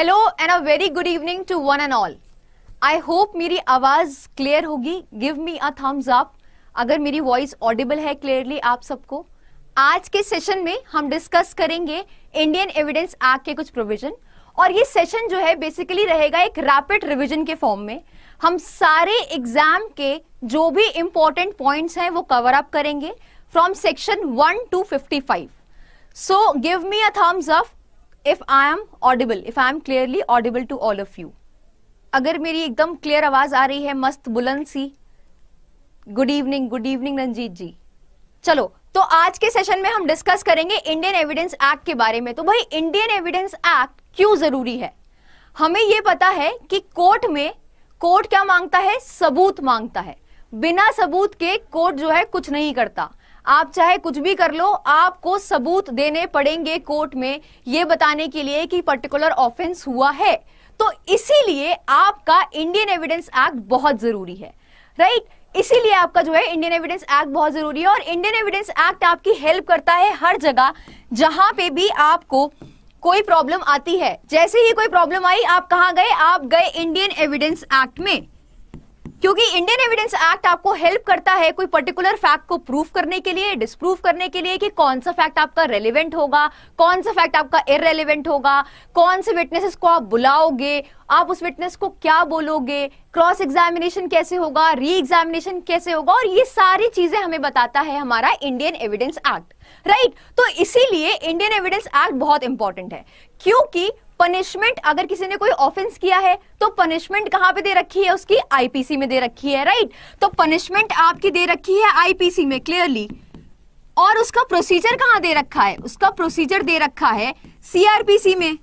Hello and a very good evening to one and all I hope मेरी आवाज clear होगी give me a thumbs up अगर मेरी voice Audible है clearly आप सबको आज के सेशन में हम डिस्कस करेंगे इंडियन एविडेंस एक्ट के कुछ प्रोविजन और ये सेशन जो है बेसिकली रहेगा एक रैपिड रिविजन के फॉर्म में हम सारे एग्जाम के जो भी इंपॉर्टेंट पॉइंट्स हैं वो कवर अप करेंगे from section one to fifty five so give me a thumbs up if I am audible if I am clearly audible to all of you अगर मेरी एकदम क्लियर आवाज आ रही है मस्त बुलंद सी good evening good evening Ranjeet ji चलो तो आज के सेशन में हम डिस्कस करेंगे इंडियन एविडेंस एक्ट के बारे में तो भाई इंडियन एविडेंस एक्ट क्यों जरूरी है हमें यह पता है कि कोर्ट में कोर्ट क्या मांगता है सबूत मांगता है बिना सबूत के कोर्ट जो है कुछ नहीं करता आप चाहे कुछ भी कर लो आपको सबूत देने पड़ेंगे कोर्ट में ये बताने के लिए कि पर्टिकुलर ऑफेंस हुआ है तो इसीलिए आपका इंडियन एविडेंस एक्ट बहुत जरूरी है राइट right? इसीलिए आपका जो है इंडियन एविडेंस एक्ट बहुत जरूरी है और इंडियन एविडेंस एक्ट आपकी हेल्प करता है हर जगह जहां पे भी आपको कोई प्रॉब्लम आती है जैसे ही कोई प्रॉब्लम आई आप कहा गए आप गए इंडियन एविडेंस एक्ट में क्योंकि इंडियन एविडेंस एक्ट आपको हेल्प करता है कोई पर्टिकुलर फैक्ट को प्रूफ करने के लिए डिस्प्रूव करने के लिए कि कौन सा फैक्ट आपका रेलिवेंट होगा कौन सा फैक्ट आपका इरेलीवेंट होगा कौन से विटनेसेस को आप बुलाओगे आप उस विटनेस को क्या बोलोगे क्रॉस एग्जामिनेशन कैसे होगा री एग्जामिनेशन कैसे होगा और ये सारी चीजें हमें बताता है हमारा इंडियन एविडेंस एक्ट राइट तो इसीलिए इंडियन एविडेंस एक्ट बहुत इंपॉर्टेंट है क्योंकि पनिशमेंट अगर किसी ने कोई ऑफेंस किया है तो पनिशमेंट कहां पे दे रखी है उसकी आईपीसी में दे रखी है राइट तो पनिशमेंट आपकी दे रखी है आईपीसी में क्लियरली और उसका प्रोसीजर कहां दे रखा है उसका प्रोसीजर दे रखा है सीआरपीसी में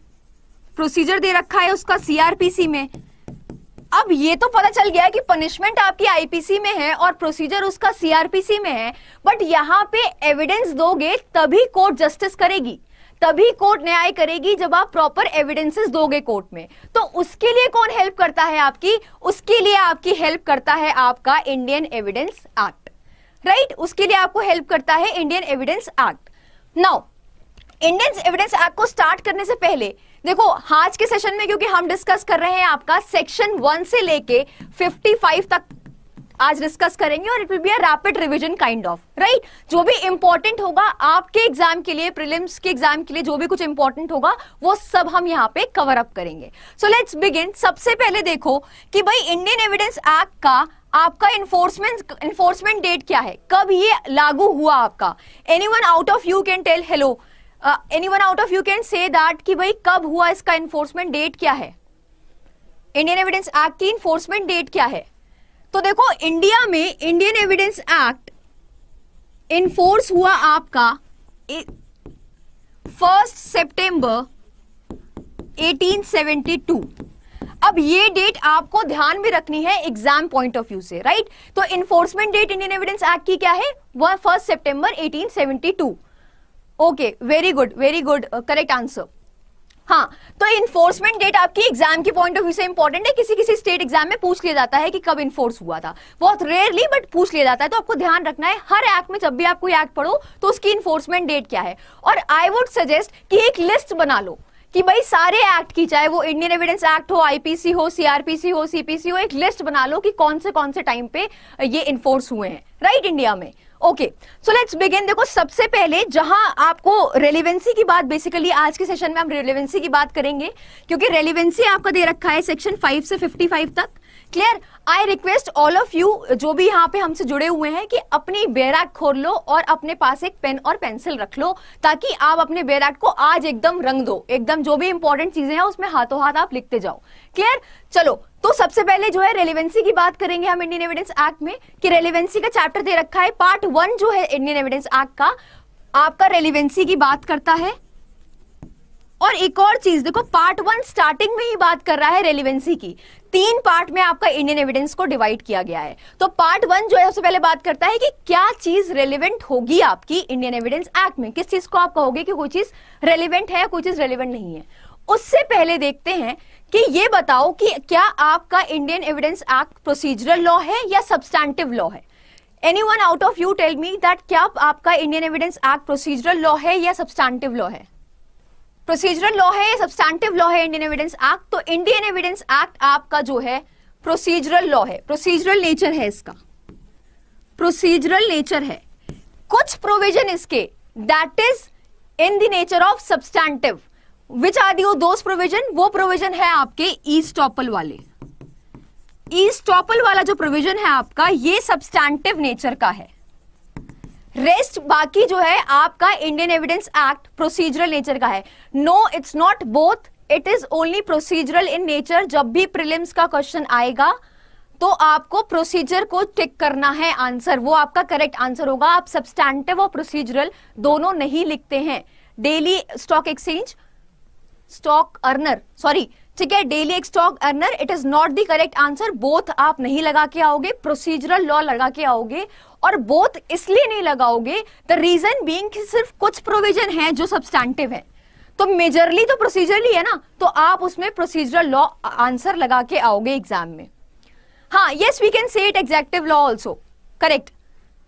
प्रोसीजर दे रखा है उसका सीआरपीसी में अब ये तो पता चल गया कि पनिशमेंट आपकी आईपीसी में है और प्रोसीजर उसका सीआरपीसी में है बट यहाँ पे एविडेंस दोगे तभी कोर्ट जस्टिस करेगी तभी कोर्ट न्याय करेगी जब आप प्रॉपर एविडेंसेस दोगे कोर्ट में तो उसके लिए कौन हेल्प करता है आपकी उसके लिए आपकी हेल्प करता है आपका इंडियन एविडेंस एक्ट राइट उसके लिए आपको हेल्प करता है Indian evidence act now Indian evidence Act को स्टार्ट करने से पहले देखो आज के सेशन में क्योंकि हम डिस्कस कर रहे हैं आपका सेक्शन वन से लेके 55 तक आज डिस्कस करेंगे और it will be a rapid revision kind of right जो भी इंपॉर्टेंट होगा आपके एग्जाम के लिए प्रिलिम्स के एग्जाम के लिए जो भी कुछ इंपॉर्टेंट होगा वो सब हम यहाँ पे कवर अप करेंगे सो लेट्स बिगिन सबसे पहले देखो कि भाई इंडियन एविडेंस एक्ट का आपका इन्फोर्समेंट इन्फोर्समेंट डेट क्या है कब ये लागू हुआ आपका any one out of you can tell hello any one out of you can say that कि भाई कब हुआ इसका इन्फोर्समेंट डेट क्या है इंडियन एविडेंस एक्ट की इन्फोर्समेंट डेट क्या है तो देखो इंडिया में इंडियन एविडेंस एक्ट इन्फोर्स हुआ आपका फर्स्ट सितंबर 1872 अब ये डेट आपको ध्यान में रखनी है एग्जाम पॉइंट ऑफ व्यू से राइट तो enforcement date Indian evidence act की क्या है वह फर्स्ट सितंबर 1872 okay very good very good correct answer हाँ तो इन्फोर्समेंट डेट आपकी एग्जाम के पॉइंट ऑफ व्यू से इंपॉर्टेंट है किसी किसी स्टेट एग्जाम में पूछ लिया जाता है कि कब इन्फोर्स हुआ था बहुत रेयरली बट पूछ लिया जाता है तो आपको ध्यान रखना है हर एक्ट में जब भी आप कोई एक्ट पढ़ो तो उसकी इन्फोर्समेंट डेट क्या है और आई वुड सजेस्ट कि एक लिस्ट बना लो कि भाई सारे एक्ट की चाहे वो इंडियन एविडेंस एक्ट हो आईपीसी हो सीआरपीसी हो सीपीसी हो एक लिस्ट बना लो कि कौन से कौन से टाइम पे ये इन्फोर्स हुए हैं राइट इंडिया में ओके सो लेट्स बिगिन देखो सबसे पहले जहां आपको रेलिवेंसी की बात बेसिकली आज के सेशन में हम रेलिवेंसी की बात करेंगे क्योंकि रेलिवेंसी आपका दे रखा है सेक्शन 5 से 55 तक clear I request all of you जो भी यहाँ पे हमसे जुड़े हुए हैं कि अपनी बैराग खोल लो और अपने पास एक पेन और पेंसिल रख लो ताकि आप अपने बैराग को आज एकदम रंग दो एकदम जो भी इंपॉर्टेंट चीजें हैं उसमें हाथों हाथ आप लिखते जाओ क्लियर चलो तो सबसे पहले जो है रेलिवेंसी की बात करेंगे हम इंडियन एविडेंस एक्ट में कि रेलिवेंसी का चैप्टर दे रखा है पार्ट वन जो है इंडियन एविडेंस एक्ट का आपका रेलिवेंसी की बात करता है और एक और चीज देखो पार्ट वन स्टार्टिंग में ही बात कर रहा है रेलिवेंसी की तीन पार्ट में आपका इंडियन एविडेंस को डिवाइड किया गया है तो पार्ट वन जो है सबसे पहले बात करता है कि क्या चीज रेलिवेंट होगी आपकी इंडियन एविडेंस एक्ट में किस चीज को आप कहोगे कि कोई चीज रेलिवेंट है कोई चीज रेलिवेंट नहीं है उससे पहले देखते हैं कि ये बताओ कि क्या आपका Indian evidence Act procedural law है या सब्सटैंटिव लॉ है any one out of you tell me that क्या आपका Indian evidence Act procedural law है या सब्सटैंटिव लॉ है प्रोसीजरल लॉ है सब्सटैंटिव लॉ है इंडियन एविडेंस एक्ट तो इंडियन एविडेंस एक्ट आपका जो है प्रोसीजरल लॉ है प्रोसीजरल नेचर है इसका प्रोसीजरल नेचर है कुछ प्रोविजन इसके that is in the nature of substantive which are दियो दोस्त प्रोविजन वो प्रोविजन है आपके ई स्टॉपल वाले ई स्टॉपल वाला जो प्रोविजन है आपका ये सब्सटैंटिव नेचर का है रेस्ट बाकी जो है आपका Indian evidence Act procedural nature का है no it's not both it is only procedural in nature जब भी प्रिलिम्स का क्वेश्चन आएगा तो आपको प्रोसीजर को टिक करना है आंसर वो आपका करेक्ट आंसर होगा आप सब्सटैंटिव और प्रोसीजरल दोनों नहीं लिखते हैं daily stock exchange stock earner sorry ठीक है डेली एक stock earner it is not the correct answer both आप नहीं लगा के आओगे प्रोसीजरल लॉ लगा के आओगे और बोथ इसलिए नहीं लगाओगे द रीजन बींग सिर्फ कुछ प्रोविजन है जो सब्सटैंटिव है तो मेजरली तो प्रोसीजरली है ना तो आप उसमें प्रोसीजरल लॉ आंसर लगा के आओगे एग्जाम में हाँ yes we can say it executive law also correct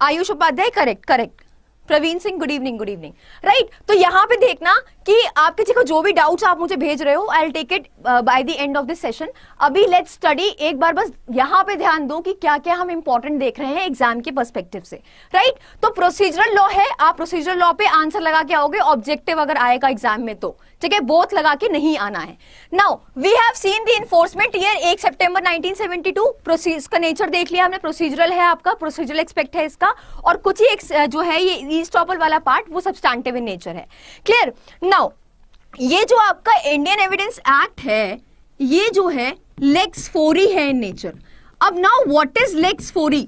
Ayush Upadhyay correct correct Praveen Singh good evening good evening right तो यहाँ पे देखना कि आपके देखो जो भी डाउट्स आप मुझे भेज रहे हो I'll take it by the end of this session अभी लेट्स स्टडी एक बार बस यहाँ पे ध्यान दो कि क्या क्या हम इंपॉर्टेंट देख रहे हैं एग्जाम के परस्पेक्टिव से राइट right? तो प्रोसीजरल लॉ है आप प्रोसीजरल लॉ पे आंसर लगा के आओगे ऑब्जेक्टिव अगर आएगा एग्जाम में तो ठीक है बोथ लगा के नहीं आना है now we have seen the enforcement year एक सितंबर 1972 प्रोसीज का नेचर देख लिया हमने प्रोसीजरल है आपका प्रोसीजरल एक्सपेक्ट है इसका और कुछ ही एक, जो है ये ऑपल वाला पार्ट वो सब्सटैंटिव इन नेचर है क्लियर नाउ ये जो आपका इंडियन एविडेंस एक्ट है ये जो है लेग्स फोरी है इन नेचर अब now what is lex fori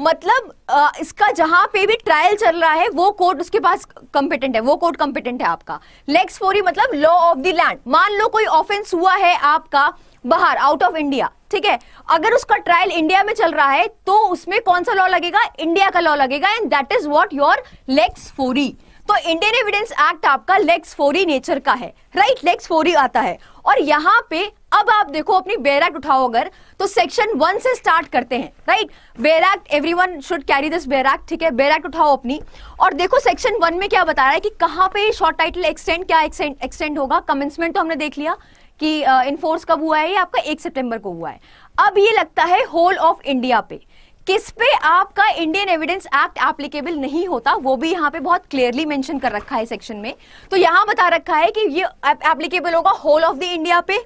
मतलब आ, इसका जहां पे भी ट्रायल चल रहा है वो कोर्ट उसके पास कंपिटेंट है वो कोर्ट कंपिटेंट है आपका लेक्स फोरी मतलब लॉ ऑफ द लैंड मान लो कोई ऑफेंस हुआ है आपका बाहर आउट ऑफ इंडिया ठीक है अगर उसका ट्रायल इंडिया में चल रहा है तो उसमें कौन सा लॉ लगेगा इंडिया का लॉ लगेगा and that is what your lex fori तो इंडियन एविडेंस एक्ट आपका लेग्स फोरी नेचर का है राइट लेग्स फोरी आता है और यहाँ पे अब आप देखो अपनी बैरक उठाओ अगर तो सेक्शन वन से स्टार्ट करते हैं right bare act every one should carry this bare act ठीक है बैरक उठाओ अपनी और देखो सेक्शन वन में क्या बता रहा है कि कहां पे शॉर्ट टाइटल एक्सटेंड क्या एक्सटेंड होगा कमेंसमेंट तो हमने देख लिया कि इन्फोर्स uh, कब हुआ है ये आपका एक सितंबर को हुआ है अब ये लगता है होल ऑफ इंडिया पे किस पे आपका इंडियन एविडेंस एक्ट एप्लीकेबल नहीं होता वो भी यहाँ पे बहुत क्लियरली मेंशन कर रखा है सेक्शन में तो यहां बता रखा है कि ये एप्लीकेबल होगा होल ऑफ द इंडिया पे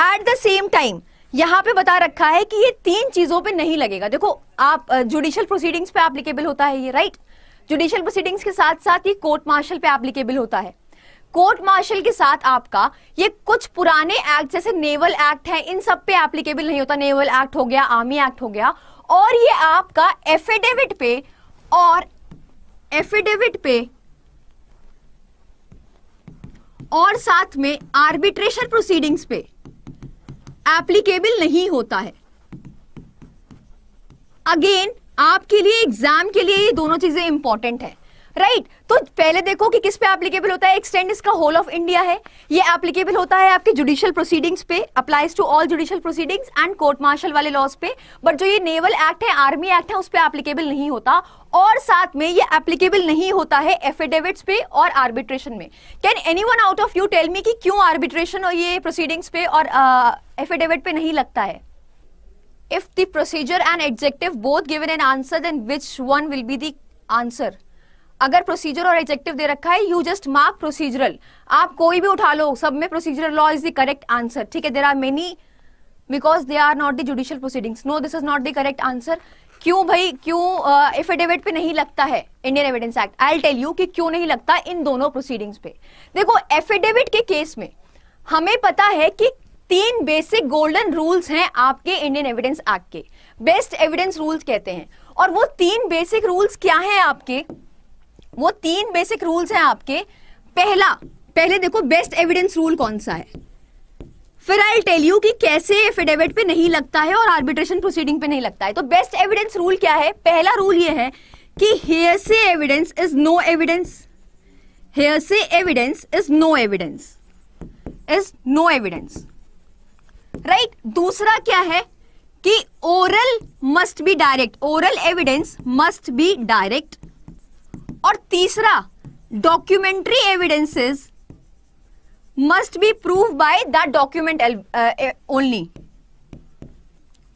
एट द सेम टाइम यहाँ पे बता रखा है कि ये तीन चीजों पे नहीं लगेगा देखो आप जुडिशियल प्रोसीडिंग्स पे एप्लीकेबल होता है ये राइट जुडिशियल प्रोसीडिंग्स के साथ साथ ये कोर्ट मार्शल पे एप्लीकेबल होता है कोर्ट मार्शल के साथ आपका ये कुछ पुराने एक्ट जैसे नेवल एक्ट है इन सब पे एप्लीकेबल नहीं होता नेवल एक्ट हो गया आर्मी एक्ट हो गया और ये आपका एफिडेविट पे और एफिडेविट पे और साथ में आर्बिट्रेशन प्रोसीडिंग्स पे एप्लीकेबल नहीं होता है अगेन आपके लिए एग्जाम के लिए ये दोनों चीजें इंपॉर्टेंट है राइट right. तो पहले देखो कि किस पे एप्लीकेबल होता है एक्सटेंड इसका होल ऑफ इंडिया है ये एप्लीकेबल होता है आपके जुडिशियल प्रोसीडिंग्स पे applies to all judicial proceedings and court martial वाले लॉज पे बट जो ये नेवल एक्ट है आर्मी एक्ट है उस पर एप्लीकेबल नहीं होता और साथ में ये एप्लीकेबल नहीं होता है एफिडेविट्स पे और आर्बिट्रेशन में can any one out of you tell me कि क्यों आर्बिट्रेशन और ये प्रोसीडिंग्स पे और एफिडेविट uh, पे नहीं लगता है if the procedure and adjective both given an answer then which one will be the answer अगर प्रोसीजर और एडजेक्टिव दे रखा है यू जस्ट मार्क प्रोसीजरल आप कोई भी उठा लो सब में procedural law is the correct answer ठीक है there are many because they are not the judicial proceedings no this is not the correct answer क्यों भाई क्यों एफिडेविट uh, पे नहीं लगता है Indian evidence act I tell you कि क्यों नहीं लगता इन दोनों प्रोसीडिंग्स पे देखो एफिडेविट के केस में हमें पता है कि तीन बेसिक गोल्डन रूल्स हैं आपके इंडियन एविडेंस एक्ट के बेस्ट एविडेंस रूल्स कहते हैं और वो तीन बेसिक रूल्स क्या हैं आपके वो तीन बेसिक रूल्स हैं आपके पहला पहले देखो बेस्ट एविडेंस रूल कौन सा है फिर आई टेल यू कि कैसे एफिडेविट पे नहीं लगता है और आर्बिट्रेशन प्रोसीडिंग पे नहीं लगता है तो बेस्ट एविडेंस रूल क्या है पहला रूल ये है कि hearsay evidence is no evidence hearsay evidence is no evidence is no evidence right दूसरा क्या है कि oral must be direct oral evidence must be direct और तीसरा documentary evidences must be prove by the document only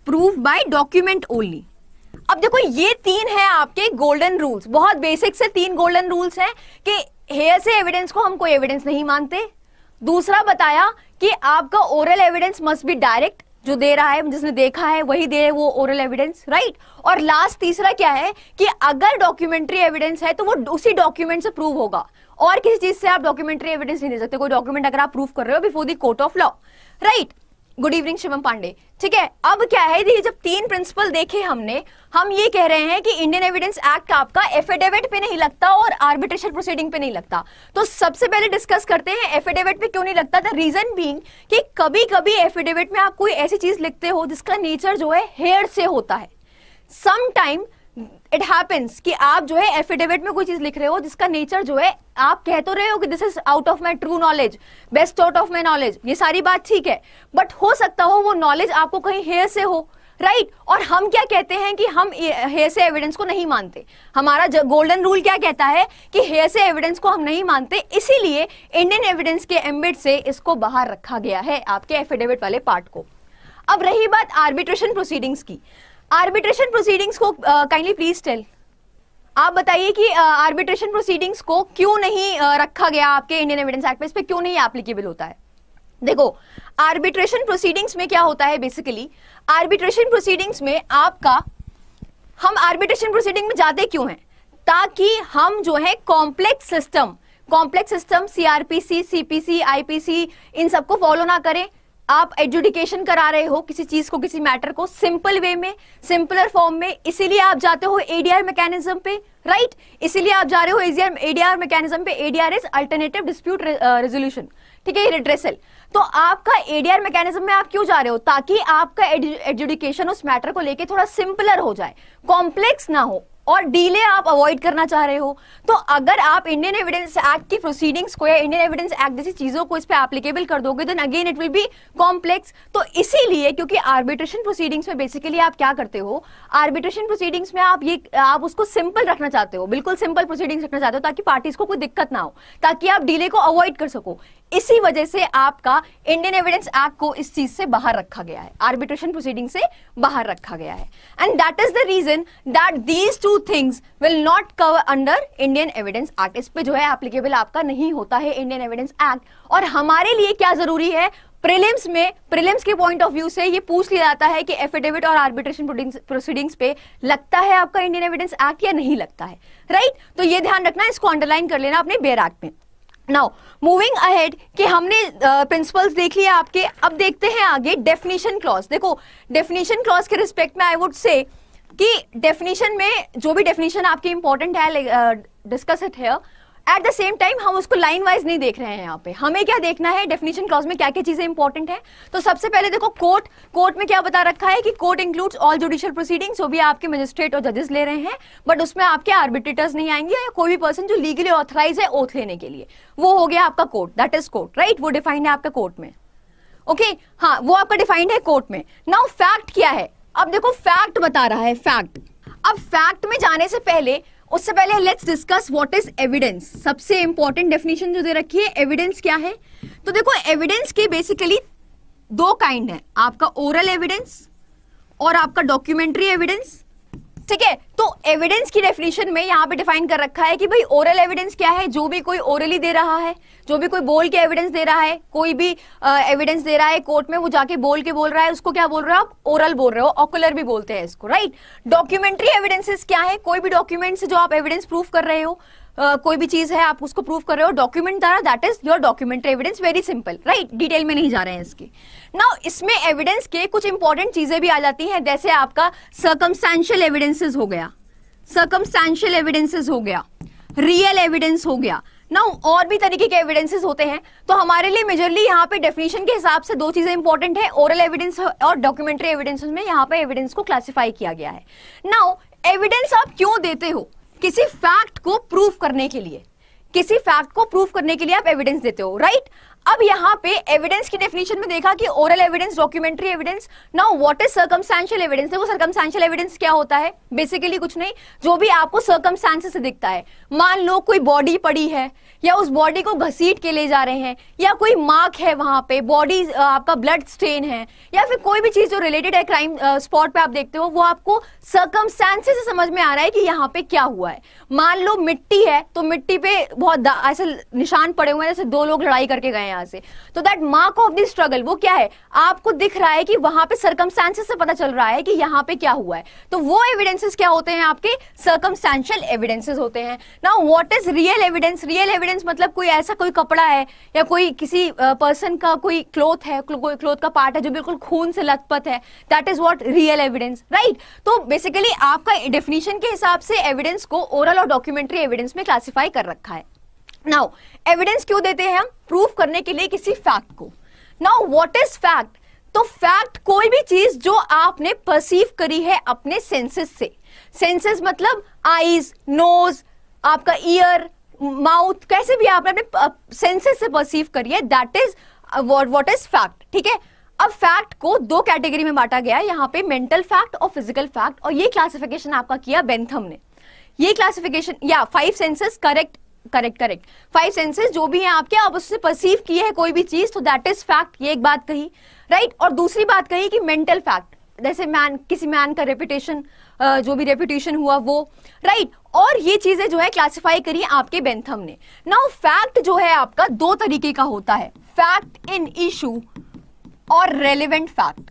prove by document only अब देखो ये तीन है आपके गोल्डन रूल्स बहुत बेसिक से तीन गोल्डन रूल्स हैं कि हेयर से एविडेंस को हम कोई एविडेंस नहीं मानते दूसरा बताया कि आपका oral evidence must be direct जो दे रहा है जिसने देखा है वही दे रहे वो ओरल एविडेंस राइट और लास्ट तीसरा क्या है कि अगर डॉक्यूमेंट्री एविडेंस है तो वो उसी डॉक्यूमेंट से प्रूव होगा और किसी चीज से आप डॉक्यूमेंट्री एविडेंस नहीं दे सकते कोई डॉक्यूमेंट अगर आप प्रूव कर रहे हो before the court of law right good evening Shivam Pandey ठीक है अब क्या है ये जब तीन प्रिंसिपल देखे हमने हम ये कह रहे हैं कि इंडियन एविडेंस एक्ट आपका एफिडेविट पे नहीं लगता और आर्बिट्रेशन प्रोसीडिंग पे नहीं लगता तो सबसे पहले डिस्कस करते हैं एफिडेविट पे क्यों नहीं लगता द रीजन बींग कि कभी कभी एफिडेविट में आप कोई ऐसी चीज लिखते हो जिसका नेचर जो है हेयर से होता है समटाइम इट हैपेंस कि आप जो है एफिडेविट में कोई चीज लिख रहे हो जिसका नेचर जो है आप कह तो रहे हो कि this is out of my true knowledge best out of my knowledge ये सारी बात ठीक है बट हो सकता हो वो नॉलेज आपको कहीं हेयर से हो राइट right? और हम क्या कहते हैं कि हम हेयर से एविडेंस को नहीं मानते हमारा गोल्डन रूल क्या कहता है कि हेयर से एविडेंस को हम नहीं मानते इसीलिए इंडियन एविडेंस के एम्बिट से इसको बाहर रखा गया है आपके एफिडेविट वाले पार्ट को अब रही बात आर्बिट्रेशन प्रोसीडिंग्स की आर्बिट्रेशन प्रोसीडिंग्स को काइंडली प्लीज टेल आप बताइए कि आर्बिट्रेशन uh, प्रोसीडिंग्स को क्यों नहीं uh, रखा गया आपके इंडियन एविडेंस एक्ट में इस पर क्यों नहीं एप्लीकेबल होता है देखो आर्बिट्रेशन प्रोसीडिंग्स में क्या होता है बेसिकली आर्बिट्रेशन प्रोसीडिंग्स में आपका हम आर्बिट्रेशन प्रोसीडिंग में जाते क्यों हैं ताकि हम जो है complex system complex system CrPC CPC IPC इन सबको फॉलो ना करें आप एजुडिकेशन करा रहे हो किसी चीज को किसी मैटर को सिंपल वे में सिंपलर फॉर्म में इसीलिए आप जाते हो एडीआर मैकेनिज्म पे राइट right? इसीलिए आप जा रहे हो एजीआर एडीआर मैकेनिज्म पे ADR is alternative dispute resolution ठीक है रिड्रेसल तो आपका एडीआर मैकेनिज्म में आप क्यों जा रहे हो ताकि आपका एजुडिकेशन उस मैटर को लेके थोड़ा सिंपलर हो जाए कॉम्प्लेक्स ना हो और डीले आप अवॉइड करना चाह रहे हो तो अगर आप इंडियन एविडेंस एक्ट की प्रोसीडिंग्स को या इंडियन एविडेंस एक्ट जैसी चीजों को इस पर एप्लीकेबल कर दोगे then again it will be complex तो इसीलिए क्योंकि आर्बिट्रेशन प्रोसीडिंग्स में बेसिकली आप क्या करते हो आर्बिट्रेशन प्रोसीडिंग्स में आप ये आप उसको सिंपल रखना चाहते हो बिल्कुल सिंपल प्रोसीडिंग्स रखना चाहते हो ताकि पार्टीज को कोई दिक्कत ना हो ताकि आप डीले को अवॉइड कर सको इसी वजह से आपका इंडियन एविडेंस एक्ट को इस चीज से बाहर रखा गया है आर्बिट्रेशन प्रोसीडिंग से बाहर रखा गया है and that is the reason that these two things will not cover under Indian evidence act इस पे जो है एप्लीकेबल आपका नहीं होता है इंडियन एविडेंस एक्ट और हमारे लिए क्या जरूरी है प्रीलिम्स में प्रीलिम्स के पॉइंट ऑफ व्यू से ये पूछ लिया जाता है कि एफिडेविट और आर्बिट्रेशन प्रोसीडिंग्स पे लगता है आपका इंडियन एविडेंस एक्ट या नहीं लगता है राइट right? तो ये ध्यान रखना इसको अंडरलाइन कर लेना अपने बेयर एक्ट में नाउ मूविंग अहेड कि हमने प्रिंसिपल्स uh, देख लिए आपके अब देखते हैं आगे डेफिनेशन क्लॉज देखो डेफिनेशन क्लॉज के रिस्पेक्ट में आई वुड से कि डेफिनेशन में जो भी डेफिनेशन आपके इंपॉर्टेंट है discuss it here at the same time हम उसको लाइन वाइज नहीं देख रहे हैं यहाँ पे हमें क्या देखना है डेफिनेशन क्लॉज में क्या क्या चीजें इंपॉर्टेंट है तो सबसे पहले देखो कोर्ट कोर्ट में क्या बता रखा है कि court includes all judicial proceeding जो भी आपके मजिस्ट्रेट और जजेस ले रहे हैं बट उसमें आपके आर्बिट्रेटर्स नहीं आएंगे या कोई भी पर्सन जो लीगली ऑथराइज है ओथ लेने के लिए वो हो गया आपका court that is court right वो डिफाइंड है आपका कोर्ट में ओके okay, हाँ वो आपका डिफाइंड है कोर्ट में नाउ फैक्ट क्या है अब देखो फैक्ट बता रहा है फैक्ट अब फैक्ट में जाने से पहले उससे पहले let's discuss what is evidence सबसे इंपॉर्टेंट डेफिनेशन जो दे रखी है एविडेंस क्या है तो देखो एविडेंस के बेसिकली दो काइंड है आपका ओरल एविडेंस और आपका डॉक्यूमेंट्री एविडेंस ठीक है तो एविडेंस की डेफिनेशन में यहाँ पे डिफाइन कर रखा है कि भाई ओरल एविडेंस क्या है जो भी कोई ओरली दे रहा है जो भी कोई बोल के एविडेंस दे रहा है कोई भी एविडेंस दे रहा है कोर्ट में वो जाके बोल के बोल रहा है उसको क्या बोल रहे हो आप ओरल बोल रहे हो ऑकुलर भी बोलते हैं इसको राइट डॉक्यूमेंट्री एविडेंसेस क्या है कोई भी डॉक्यूमेंट जो आप एविडेंस प्रूफ कर रहे हो कोई भी चीज है आप उसको प्रूव कर रहे हो डॉक्यूमेंट द्वारा that is your documentary evidence very simple right detail में नहीं जा रहे हैं इसके नाउ इसमें एविडेंस के कुछ इंपॉर्टेंट चीजें भी आ जाती हैं जैसे आपका सर्कमस्टेंशियल एविडेंसेस हो गया सर्कमस्टेंशियल एविडेंसेस हो गया रियल एविडेंस हो गया नाउ और भी तरीके के एविडेंसेस होते हैं तो हमारे लिए मेजरली यहाँ पे डेफिनेशन के हिसाब से दो चीजें इंपॉर्टेंट है ओरल एविडेंस और डॉक्यूमेंट्री एविडेंस में यहाँ पे एविडेंस को क्लासिफाई किया गया है नाउ एविडेंस आप क्यों देते हो किसी फैक्ट को प्रूफ करने के लिए किसी फैक्ट को प्रूफ करने के लिए आप एविडेंस देते हो राइट right? अब यहाँ पे एविडेंस की डेफिनेशन में देखा कि oral evidence documentary evidence now what is circumstantial evidence देखो सर्कमस्टेंशियल एविडेंस क्या होता है बेसिकली कुछ नहीं जो भी आपको सर्कमस्टेंसेस से दिखता है मान लो कोई बॉडी पड़ी है या उस बॉडी को घसीट के ले जा रहे हैं या कोई मार्क है वहां पे बॉडी आपका ब्लड स्टेन है या फिर कोई भी चीज जो रिलेटेड है क्राइम स्पॉट पे आप देखते हो वो आपको सर्कमस्टेंसेस से समझ में आ रहा है कि यहाँ पे क्या हुआ है मान लो मिट्टी है तो मिट्टी पे बहुत ऐसे निशान पड़े हुए हैं जैसे दो लोग लड़ाई करके गए हैं यहाँ से तो that mark of the struggle वो क्या है आपको दिख रहा है कि वहां पे सर्कमस्टांसेस से पता चल रहा है कि यहां पे क्या हुआ है तो वो एविडेंसेस क्या होते हैं आपके सर्कमस्टांशियल एविडेंसेस होते हैं ना what is real evidence real evidence मतलब कोई ऐसा कोई कपड़ा है या कोई किसी पर्सन का कोई क्लोथ है कोई क्लोथ का पार्ट है जो बिल्कुल खून से लथपथ है that is what real evidence right तो बेसिकली आपका डेफिनेशन के हिसाब से एविडेंस को ओरल और डॉक्यूमेंट्री एविडेंस में क्लासिफाई कर रखा है नाउ एविडेंस क्यों देते हैं हम प्रूफ करने के लिए किसी फैक्ट को नाउ वॉट इज फैक्ट तो फैक्ट कोई भी चीज जो आपने परसीव करी है अपने सेंसेस से सेंसेस मतलब आईज नोज आपका ईयर माउथ कैसे भी आपने अपने सेंसेस से परसीव करी है that is what is fact ठीक है अब फैक्ट को दो कैटेगरी में बांटा गया यहां पे मेंटल फैक्ट और फिजिकल फैक्ट और ये क्लासिफिकेशन आपका किया बेंथम ने ये क्लासिफिकेशन या five senses correct correct correct five senses जो भी हैं आपके आप उससे परसीव किए हैं कोई भी चीज तो दैट इज फैक्ट ये एक बात कही राइट right? और दूसरी बात कही कि मेंटल फैक्ट जैसे मैन किसी मैन का रेपुटेशन जो भी रेपुटेशन हुआ वो राइट right? और ये चीजें जो है क्लासिफाई करी आपके बेंथम ने नाउ फैक्ट जो है आपका दो तरीके का होता है फैक्ट इन इशू और relevant fact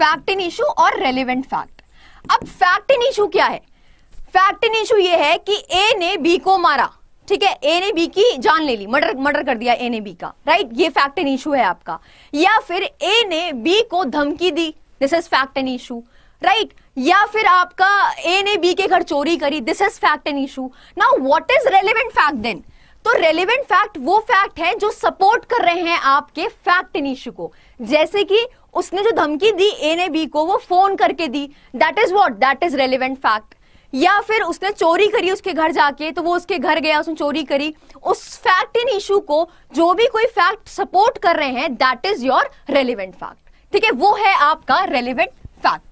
fact in issue और रेलिवेंट फैक्ट अब फैक्ट इन इशू क्या है फैक्ट इन इशू ये है कि ए ने बी को मारा ठीक है ए ने बी की जान ले ली मर्डर मर्डर कर दिया ए ने बी का राइट ये फैक्ट एंड इशू है आपका या फिर ए ने बी को धमकी दी this is fact and issue right या फिर आपका ए ने बी के घर चोरी करी this is fact and issue now what is relevant fact then तो रेलिवेंट फैक्ट वो फैक्ट है जो सपोर्ट कर रहे हैं आपके फैक्ट एंड इशू को जैसे कि उसने जो धमकी दी ए ने बी को वो फोन करके दी that is what that is relevant fact या फिर उसने चोरी करी उसके घर जाके तो वो उसके घर गया उसने चोरी करी उस फैक्ट इन इशू को जो भी कोई फैक्ट सपोर्ट कर रहे हैं that is your relevant fact ठीक है वो है आपका रेलिवेंट फैक्ट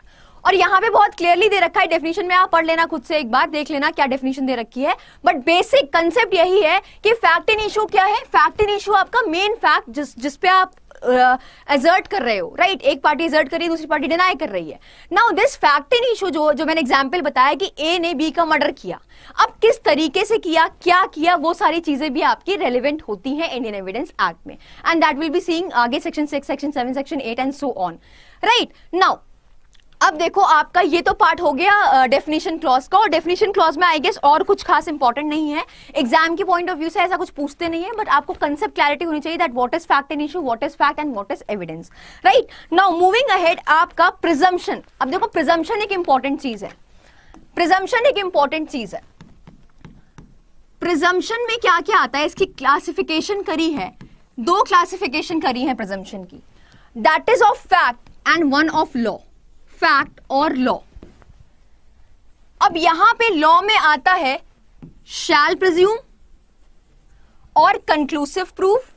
और यहां पे बहुत क्लियरली दे रखा है डेफिनेशन में आप पढ़ लेना खुद से एक बार देख लेना क्या डेफिनेशन दे रखी है बट बेसिक कंसेप्ट यही है कि फैक्ट इन इशू क्या है फैक्ट इन इशू आपका मेन फैक्ट जिस जिस पे आप एजर्ट कर रहे हो राइट right? एक पार्टी एजर्ट कर रही है दूसरी पार्टी डिनाई कर रही है now this fact in issue जो जो मैंने एग्जाम्पल बताया कि ए ने बी का मर्डर किया अब किस तरीके से किया क्या किया वो सारी चीजें भी आपकी रेलिवेंट होती है इंडियन एविडेंस एक्ट में and that will be seen आगे section six section seven section eight and so on right now अब देखो आपका ये तो पार्ट हो गया डेफिनेशन क्लॉज का और डेफिनेशन क्लॉज में आई गेस और कुछ खास इंपॉर्टेंट नहीं है एग्जाम के पॉइंट ऑफ व्यू से ऐसा कुछ पूछते नहीं है बट आपको कंसेप्ट क्लैरिटी होनी चाहिए that what is fact and issue what is fact and what is evidence right now moving ahead आपका प्रिजम्पन अब देखो प्रिजम्पन एक इंपॉर्टेंट चीज है प्रिजम्पन एक इंपॉर्टेंट चीज है प्रिजम्पन में क्या क्या आता है इसकी क्लासिफिकेशन करी है दो क्लासिफिकेशन करी है प्रिजम्पन की that is of fact and one of law fact और लॉ अब यहां पे लॉ में आता है शैल प्रज्यूम और कंक्लूसिव प्रूफ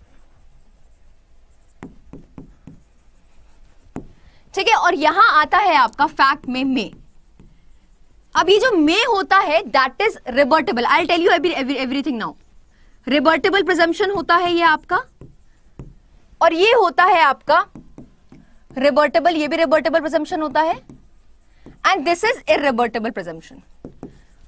ठीक है और यहां आता है आपका फैक्ट में मे अब ये जो मे होता है that is rebuttable I tell you everything now rebuttable presumption होता है ये आपका और ये होता है आपका रिवर्टेबल ये भी रिवर्टेबल प्रिजम्पशन होता है and this is irrebuttable presumption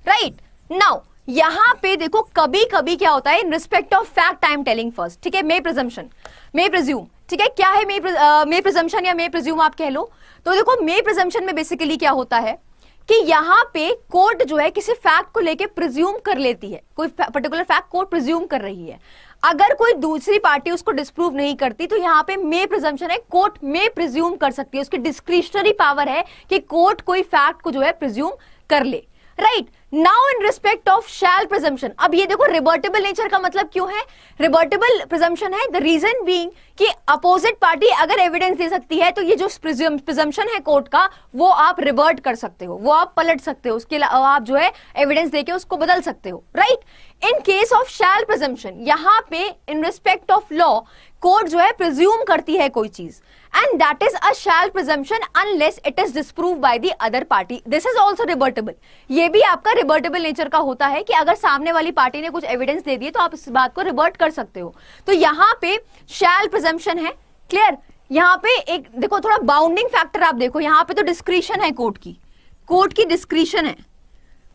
right now यहां पे देखो कभी कभी क्या होता है in respect of fact time telling first ठीक है मे प्रिजम्पशन मे प्रिज्यूम ठीक है क्या है मे मे uh, या मे प्रिज्यूम आप कह लो तो देखो मे प्रिजम्पशन में बेसिकली क्या होता है कि यहां पे कोर्ट जो है किसी फैक्ट को लेके प्रिज्यूम कर लेती है कोई पर्टिकुलर फैक्ट कोर्ट प्रिज्यूम कर रही है अगर कोई दूसरी पार्टी उसको डिस्प्रूव नहीं करती तो यहाँ पे मे प्रिजम्पशन है कोर्ट मे प्रिज्यूम कर सकती है उसकी डिस्क्रिशनरी पावर है कि कोर्ट कोई फैक्ट को जो है प्रिज्यूम कर ले right now in respect of shall presumption अब ये देखो रिबर्टेबल नेचर का मतलब क्यों है रिबर्टेबल प्रिजम्पशन है द रीजन बींग कि अपोजिट पार्टी अगर एविडेंस दे सकती है तो ये जो प्रिजम्पशन है कोर्ट का वो आप रिवर्ट कर सकते हो वो आप पलट सकते हो उसके आप जो है एविडेंस देके उसको बदल सकते हो right right? In case of shall presumption यहां पे in respect of law court जो है प्रिज्यूम करती है कोई चीज and that is a shall presumption unless it is disprove by the other party this is also rebuttable ये भी आपका रिबर्टेबल नेचर का होता है कि अगर सामने वाली पार्टी ने कुछ एविडेंस दे दिए तो आप इस बात को रिबर्ट कर सकते हो तो यहां पे शैल प्रिजम्पशन है क्लियर यहां पे एक देखो थोड़ा बाउंडिंग फैक्टर आप देखो यहां पे तो डिस्क्रिशन है कोर्ट की कोर्ट की डिस्क्रिशन है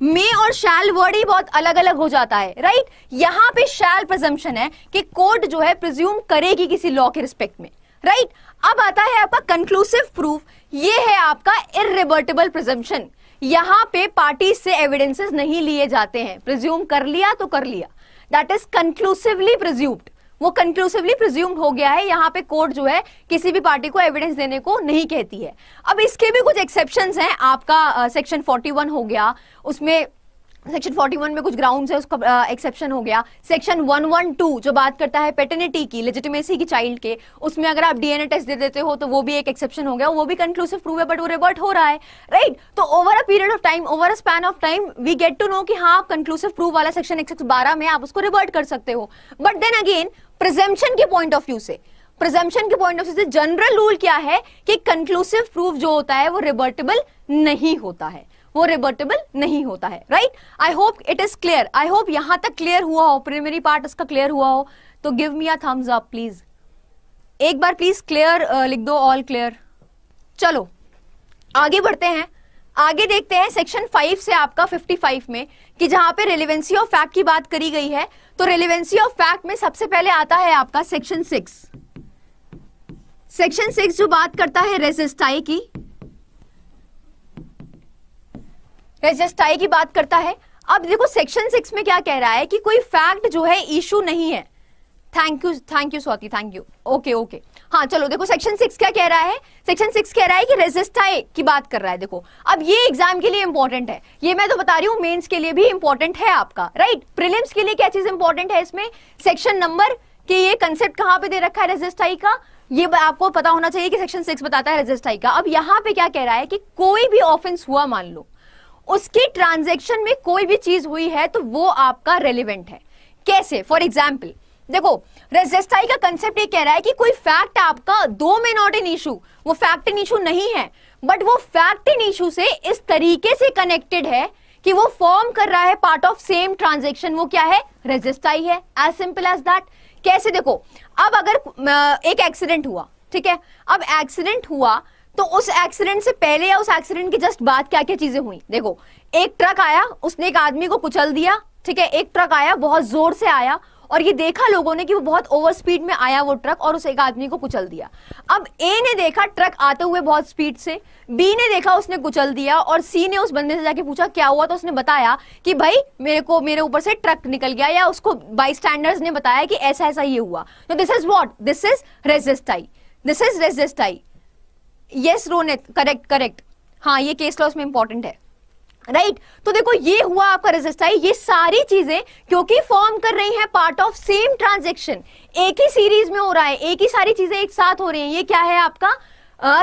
मे और शैल वर्ड ही बहुत अलग अलग हो जाता है राइट यहाँ पे शैल प्रजम्पन है कि कोर्ट जो है प्रिज्यूम करेगी किसी लॉ के रिस्पेक्ट में राइट अब आता है आपका कंक्लूसिव प्रूफ ये है आपका इरिवर्टेबल प्रजम्पन यहाँ पे पार्टी से एविडेंसेस नहीं लिए जाते हैं प्रिज्यूम कर लिया तो कर लिया दैट इज कंक्लूसिवली प्रिज्यूम्ड वो कंक्लूसिवली प्रिज्यूम हो गया है यहाँ पे कोर्ट जो है किसी भी पार्टी को एविडेंस देने को नहीं कहती है अब इसके भी कुछ एक्सेप्शन हैं आपका सेक्शन फोर्टी हो गया उसमें सेक्शन 41 में कुछ ग्राउंड्स है उसका एक्सेप्शन हो गया सेक्शन 112 जो बात करता है पेटर्निटी की लेजिटिमेसी की चाइल्ड के उसमें अगर आप डीएनए टेस्ट दे देते हो तो वो भी एक एक्सेप्शन हो गया वो भी कंक्लूसिव प्रूव है बट वो रिवर्ट हो रहा है राइट तो over a period of time over a span of time we get to know कि हाँ आप कंक्लूसिव प्रूव वाला सेक्शन एक में आप उसको रिवर्ट कर सकते हो बट देन अगेन प्रिजम्पशन के पॉइंट ऑफ व्यू से प्रिजम्पशन के पॉइंट ऑफ व्यू से जनरल रूल क्या है कि कंक्लूसिव प्रूफ जो होता है वो रिवर्टेबल नहीं होता है वो रिवर्टेबल नहीं होता है right I hope it is clear I hope यहां तक क्लियर हुआ हो प्रिमरी पार्ट इसका क्लियर हुआ हो तो give me a thumbs up please एक बार प्लीज क्लियर लिख दो ऑल क्लियर चलो आगे बढ़ते हैं आगे देखते हैं सेक्शन फाइव से आपका फिफ्टी फाइव में कि जहां पे रेलिवेंसी ऑफ फैक्ट की बात करी गई है तो रेलिवेंसी ऑफ फैक्ट में सबसे पहले आता है आपका सेक्शन सिक्स सेक्शन सिक्स जो बात करता है रेजिस्टाई की रेजिस्टाई की बात करता है अब देखो सेक्शन सिक्स में क्या कह रहा है कि कोई फैक्ट जो है इशू नहीं है thank you thank you Swati thank you okay okay हाँ चलो देखो सेक्शन सिक्स क्या कह रहा है सेक्शन सिक्स कह रहा है कि रेजिस्टाई की बात कर रहा है देखो अब ये एग्जाम के लिए इंपॉर्टेंट है ये मैं तो बता रही हूँ मेन्स के लिए भी इंपॉर्टेंट है आपका राइट प्रिलिम्स के लिए क्या चीज इंपॉर्टेंट है इसमें सेक्शन नंबर कि ये कंसेप्ट कहाँ पे दे रखा है रेजिस्टाई का ये आपको पता होना चाहिए कि सेक्शन सिक्स बताता है रेजिस्टाई का अब यहाँ पे क्या कह रहा है कि कोई भी ऑफेंस हुआ मान लो उसकी ट्रांजेक्शन में कोई भी चीज हुई है तो वो आपका रेलिवेंट है कैसे फॉर एग्जाम्पल देखो रेजिस्टाई का कंसेप्ट कह रहा है कि कोई फैक्ट आपका दो में नॉट इन इशू वो फैक्ट इन इशू नहीं है बट वो फैक्ट इन इशू से इस तरीके से कनेक्टेड है कि वो फॉर्म कर रहा है पार्ट ऑफ सेम ट्रांजेक्शन वो क्या है रेजिस्टाई है एज सिंपल एज दैट कैसे देखो अब अगर एक एक्सीडेंट हुआ ठीक है अब एक्सीडेंट हुआ तो उस एक्सीडेंट से पहले या उस एक्सीडेंट की जस्ट बात क्या क्या चीजें हुई देखो एक ट्रक आया उसने एक आदमी को कुचल दिया ठीक है एक ट्रक आया बहुत जोर से आया और ये देखा लोगों ने कि वो बहुत ओवर स्पीड में आया वो ट्रक और उस एक आदमी को कुचल दिया अब ए ने देखा ट्रक आते हुए बहुत स्पीड से बी ने देखा उसने कुचल दिया और सी ने उस बंदे से जाके पूछा क्या हुआ तो उसने बताया कि भाई मेरे को मेरे ऊपर से ट्रक निकल गया या उसको बाई स्टैंडर्स ने बताया कि ऐसा ऐसा ये हुआ तो this is what this is res gestae this is res gestae yes Ronit correct correct हाँ ये केस लॉस में इंपॉर्टेंट है राइट right? तो देखो ये हुआ आपका रेजिस्टाई ये सारी चीजें क्योंकि फॉर्म कर रही हैं पार्ट ऑफ सेम ट्रांजेक्शन एक ही सीरीज में हो रहा है एक ही सारी चीजें एक साथ हो रही हैं ये क्या है आपका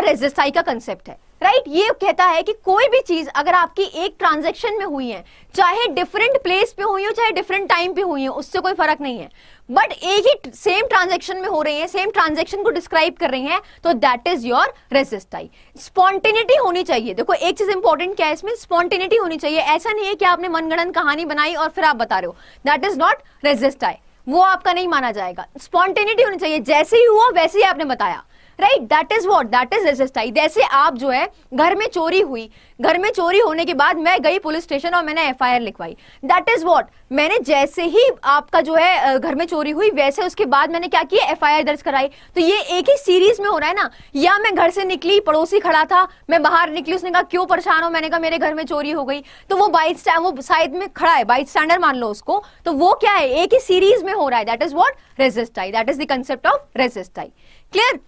रेजिस्टाई का कंसेप्ट है राइट right? ये कहता है कि कोई भी चीज अगर आपकी एक ट्रांजेक्शन में हुई है चाहे डिफरेंट प्लेस पे हुई हो चाहे डिफरेंट टाइम पे हुई हो उससे कोई फर्क नहीं है बट एक ही सेम ट्रांजेक्शन में हो रही है सेम ट्रांजेक्शन को डिस्क्राइब कर रही है तो that is your res gestae spontaneity होनी चाहिए देखो एक चीज इंपॉर्टेंट क्या है इसमें स्पॉन्टेनिटी होनी चाहिए ऐसा नहीं है कि आपने मनगणन कहानी बनाई और फिर आप बता रहे हो दैट इज नॉट रेजिस्टाई वो आपका नहीं माना जाएगा स्पॉन्टेनिटी होनी चाहिए जैसे ही हुआ वैसे ही आपने बताया right that is what that is res gestae जैसे आप जो है घर में चोरी हुई घर में चोरी होने के बाद मैं गई पुलिस स्टेशन और मैंने एफ लिखवाई दैट इज वॉट मैंने जैसे ही आपका जो है घर में चोरी हुई वैसे उसके बाद मैंने क्या किया एफ दर्ज कराई तो ये एक ही सीरीज में हो रहा है ना या मैं घर से निकली पड़ोसी खड़ा था मैं बाहर निकली उसने कहा क्यों परेशान हो मैंने कहा मेरे घर में चोरी हो गई तो वो बाइक वो साइड में खड़ा है बाइक स्टैंडर मान लो उसको तो वो क्या है एक ही सीरीज में हो रहा है that is what res gestae that is the concept of res gestae clear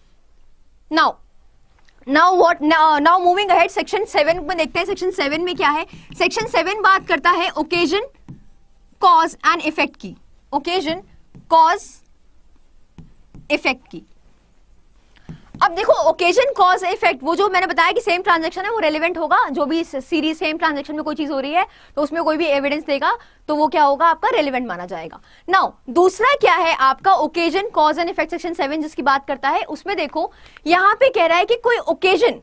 now now what now moving ahead section seven में देखते हैं सेक्शन सेवन में क्या है सेक्शन सेवन बात करता है ओकेजन कॉज एंड इफेक्ट की ओकेजन कॉज इफेक्ट की अब देखो ओकेजन कॉज इफेक्ट वो जो मैंने बताया कि सेम ट्रांजेक्शन है वो रेलिवेंट होगा जो भी सीरीज सेम ट्रांजेक्शन में कोई चीज हो रही है तो उसमें कोई भी एविडेंस देगा तो वो क्या होगा आपका रेलिवेंट माना जाएगा नाउ दूसरा क्या है आपका occasion cause and effect section seven जिसकी बात करता है उसमें देखो यहां पर कह रहा है कि कोई ओकेजन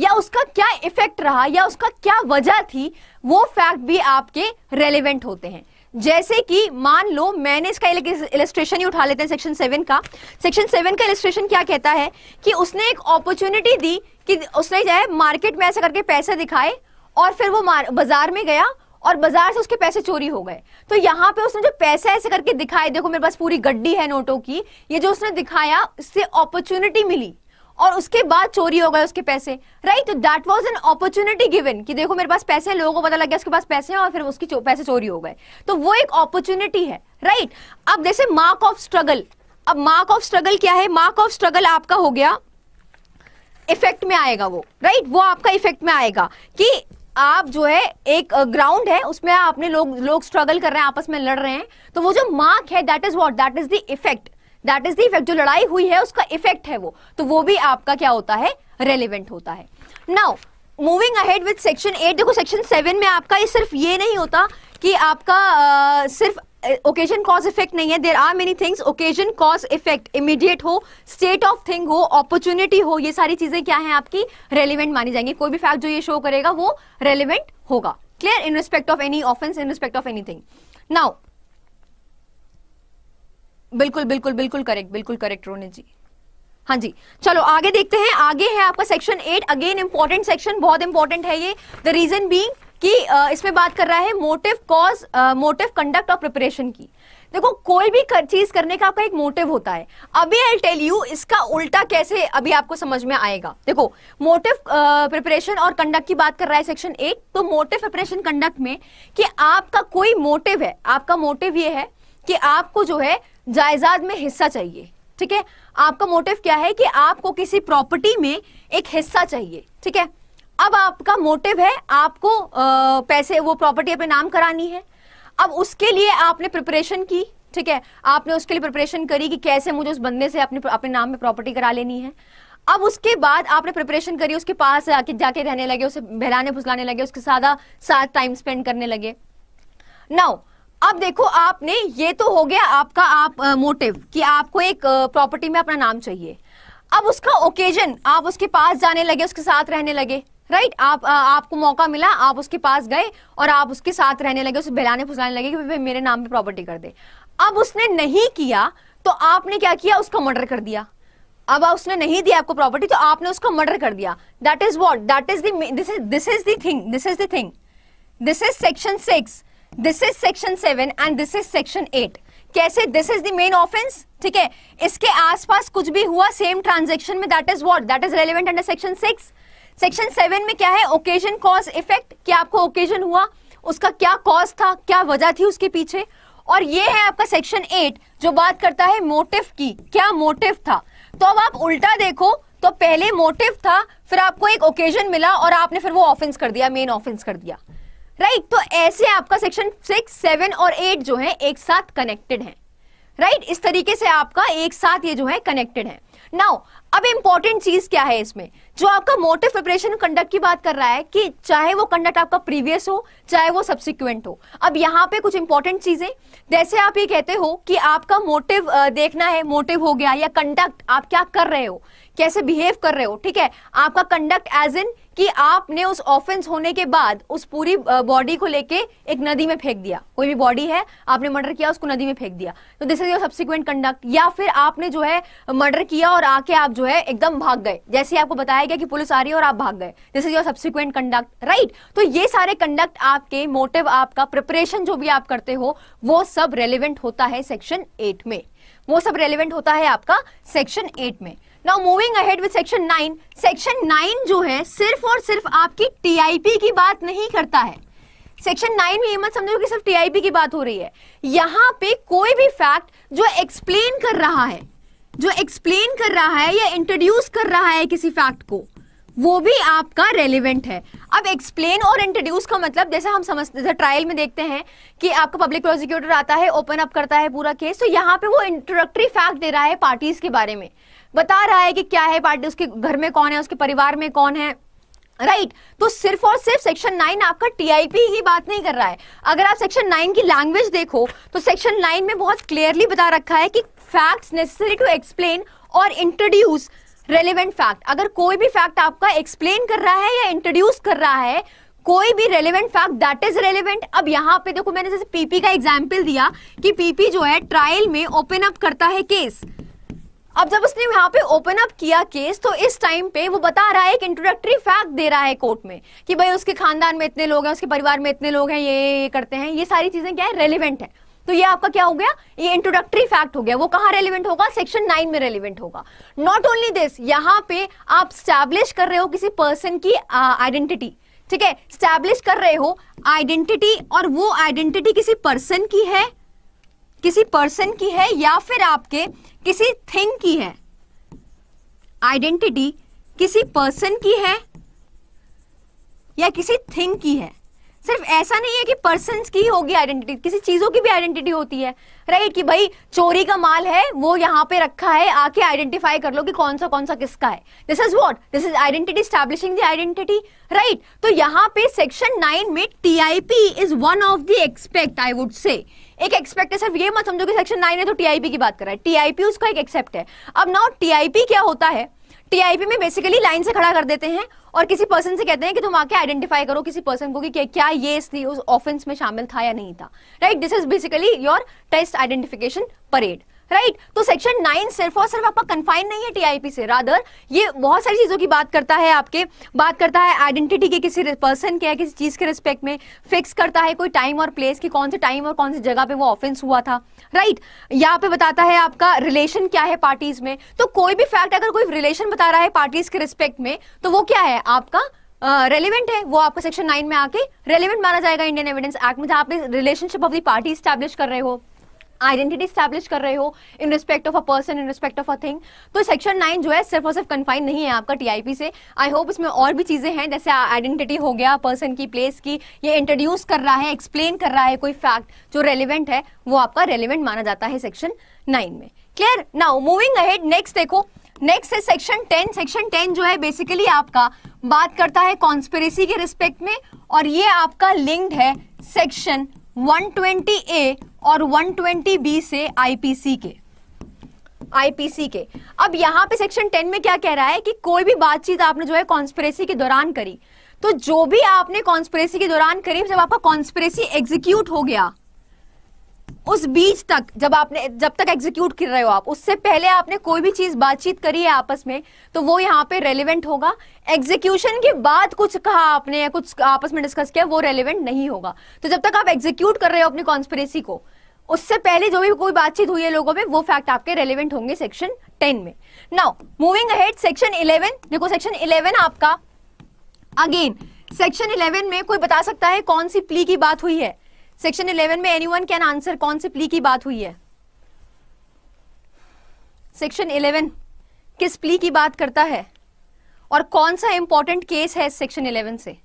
या उसका क्या इफेक्ट रहा या उसका क्या वजह थी वो फैक्ट भी आपके रेलिवेंट होते हैं जैसे कि मान लो मैंने इसका इलेस्ट्रेशन ही उठा लेते हैं सेक्शन सेवन का सेक्शन सेवन का इलेस्ट्रेशन क्या कहता है कि उसने एक अपॉर्चुनिटी दी कि उसने जो है मार्केट में ऐसा करके पैसे दिखाए और फिर वो बाजार में गया और बाजार से उसके पैसे चोरी हो गए तो यहाँ पे उसने जो पैसे ऐसे करके दिखाए देखो मेरे पास पूरी गड्डी है नोटों की ये जो उसने दिखाया इससे अपॉर्चुनिटी मिली और उसके बाद चोरी हो गए उसके पैसे right that was an opportunity given कि देखो मेरे पास पैसे लोगों को पता लग गया उसके पास पैसे हैं और फिर उसकी चो, पैसे चोरी हो गए तो वो एक अपॉर्चुनिटी है राइट right? अब जैसे मार्क ऑफ स्ट्रगल अब मार्क ऑफ स्ट्रगल क्या है मार्क ऑफ स्ट्रगल आपका हो गया इफेक्ट में आएगा वो राइट right? वो आपका इफेक्ट में आएगा कि आप जो है एक ग्राउंड है उसमें आपने लोग लोग स्ट्रगल कर रहे हैं आपस में लड़ रहे हैं तो वो जो मार्क है that is what that is the effect that is the effect जो लड़ाई हुई है उसका इफेक्ट है वो तो वो भी आपका क्या होता है रेलिवेंट होता है now moving ahead with section eight देखो सेक्शन सेवन में आपका ये सिर्फ ये नहीं होता कि आपका uh, सिर्फ ओकेजन कॉज इफेक्ट नहीं है there are many things occasion cause effect immediate हो स्टेट ऑफ थिंग हो अपॉर्चुनिटी हो ये सारी चीजें क्या हैं आपकी रेलिवेंट मानी जाएंगी कोई भी फैक्ट जो ये शो करेगा वो रेलिवेंट होगा clear in respect of any offence in respect of any thing now बिल्कुल बिल्कुल बिल्कुल करेक्ट बिल्कुल करेक्ट रोनित जी हाँ जी चलो आगे देखते हैं आगे है आपका section eight again important section बहुत इंपॉर्टेंट है ये द रीजन बींग कि इसमें बात कर रहा है मोटिव कॉज मोटिव कंडक्ट और प्रिपरेशन की देखो कोई भी कर, चीज करने का आपका एक मोटिव होता है अभी आई टेल यू इसका उल्टा कैसे अभी आपको समझ में आएगा देखो मोटिव प्रिपरेशन और कंडक्ट की बात कर रहा है सेक्शन एट तो मोटिव प्रिपरेशन कंडक्ट में कि आपका कोई मोटिव है आपका मोटिव ये है कि आपको जो है जायदाद में हिस्सा चाहिए ठीक है आपका मोटिव क्या है कि आपको किसी प्रॉपर्टी में एक हिस्सा चाहिए ठीक है अब आपका मोटिव है आपको आ, पैसे वो प्रॉपर्टी अपने नाम करानी है अब उसके लिए आपने प्रिपरेशन की ठीक है आपने उसके लिए प्रिपरेशन करी कि कैसे मुझे उस बंदे से अपने अपने नाम में प्रॉपर्टी करा लेनी है अब उसके बाद आपने प्रिपरेशन करी उसके पास जाके जाके रहने लगे उसे बहलाने फुसलाने लगे उसके साथ साथ टाइम स्पेंड करने लगे नाउ अब देखो आपने ये तो हो गया आपका आप मोटिव कि आपको एक प्रॉपर्टी में अपना नाम चाहिए अब उसका ओकेजन आप उसके पास जाने लगे उसके साथ रहने लगे राइट आप आ, आपको मौका मिला आप उसके पास गए और आप उसके साथ रहने लगे उसे बहलाने फुसलाने लगे कि भाई मेरे नाम पे प्रॉपर्टी कर दे अब उसने नहीं किया तो आपने क्या किया उसका मर्डर कर दिया अब उसने नहीं दिया आपको प्रॉपर्टी तो आपने उसका मर्डर कर दिया that is what that is this is this is this is thing this is section six this is section seven and this is section eight कैसे this is the main offence ठीक है इसके आसपास कुछ भी हुआ सेम ट्रांजेक्शन में that is what that is relevant under section six section seven में क्या है ओकेजन कॉज इफेक्ट क्या आपको ओकेजन हुआ उसका क्या कॉज था क्या वजह थी उसके पीछे और ये है आपका सेक्शन एट जो बात करता है मोटिव की क्या मोटिव था तो अब आप उल्टा देखो तो पहले मोटिव था फिर आपको एक ओकेजन मिला और आपने फिर वो ऑफेंस कर दिया मेन ऑफेंस कर दिया राइट right, तो ऐसे आपका सेक्शन सिक्स सेवन और एट जो है एक साथ कनेक्टेड है राइट right? इस तरीके से आपका एक साथ ये जो है कनेक्टेड है नाउ अब इंपॉर्टेंट चीज क्या है इसमें जो आपका मोटिव प्रिपरेशन कंडक्ट की बात कर रहा है कि चाहे वो कंडक्ट आपका प्रीवियस हो चाहे वो सब्सिक्वेंट हो अब यहाँ पे कुछ इंपॉर्टेंट चीजें जैसे आप ये कहते हो कि आपका मोटिव देखना है मोटिव हो गया या कंडक्ट आप क्या कर रहे हो कैसे बिहेव कर रहे हो ठीक है आपका कंडक्ट एज इन कि आपने उस ऑफेंस होने के बाद उस पूरी बॉडी को लेके एक नदी में फेंक दिया कोई भी बॉडी है आपने मर्डर किया उसको नदी में फेंक दिया तो this is your subsequent conduct या फिर आपने जो है मर्डर किया और आके आप जो है एकदम भाग गए जैसे आपको बताया गया कि पुलिस आ रही है और आप भाग गए this is your subsequent conduct right तो ये सारे कंडक्ट आपके मोटिव आपका प्रिपरेशन जो भी आप करते हो वो सब रेलिवेंट होता है सेक्शन एट में वो सब रेलिवेंट होता है आपका सेक्शन एट में now moving ahead with section nine section nine जो है सिर्फ और सिर्फ आपकी टीआईपी की बात नहीं करता है सेक्शन नाइन में ये मत समझो कि सिर्फ टीआईपी की बात हो रही है यहां पे कोई भी फैक्ट जो एक्सप्लेन कर रहा है जो एक्सप्लेन कर रहा है या इंट्रोड्यूस कर रहा है किसी फैक्ट को वो भी आपका रेलिवेंट है अब एक्सप्लेन और इंट्रोड्यूस का मतलब जैसे हम समझते हैं ट्रायल में देखते हैं कि आपका पब्लिक प्रोसिक्यूटर आता है ओपन अप करता है पूरा केस तो यहाँ पे वो इंट्रोडक्टरी फैक्ट दे रहा है पार्टीज के बारे में बता रहा है कि क्या है पार्टी उसके घर में कौन है उसके परिवार में कौन है राइट right. तो सिर्फ और सिर्फ सेक्शन नाइन आपका टीआईपी ही बात नहीं कर रहा है अगर आप सेक्शन नाइन की लैंग्वेज देखो तो सेक्शन नाइन में बहुत क्लियरली बता रखा है कि फैक्ट्स नेसेसरी टू एक्सप्लेन और इंट्रोड्यूस रेलिवेंट फैक्ट अगर कोई भी फैक्ट आपका एक्सप्लेन कर रहा है या इंट्रोड्यूस कर रहा है कोई भी relevant fact that is relevant अब यहाँ पे देखो मैंने जैसे पीपी का एग्जाम्पल दिया कि पीपी जो है ट्रायल में ओपन अप करता है केस अब जब उसने यहाँ पे ओपन अप किया केस तो इस टाइम पे वो बता रहा है एक इंट्रोडक्टरी फैक्ट दे रहा है कोर्ट में कि भाई उसके खानदान में इतने लोग हैं उसके परिवार में इतने लोग हैं ये, ये करते हैं ये सारी चीजें क्या है रेलिवेंट है तो ये आपका क्या हो गया ये इंट्रोडक्टरी फैक्ट हो गया वो कहाँ रेलिवेंट होगा सेक्शन नाइन में रेलिवेंट होगा नॉट ओनली दिस यहाँ पे आप स्टैब्लिश कर रहे हो किसी पर्सन की आइडेंटिटी ठीक है स्टैब्लिश कर रहे हो आइडेंटिटी और वो आइडेंटिटी किसी पर्सन की है किसी पर्सन की है या फिर आपके किसी थिंग की है आइडेंटिटी किसी पर्सन की है या किसी थिंग की है सिर्फ ऐसा नहीं है कि पर्सन की होगी आइडेंटिटी किसी चीजों की भी आइडेंटिटी होती है राइट कि भाई चोरी का माल है वो यहां पे रखा है आके आइडेंटिफाई कर लो कि कौन सा कौन सा किसका है this is what this is identity establishing the identity right तो यहां पे सेक्शन नाइन में P is one of the aspect I would say एक एक्सपेक्ट है सिर्फ ये मत समझो कि सेक्शन नाइन है तो टीआईपी की बात कर रहा है टीआईपी उसका एक एक्सेप्ट है अब नाउ टीआईपी क्या होता है टीआईपी में बेसिकली लाइन से खड़ा कर देते हैं और किसी पर्सन से कहते हैं कि तुम आके आइडेंटिफाई करो किसी पर्सन को कि क्या ये उस ऑफेंस में शामिल था या नहीं था right this is basically your test identification parade right right? तो सेक्शन नाइन सिर्फ और सिर्फ आपका कन्फाइन नहीं है टीआईपी से रादर ये बहुत सारी चीज़ों की बात करता है आपके बात करता है आइडेंटिटी के किसी पर्सन के या किसी चीज़ के रिस्पेक्ट में फिक्स करता है कोई टाइम और प्लेस की कौन से टाइम और कौन सी जगह पे वो ऑफेंस हुआ था राइट right? यहाँ पे बताता है आपका रिलेशन क्या है पार्टीज में तो कोई भी फैक्ट अगर कोई रिलेशन बता रहा है पार्टीज के रिस्पेक्ट में तो वो क्या है आपका रेलिवेंट uh, है वो आपका सेक्शन नाइन में आके रेलिवेंट माना जाएगा इंडियन एविडेंस एक्ट में जहाँ पे relationship of the party establish कर रहे हो आइडेंटिटी स्टैब्लिश कर रहे हो in respect of a person in respect of a thing तो सेक्शन नाइन जो है सिर्फ और सिर्फ कन्फाइन नहीं है आपका टीआईपी से आई होप इसमें और भी चीजें हैं जैसे आइडेंटिटी हो गया पर्सन की प्लेस की ये इंट्रोड्यूस कर रहा है एक्सप्लेन कर रहा है कोई फैक्ट जो रेलिवेंट है वो आपका रेलिवेंट माना जाता है सेक्शन नाइन में clear now moving ahead next देखो नेक्स्ट है सेक्शन टेन सेक्शन टेन जो है बेसिकली आपका बात करता है कॉन्स्पेरेसी के रिस्पेक्ट में और ये आपका लिंक्ड है सेक्शन ए और बी से आईपीसी के आईपीसी के अब यहां पे सेक्शन 10 में क्या कह रहा है कि कोई भी बातचीत आपने जो है कॉन्स्परेसी के दौरान करी तो जो भी आपने कॉन्स्परेसी के दौरान करी जब आपका कॉन्स्परेसी एग्जीक्यूट हो गया उस बीच तक जब आपने जब तक एग्जीक्यूट कर रहे हो आप उससे पहले आपने कोई भी चीज बातचीत करी है आपस में तो वो यहाँ पे रेलिवेंट होगा एग्जीक्यूशन के बाद कुछ कहा आपने या कुछ आपस में डिस्कस किया वो रेलिवेंट नहीं होगा तो जब तक आप एग्जीक्यूट कर रहे हो अपनी कॉन्स्परेसी को उससे पहले जो भी कोई बातचीत हुई है लोगों में वो फैक्ट आपके रेलिवेंट होंगे सेक्शन टेन में now moving ahead section eleven देखो सेक्शन इलेवन आपका अगेन सेक्शन इलेवन में कोई बता सकता है कौन सी प्ली की बात हुई है सेक्शन 11 में एनीवन कैन आंसर कौन से प्ली की बात हुई है सेक्शन 11 किस प्ली की बात करता है और कौन सा इंपॉर्टेंट केस है सेक्शन 11 से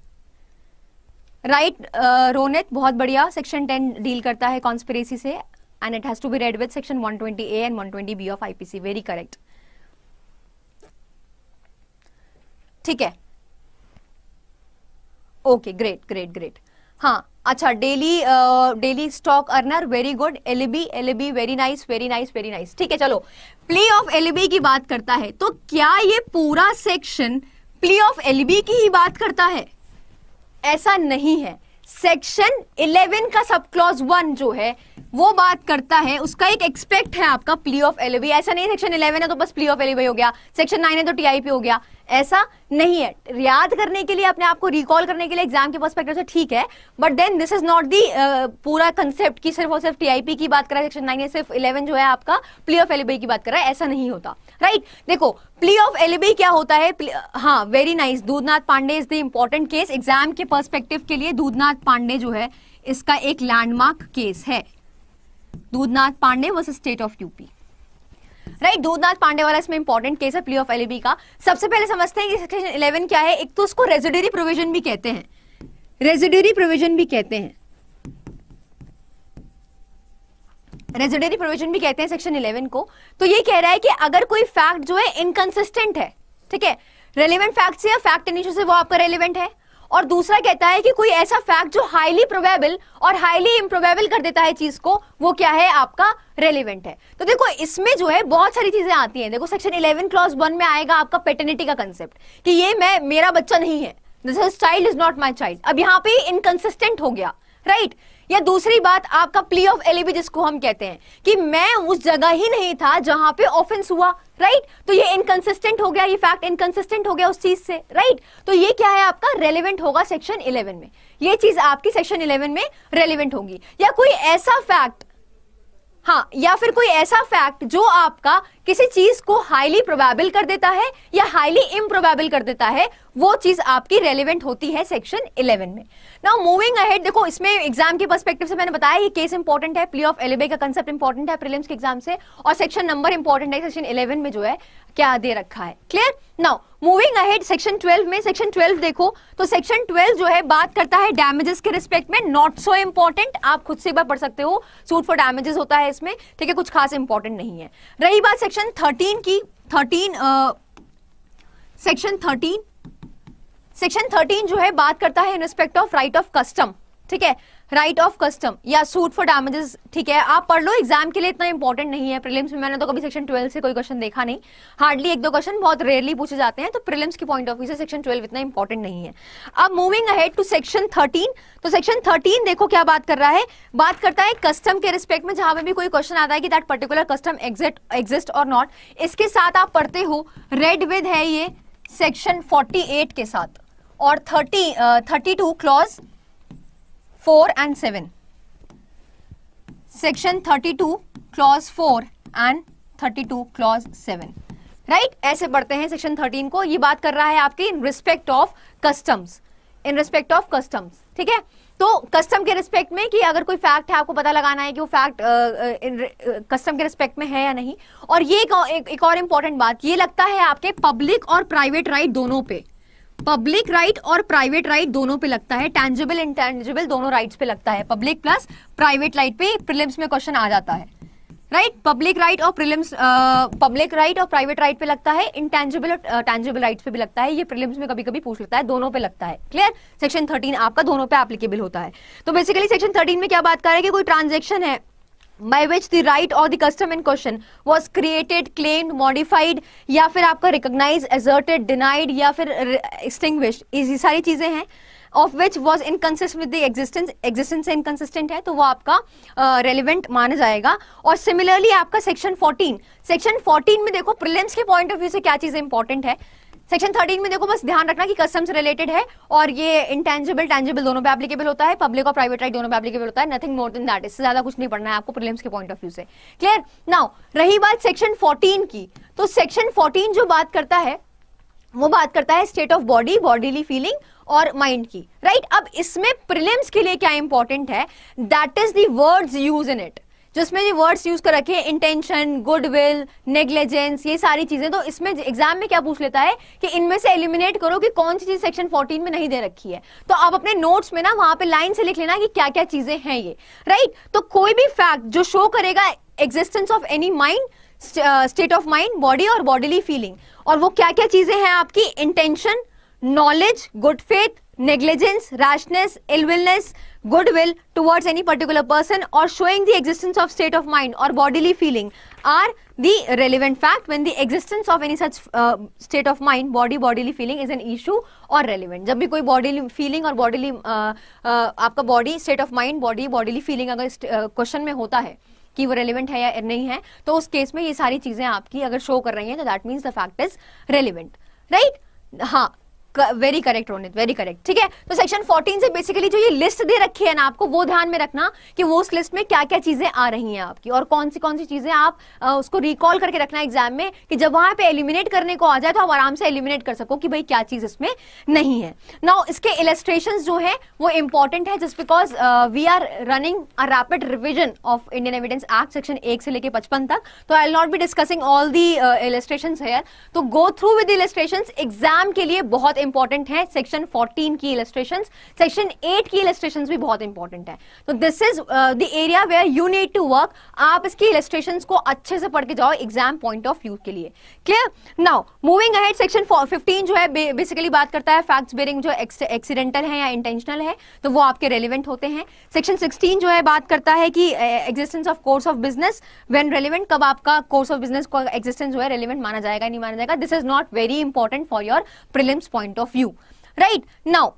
राइट right, रोनित uh, बहुत बढ़िया सेक्शन 10 डील करता है कॉन्स्पिरेसी से and it has to be read with section 120 A and 120 B of IPC very correct ठीक है ओके ग्रेट ग्रेट ग्रेट हाँ अच्छा daily daily stock earner very good LB LB very nice very nice very nice ठीक है चलो play of LB की बात करता है तो क्या ये पूरा सेक्शन प्ले ऑफ एलबी की ही बात करता है ऐसा नहीं है सेक्शन 11 का सब क्लॉज वन जो है वो बात करता है उसका एक एक्सपेक्ट है आपका प्ली ऑफ एलिवी ऐसा नहीं सेक्शन इलेवन है तो बस प्ली ऑफ एलिवी हो गया सेक्शन नाइन है तो टीआईपी हो गया ऐसा नहीं है याद करने के लिए अपने आप को रिकॉल करने के लिए एग्जाम के पर्सपेक्टिव से ठीक है but then this is not the पूरा कंसेप्ट की सिर्फ और सिर्फ टीआईपी की बात करा सेक्शन नाइन सिर्फ इलेवन जो है आपका प्ली ऑफ एलिबी की बात करा ऐसा नहीं होता राइट right? देखो प्ली ऑफ एलिबी क्या होता है हाँ very nice Dudhnath Pandey is the important case exam के पर्सपेक्टिव के लिए दूधनाथ पांडे जो है इसका एक लैंडमार्क केस है Dudhnath Pandey versus state of UP right right, Dudhnath Pandey वाला इसमें इंपॉर्टेंट केस है प्ली ऑफ एलिबी का सबसे पहले समझते हैं कि सेक्शन 11 क्या है एक तो उसको रेजिडरी प्रोविजन भी कहते हैं रेजिडरी प्रोविजन भी कहते हैं रेजिडरी प्रोविजन भी कहते हैं सेक्शन 11 को तो ये कह रहा है कि अगर कोई फैक्ट जो है इनकंसिस्टेंट है ठीक है रेलिवेंट फैक्ट से या फैक्ट इन से वो आपका रेलिवेंट है और दूसरा कहता है कि कोई ऐसा फैक्ट जो हाईली प्रोबेबल और हाईली इम्प्रोबेबल कर देता है चीज को वो क्या है आपका रेलिवेंट है तो देखो इसमें जो है बहुत सारी चीजें आती हैं देखो सेक्शन इलेवन क्लॉज वन में आएगा आपका पेटर्निटी का कंसेप्ट कि ये मैं मेरा बच्चा नहीं है this child is not my child अब यहाँ पे इनकंसिस्टेंट हो गया राइट right? या दूसरी बात आपका प्ली ऑफ एलिबी जिसको हम कहते हैं कि मैं उस जगह ही नहीं था जहां पे ऑफेंस हुआ राइट right? तो ये इनकंसिस्टेंट हो गया ये फैक्ट इनकंसिस्टेंट हो गया उस चीज से राइट right? तो ये क्या है आपका रेलिवेंट होगा सेक्शन इलेवन में ये चीज आपकी सेक्शन इलेवन में रेलिवेंट होगी या कोई ऐसा फैक्ट हाँ या फिर कोई ऐसा फैक्ट जो आपका किसी चीज को हाईली प्रोबेबल कर देता है या हाईली इम्प्रोबेबल कर देता है वो चीज आपकी रेलिवेंट होती है सेक्शन 11 में नाउ मूविंग अहेड देखो इसमें एग्जाम के परस्पेक्टिव से मैंने बताया ये केस इंपॉर्टेंट है प्ली ऑफ एलेबे का कंसेप्ट इंपॉर्टेंट है प्रीलिम्स के एग्जाम से और सेक्शन नंबर इंपॉर्टेंट है सेक्शन इलेवन में जो है क्या दे रखा है clear now moving ahead section 12 में सेक्शन 12 देखो तो सेक्शन 12 जो है बात करता है डैमेजेस के रिस्पेक्ट में नॉट सो इंपॉर्टेंट आप खुद से एक बार पढ़ सकते हो सूट फॉर डैमेजेस होता है इसमें ठीक है कुछ खास इंपॉर्टेंट नहीं है रही बात सेक्शन 13 की 13 सेक्शन uh, 13 सेक्शन थर्टीन जो है बात करता है in respect of right of custom ठीक है राइट ऑफ कस्टम या सूट फॉर डैमेजेस ठीक है आप पढ़ लो एग्जाम के लिए इतना इंपॉर्टेंट नहीं है प्रीलिम्स में मैंने तो कभी सेक्शन ट्वेल्व से कोई क्वेश्चन देखा नहीं हार्डली एक दो क्वेश्चन बहुत रेयरली पूछे जाते हैं तो प्रीलिम्स की पॉइंट ऑफ व्यू से सेक्शन ट्वेल्व इतना इंपॉर्टेंट नहीं है अब moving ahead to section thirteen तो सेक्शन थर्टीन देखो क्या बात कर रहा है बात करता है कस्टम के रिस्पेक्ट में जहां पर भी कोई क्वेश्चन आता है कि that particular custom exit exist और नॉट इसके साथ आप पढ़ते हो रेड विद है ये सेक्शन फोर्टी के साथ और thirty thirty two clause four and seven section thirty two clause four and thirty two clause seven right ऐसे पढ़ते हैं सेक्शन थर्टीन को ये बात कर रहा है आपकी in respect of customs in respect of customs ठीक है तो कस्टम के रिस्पेक्ट में कि अगर कोई फैक्ट है आपको पता लगाना है कि वो fact custom uh, uh, uh, के रिस्पेक्ट में है या नहीं और ये एक, एक, और इंपॉर्टेंट बात ये लगता है आपके पब्लिक और प्राइवेट राइट दोनों पे पब्लिक राइट और प्राइवेट राइट दोनों पे लगता है टैंजिबल इंटेंजिबल दोनों राइट्स पे लगता है पब्लिक प्लस प्राइवेट राइट पे प्रिलिम्स में क्वेश्चन आ जाता है राइट पब्लिक राइट और प्रिलिम्स पब्लिक राइट और प्राइवेट राइट पे लगता है इंटेंजिबल और टेंजिबल राइट पे भी लगता है ये प्रिलिम्स में कभी कभी पूछ लेता है दोनों पे लगता है क्लियर सेक्शन थर्टीन आपका दोनों पे एप्लीकेबल होता है तो बेसिकली सेक्शन थर्टीन में क्या बात कर हैं कि कोई ट्रांजेक्शन है बाई विच द राइट और the custom in question was created claimed modified या फिर आपका रिकोगनाइज एजर्टेड डिनाइड या फिर एक्सटिंग्विश ये सारी चीज़ें हैं of which was inconsist with the existence existence से इनकन्सिस्टेंट है तो वो आपका रेलिवेंट uh, माना जाएगा और सिमिलरली आपका सेक्शन 14 सेक्शन 14 में देखो प्रिलिम्स के पॉइंट ऑफ व्यू से क्या चीज़ इंपॉर्टेंट है सेक्शन थर्टीन में देखो बस ध्यान रखना कि कस्टम्स रिलेटेड है और ये इंटेंजिबल टेंजिबल दोनों पे एप्लीकेबल होता है पब्लिक और प्राइवेट राइट दोनों पे एप्लीकेबल होता है नथिंग मोर देन दैट इससे ज्यादा कुछ नहीं पढ़ना है आपको प्रिलिम्स के पॉइंट ऑफ व्यू से क्लियर नाउ रही बात सेक्शन फोर्टीन की तो सेक्शन फोर्टीन जो बात करता है वो बात करता है state of body bodily feeling और माइंड की राइट right? अब इसमें प्रिलिम्स के लिए क्या इंपॉर्टेंट है that is the use in it जिसमें ये वर्ड्स यूज कर रखे हैं इंटेंशन गुडविल नेग्लेजेंस ये सारी चीजें तो इसमें एग्जाम में क्या पूछ लेता है कि इनमें से एलिमिनेट करो कि कौन सी चीज सेक्शन 14 में नहीं दे रखी है तो आप अपने नोट्स में ना वहां पे लाइन से लिख लेना कि क्या क्या चीजें हैं ये राइट right? तो कोई भी फैक्ट जो शो करेगा existence of any mind state of mind body और बॉडीली फीलिंग और वो क्या क्या चीजें हैं आपकी intention knowledge good faith negligence, rashness, ill willness, goodwill towards any particular person or showing the existence of state of mind or bodily feeling are the relevant fact when the existence of any such uh, state of mind, body, bodily feeling is an issue or relevant. jab bhi koi bodily feeling or bodily uh, uh, aapka body, state of mind, body, bodily feeling agar uh, question mein hota hai कि वो relevant है या नहीं है तो उस case में ये सारी चीजें आपकी अगर शो कर रही हैं तो that means the fact is relevant right हाँ very correct Ronit very correct ठीक है तो सेक्शन 14 से बेसिकली जो ये लिस्ट दे रखी है ना आपको वो ध्यान में रखना कि वो उस लिस्ट में क्या क्या चीजें आ रही हैं आपकी और कौन सी कौन सी चीजें आप आ, उसको रिकॉल करके रखना एग्जाम में कि जब वहां पे एलिमिनेट करने को आ जाए तो आप आराम से एलिमिनेट कर सको कि भाई क्या चीज इसमें नहीं है ना इसके इलेस्ट्रेशन जो है वो इंपॉर्टेंट है just because we are running a rapid revision of Indian evidence act section एक से लेकर पचपन तक तो I'll not be discussing all the illustration here तो go through with illustration exam के लिए बहुत इंपॉर्टेंट है सेक्शन 14 की इलेस्ट्रेशन सेक्शन 8 की इलेस्ट्रेशन भी बहुत इंपॉर्टेंट है तो this is the area where you need to work आप इसकी इलेस्ट्रेशन को अच्छे से पढ़ के जाओ एग्जाम पॉइंट ऑफ व्यू के लिए clear now moving ahead section 15 जो है बेसिकली बात करता है फैक्ट्स बेरिंग जो एक्सीडेंटल है या इंटेंशनल है तो वो आपके रेलिवेंट होते हैं सेक्शन 16 जो है बात करता है कि existence of course of business when relevant कब आपका कोर्स ऑफ बिजनेस का एग्जिस्टेंस जो है रेलिवेंट माना जाएगा नहीं माना जाएगा this is not very important for your prelims point point of view right now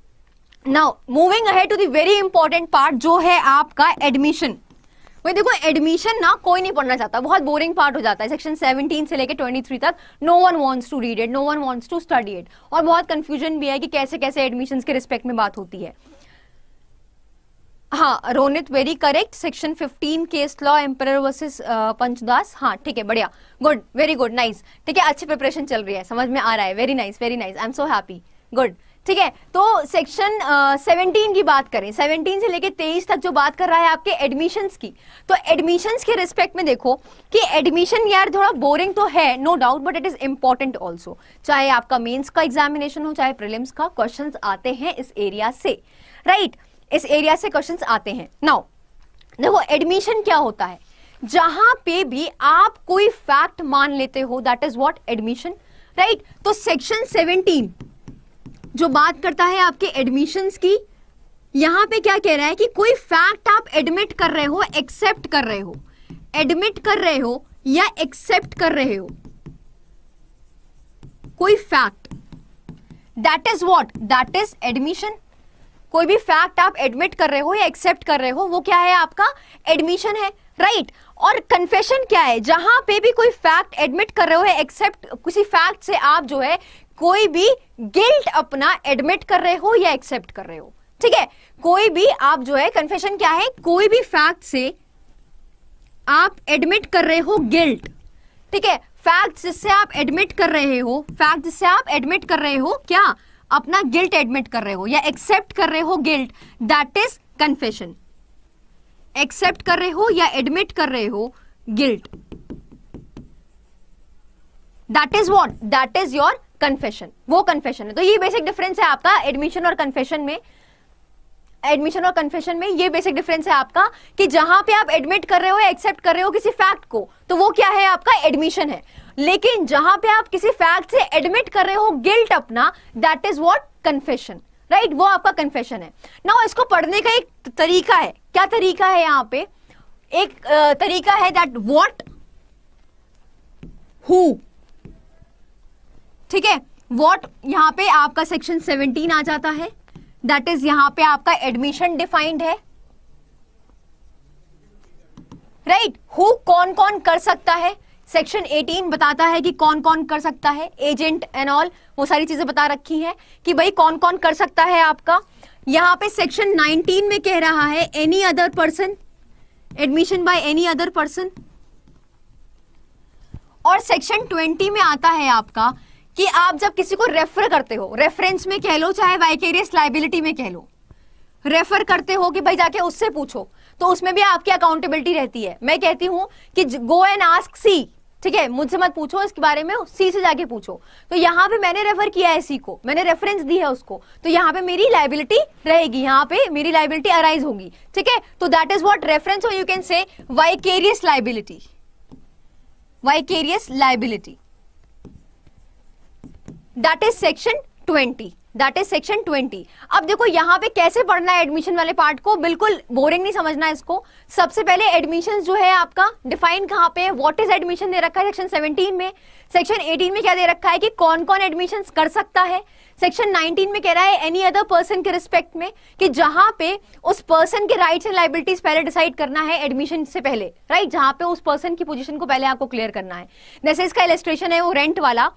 now moving ahead to the very important part जो है आपका एडमिशन भाई देखो एडमिशन ना कोई नहीं पढ़ना चाहता बहुत बोरिंग पार्ट हो जाता है सेक्शन 17 से लेके 23 तक no one wants to read it no one wants to study it और बहुत कंफ्यूजन भी है कि कैसे कैसे एडमिशन के रिस्पेक्ट में बात होती है हाँ Ronit very correct section 15 case law emperor versus Panchdas हाँ ठीक है बढ़िया गुड वेरी गुड नाइस ठीक है अच्छी प्रिपरेशन चल रही है समझ में आ रहा है very nice very nice I am so happy good ठीक है तो सेक्शन सेवनटीन की बात करें सेवनटीन से लेके तेईस तक जो बात कर रहा है आपके एडमिशन्स की तो एडमिशन के रिस्पेक्ट में देखो कि एडमिशन यार थोड़ा बोरिंग तो है no doubt but it is important also चाहे आपका मेंस का एग्जामिनेशन हो चाहे प्रिलिम्स का क्वेश्चंस आते हैं इस एरिया से राइट right? इस एरिया से क्वेश्चंस आते हैं नाउ देखो एडमिशन क्या होता है जहां पे भी आप कोई फैक्ट मान लेते हो that is what admission right तो सेक्शन 17 जो बात करता है आपके एडमिशंस की यहां पे क्या कह रहा है कि कोई फैक्ट आप एडमिट कर रहे हो एक्सेप्ट कर रहे हो एडमिट कर रहे हो या एक्सेप्ट कर रहे हो कोई fact that is what that is admission कोई भी फैक्ट आप एडमिट कर रहे हो या एक्सेप्ट कर रहे हो वो क्या है आपका एडमिशन है राइट right. और कन्फेशन क्या है जहां पे भी कोई फैक्ट एडमिट कर रहे हो एक्सेप्ट किसी फैक्ट से आप जो है कोई भी गिल्ट अपना एडमिट कर रहे हो या एक्सेप्ट कर रहे हो ठीक है कोई भी आप जो है कन्फेशन क्या है कोई भी फैक्ट से आप एडमिट कर रहे हो गिल्ट ठीक है फैक्ट जिससे आप एडमिट कर रहे हो फैक्ट जिससे आप एडमिट कर रहे हो क्या अपना गिल्ट एडमिट कर रहे हो या एक्सेप्ट कर रहे हो guilt that is confession accept कर रहे हो या एडमिट कर रहे हो guilt that is what that is your confession वो कन्फेशन है तो ये बेसिक डिफरेंस है आपका एडमिशन और कन्फेशन में एडमिशन और कन्फेशन में ये बेसिक डिफरेंस है आपका कि जहां पे आप एडमिट कर रहे हो या एक्सेप्ट कर रहे हो किसी फैक्ट को तो वो क्या है आपका एडमिशन है लेकिन जहां पे आप किसी फैक्ट से एडमिट कर रहे हो गिल्ट अपना that is what confession right वो आपका कन्फेशन है ना इसको पढ़ने का एक तरीका है क्या तरीका है यहां पे एक तरीका है दैट वॉट हु ठीक है वॉट यहां पे आपका सेक्शन 17 आ जाता है दैट इज यहां पे आपका एडमिशन डिफाइंड है राइट right? हु कौन कौन कर सकता है सेक्शन 18 बताता है कि कौन कौन कर सकता है एजेंट एंड ऑल वो सारी चीजें बता रखी हैं कि भाई कौन कौन कर सकता है आपका यहाँ पे सेक्शन 19 में कह रहा है any other person admission by any other person और सेक्शन 20 में आता है आपका कि आप जब किसी को रेफर करते हो रेफरेंस में कह लो चाहे वाइकेरियस लाइबिलिटी में कह लो रेफर करते हो कि भाई जाके उससे पूछो तो उसमें भी आपकी अकाउंटेबिलिटी रहती है मैं कहती हूं कि गो एंड आस्क सी ठीक है मुझसे मत पूछो इसके बारे में सी से जाके पूछो तो यहाँ पे मैंने रेफर किया है सी को मैंने रेफरेंस दी है उसको तो यहाँ पे मेरी लाइबिलिटी रहेगी यहाँ पे मेरी लाइबिलिटी अराइज होगी ठीक है तो दैट इज वॉट रेफरेंस और you can say vicarious liability vicarious liability that is section twenty that is section twenty अब देखो यहाँ पे कैसे पढ़ना है एडमिशन वाले पार्ट को बिल्कुल बोरिंग नहीं समझना इसको सबसे पहले एडमिशन जो है आपका डिफाइन कहाँ पे है व्हाट इज एडमिशन दे रखा है सेक्शन सेवनटीन में सेक्शन एटीन में क्या दे रखा है कि कौन कौन एडमिशन कर सकता है सेक्शन 19 में कह रहा है एनी अदर पर्सन के रिस्पेक्ट में कि जहां पे उस पर्सन के राइट्स एंड लाइबिलिटीज पहले डिसाइड करना है एडमिशन से पहले राइट right? जहां पे उस पर्सन की पोजीशन को पहले आपको क्लियर करना है जैसे इसका इलेस्ट्रेशन है वो रेंट वाला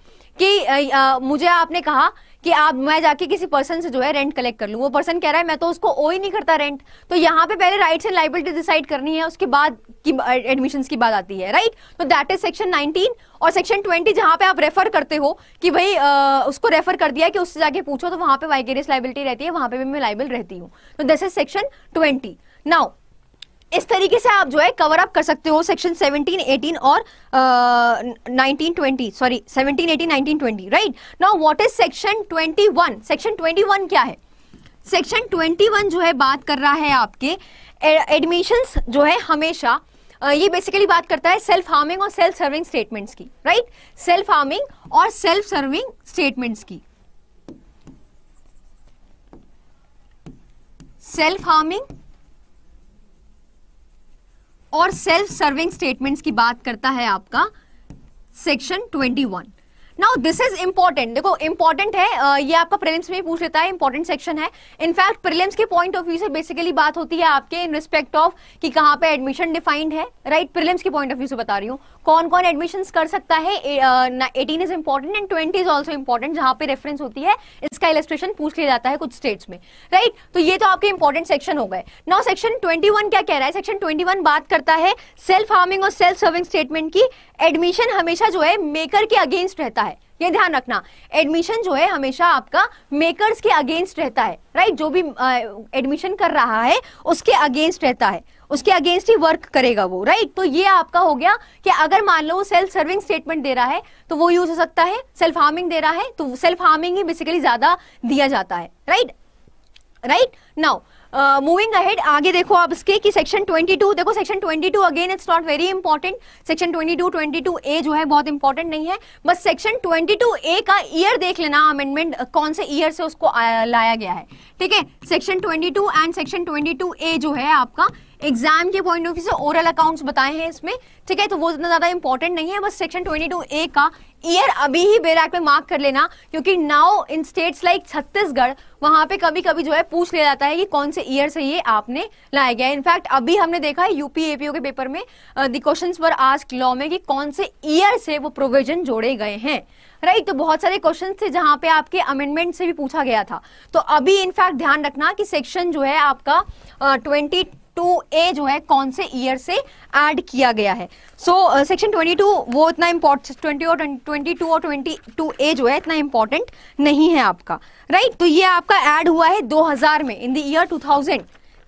कि आ, आ, मुझे आपने कहा कि आप मैं जाके किसी पर्सन से जो है रेंट कलेक्ट कर लूँ वो पर्सन कह रहा है मैं तो उसको ओ ही नहीं करता रेंट तो यहाँ पे पहले राइट्स एंड लाइबिलिटी डिसाइड करनी है उसके बाद की एडमिशन की बात आती है राइट तो दैट इज सेक्शन नाइनटीन और सेक्शन ट्वेंटी जहाँ पे आप रेफर करते हो कि भाई आ, उसको रेफर कर दिया कि उससे जाके पूछो तो वहाँ पे वाइगेरियस लाइबिलिटी रहती है वहाँ पे भी मैं लाइबल रहती हूँ तो this is section twenty now इस तरीके से आप जो है कवर अप कर सकते हो सेक्शन 17, 18 और nineteen twenty sorry 17, 18, 19, 20 right now what is section 21 section 21 क्या है सेक्शन 21 जो है बात कर रहा है आपके एडमिशंस जो है हमेशा ये बेसिकली बात करता है सेल्फ हार्मिंग और सेल्फ सर्विंग स्टेटमेंट्स की राइट सेल्फ हार्मिंग और सेल्फ सर्विंग स्टेटमेंट्स की सेल्फ हार्मिंग और सेल्फ सर्विंग स्टेटमेंट्स की बात करता है आपका section twenty one now this is important देखो इंपॉर्टेंट है ये आपका प्रिलिम्स में पूछ लेता है इंपॉर्टेंट सेक्शन है इनफैक्ट प्रिलिम्स के पॉइंट ऑफ व्यू से बेसिकली बात होती है आपके इन रिस्पेक्ट ऑफ कि कहाँ पे एडमिशन डिफाइंड है राइट right? प्रिलिम्स के पॉइंट ऑफ व्यू से बता रही हूँ कौन कौन एडमिशन कर सकता है eighteen is important and twenty is also important जहां पे रेफरेंस होती है इसका इलेस्ट्रेशन पूछ लिया जाता है कुछ स्टेट्स में राइट right? तो ये तो आपके इंपॉर्टेंट सेक्शन हो गए नाउ सेक्शन ट्वेंटी क्या कह रहा है सेक्शन ट्वेंटी बात करता है सेल्फ हार्मिंग और सेल्फ सर्विंग स्टेटमेंट की एडमिशन हमेशा जो है मेकर के अगेंस्ट रहता है ये ध्यान रखना एडमिशन जो है हमेशा आपका मेकर्स के अगेंस्ट रहता है राइट जो भी एडमिशन कर रहा है उसके अगेंस्ट रहता है उसके अगेंस्ट ही वर्क करेगा वो राइट तो ये आपका हो गया कि अगर मान लो सेल्फ सर्विंग स्टेटमेंट दे रहा है तो वो यूज हो सकता है सेल्फ हार्मिंग दे रहा है तो सेल्फ हार्मिंग ही बेसिकली ज्यादा दिया जाता है right right now moving uh, ahead आगे देखो आप इसके कि सेक्शन 22 देखो section 22 again it's not very important section 22 22 A जो है बहुत इंपॉर्टेंट नहीं है बस सेक्शन 22 ए का ईयर देख लेना अमेंडमेंट uh, कौन से ईयर से उसको uh, लाया गया है ठीक है सेक्शन 22 एंड सेक्शन 22 ए जो है आपका एग्जाम के पॉइंट ऑफ व्यू से ओरल अकाउंट्स बताए हैं इसमें ठीक है तो वो इतना ज़्यादा इंपॉर्टेंट नहीं है बस सेक्शन टू ए का ईयर अभी ही बेल में मार्क कर लेना क्योंकि now in states like Chhattisgarh वहां पे कभी कभी जो है पूछ लिया जाता है कि कौन से ईयर से ये आपने लाया गया इनफैक्ट अभी हमने देखा है यूपी एपीओ के पेपर में दी क्वेश्चन पर आज लॉ में कि कौन से ईयर से वो प्रोविजन जोड़े गए हैं राइट right, तो बहुत सारे क्वेश्चन थे जहां पे आपके अमेंडमेंट से भी पूछा गया था तो अभी इनफैक्ट ध्यान रखना कि सेक्शन जो है आपका ट्वेंटी टू ए जो है कौन से ईयर से ऐड किया गया है सो सेक्शन ट्वेंटी टू वो इतना इम्पोर्टेंट ट्वेंटी और ट्वेंटी टू और ट्वेंटी टू ए जो है इतना इम्पोर्टेंट नहीं है आपका राइट right? तो ये आपका ऐड हुआ है 2000 में इन द ईयर 2000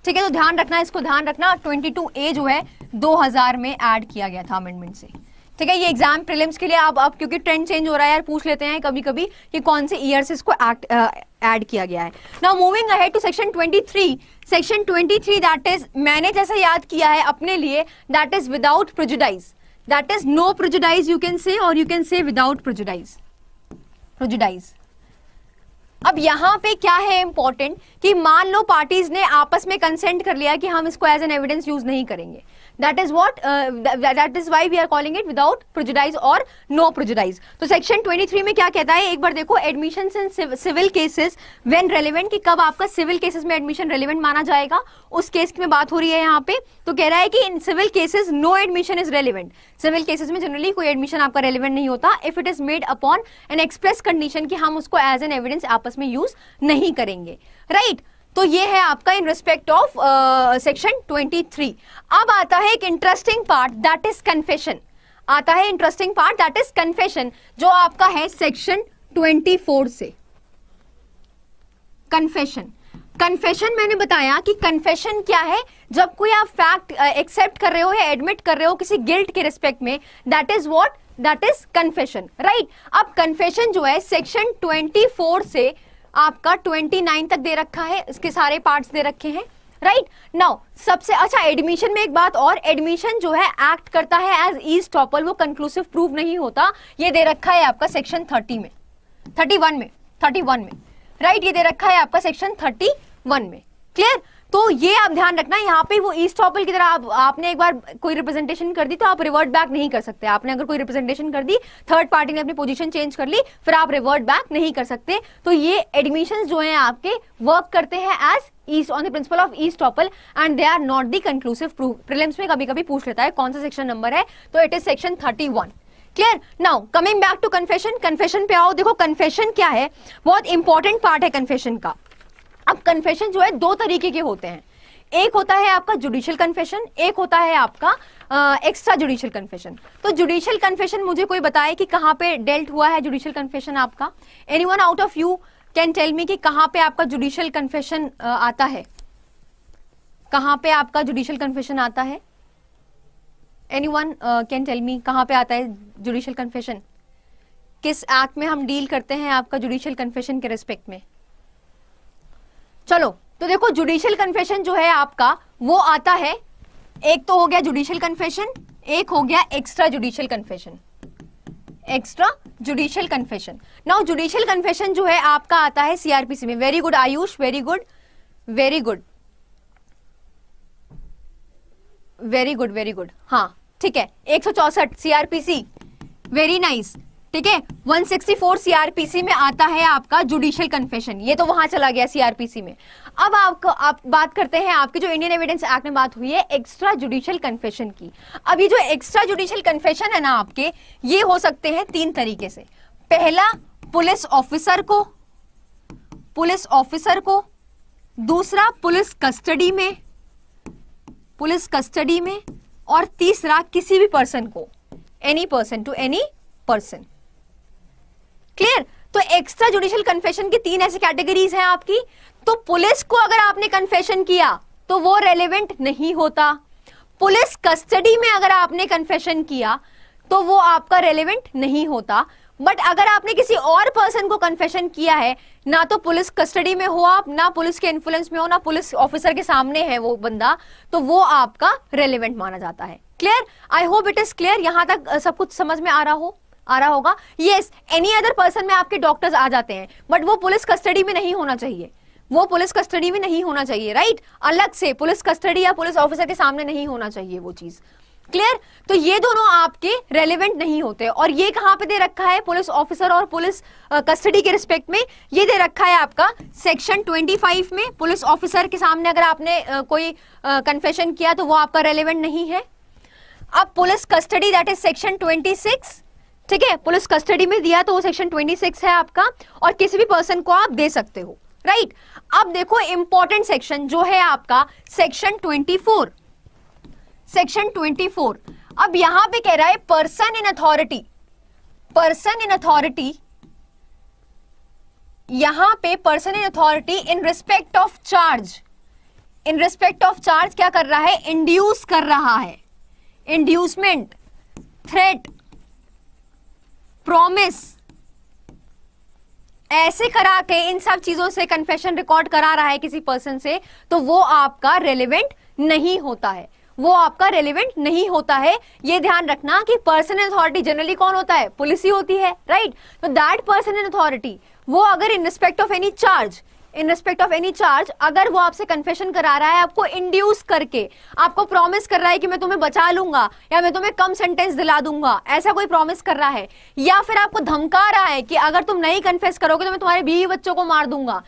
ठीक है तो ध्यान रखना इसको ध्यान रखना ट्वेंटी टू ए जो है 2000 में ऐड किया गया था अमेंडमेंट से ठीक है ये एग्जाम प्रीलिम्स के लिए आप अब क्योंकि ट्रेंड चेंज हो रहा है यार पूछ लेते हैं कभी कभी कि कौन से ईयर से इसको एक्ट ऐड किया गया है now moving ahead to section 23 section 23 that is मैंने जैसा याद किया है अपने लिए that is without prejudice that is no prejudice you can say और you can say without prejudice prejudice अब यहाँ पे क्या है इंपॉर्टेंट कि मान लो पार्टीज ने आपस में कंसेंट कर लिया कि हम इसको एज एन एविडेंस यूज नहीं करेंगे that is what uh, th that is why we are calling it without prejudice or no prejudice तो सेक्शन 23 में क्या कहता है एक बार देखो admission in civil cases when relevant कि कब आपका सिविल केसेस में एडमिशन रेलेवेंट माना जाएगा उस केस की में बात हो रही है यहाँ पे तो कह रहा है कि in civil cases no admission is relevant civil cases में जनरली कोई एडमिशन आपका रेलिवेंट नहीं होता if it is made upon an express condition कि हम उसको एज एन एविडेंस आपस में यूज नहीं करेंगे राइट right? तो ये है आपका इन रिस्पेक्ट ऑफ सेक्शन 23 अब आता है एक interesting part that is confession आता है interesting part that is confession जो आपका है सेक्शन 24 से कन्फेशन कन्फेशन मैंने बताया कि कन्फेशन क्या है जब कोई आप फैक्ट एक्सेप्ट uh, कर रहे हो या एडमिट कर रहे हो किसी गिल्ट के रिस्पेक्ट में that is what that is confession right अब कन्फेशन जो है सेक्शन ट्वेंटी से आपका ट्वेंटी नाइन तक दे रखा है इसके सारे पार्ट्स दे रखे हैं राइट नाउ सबसे अच्छा एडमिशन में एक बात और एडमिशन जो है एक्ट करता है एज ईज टॉपल वो कंक्लूसिव प्रूफ नहीं होता ये दे रखा है आपका सेक्शन थर्टी में थर्टी वन में थर्टी वन में राइट right, ये दे रखा है आपका सेक्शन थर्टी वन में क्लियर तो ये आप ध्यान रखना यहाँ पे वो ईस्ट ऑपल की तरह आप, आपने एक बार कोई रिप्रेजेंटेशन कर दी तो आप रिवर्ट बैक नहीं कर सकते आपने अगर कोई रिप्रेजेंटेशन कर दी थर्ड पार्टी ने अपनी पोजीशन चेंज कर ली फिर आप रिवर्ट बैक नहीं कर सकते तो ये एडमिशन जो है आपके वर्क करते हैं as estoppel on the principle of estoppel and they are not the conclusive proof prelims में कभी कभी पूछ लेता है कौन सा सेक्शन नंबर है तो it is section thirty one clear now coming back to confession confession पे आओ देखो कन्फेशन क्या है बहुत इंपॉर्टेंट पार्ट है कन्फेशन का अब कन्फेशन जो है दो तरीके के होते हैं एक होता है आपका जुडिशियल कन्फेशन एक होता है आपका एक्स्ट्रा जुडिशियल कन्फेशन तो जुडिशियल कन्फेशन मुझे कोई बताए कि कहाँ पे डेल्ट हुआ है जुडिशियल कन्फेशन आपका any one out of you can tell me कि कहाँ पे आपका जुडिशियल कन्फेशन आता है कहाँ पे आपका जुडिशियल कन्फेशन आता है any one can tell me कहाँ पे आता है जुडिशियल कन्फेशन किस एक्ट में हम डील करते हैं आपका जुडिशियल कन्फेशन के रिस्पेक्ट में चलो तो देखो जुडिशियल कन्फेशन जो है आपका वो आता है एक तो हो गया जुडिशियल कन्फेशन एक हो गया extra judicial confession extra judicial confession now judicial confession जो है आपका आता है सीआरपीसी में very good Ayush very good very good very good very good हाँ ठीक है एक सौ चौसठ सीआरपीसी वेरी नाइस ठीक है 164 सीआरपीसी में आता है आपका जुडिशियल कन्फेशन ये तो वहां चला गया सीआरपीसी में अब आपको आप बात करते हैं आपके जो इंडियन एविडेंस एक्ट में बात हुई है एक्स्ट्रा जुडिशियल कन्फेशन की अब ये जो एक्स्ट्रा जुडिशियल कन्फेशन है ना आपके ये हो सकते हैं तीन तरीके से पहला पुलिस ऑफिसर को पुलिस ऑफिसर को दूसरा पुलिस कस्टडी में पुलिस कस्टडी में और तीसरा किसी भी पर्सन को any person to any person clear तो एक्स्ट्रा जुडिशियल कन्फेशन की तीन ऐसी कैटेगरीज हैं आपकी तो पुलिस को अगर आपने कन्फेशन किया तो वो रेलिवेंट नहीं होता पुलिस कस्टडी में अगर आपने कन्फेशन किया तो वो आपका रेलिवेंट नहीं होता बट अगर आपने किसी और पर्सन को कन्फेशन किया है ना तो पुलिस कस्टडी में हो आप ना पुलिस के इन्फ्लुएंस में हो ना पुलिस ऑफिसर के सामने है वो बंदा तो वो आपका रेलिवेंट माना जाता है clear I hope it is clear यहां तक सब कुछ समझ में आ रहा हो आ रहा होगा यस एनी अदर पर्सन में आपके डॉक्टर्स आ जाते हैं बट वो पुलिस कस्टडी में नहीं होना चाहिए वो पुलिस कस्टडी में नहीं होना चाहिए राइट अलग से पुलिस कस्टडी या पुलिस ऑफिसर के सामने नहीं होना चाहिए वो चीज क्लियर तो ये दोनों आपके रेलिवेंट नहीं होते और ये कहां पे दे रखा है पुलिस ऑफिसर और पुलिस कस्टडी के रिस्पेक्ट में ये दे रखा है आपका सेक्शन 25 में पुलिस ऑफिसर के सामने अगर आपने आ, कोई कन्फेशन किया तो वो आपका रेलिवेंट नहीं है अब police custody that is section twenty ठीक है पुलिस कस्टडी में दिया तो वो सेक्शन 26 है आपका और किसी भी पर्सन को आप दे सकते हो राइट अब देखो इंपॉर्टेंट सेक्शन जो है आपका सेक्शन 24 सेक्शन 24 अब यहां पे कह रहा है person in authority person in authority यहां पे person in authority in respect of charge in respect of charge क्या कर रहा है इंड्यूस कर रहा है इंड्यूसमेंट थ्रेट प्रॉमिस ऐसे करा के इन सब चीजों से कन्फेशन रिकॉर्ड करा रहा है किसी पर्सन से तो वो आपका रेलिवेंट नहीं होता है वो आपका रेलिवेंट नहीं होता है ये ध्यान रखना कि पर्सन इन अथॉरिटी जनरली कौन होता है पुलिस ही होती है राइट तो दैट पर्सन इन अथॉरिटी वो अगर in respect of any charge in respect of any charge अगर वो आपसे कन्फेशन करा रहा है आपको इंड्यूस करके आपको प्रॉमिस कर रहा है कि मैं तुम्हें बचा लूंगा या मैं तुम्हें कम सेंटेंस दिला दूंगा ऐसा कोई प्रॉमिस कर रहा है या फिर आपको धमका रहा है कि अगर तुम नहीं कन्फेस करोगे तो मैं तुम्हारे बीवी बच्चों को मार दूंगा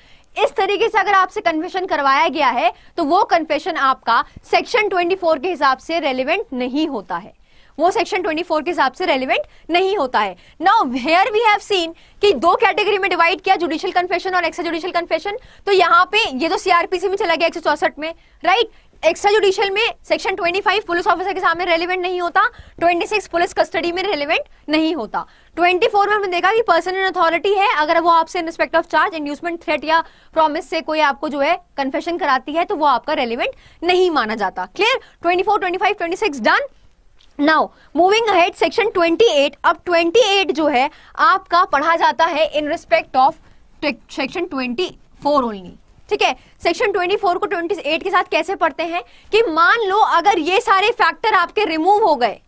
इस तरीके से अगर आपसे कन्फेशन करवाया गया है तो वो कन्फेशन आपका सेक्शन ट्वेंटी के हिसाब से रेलिवेंट नहीं होता है वो सेक्शन 24 के हिसाब से रेलिवेंट नहीं होता है now here we have seen कि दो कैटेगरी में डिवाइड किया जुडिशियल कन्फेशन और एक्स्ट्रा जुडिशियल कन्फेशन तो यहाँ पे ये तो सीआरपीसी में चला गया एक में राइट एक्स्ट्रा जुडिशियल में सेक्शन 25 पुलिस ऑफिसर के सामने रेलिवेंट नहीं होता 26 पुलिस कस्टडी में रेलिवेंट नहीं होता 24 में हमने देखा कि पर्सन इन अथॉरिटी है अगर वो आपसे in respect of charge inducement threat या प्रॉमिस से कोई आपको जो है कन्फेशन कराती है तो वो आपका रेलिवेंट नहीं माना जाता clear 24, 25, 26 done now moving ahead section 28 अब 28 जो है आपका पढ़ा जाता है in respect of section 24 only ठीक है सेक्शन 24 को 28 के साथ कैसे पढ़ते हैं कि मान लो अगर ये सारे फैक्टर आपके रिमूव हो गए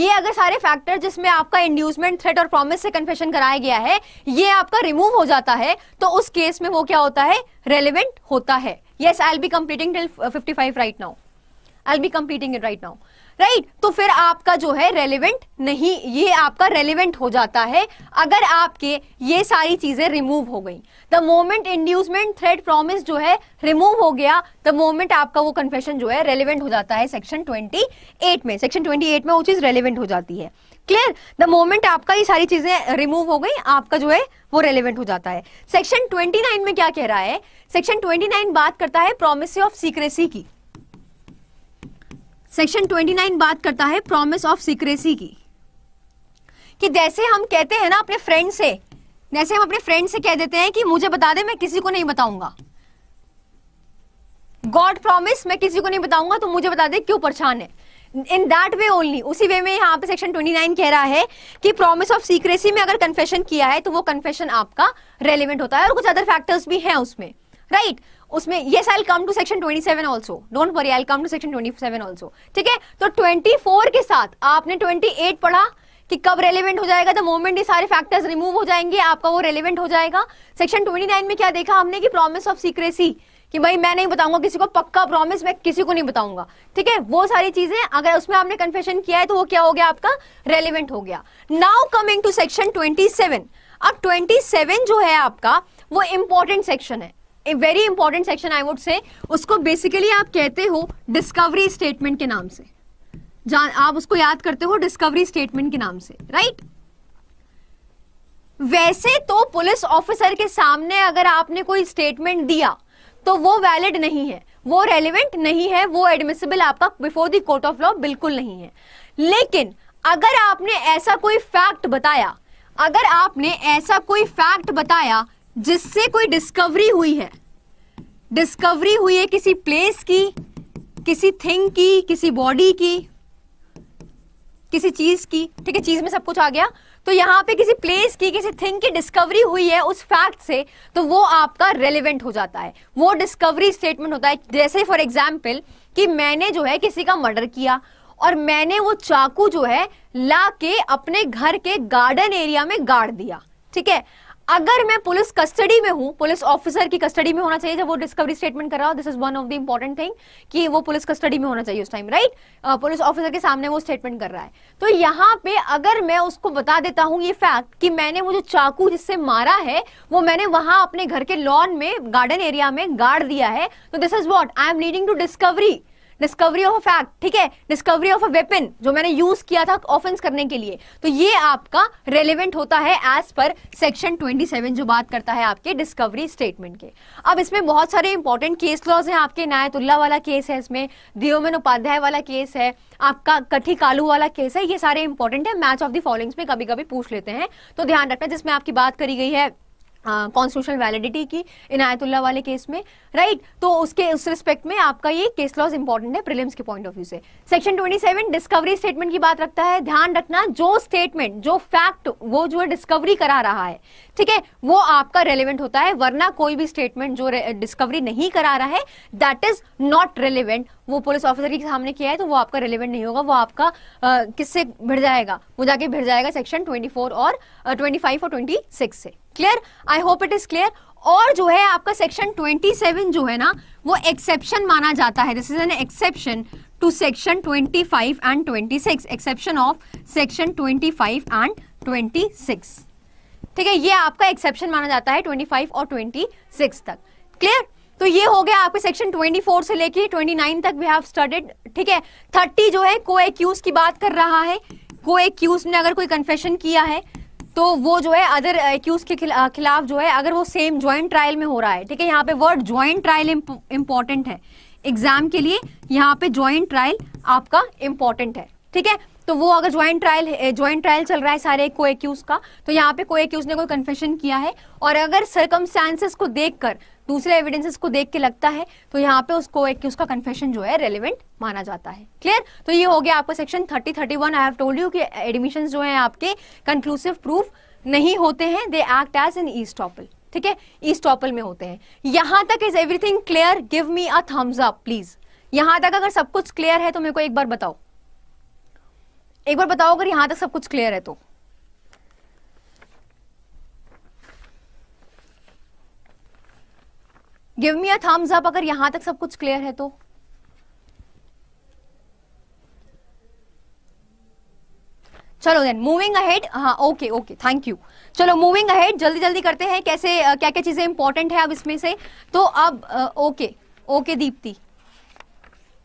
ये अगर सारे फैक्टर जिसमें आपका इंड्यूसमेंट थ्रेट और प्रॉमिस से कन्फेशन कराया गया है ये आपका रिमूव हो जाता है तो उस केस में वो क्या होता है रेलिवेंट होता है yes I L B completing till fifty five right now I L B completing it right now right right? तो फिर आपका जो है रेलिवेंट नहीं ये आपका रेलिवेंट हो जाता है अगर आपके ये सारी चीजें रिमूव हो गई the moment inducement threat promise जो है रिमूव हो गया द मोमेंट आपका वो कन्फेशन जो है रेलिवेंट हो जाता है सेक्शन 28 में सेक्शन 28 में वो चीज रेलिवेंट हो जाती है क्लियर द मोमेंट आपका ये सारी चीजें रिमूव हो गई आपका जो है वो रेलिवेंट हो जाता है सेक्शन 29 में क्या कह रहा है सेक्शन 29 बात करता है प्रोमिस ऑफ सीक्रेसी की सेक्शन 29 बात करता है प्रॉमिस ऑफ सीक्रेसी की कि जैसे हम कहते हैं ना अपने फ्रेंड से जैसे हम अपने फ्रेंड से कह देते हैं कि मुझे बता दे मैं किसी को नहीं बताऊंगा गॉड प्रॉमिस मैं किसी को नहीं बताऊंगा तो मुझे बता दे क्यों परेशान है इन दैट वे ओनली उसी वे में यहाँ पे सेक्शन 29 कह रहा है कि प्रॉमिस ऑफ सीक्रेसी में अगर कन्फेशन किया है तो वो कन्फेशन आपका रेलिवेंट होता है और कुछ अदर फैक्टर्स भी हैं उसमें राइट right? उसमें ये I come to section 27 also don't worry I come to section 27 also ठीक है तो 24 के साथ आपने 28 पढ़ा कि कब रेलिवेंट हो जाएगा द मोमेंट ये सारे फैक्टर्स रिमूव हो जाएंगे आपका वो रेलिवेंट हो जाएगा सेक्शन 29 में क्या देखा हमने कि प्रॉमिस ऑफ सीक्रेसी कि भाई मैं नहीं बताऊंगा किसी को पक्का प्रॉमिस मैं किसी को नहीं बताऊंगा ठीक है वो सारी चीजें अगर उसमें आपने कन्फेशन किया है तो वो क्या हो गया आपका रेलिवेंट हो गया now coming to section seven अब सेवन जो है आपका वो इंपॉर्टेंट सेक्शन है very important section I would say उसको बेसिकली आप कहते हो डिस्कवरी स्टेटमेंट के नाम से जान आप उसको याद करते हो डिस्कवरी स्टेटमेंट के नाम से राइट वैसे तो पुलिस ऑफिसर के सामने अगर आपने कोई स्टेटमेंट दिया तो वो वैलिड नहीं है वो रेलिवेंट नहीं है वो एडमिसिबल आपका before the court of law बिल्कुल नहीं है लेकिन अगर आपने ऐसा कोई फैक्ट बताया अगर आपने ऐसा कोई फैक्ट बताया जिससे कोई डिस्कवरी हुई है डिस्कवरी हुई है किसी प्लेस की किसी थिंग की किसी बॉडी की किसी चीज की ठीक है चीज में सब कुछ आ गया तो यहां पे किसी प्लेस की किसी थिंग की डिस्कवरी हुई है उस फैक्ट से तो वो आपका रेलिवेंट हो जाता है वो डिस्कवरी स्टेटमेंट होता है जैसे फॉर एग्जाम्पल कि मैंने जो है किसी का मर्डर किया और मैंने वो चाकू जो है ला के अपने घर के गार्डन एरिया में गाड़ दिया ठीक है अगर मैं पुलिस कस्टडी में हूँ पुलिस ऑफिसर की कस्टडी में होना चाहिए जब वो डिस्कवरी स्टेटमेंट कर रहा हो this is one of the important thing कि वो पुलिस कस्टडी में होना चाहिए उस टाइम राइट पुलिस ऑफिसर के सामने वो स्टेटमेंट कर रहा है तो यहाँ पे अगर मैं उसको बता देता हूँ ये फैक्ट कि मैंने वो जो चाकू जिससे मारा है वो मैंने वहां अपने घर के लॉन में गार्डन एरिया में गाड़ दिया है तो this is what I am leading to discovery discovery of a fact ठीक है डिस्कवरी ऑफ अ वेपन जो मैंने यूज किया था ऑफेंस करने के लिए तो ये आपका रेलिवेंट होता है एज पर सेक्शन 27 जो बात करता है आपके डिस्कवरी स्टेटमेंट के अब इसमें बहुत सारे इंपॉर्टेंट केस लॉज हैं आपके नायतुल्ला वाला केस है इसमें दियोमन उपाध्याय वाला केस है आपका कठी कालू वाला केस है ये सारे इंपॉर्टेंट है मैच ऑफ द फॉलोइंग्स में कभी कभी पूछ लेते हैं तो ध्यान रखना जिसमें आपकी बात करी गई है कॉन्स्टिट्यूशनल वैलिडिटी की इनायतुल्ला वाले केस में राइट right? तो उसके उस रिस्पेक्ट में आपका ये केस लॉज इंपॉर्टेंट है प्रिलिम्स के पॉइंट ऑफ व्यू से सेक्शन 27 डिस्कवरी स्टेटमेंट की बात रखता है ध्यान रखना जो स्टेटमेंट जो फैक्ट वो जो है डिस्कवरी करा रहा है ठीक है वो आपका रेलिवेंट होता है वरना कोई भी स्टेटमेंट जो डिस्कवरी नहीं करा रहा है दैट इज नॉट रेलिवेंट वो पुलिस ऑफिसर के सामने किया है तो वो आपका रेलिवेंट नहीं होगा वो आपका किससे भिड़ जाएगा वो जाके भिड़ जाएगा सेक्शन ट्वेंटी और ट्वेंटी और ट्वेंटी से clear I hope it is clear और जो है आपका सेक्शन 27 जो है ना वो एक्सेप्शन माना जाता है this is an exception to section 25 and 26 exception of section 25 and 26 ठीक है ये आपका एक्सेप्शन माना जाता है 25 और 26 तक क्लियर तो ये हो गया आपके सेक्शन 24 से लेके 29 तक वी हैव स्टडीड ठीक है 30 जो है को एक्यूज की बात कर रहा है को एक्यूज ने अगर कोई कन्फेशन किया है तो वो जो है अदर एक्यूज uh, के uh, खिलाफ जो है अगर वो सेम ज्वाइंट ट्रायल में हो रहा है ठीक है यहाँ पे वर्ड ज्वाइंट ट्रायल इंपॉर्टेंट है एग्जाम के लिए यहाँ पे ज्वाइंट ट्रायल आपका इंपॉर्टेंट है ठीक है तो वो अगर ज्वाइंट ट्रायल ज्वाइंट ट्रायल चल रहा है सारे को एक्यूज का तो यहाँ पे को एक्यूज ने कोई कन्फेशन किया है और अगर सरकमस्टांसेस को देखकर दूसरे एविडेंसेस को देख के लगता है तो यहाँ पे उसको एक उसका कन्फेशन जो है रेलिवेंट माना जाता है क्लियर तो ये हो गया आपको section thirty thirty one I told you कि एडमिशन जो है आपके कंक्लूसिव प्रूफ नहीं होते हैं they act as estoppel ठीक है ऑपल में होते हैं यहां तक is everything clear give me a thumbs up please यहां तक अगर सब कुछ क्लियर है तो मेरे को एक बार बताओ एक बार बताओ अगर यहां तक सब कुछ क्लियर है तो give me a thumbs up अगर यहां तक सब कुछ क्लियर है तो चलो देन मूविंग अहेड हाँ ओके ओके थैंक यू चलो मूविंग अहेड जल्दी जल्दी करते हैं कैसे uh, क्या क्या चीजें इंपॉर्टेंट है अब इसमें से तो अब ओके ओके दीप्ति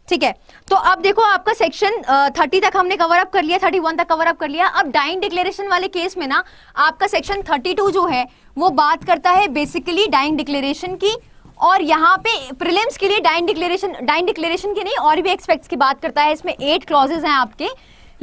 ठीक है तो अब देखो आपका सेक्शन थर्टी तक हमने कवर अप कर लिया थर्टी वन तक कवर अप कर लिया अब डाइंग डिक्लेरेशन वाले केस में ना आपका सेक्शन थर्टी टू जो है वो बात करता है बेसिकली डाइंग डिक्लेरेशन की और यहाँ पे प्रिलिम्स के लिए डाइन डिक्लेरेशन डाइन डिक्लेरेशन की नहीं और भी एक्सपेक्ट्स की बात करता है इसमें एट क्लॉजेज हैं आपके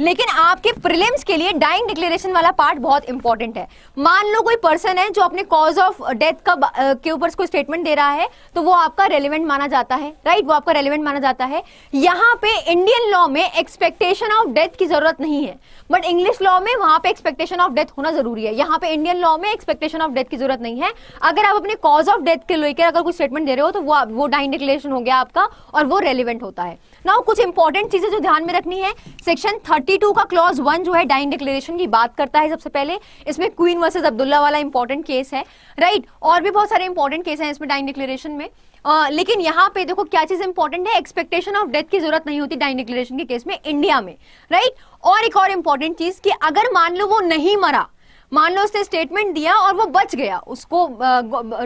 लेकिन आपके प्रिलिम्स के लिए डाइंग डिक्लेरेशन वाला पार्ट बहुत इंपॉर्टेंट है मान लो कोई पर्सन है जो अपने कॉज ऑफ डेथ का के ऊपर कोई स्टेटमेंट दे रहा है तो वो आपका रेलिवेंट माना जाता है राइट वो आपका रेलिवेंट माना जाता है यहाँ पे इंडियन लॉ में एक्सपेक्टेशन ऑफ डेथ की जरूरत नहीं है बट इंग्लिश लॉ में वहां पे एक्सपेक्टेशन ऑफ डेथ होना जरूरी है यहाँ पे इंडियन लॉ में एक्सपेक्टेशन ऑफ डेथ की जरूरत नहीं है अगर आप अपने कॉज ऑफ डेथ के लेकर अगर कोई स्टेटमेंट दे रहे हो तो वो वो डाइंग डिक्लेरेशन हो गया आपका और वो रेलिवेंट होता है ना कुछ इंपॉर्टेंट चीजें जो ध्यान में रखनी है सेक्शन थर्टी 52 का क्लॉज वन जो है डाइन डिक्लेरेशन की बात करता है सबसे पहले इसमें क्वीन वर्सेज अब्दुल्ला वाला इंपॉर्टेंट केस है राइट right? और भी बहुत सारे इंपॉर्टेंट केस हैं इसमें डाइन डिक्लेरेशन में आ, लेकिन यहाँ पे देखो क्या चीज इंपॉर्टेंट है एक्सपेक्टेशन ऑफ डेथ की जरूरत नहीं होती डाइन डिक्लेरेशन के केस में इंडिया में राइट right? और एक और इंपॉर्टेंट चीज की अगर मान लो वो नहीं मरा मान लो उसने स्टेटमेंट दिया और वो बच गया उसको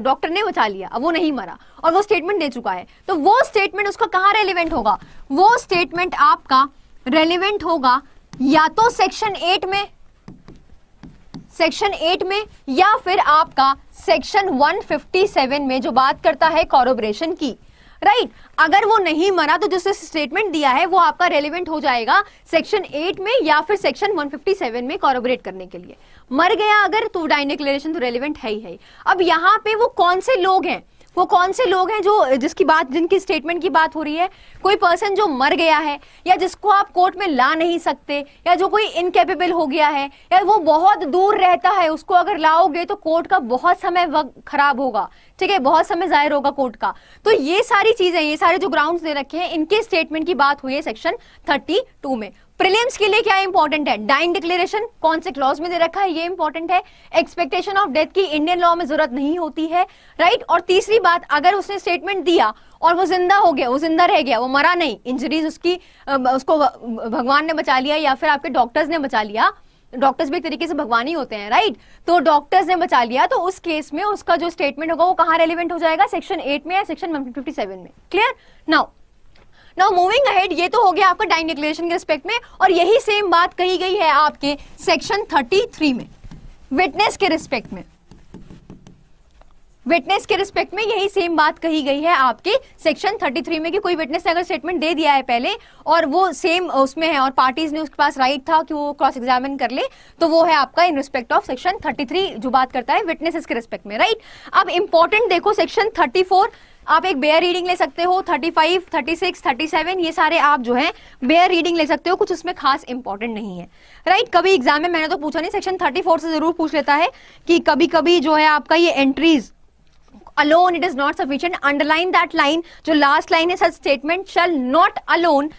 डॉक्टर ने बचा लिया अब वो नहीं मरा और वो स्टेटमेंट दे चुका है तो वो स्टेटमेंट उसका कहाँ रेलिवेंट होगा वो स्टेटमेंट आपका रेलिवेंट होगा या तो सेक्शन एट में सेक्शन एट में या फिर आपका सेक्शन 157 में जो बात करता है कॉरोबरेशन की राइट right. अगर वो नहीं मना तो जिससे स्टेटमेंट दिया है वो आपका रेलिवेंट हो जाएगा सेक्शन एट में या फिर सेक्शन 157 में कॉरोबरेट करने के लिए मर गया अगर तो डाइन डिक्लेरेशन तो रेलिवेंट है ही है अब यहां पे वो कौन से लोग हैं वो कौन से लोग हैं जो जिसकी बात जिनकी स्टेटमेंट की बात हो रही है कोई पर्सन जो मर गया है या जिसको आप कोर्ट में ला नहीं सकते या जो कोई इनकेपेबल हो गया है या वो बहुत दूर रहता है उसको अगर लाओगे तो कोर्ट का बहुत समय वक्त खराब होगा ठीक है बहुत समय जाहिर होगा कोर्ट का तो ये सारी चीजें ये सारे जो ग्राउंड दे रखे हैं इनके स्टेटमेंट की बात हुई है सेक्शन थर्टी में प्रीलिम्स के लिए क्या इंपॉर्टेंट है डाइन डिक्लेरेशन कौन से क्लॉज में दे रखा है ये इंपॉर्टेंट है एक्सपेक्टेशन ऑफ डेथ की इंडियन लॉ में जरूरत नहीं होती है राइट और तीसरी बात अगर उसने स्टेटमेंट दिया और वो जिंदा हो गया वो जिंदा रह गया वो मरा नहीं इंजरीज उसकी उसको भगवान ने बचा लिया या फिर आपके डॉक्टर्स ने बचा लिया डॉक्टर्स भी एक तरीके से भगवान ही होते हैं राइट तो डॉक्टर्स ने बचा लिया तो उस केस में उसका जो स्टेटमेंट होगा वो कहाँ रेलिवेंट हो जाएगा सेक्शन एट में या सेक्शन 157 में clear now now moving ahead ये तो हो गया आपका डाइन डिक्लेरेशन के रिस्पेक्ट में और यही सेम बात कही गई है आपके सेक्शन 33 में विटनेस के रिस्पेक्ट में विटनेस के रिस्पेक्ट में यही सेम बात कही गई है आपके सेक्शन 33 में कि कोई विटनेस ने अगर स्टेटमेंट दे दिया है पहले और वो सेम उसमें है और पार्टीज ने उसके पास राइट था कि वो क्रॉस एग्जामिन कर ले तो वो है आपका इन रिस्पेक्ट ऑफ सेक्शन 33 जो बात करता है विटनेसेस के रिस्पेक्ट में राइट अब इंपॉर्टेंट देखो सेक्शन थर्टी आप एक बेयर रीडिंग ले सकते हो 35, 36, 37 ये सारे आप जो है बेयर रीडिंग ले सकते हो कुछ उसमें खास इंपॉर्टेंट नहीं है राइट right? कभी एग्जाम में मैंने तो पूछा नहीं सेक्शन 34 से जरूर पूछ लेता है कि कभी कभी जो है आपका ये entries alone it is not sufficient underline that line जो लास्ट लाइन है such statement shall not alone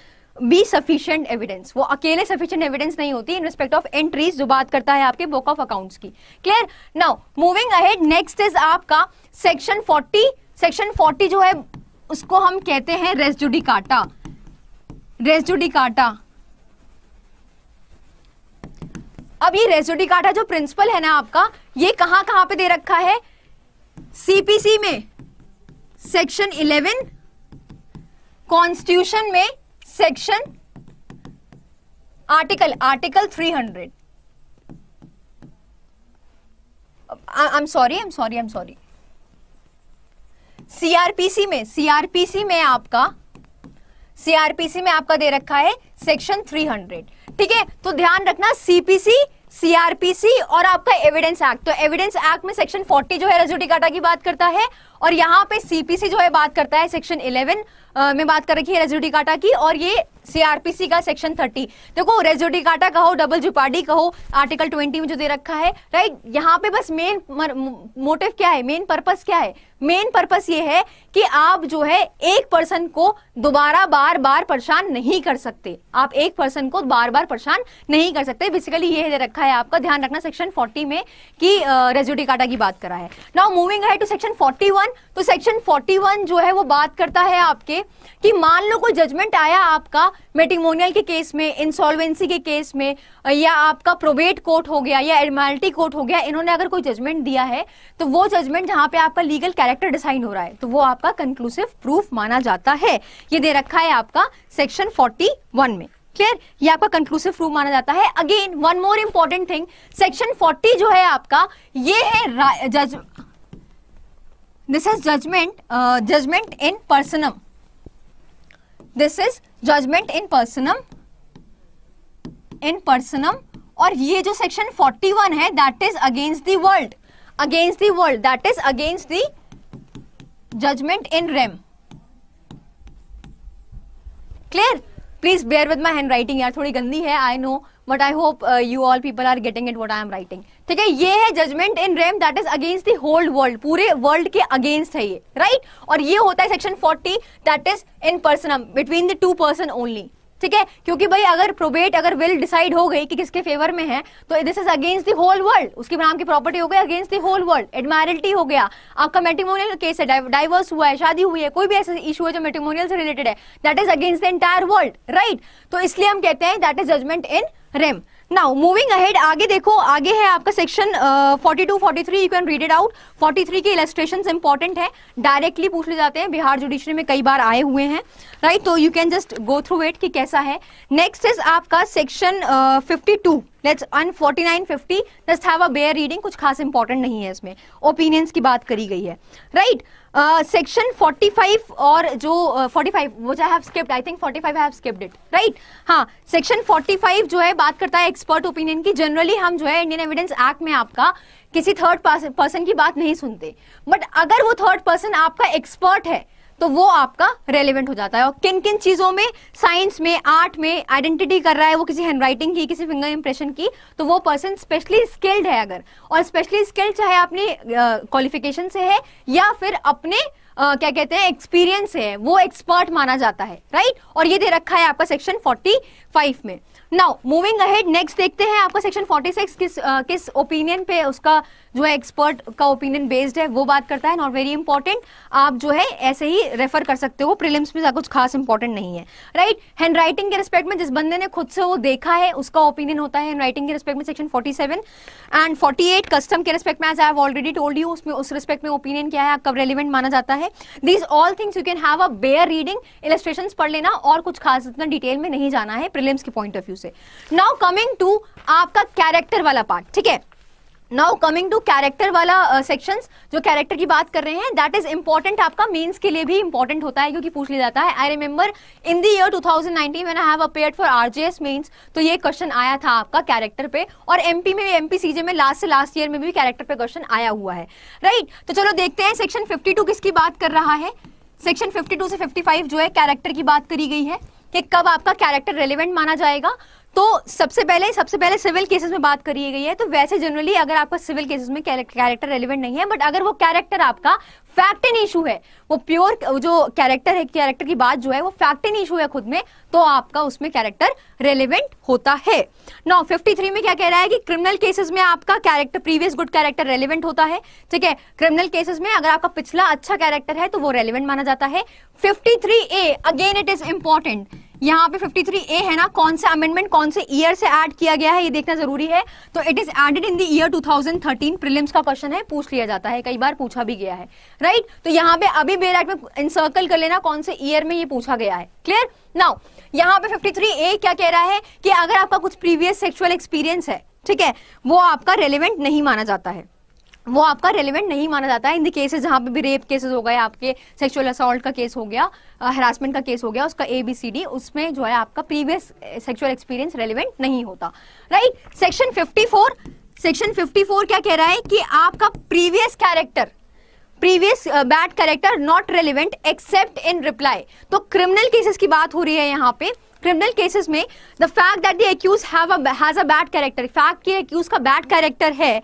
be sufficient evidence वो अकेले सफिशियंट एविडेंस नहीं होती इन रिस्पेक्ट ऑफ एंट्रीज जो बात करता है आपके बुक ऑफ अकाउंट्स की clear now moving ahead next is आपका सेक्शन फोर्टी सेक्शन 40 जो है उसको हम कहते हैं रेस्जुडिकाटा काटा अब ये काटा जो प्रिंसिपल है ना आपका ये कहां कहां पे दे रखा है सीपीसी में सेक्शन 11 कॉन्स्टिट्यूशन में section article article 300 I am sorry I am sorry I am sorry CrPC में सीआरपीसी में आपका सीआरपीसी में आपका दे रखा है सेक्शन 300 ठीक है तो ध्यान रखना सीपीसी सीआरपीसी और आपका एविडेंस एक्ट तो एविडेंस एक्ट में सेक्शन 40 जो है रजोटी काटा की बात करता है और यहाँ पे सीपीसी जो है बात करता है सेक्शन 11 में बात कर रखी है रजोटी काटा की और ये सीआरपीसी का सेक्शन 30 देखो रेजोटी काटा कहो डबल जुपाडी कहो आर्टिकल 20 में जो दे रखा है राइट यहाँ पे बस मेन मोटिव क्या है मेन पर्पज क्या है मेन पर्पस ये है कि आप जो है एक पर्सन को दोबारा बार बार परेशान नहीं कर सकते आप एक पर्सन को बार बार परेशान नहीं कर सकते बेसिकली ये रखा है आपका ध्यान रखना सेक्शन 40 में कि काटा की बात करा है नाउ मूविंग है टू सेक्शन 41 तो सेक्शन 41 जो है वो बात करता है आपके कि मान लो कोई जजमेंट आया आपका मेटिमोनियल के केस में इंसॉल्वेंसी के केस में या आपका प्रोबेट कोर्ट हो गया या एडमाल्टी कोर्ट हो गया इन्होंने अगर कोई जजमेंट दिया है तो वो जजमेंट जहाँ पे आपका लीगल कैरेक्टर डिसाइन हो रहा है तो वो आपका कंक्लूसिव प्रूफ माना जाता है ये दे रखा है आपका सेक्शन फोर्टी में क्लियर ये आपका कंक्लूसिव प्रूफ माना जाता है again one more important thing section forty जो है आपका ये है जज this is judgement judgement in personam this is judgement in personam in personam और ये जो सेक्शन 41 है that is against the world against the world that is against the judgement in rem clear please bear with my hand writing यार थोड़ी गंदी है I know but I hope you all people are getting it what I am writing ठीक है ये है judgement in rem that is against the whole world पूरे world के अगेंस्ट है ये राइट right? और ये होता है section forty that is in person between the two person only ठीक है क्योंकि भाई अगर प्रोबेट अगर विल डिसाइड हो गई कि किसके फेवर में है तो this is against the whole world उसके नाम की प्रॉपर्टी हो गई against the whole world admiralty हो गया आपका मेटिमोनियल केस है डाइवर्स हुआ है शादी हुई है कोई भी ऐसा इशू है जो मेटिमोनियल से रिलेटेड है that is against the entire world right तो इसलिए हम कहते हैं that is judgement in rem now moving ahead आगे देखो आगे है आपका section forty two forty three you can read it out forty three के इलेस्ट्रेशन इंपॉर्टेंट है डायरेक्टली पूछ ले जाते हैं बिहार जुडिशरी में कई बार आए हुए हैं राइट तो you can just go through it कि कैसा है नेक्स्ट इज आपका section fifty two let's and forty nine fifty just have a bare reading कुछ खास इंपॉर्टेंट नहीं है इसमें ओपिनियंस की बात करी गई है राइट right? सेक्शन फोर्टी 45 और जो uh, 45 I have skipped I think 45 I have skipped it right हाँ सेक्शन 45 जो है बात करता है एक्सपर्ट ओपिनियन की जनरली हम जो है इंडियन एविडेंस एक्ट में आपका किसी थर्ड पर्सन की बात नहीं सुनते बट अगर वो थर्ड पर्सन आपका एक्सपर्ट है तो वो आपका रेलिवेंट हो जाता है और किन किन चीज़ों में साइंस में आर्ट में आइडेंटिटी कर रहा है वो किसी हैंडराइटिंग की किसी फिंगर इंप्रेशन की तो वो पर्सन स्पेशली स्किल्ड है अगर और स्पेशली स्किल्ड चाहे अपने क्वालिफिकेशन से है या फिर अपने Uh, क्या कहते हैं एक्सपीरियंस है वो एक्सपर्ट माना जाता है राइट और ये दे रखा है आपका सेक्शन 45 में नाउ मूविंग अहेड नेक्स्ट देखते हैं आपका सेक्शन 46 किस आ, किस ओपिनियन पे उसका जो है एक्सपर्ट का ओपिनियन बेस्ड है वो बात करता है और वेरी इंपॉर्टेंट आप जो है ऐसे ही रेफर कर सकते हो प्रिलिम्स में कुछ खास इंपॉर्टेंट नहीं है राइट हैंड राइटिंग के रिस्पेक्ट में जिस बंदे ने खुद से वो देखा है उसका ओपिनियन होता है हैंड राइटिंग के रिस्पेक्ट में सेक्शन 47 एंड 48 कस्टम के रिस्पेक्ट में as I already told you उसमें उस रिस्पेक्ट में ओपिनियन क्या है आपका रेलिवेंट माना जाता है these all things you can have a bare reading illustration पढ़ लेना और कुछ खास इतना डिटेल में नहीं जाना है प्रिलिम्स के पॉइंट ऑफ व्यू वैल्यू से नाउ कमिंग टू आपका कैरेक्टर वाला पार्ट ठीक है नाउ कमिंग टू कैरेक्टर वाला सेक्शन uh, जो कैरेक्टर की बात कर रहे हैं दैट इज इंपॉर्टेंट आपका मेन्स के लिए भी इंपॉर्टेंट होता है क्योंकि पूछ लिया जाता है I remember in the two thousand when I have appeared for RJS mains तो ये क्वेश्चन आया था आपका कैरेक्टर पे और एमपी में एमपी सीजे में लास्ट से लास्ट ईयर में भी कैरेक्टर पे क्वेश्चन आया हुआ है राइट right? तो चलो देखते हैं सेक्शन फिफ्टी किसकी बात कर रहा है सेक्शन फिफ्टी से फिफ्टी जो है कैरेक्टर की बात करी गई है कि कब आपका कैरेक्टर रेलिवेंट माना जाएगा तो सबसे पहले सबसे पहले सिविल केसेस में बात करी गई है तो वैसे जनरली अगर आपका सिविल केसेस में कैरेक्टर रेलिवेंट नहीं है बट अगर वो कैरेक्टर आपका फैक्ट एंड इशू है वो प्योर जो कैरेक्टर है कैरेक्टर की बात जो है वो फैक्ट एंड इशू है खुद में तो आपका उसमें कैरेक्टर रेलिवेंट होता है नौ 53 में क्या कह रहा है कि क्रिमिनल केसेस में आपका character previous good character relevant होता है ठीक है क्रिमिनल केसेस में अगर आपका पिछला अच्छा कैरेक्टर है तो वो रेलिवेंट माना जाता है 53 A again it is important यहाँ पे 53 ए है ना कौन से अमेंडमेंट कौन से ईयर से ऐड किया गया है ये देखना जरूरी है तो it is added in the year 2013 prelims का क्वेश्चन है पूछ लिया जाता है कई बार पूछा भी गया है राइट तो यहाँ पे अभी बेल में इंसर्कल कर लेना कौन से ईयर में ये पूछा गया है क्लियर नाउ यहाँ पे 53 ए क्या कह रहा है कि अगर आपका कुछ प्रीवियस सेक्सुअल एक्सपीरियंस है ठीक है वो आपका रेलिवेंट नहीं माना जाता है वो आपका रेलिवेंट नहीं माना जाता है इन द केसेज जहाँ पे भी रेप केसेस हो गए आपके सेक्सुअल असॉल्ट का केस हो गया हरासमेंट का केस हो गया उसका ए बी सी डी उसमें जो है आपका प्रीवियस सेक्सुअल एक्सपीरियंस रेलिवेंट नहीं होता राइट सेक्शन 54 सेक्शन 54 क्या कह रहा है कि आपका previous character previous bad character not relevant except in reply तो क्रिमिनल केसेस की बात हो रही है यहाँ पे क्रिमिनल केसेस में the fact that the accused a has a bad character fact की एक्यूज का बैड कैरेक्टर है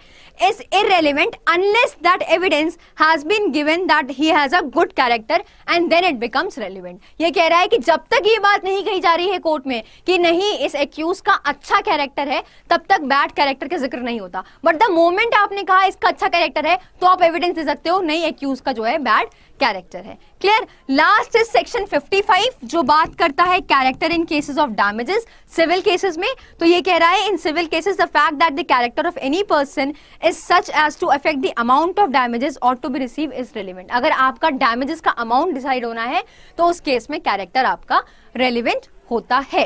is irrelevant unless that evidence has been given that he has a good character and then it becomes relevant. ये कह रहा है कि जब तक ये बात नहीं कही जा रही है कोर्ट में कि नहीं इस एक्यूज का अच्छा कैरेक्टर है तब तक बैड कैरेक्टर का जिक्र नहीं होता बट द मोमेंट आपने कहा इसका अच्छा कैरेक्टर है तो आप एविडेंस दे सकते हो नहीं एक्यूज का जो है बैड कैरेक्टर है क्लियर लास्ट इज सेक्शन 55 जो बात करता है character in cases of damages civil cases में तो ये कह रहा है in civil cases the fact that the character of any person is such as to affect the amount of damages और to be receive is relevant अगर आपका damages का अमाउंट डिसाइड होना है तो उस केस में कैरेक्टर आपका रेलिवेंट होता है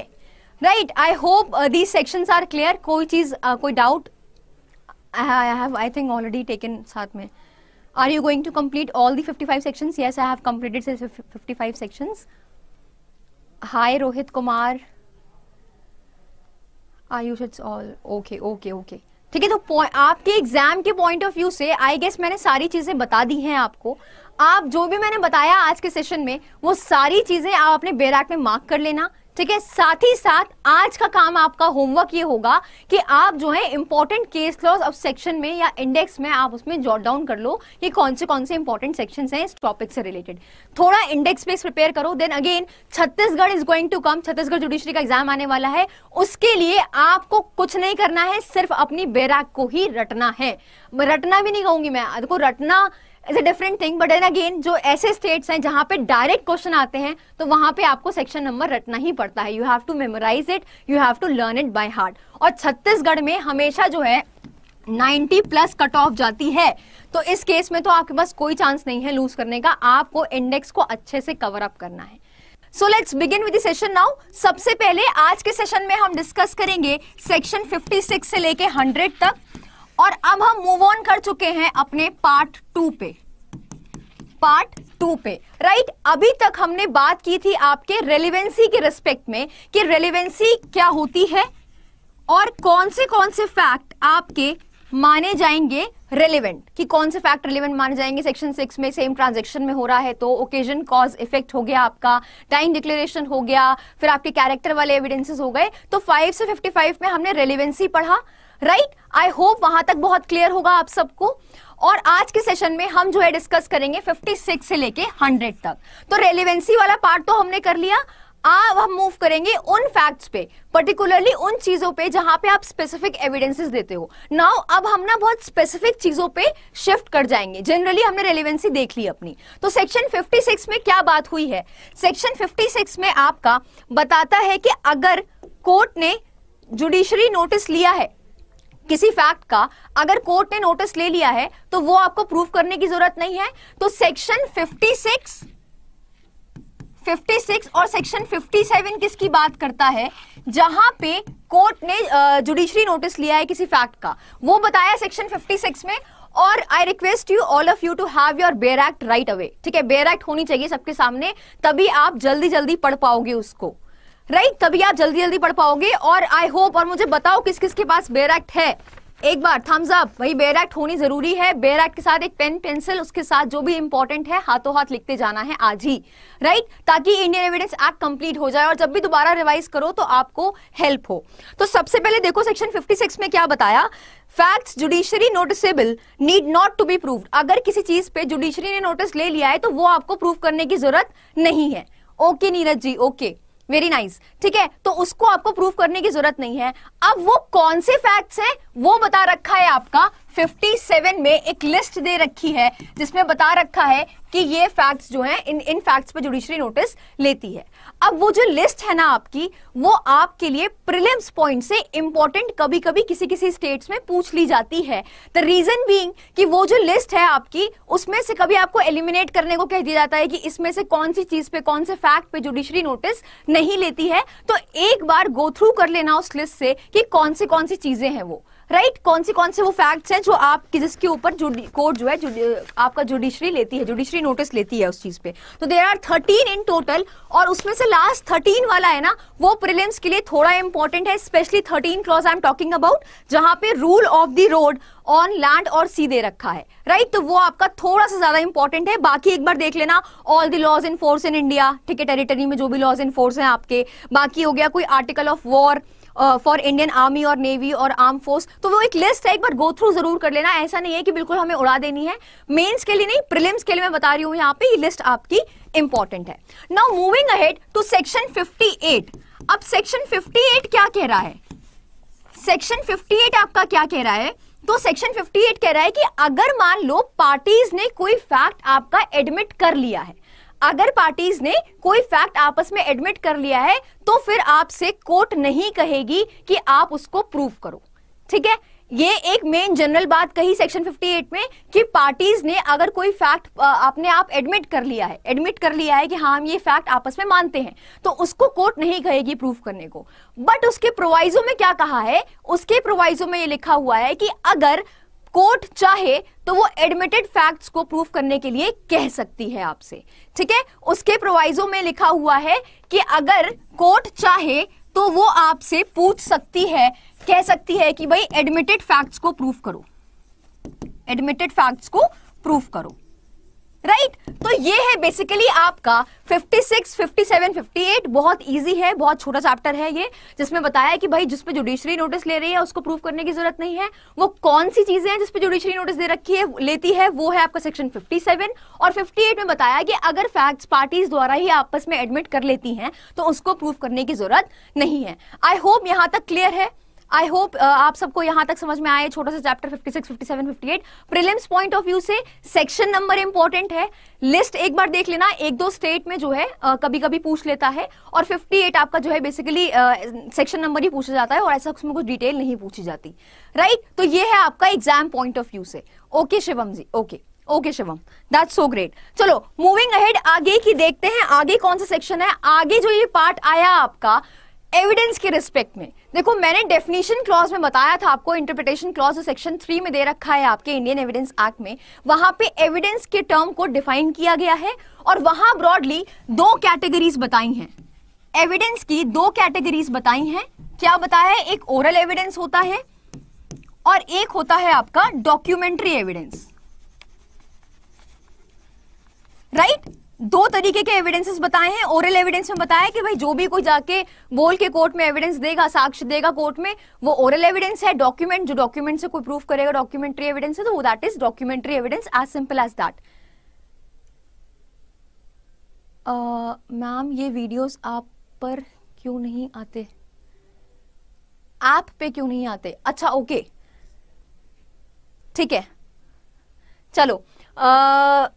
right I hope the section are clear कोई चीज uh, कोई doubt I have I think already taken साथ में are you going to complete all the five section yes I have completed five section hi Rohit Kumar Ayush it's all okay okay okay ठीक है तो आपके exam के पॉइंट ऑफ व्यू से I guess मैंने सारी चीजें बता दी हैं आपको आप जो भी मैंने बताया आज के सेशन में वो सारी चीजें आप अपने बेराक में मार्क कर लेना ठीक है साथ ही साथ आज का काम आपका होमवर्क ये होगा कि आप जो है इंपॉर्टेंट केस लॉज अब सेक्शन में या इंडेक्स में आप उसमें जॉट डाउन कर लो कि कौन से कौन से इंपॉर्टेंट सेक्शंस हैं इस टॉपिक से रिलेटेड थोड़ा इंडेक्स बेस प्रिपेयर करो then again Chhattisgarh is going to come Chhattisgarh judiciary का एग्जाम आने वाला है उसके लिए आपको कुछ नहीं करना है सिर्फ अपनी बैराक को ही रटना है रटना भी नहीं कहूंगी मैं देखो रटना is a different thing but an again जो ऐसे स्टेट्स हैं जहां पे डायरेक्ट क्वेश्चन आते हैं तो वहां पे आपको सेक्शन नंबर रटना ही पड़ता है you have to memorise it you have to learn it by heart और छत्तीसगढ़ में हमेशा जो है 90 प्लस कट ऑफ जाती है तो इस केस में तो आपके पास कोई चांस नहीं है लूज करने का आपको इंडेक्स को अच्छे से कवर अप करना है so let's begin with session now सबसे पहले आज के सेशन में हम डिस्कस करेंगे सेक्शन 56 से लेके 100 तक और अब हम मूव ऑन कर चुके हैं अपने पार्ट टू पे पार्ट टू पे राइट अभी तक हमने बात की थी आपके रेलिवेंसी के रिस्पेक्ट में कि रेलिवेंसी क्या होती है और कौन से कौन से फैक्ट आपके माने जाएंगे रेलिवेंट कि कौन से फैक्ट रेलिवेंट माने जाएंगे सेक्शन सिक्स में सेम ट्रांजेक्शन में हो रहा है तो ओकेजन कॉज इफेक्ट हो गया आपका टाइम डिक्लेरेशन हो गया फिर आपके कैरेक्टर वाले एविडेंसेस हो गए तो फाइव से फिफ्टी फाइव में हमने रेलिवेंसी पढ़ा राइट आई होप वहां तक बहुत क्लियर होगा आप सबको और आज के सेशन में हम जो है डिस्कस करेंगे 56 से लेके 100 तक तो रेलिवेंसी वाला पार्ट तो हमने कर लिया अब हम मूव करेंगे उन फैक्ट्स पे पर्टिकुलरली उन चीजों पे जहां पे आप स्पेसिफिक एविडेंसेस देते हो नाउ अब हम ना बहुत स्पेसिफिक चीजों पे शिफ्ट कर जाएंगे जनरली हमने रेलिवेंसी देख ली अपनी तो सेक्शन 56 में क्या बात हुई है सेक्शन 56 में आपका बताता है कि अगर कोर्ट ने जुडिशरी नोटिस लिया है किसी फैक्ट का अगर कोर्ट ने नोटिस ले लिया है तो वो आपको प्रूफ करने की जरूरत नहीं है तो सेक्शन 56 56 और सेक्शन 57 किसकी बात करता है जहां पे कोर्ट ने जुडिशरी नोटिस लिया है किसी फैक्ट का वो बताया सेक्शन 56 में और I request you all of you to have your bare act right away ठीक है बेर एक्ट होनी चाहिए सबके सामने तभी आप जल्दी जल्दी पढ़ पाओगे उसको राइट right? तभी आप जल्दी जल्दी पढ़ पाओगे और आई होप और मुझे बताओ किस किस के पास बेयर एक्ट है एक बार थम्स अप वही बेयर एक्ट होनी जरूरी है बेयर एक्ट के साथ एक पेन पेंसिल उसके साथ जो भी इंपॉर्टेंट है हाथों हाथ लिखते जाना है आज ही राइट right? ताकि इंडियन एविडेंस एक्ट कंप्लीट हो जाए और जब भी दोबारा रिवाइज करो तो आपको हेल्प हो तो सबसे पहले देखो सेक्शन फिफ्टी में क्या बताया facts judiciary noticeable need not to be prove अगर किसी चीज पे जुडिशरी ने नोटिस ले लिया है तो वो आपको प्रूव करने की जरूरत नहीं है okay okay, Neeraj ji okay okay. Very nice ठीक है तो उसको आपको प्रूफ करने की जरूरत नहीं है अब वो कौन से फैक्ट्स हैं वो बता रखा है आपका 57 में एक लिस्ट दे रखी है जिसमें बता रखा है कि ये फैक्ट्स जो हैं इन इन फैक्ट्स पर जुडिशरी नोटिस लेती है अब वो जो लिस्ट है ना आपकी वो आपके लिए प्रिलिम्स पॉइंट से इंपॉर्टेंट कभी कभी किसी किसी स्टेट्स में पूछ ली जाती है द रीजन बीइंग कि वो जो लिस्ट है आपकी उसमें से कभी आपको एलिमिनेट करने को कह दिया जाता है कि इसमें से कौन सी चीज पे कौन से फैक्ट पे जुडिशरी नोटिस नहीं लेती है तो एक बार गो थ्रू कर लेना उस लिस्ट से कि कौन सी कौन सी चीजें हैं वो राइट right? कौन से कौन से वो फैक्ट्स हैं जो आपके जिसके ऊपर कोर्ट जो है जुड़, आपका जुडिशरी लेती है जुडिशरी नोटिस लेती है उस चीज पे तो there are thirteen in total और उसमें से लास्ट थर्टीन वाला है ना वो प्रिलिम्स के लिए थोड़ा इंपॉर्टेंट है specially thirteen clause I am talking about जहां पे rule of the road on land और सी दे रखा है राइट right? तो वो आपका थोड़ा सा ज्यादा इंपॉर्टेंट है बाकी एक बार देख लेना all the laws in force in India ठीक है टेरिटरी में जो भी लॉज इन फोर्स है आपके बाकी हो गया कोई article of war for Indian army और नेवी और आर्म फोर्स तो वो एक लिस्ट है एक बार गो थ्रू जरूर कर लेना ऐसा नहीं है कि बिल्कुल हमें उड़ा देनी है मेन्स के लिए नहीं प्रिलिम्स के लिए मैं बता रही हूँ यहाँ पे ये लिस्ट आपकी इंपॉर्टेंट है now moving ahead to section fifty अब सेक्शन फिफ्टी क्या कह रहा है सेक्शन फिफ्टी आपका क्या कह रहा है तो सेक्शन 58 कह रहा है कि अगर मान लो पार्टीज ने कोई फैक्ट आपका एडमिट कर लिया है अगर पार्टीज ने कोई फैक्ट आपस में एडमिट कर लिया है तो फिर आपसे कोर्ट नहीं कहेगी कि आप उसको प्रूव करो ठीक है ये एक मेन जनरल बात कही सेक्शन 58 में कि पार्टीज ने अगर कोई फैक्ट अपने आप एडमिट कर लिया है एडमिट कर लिया है कि हाँ हम ये फैक्ट आपस में मानते हैं तो उसको कोर्ट नहीं कहेगी प्रूफ करने को बट उसके प्रोवाइजो में क्या कहा है उसके प्रोवाइजो में ये लिखा हुआ है कि अगर कोर्ट चाहे तो वो एडमिटेड फैक्ट्स को प्रूफ करने के लिए कह सकती है आपसे ठीक है उसके प्रोवाइजो में लिखा हुआ है कि अगर कोर्ट चाहे तो वो आपसे पूछ सकती है कह सकती है कि भाई एडमिटेड फैक्ट्स को प्रूफ करो एडमिटेड फैक्ट्स को प्रूफ करो राइट तो ये है बेसिकली आपका 56, 57, 58 बहुत इजी है बहुत छोटा चैप्टर है ये जिसमें बताया है कि भाई जिसपे जुडिशरी नोटिस ले रही है उसको प्रूफ करने की जरूरत नहीं है वो कौन सी चीजें हैं जिसपे जुडिशरी नोटिस दे रखी है लेती है वो है आपका सेक्शन 57 और 58 में बताया कि अगर फैक्ट पार्टीज द्वारा ही आपस में एडमिट कर लेती है तो उसको प्रूफ करने की जरूरत नहीं है आई होप यहां तक क्लियर है आई होप uh, आप सबको यहाँ तक समझ में आए छोटा सा chapter 56, 57, 58 prelims point of view से सेक्शन नंबर इंपॉर्टेंट है लिस्ट एक बार देख लेना एक दो स्टेट में जो है uh, कभी कभी पूछ लेता है और 58 आपका जो है बेसिकली सेक्शन नंबर ही पूछा जाता है और ऐसा उसमें कुछ डिटेल नहीं पूछी जाती राइट right? तो ये है आपका एग्जाम पॉइंट ऑफ व्यू से okay okay, Shivam ji okay okay. Okay Shivam that so great चलो मूविंग अहेड आगे की देखते हैं आगे कौन सा सेक्शन है आगे जो ये पार्ट आया आपका एविडेंस के रिस्पेक्ट में देखो मैंने डेफिनेशन क्लॉज में बताया था आपको इंटरप्रिटेशन क्लॉज सेक्शन थ्री में दे रखा है आपके इंडियन एविडेंस एक्ट में वहां पे एविडेंस के टर्म को डिफाइन किया गया है और वहां ब्रॉडली दो कैटेगरीज बताई हैं एविडेंस की दो कैटेगरीज बताई हैं क्या बताया है एक ओरल एविडेंस होता है और एक होता है आपका डॉक्यूमेंट्री एविडेंस राइट दो तरीके के एविडेंसेस बताए हैं ओरल एविडेंस में बताया कि भाई जो भी कोई जाके बोल के कोर्ट में एविडेंस देगा साक्ष्य देगा कोर्ट में वो ओरल एविडेंस है डॉक्यूमेंट जो डॉक्यूमेंट से कोई प्रूफ करेगा डॉक्यूमेंट्री एविडेंस है तो that is documentary evidence as simple as that ma'am ये वीडियोस आप पर क्यों नहीं आते ऐप पे क्यों नहीं आते अच्छा ओके ठीक है चलो uh,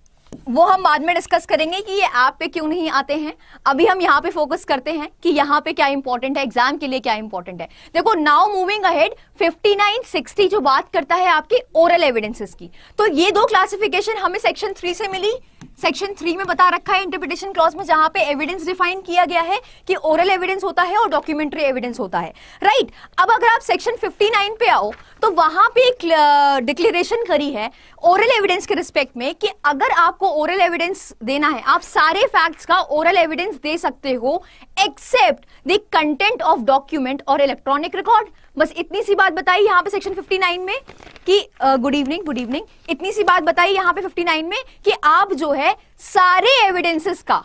वो हम बाद में डिस्कस करेंगे कि ये ऐप पे क्यों नहीं आते हैं अभी हम यहाँ पे फोकस करते हैं कि यहाँ पे क्या इंपॉर्टेंट है एग्जाम के लिए क्या इंपॉर्टेंट है देखो नाउ मूविंग अहेड 59 60 जो बात करता है आपकी ओरल एविडेंसेस की तो ये दो क्लासिफिकेशन हमें सेक्शन थ्री से मिली सेक्शन थ्री में बता रखा है इंटरप्रिटेशन क्लॉज में जहां पे एविडेंस डिफाइन किया गया है कि ओरल एविडेंस होता है और डॉक्यूमेंट्री एविडेंस होता है राइट right? अब अगर आप सेक्शन 59 पे आओ तो वहां पे एक डिक्लेरेशन करी है ओरल एविडेंस के रिस्पेक्ट में कि अगर आपको ओरल एविडेंस देना है आप सारे फैक्ट्स का ओरल एविडेंस दे सकते हो except the content of document और इलेक्ट्रॉनिक रिकॉर्ड बस इतनी सी बात बताई यहाँ पे सेक्शन 59 में कि गुड इवनिंग गुड इवनिंग इतनी सी बात बताई यहाँ पे 59 में कि आप जो है सारे एविडेंसेस का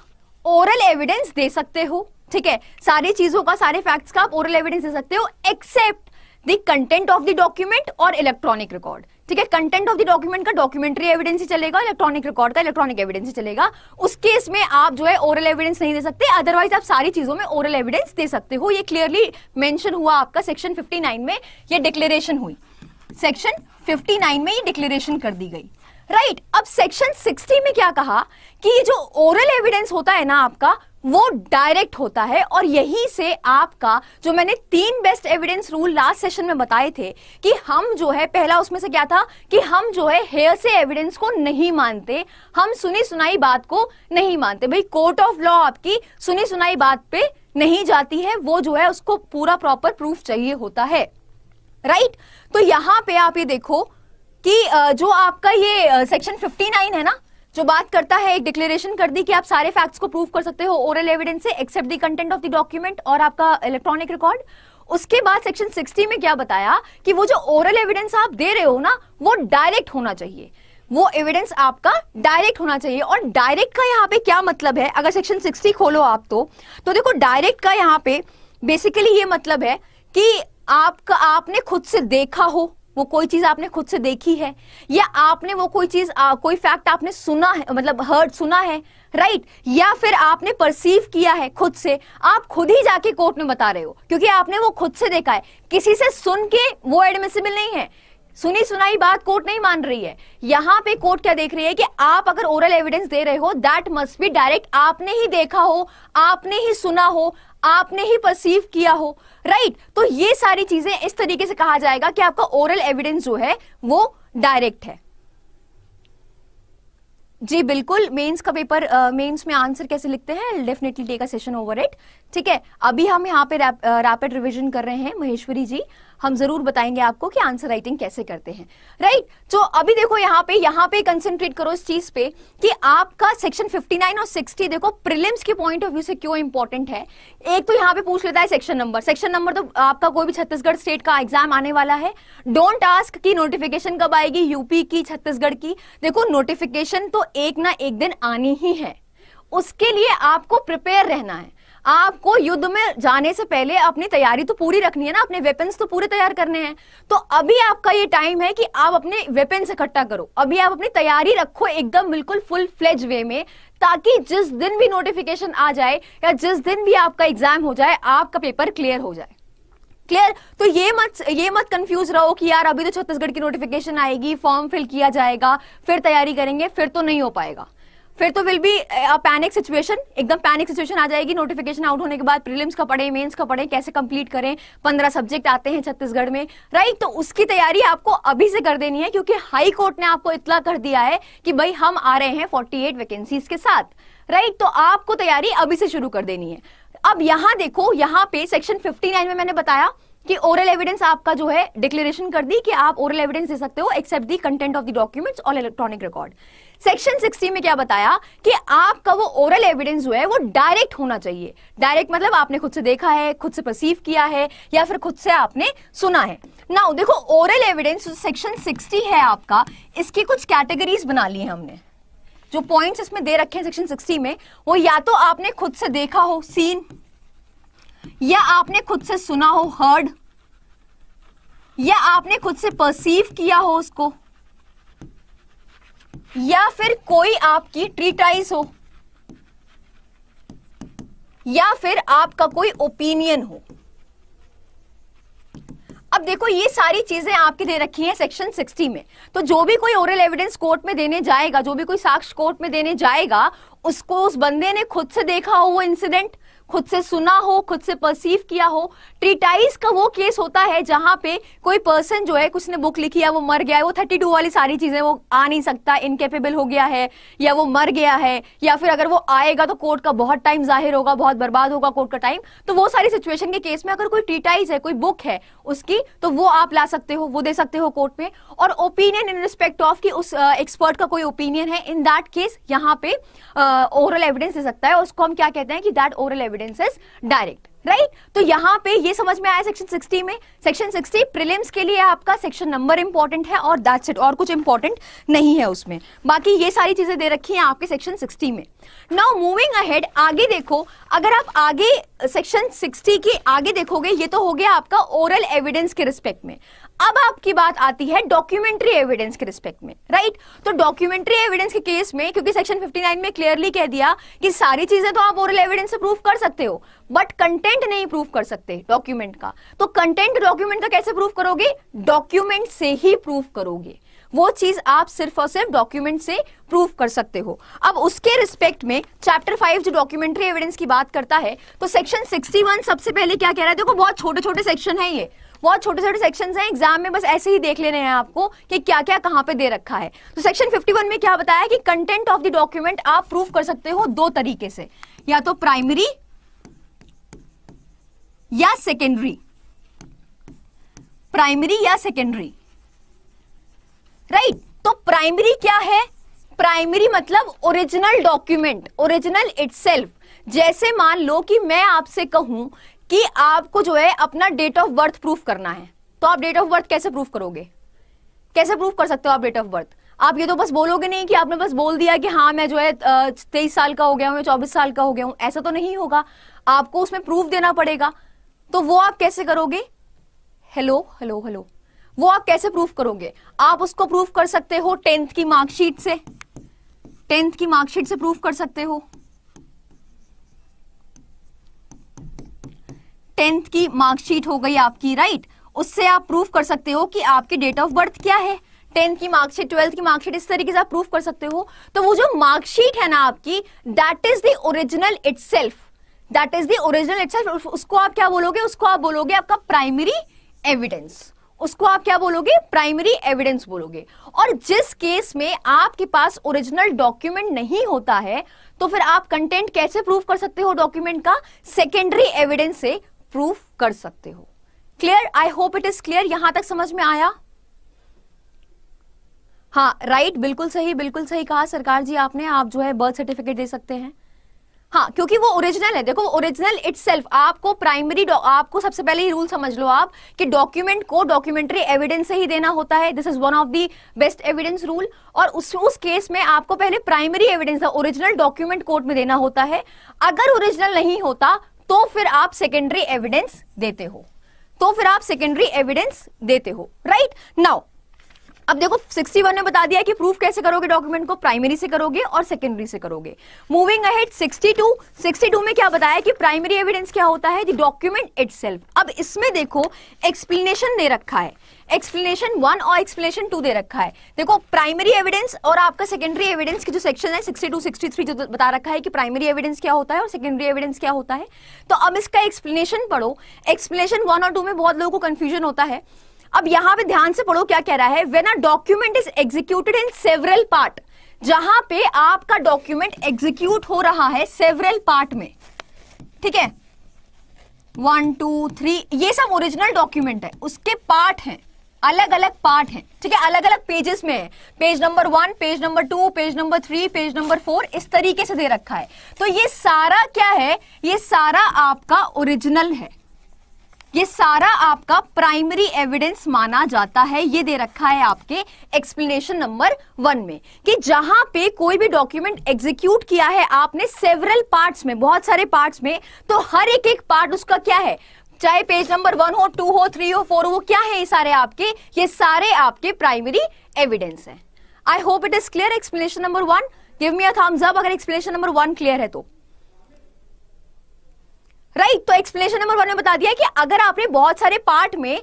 ओरल एविडेंस दे सकते हो ठीक है सारी चीजों का सारे फैक्ट्स का आप ओरल एविडेंस दे सकते हो except the content of the document और इलेक्ट्रॉनिक रिकॉर्ड ठीक है कंटेंट ऑफ द डॉक्यूमेंट का डॉक्यूमेंट्री एविडेंस ही चलेगा इलेक्ट्रॉनिक रिकॉर्ड का इलेक्ट्रॉनिक एविडेंस ही चलेगा उस केस में आप जो है ओरल एविडेंस नहीं दे सकते अदरवाइज आप सारी चीजों में ओरल एविडेंस दे सकते हो ये क्लियरली मेंशन हुआ आपका सेक्शन 59 में ये डिक्लेरेशन हुई सेक्शन 59 में ये डिक्लेरेशन कर दी गई राइट right, अब सेक्शन 60 में क्या कहा कि ये जो ओरल एविडेंस होता है ना आपका वो डायरेक्ट होता है और यहीं से आपका जो मैंने तीन best evidence rule last session में बताए थे कि हम जो है पहला उसमें से क्या था कि हम जो है हेयर से एविडेंस को नहीं मानते हम सुनी सुनाई बात को नहीं मानते भाई कोर्ट ऑफ लॉ आपकी सुनी सुनाई बात पे नहीं जाती है वो जो है उसको पूरा प्रॉपर प्रूफ चाहिए होता है राइट right? तो यहां पे आप ये देखो कि जो आपका ये सेक्शन 59 है ना जो बात करता है एक डिक्लेरेशन कर दी कि आप सारे फैक्ट्स को प्रूव कर सकते हो ओरल एविडेंस से except the content of the document और आपका इलेक्ट्रॉनिक रिकॉर्ड उसके बाद सेक्शन 60 में क्या बताया कि वो जो ओरल एविडेंस आप दे रहे हो ना वो डायरेक्ट होना चाहिए वो एविडेंस आपका डायरेक्ट होना चाहिए और डायरेक्ट का यहाँ पे क्या मतलब है अगर सेक्शन 60 खोलो आप तो तो देखो डायरेक्ट का यहाँ पे बेसिकली ये मतलब है कि आपका आपने खुद से देखा हो वो कोई चीज आपने खुद से देखी है या आपने वो कोई चीज कोई फैक्ट आपने सुना है मतलब हर्ड सुना है राइट right? या फिर आपने परसीव किया है खुद से आप खुद ही जाके कोर्ट में बता रहे हो क्योंकि आपने वो खुद से देखा है किसी से सुन के वो एडमिसिबल नहीं है सुनी सुनाई बात कोर्ट नहीं मान रही है यहाँ पे कोर्ट क्या देख रही है कि आप अगर ओरल एविडेंस दे रहे हो दैट मस्ट बी डायरेक्ट आपने ही देखा हो आपने ही सुना हो आपने ही परसीव किया हो राइट तो ये सारी चीजें इस तरीके से कहा जाएगा कि आपका ओरल एविडेंस जो है वो डायरेक्ट है जी बिल्कुल मेंस का पेपर मेंस uh, में आंसर कैसे लिखते हैं definitely take a session over it ठीक है अभी हम यहाँ पे रैपिड रिवीजन कर रहे हैं महेश्वरी जी हम जरूर बताएंगे आपको कि आंसर राइटिंग कैसे करते हैं राइट तो अभी देखो यहाँ पे यहाँ पे कंसेंट्रेट करो इस चीज पे कि आपका सेक्शन 59 और 60 देखो प्रिलिम्स के पॉइंट ऑफ व्यू से क्यों इंपॉर्टेंट है एक तो यहाँ पे पूछ लेता है सेक्शन नंबर सेक्शन नंबर तो आपका कोई भी छत्तीसगढ़ स्टेट का एग्जाम आने वाला है डोंट आस्क की नोटिफिकेशन कब आएगी यूपी की छत्तीसगढ़ की देखो नोटिफिकेशन तो एक ना एक दिन आनी ही है उसके लिए आपको प्रिपेयर रहना है आपको युद्ध में जाने से पहले अपनी तैयारी तो पूरी रखनी है ना अपने वेपन्स तो पूरे तैयार करने हैं तो अभी आपका ये टाइम है कि आप अपने वेपन्स इकट्ठा करो अभी आप अपनी तैयारी रखो एकदम बिल्कुल फुल फ्लेज वे में ताकि जिस दिन भी नोटिफिकेशन आ जाए या जिस दिन भी आपका एग्जाम हो जाए आपका पेपर क्लियर हो जाए क्लियर तो ये मत ये मत कंफ्यूज रहो कि यार अभी तो छत्तीसगढ़ की नोटिफिकेशन आएगी फॉर्म फिल किया जाएगा फिर तैयारी करेंगे फिर तो नहीं हो पाएगा फिर तो विल बी पैनिक सिचुएशन एकदम पैनिक सिचुएशन आ जाएगी नोटिफिकेशन आउट होने के बाद प्रीलिम्स का पढ़े मेंस का पढ़े कैसे कंप्लीट करें पंद्रह सब्जेक्ट आते हैं छत्तीसगढ़ में राइट तो उसकी तैयारी आपको अभी से कर देनी है क्योंकि हाई कोर्ट ने आपको इतला कर दिया है कि भाई हम आ रहे हैं फोर्टी एट वैकेंसीज के साथ राइट तो आपको तैयारी अभी से शुरू कर देनी है अब यहाँ देखो यहाँ पे सेक्शन फिफ्टी नाइन में मैंने बताया कि ओरल एविडेंस आपका जो है डिक्लेरेशन कर दी कि आप ओरल एविडेंस दे सकते हो except the content of the documents और इलेक्ट्रॉनिक रिकॉर्ड सेक्शन 60 में क्या बताया कि आपका वो ओरल एविडेंस जो है वो डायरेक्ट होना चाहिए डायरेक्ट मतलब आपने खुद से देखा है खुद से परसीव किया है या फिर खुद से आपने सुना है नाउ देखो ओरल एविडेंस सेक्शन 60 है आपका इसकी कुछ कैटेगरीज बना ली है हमने जो पॉइंट्स इसमें दे रखे हैं सेक्शन 60 में वो या तो आपने खुद से देखा हो सीन या आपने खुद से सुना हो हर्ड या आपने खुद से परसीव किया हो उसको या फिर कोई आपकी ट्रीटाइज हो या फिर आपका कोई ओपिनियन हो अब देखो ये सारी चीजें आपकी दे रखी हैं सेक्शन 60 में तो जो भी कोई ओरल एविडेंस कोर्ट में देने जाएगा जो भी कोई साक्ष कोर्ट में देने जाएगा उसको उस बंदे ने खुद से देखा हो वो इंसिडेंट खुद से सुना हो खुद से परसीव किया हो ट्रिटाइज का वो केस होता है जहां पे कोई पर्सन जो है उसने बुक लिखी है वो मर गया है वो थर्टी टू वाली सारी चीजें वो आ नहीं सकता इनकेपेबल हो गया है या वो मर गया है या फिर अगर वो आएगा तो कोर्ट का बहुत टाइम जाहिर होगा बहुत बर्बाद होगा कोर्ट का टाइम तो वो सारी सिचुएशन के केस में अगर कोई ट्रिटाइज है कोई बुक है उसकी तो वो आप ला सकते हो वो दे सकते हो कोर्ट में और ओपिनियन इन रिस्पेक्ट ऑफ की उस एक्सपर्ट uh, का कोई ओपिनियन है इन दैट केस यहाँ पे ओरल uh, एविडेंस दे सकता है उसको हम क्या कहते हैं कि that oral evidence is direct right तो यहाँ पे ये समझ में आया सेक्शन 60 में सेक्शन 60 प्रीलिम्स के लिए आपका सेक्शन नंबर इंपॉर्टेंट है और दैट्स इट और कुछ इंपॉर्टेंट नहीं है उसमें बाकी ये सारी चीजें दे रखी हैं आपके सेक्शन 60 में नाउ मूविंग अहेड आगे देखो अगर आप आगे सेक्शन 60 के आगे देखोगे ये तो हो गया आपका ओरल एविडेंस के रिस्पेक्ट में अब आपकी बात आती है डॉक्यूमेंट्री एविडेंस के रिस्पेक्ट में राइट right? तो डॉक्यूमेंट्री एविडेंस के केस में क्योंकि सेक्शन 59 में क्लियरली कह दिया कि सारी चीजें तो आप ओरल एविडेंस से प्रूफ कर सकते हो बट कंटेंट नहीं प्रूफ कर सकते डॉक्यूमेंट का तो कंटेंट डॉक्यूमेंट का कैसे प्रूफ करोगे डॉक्यूमेंट से ही प्रूफ करोगे वो चीज आप सिर्फ और सिर्फ डॉक्यूमेंट से प्रूफ कर सकते हो अब उसके रिस्पेक्ट में चैप्टर फाइव जो डॉक्यूमेंट्री एविडेंस की बात करता है तो सेक्शन 61 सबसे पहले क्या कह रहा है देखो बहुत छोटे छोटे सेक्शन है ये बहुत छोटे छोटे सेक्शन हैं एग्जाम में बस ऐसे ही देख लेने हैं आपको कि क्या क्या कहाँ पे दे रखा है तो सेक्शन 51 में क्या बताया कि कंटेंट ऑफ द डॉक्यूमेंट आप प्रूव कर सकते हो दो तरीके से या तो प्राइमरी या सेकेंडरी प्राइमरी या सेकेंडरी राइट तो प्राइमरी क्या है प्राइमरी मतलब ओरिजिनल डॉक्यूमेंट ओरिजिनल इट जैसे मान लो कि मैं आपसे कहूं कि आपको जो है अपना डेट ऑफ बर्थ प्रूफ करना है तो आप डेट ऑफ बर्थ कैसे प्रूफ करोगे कैसे प्रूफ कर सकते हो आप डेट ऑफ बर्थ आप ये तो बस बोलोगे नहीं कि आपने बस बोल दिया कि हाँ मैं जो है तेईस साल का हो गया हूँ या चौबीस साल का हो गया हूँ ऐसा तो नहीं होगा आपको उसमें प्रूफ देना पड़ेगा तो वो आप कैसे करोगे हेलो हेलो हेलो वो आप कैसे प्रूफ करोगे आप उसको प्रूफ कर सकते हो टेंथ की मार्कशीट से टेंथ की मार्कशीट से प्रूफ कर सकते हो टेंथ की मार्कशीट हो गई आपकी राइट उससे आप प्रूफ कर सकते हो कि आपकी डेट ऑफ बर्थ क्या है टेंथ की मार्कशीट ट्वेल्थ की मार्कशीट इस तरीके से आप प्रूफ कर सकते हो तो वो जो मार्कशीट है ना आपकी that is original itself that is original itself उसको आप क्या बोलोगे उसको आप बोलोगे आपका प्राइमरी एविडेंस उसको आप क्या बोलोगे प्राइमरी एविडेंस बोलोगे और जिस केस में आपके पास ओरिजिनल डॉक्यूमेंट नहीं होता है तो फिर आप कंटेंट कैसे प्रूफ कर सकते हो डॉक्यूमेंट का सेकेंडरी एविडेंस से प्रूफ कर सकते हो clear I hope it is clear यहां तक समझ में आया हाँ राइट right, बिल्कुल सही बिल्कुल सही कहा सरकार जी आपने आप जो है बर्थ सर्टिफिकेट दे सकते हैं हाँ क्योंकि वो ओरिजिनल है देखो ओरिजिनल इट आपको प्राइमरी आपको सबसे पहले ही रूल समझ लो आप कि डॉक्यूमेंट को डॉक्यूमेंट्री एविडेंस से ही देना होता है this is one of the best evidence rule और उस उस केस में आपको पहले primary evidence original document court में देना होता है अगर ओरिजिनल नहीं होता तो फिर आप सेकेंडरी एविडेंस देते हो तो फिर आप सेकेंडरी एविडेंस देते हो राइट नाउ अब देखो 61 ने बता दिया कि प्रूफ कैसे करोगे डॉक्यूमेंट को प्राइमरी से करोगे और सेकेंडरी से करोगे मूविंग अहेड 62 62 में क्या बताया कि प्राइमरी एविडेंस क्या होता है डॉक्यूमेंट इट अब इसमें देखो एक्सप्लेनेशन दे रखा है एक्सप्लेनेशन वन और एक्सप्लेनेशन टू दे रखा है देखो प्राइमरी एविडेंस और आपका सेकेंडरी एविडेंस की जो सेक्शन है सिक्सटी टू सिक्सटी थ्री जो बता रखा है कि प्राइमरी एविडेंस क्या होता है और सेकेंडरी एविडेंस क्या होता है तो अब इसका एक्सप्लेनेशन पढ़ो एक्सप्लेनेशन वन और टू में बहुत लोगों को कंफ्यूजन होता है अब यहां पे ध्यान से पढ़ो क्या कह रहा है when a document is executed in several part जहां पे आपका डॉक्यूमेंट एग्जीक्यूट हो रहा है सेवरल पार्ट में ठीक है वन टू थ्री ये सब ओरिजिनल डॉक्यूमेंट है उसके पार्ट हैं अलग अलग पार्ट हैं ठीक है अलग अलग पेजेस में है page number one page number two page number three page number four इस तरीके से दे रखा है तो ये सारा क्या है ये सारा आपका ओरिजिनल है ये सारा आपका प्राइमरी एविडेंस माना जाता है ये दे रखा है आपके एक्सप्लेनेशन नंबर वन में कि जहां पे कोई भी डॉक्यूमेंट एग्जीक्यूट किया है आपने सेवरल पार्ट्स में बहुत सारे पार्ट्स में तो हर एक एक पार्ट उसका क्या है चाहे पेज नंबर वन हो टू हो थ्री हो फोर हो क्या है ये सारे आपके ये सारे आपके प्राइमरी एविडेंस है I hope it is clear explanation number one give me thumbs up अगर एक्सप्लेनेशन नंबर वन क्लियर है तो राइट right, तो एक्सप्लेनेशन नंबर वन में बता दिया कि अगर आपने बहुत सारे पार्ट में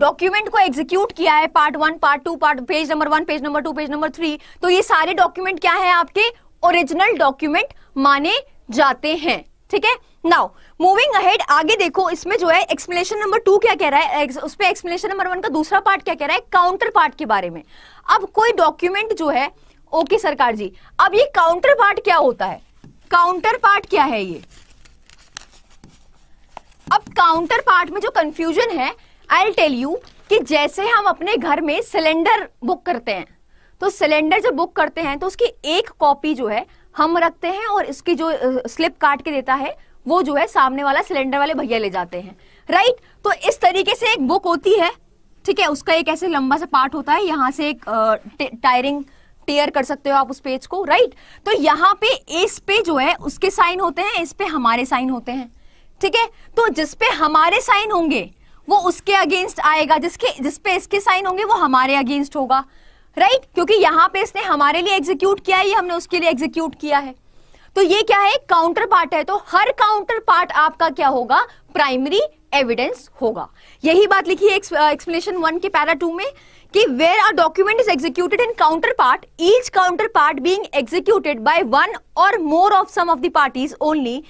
डॉक्यूमेंट को एग्जीक्यूट किया है part one part two part page number one page number two page number three तो ये सारे डॉक्यूमेंट क्या है आपके ओरिजिनल डॉक्यूमेंट माने जाते हैं ठीक है नाउ मूविंग अहेड आगे देखो इसमें जो है एक्सप्लेनेशन नंबर टू क्या कह रहा है उस पर एक्सप्लेनेशन नंबर वन का दूसरा पार्ट क्या कह रहा है काउंटर पार्ट के बारे में अब कोई डॉक्यूमेंट जो है ओके सरकार जी अब ये काउंटर पार्ट क्या होता है काउंटर पार्ट क्या है ये अब काउंटर पार्ट में जो कंफ्यूजन है आई टेल यू कि जैसे हम अपने घर में सिलेंडर बुक करते हैं तो सिलेंडर जब बुक करते हैं तो उसकी एक कॉपी जो है हम रखते हैं और इसकी जो स्लिप काट के देता है वो जो है सामने वाला सिलेंडर वाले भैया ले जाते हैं राइट तो इस तरीके से एक बुक होती है ठीक है उसका एक ऐसे लंबा सा पार्ट होता है यहाँ से एक टायरिंग टेयर कर सकते हो आप उस पेज को राइट तो यहाँ पे इस पे जो है उसके साइन होते हैं इस पे हमारे साइन होते हैं ठीक है तो जिसपे हमारे साइन होंगे वो उसके अगेंस्ट आएगा जिसके जिसपे इसके साइन होंगे वो हमारे अगेंस्ट होगा राइट क्योंकि यहाँ पे इसने हमारे लिए एग्जीक्यूट किया है हमने उसके लिए एग्जीक्यूट किया है तो ये क्या है काउंटर पार्ट है तो हर काउंटर पार्ट आपका क्या होगा प्राइमरी एविडेंस होगा यही बात लिखी है एक्सप्लेनेशन वन के पैरा टू में कि where are document is executed in counterpart each counterpart being executed by one और more of some of the parties only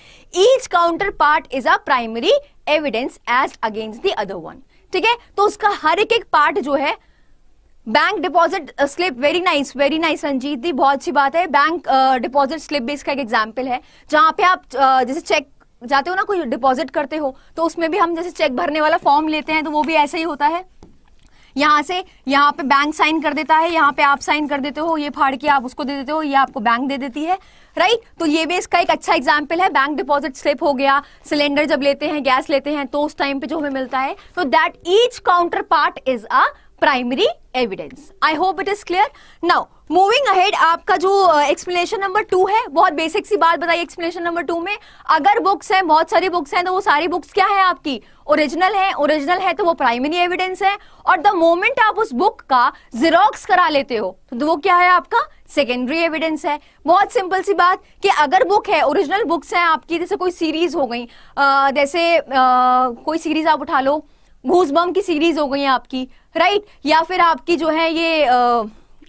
each counterpart is a primary evidence as against the other one ठीक है तो उसका हर एक एक part जो है bank deposit slip very nice very nice Ranjit दी बहुत अच्छी बात है बैंक डिपॉजिट स्लिप भी इसका एक एग्जाम्पल है जहां पे आप uh, जैसे चेक जाते हो ना कोई डिपॉजिट करते हो तो उसमें भी हम जैसे चेक भरने वाला फॉर्म लेते हैं तो वो भी ऐसे ही होता है यहाँ से यहाँ पे बैंक साइन कर देता है यहाँ पे आप साइन कर देते हो ये फाड़ के आप उसको दे देते हो ये आपको बैंक दे देती है राइट तो ये भी इसका एक अच्छा एग्जाम्पल है बैंक डिपॉजिट स्लिप हो गया सिलेंडर जब लेते हैं गैस लेते हैं तो उस टाइम पे जो हमें मिलता है तो that each counterpart is a primary evidence I hope it is clear now moving ahead आपका जो एक्सप्लेनेशन नंबर टू है बहुत बेसिक सी बात बताइए एक्सप्लेनेशन नंबर टू में अगर बुक्स हैं बहुत सारी बुक्स हैं तो वो सारी बुक्स क्या है आपकी ओरिजिनल है ओरिजिनल है तो वो प्राइमरी एविडेंस है और द मोमेंट आप उस बुक का जीरोक्स करा लेते हो तो वो क्या है आपका सेकेंडरी एविडेंस है बहुत सिंपल सी बात कि अगर बुक है ओरिजिनल बुक्स हैं आपकी जैसे कोई सीरीज हो गई uh, जैसे uh, कोई सीरीज आप उठा लो घूस बम की सीरीज हो गई है आपकी राइट या फिर आपकी जो है ये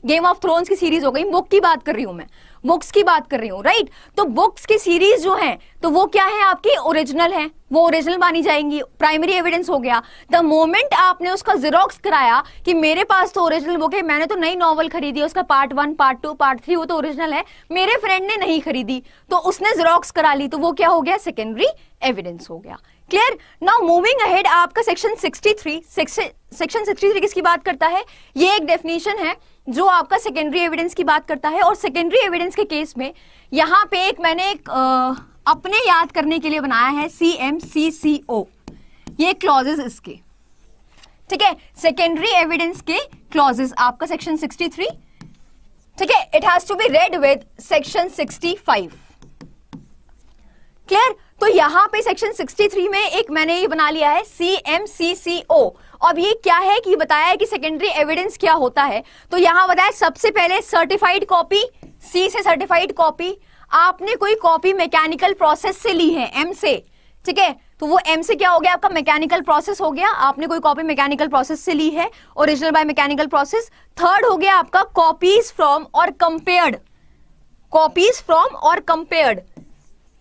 गेम ऑफ थ्रोन्स की सीरीज हो गई बुक की बात कर रही हूँ मैं बुक्स की बात कर रही हूँ राइट तो बुक्स की सीरीज जो है तो वो क्या है आपकी ओरिजिनल है वो ओरिजिनल मानी जाएंगी प्राइमरी एविडेंस हो गया द मोमेंट आपने उसका जीरोक्स कराया कि मेरे पास तो ओरिजिनल बुक है मैंने तो नई नॉवल खरीदी उसका part one part two part three वो तो ओरिजिनल है मेरे फ्रेंड ने नहीं खरीदी तो उसने जीरोक्स करा ली तो वो क्या हो गया सेकेंडरी एविडेंस हो गया क्लियर नाउ मूविंग अहेड आपका सेक्शन 63 सेक्शन 63 किसकी बात करता है ये एक डेफिनेशन है जो आपका सेकेंडरी एविडेंस की बात करता है और सेकेंडरी एविडेंस के केस में यहाँ पे एक मैंने एक आ, अपने याद करने के लिए बनाया है सी एम सी सी ओ ये क्लॉजेज इसके ठीक है सेकेंडरी एविडेंस के क्लॉजेज आपका सेक्शन 63 ठीक है it has to be read with section 65 clear तो यहाँ पे सेक्शन 63 में एक मैंने ये बना लिया है सी एम सी सी ओ अब ये क्या है कि बताया है कि सेकेंडरी एविडेंस क्या होता है तो यहाँ बताया सबसे पहले सर्टिफाइड कॉपी सी से सर्टिफाइड कॉपी आपने कोई कॉपी मैकेनिकल प्रोसेस से ली है एम से ठीक है तो वो एम से क्या हो गया आपका मैकेनिकल प्रोसेस हो गया आपने कोई कॉपी मैकेनिकल प्रोसेस से ली है original by mechanical process third हो गया आपका कॉपीज फ्रॉम और कंपेयर्ड कॉपीज फ्रॉम और कंपेयर्ड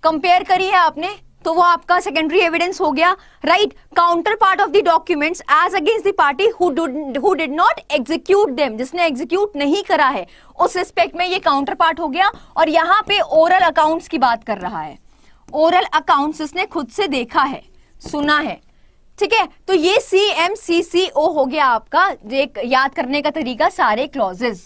कंपेयर करी है आपने तो वो आपका सेकेंडरी एविडेंस हो गया right counterpart of the documents as against the party who did not execute them जिसने एग्जीक्यूट नहीं करा है उस रिस्पेक्ट में ये काउंटर पार्ट हो गया और यहाँ पे ओरल अकाउंट्स की बात कर रहा है ओरल अकाउंट्स इसने खुद से देखा है सुना है ठीक है तो ये सी एम सी सी ओ हो गया आपका एक याद करने का तरीका सारे क्लॉजेज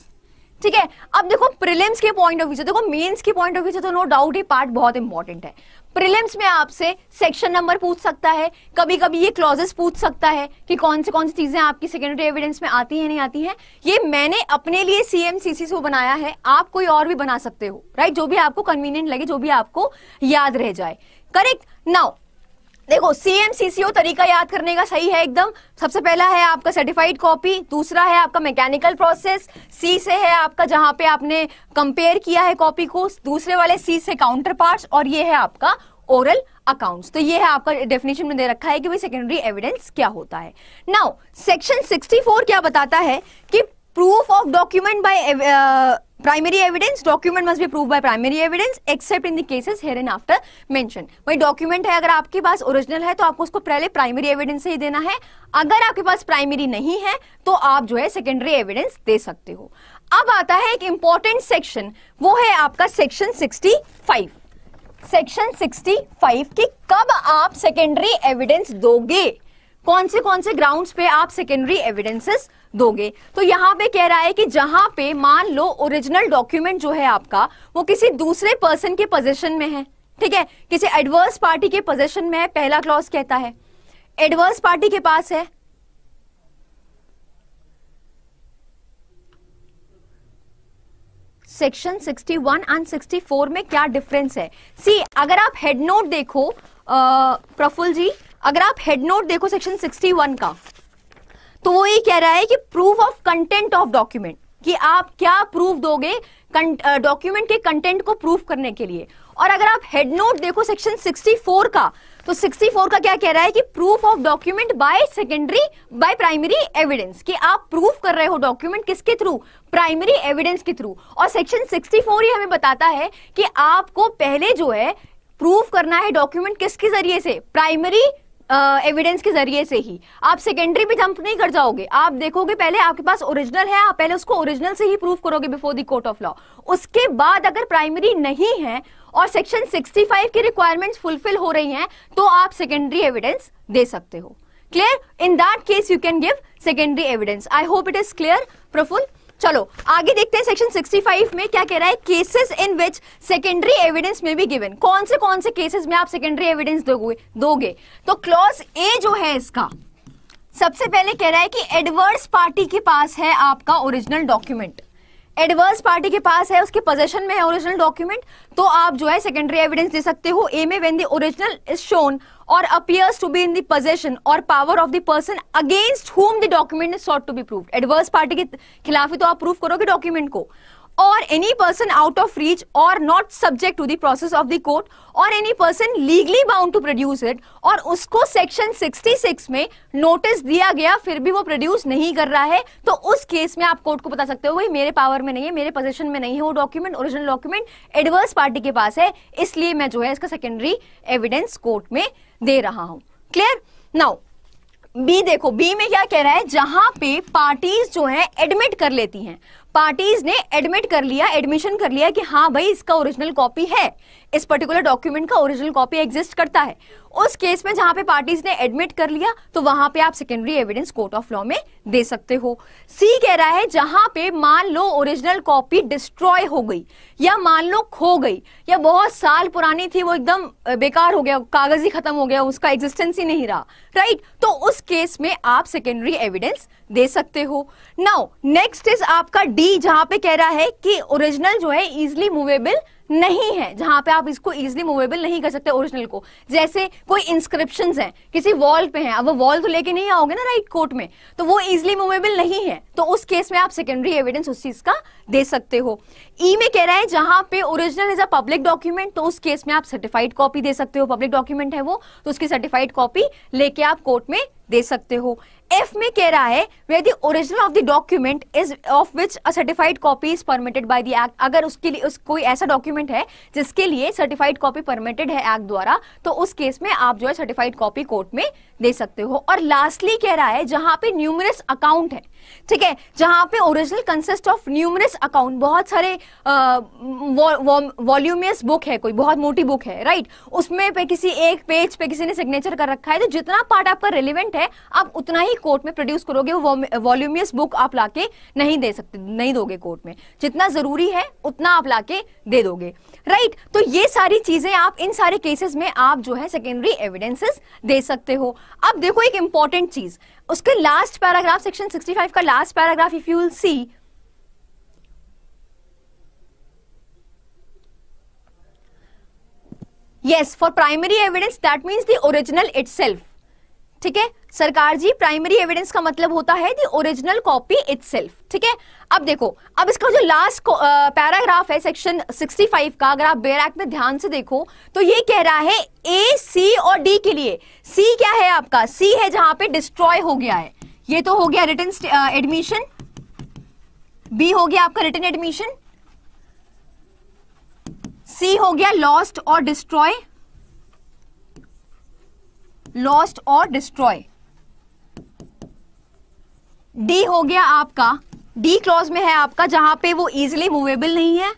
ठीक है अब देखो प्रिलिम्स के पॉइंट ऑफ व्यू से देखो मेंस के पॉइंट ऑफ व्यू से तो नो डाउट ही पार्ट बहुत इंपॉर्टेंट है प्रिलिम्स में आपसे सेक्शन नंबर पूछ सकता है कभी कभी ये क्लॉजेस पूछ सकता है कि कौन से कौन सी चीजें आपकी सेकेंडरी एविडेंस में आती है नहीं आती है ये मैंने अपने लिए सीएमसीसी से बनाया है आप कोई और भी बना सकते हो राइट जो भी आपको कन्वीनियंट लगे जो भी आपको याद रह जाए करेक्ट नाउ देखो सी ओ तरीका याद करने का सही है एकदम सबसे पहला है आपका सर्टिफाइड कॉपी दूसरा है आपका मैकेनिकल प्रोसेस सी से है आपका जहां पे आपने कंपेयर किया है कॉपी को दूसरे वाले सी से काउंटर पार्ट्स और ये है आपका ओरल अकाउंट्स तो ये है आपका डेफिनेशन में दे रखा है कि भाई सेकेंडरी एविडेंस क्या होता है नाउ सेक्शन 64 क्या बताता है कि proof of document by primary evidence document must be prove by primary evidence except in the cases here and after mention भाई डॉक्यूमेंट है अगर आपके पास ओरिजिनल है तो आपको उसको पहले प्राइमरी एविडेंस से ही देना है अगर आपके पास प्राइमरी नहीं है तो आप जो है सेकेंडरी एविडेंस दे सकते हो अब आता है एक इंपॉर्टेंट सेक्शन वो है आपका section sixty five section sixty five की कब आप सेकेंडरी एविडेंस दोगे कौन से कौन से ग्राउंड्स पे आप सेकेंडरी एविडेंसेस दोगे तो यहाँ पे कह रहा है कि जहां पे मान लो ओरिजिनल डॉक्यूमेंट जो है आपका वो किसी दूसरे पर्सन के पोजेशन में है ठीक है किसी एडवर्स पार्टी के पोजेशन में है पहला क्लॉज कहता है एडवर्स पार्टी के पास है सेक्शन 61 एंड 64 में क्या डिफरेंस है सी अगर आप हेड नोट देखो प्रफुल जी अगर आप हेड नोट देखो सेक्शन 61 का तो वो ये कह रहा है कि proof of content of document कि आप क्या प्रूफ दोगे डॉक्यूमेंट के कंटेंट को प्रूफ करने के लिए और अगर आप हेड नोट देखो सेक्शन 64 का तो 64 का क्या कह रहा है कि proof of document by secondary by primary evidence कि आप प्रूफ कर रहे हो डॉक्यूमेंट किसके थ्रू प्राइमरी एविडेंस के थ्रू और सेक्शन 64 ये हमें बताता है कि आपको पहले जो है प्रूफ करना है डॉक्यूमेंट किसके जरिए से प्राइमरी एविडेंस uh, के जरिए से ही आप सेकेंडरी पे जंप नहीं कर जाओगे आप देखोगे पहले आपके पास ओरिजिनल है आप पहले उसको ओरिजिनल से ही प्रूव करोगे before the court of law उसके बाद अगर प्राइमरी नहीं है और सेक्शन 65 की रिक्वायरमेंट्स फुलफिल हो रही हैं तो आप सेकेंडरी एविडेंस दे सकते हो clear in that case you can give secondary evidence I hope it is clear Praful चलो आगे देखते हैं सेक्शन 65 में क्या कह रहा है cases in which secondary evidence में भी गिवन कौन से कौन से केसेस में आप सेकेंडरी एविडेंस दोगे दोगे तो क्लॉज ए जो है इसका सबसे पहले कह रहा है कि एडवर्स पार्टी के पास है आपका ओरिजिनल डॉक्यूमेंट एडवर्स पार्टी के पास है उसके पोजेशन में है ओरिजिनल डॉक्यूमेंट तो आप जो है सेकेंडरी एविडेंस दे सकते हो ए में when the original is shown और appears to B in the possession और power of the person against whom the document is sought to be proved adverse party के खिलाफ ही तो आप प्रूफ करोगे डॉक्यूमेंट को or any person out of reach or not subject to the process of the court or any person legally bound to produce it और उसको section 66 में notice दिया गया फिर भी वो प्रोड्यूस नहीं कर रहा है तो उस केस में आप कोर्ट को बता सकते हो भाई मेरे पावर में नहीं है मेरे पोजेशन में नहीं है वो document original document adverse party के पास है इसलिए मैं जो है इसका सेकेंडरी एविडेंस कोर्ट में दे रहा हूं क्लियर नाउ बी देखो बी में क्या कह रहा है जहां पे पार्टीज जो है एडमिट कर लेती हैं पार्टीज ने एडमिट कर लिया एडमिशन कर लिया कि हाँ भाई इसका ओरिजिनल कॉपी है इस पर्टिकुलर डॉक्यूमेंट का ओरिजिनल कॉपी एग्जिस्ट करता है उस केस में जहां पे पार्टीज ने एडमिट कर लिया तो वहां पे आप secondary evidence court of law में दे सकते हो सी कह रहा है जहां पे मान लो ओरिजिनल कॉपी डिस्ट्रॉय हो गई या मान लो खो गई या बहुत साल पुरानी थी वो एकदम बेकार हो गया कागज ही खत्म हो गया उसका एग्जिस्टेंस ही नहीं रहा राइट right? तो उस केस में आप सेकेंडरी एविडेंस दे सकते हो नाउ नेक्स्ट इज आपका डी जहां पे कह रहा है कि ओरिजिनल जो है इजिली मूवेबल नहीं है जहां पे आप इसको इजिली मूवेबल नहीं कर सकते ओरिजिनल को जैसे कोई इंस्क्रिप्शन है किसी वॉल पे है अब वो वॉल तो लेके नहीं आओगे ना राइट कोर्ट में तो वो इजिली मूवेबल नहीं है तो उस केस में आप सेकेंडरी एविडेंस उस चीज का दे सकते हो ई e में कह रहा है जहां पे original is a public document तो उस केस में आप सर्टिफाइड कॉपी दे सकते हो पब्लिक डॉक्यूमेंट है वो तो उसकी सर्टिफाइड कॉपी लेके आप कोर्ट में दे सकते हो एफ में कह रहा है where the original of the document is of which a certified copy is permitted by the act अगर उसके लिए उस कोई ऐसा डॉक्यूमेंट है जिसके लिए सर्टिफाइड कॉपी परमिटेड है एक्ट द्वारा तो उस केस में आप जो है सर्टिफाइड कॉपी कोर्ट में दे सकते हो और लास्टली कह रहा है जहां पे न्यूमरस अकाउंट है ठीक है जहां पे original consist of numerous account बहुत सारे वॉल्यूमियस वो, वो, बुक है कोई बहुत मोटी बुक है राइट उसमें पे किसी एक पेज पे किसी ने सिग्नेचर कर रखा है तो जितना पार्ट आपका रिलेवेंट है आप उतना ही कोर्ट में प्रोड्यूस करोगे वो वॉल्यूमियस बुक आप लाके नहीं दे सकते नहीं दोगे कोर्ट में जितना जरूरी है उतना आप लाके दे दोगे राइट तो ये सारी चीजें आप इन सारे केसेस में आप जो है सेकेंडरी एविडेंसेस दे सकते हो अब देखो एक इंपॉर्टेंट चीज उसके लास्ट पैराग्राफ सेक्शन 65 का last paragraph if you will see yes for primary evidence that means the original itself ठीक है सरकार जी प्राइमरी एविडेंस का मतलब होता है दी ओरिजिनल कॉपी इटसेल्फ ठीक है अब देखो अब इसका जो लास्ट पैराग्राफ है सेक्शन 65 का अगर आप बेयर एक्ट में ध्यान से देखो तो ये कह रहा है ए सी और डी के लिए सी क्या है आपका सी है जहां पे डिस्ट्रॉय हो गया है ये तो हो गया रिटर्न एडमिशन बी हो गया आपका रिटर्न एडमिशन सी हो गया लॉस्ट और डिस्ट्रॉय लॉस्ट और डिस्ट्रॉय डी हो गया आपका डी क्लॉज में है आपका जहां पे वो इजिली मूवेबल नहीं है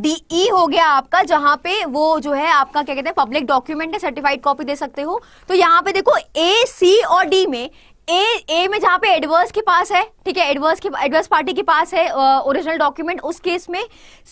डी ई e हो गया आपका जहां पे वो जो है आपका क्या कहते हैं पब्लिक डॉक्यूमेंट है सर्टिफाइड कॉपी दे सकते हो तो यहां पे देखो ए सी और डी में ए ए में जहाँ पे एडवर्स के पास है ठीक है एडवर्स के एडवर्स पार्टी के पास है ओरिजिनल डॉक्यूमेंट उस केस में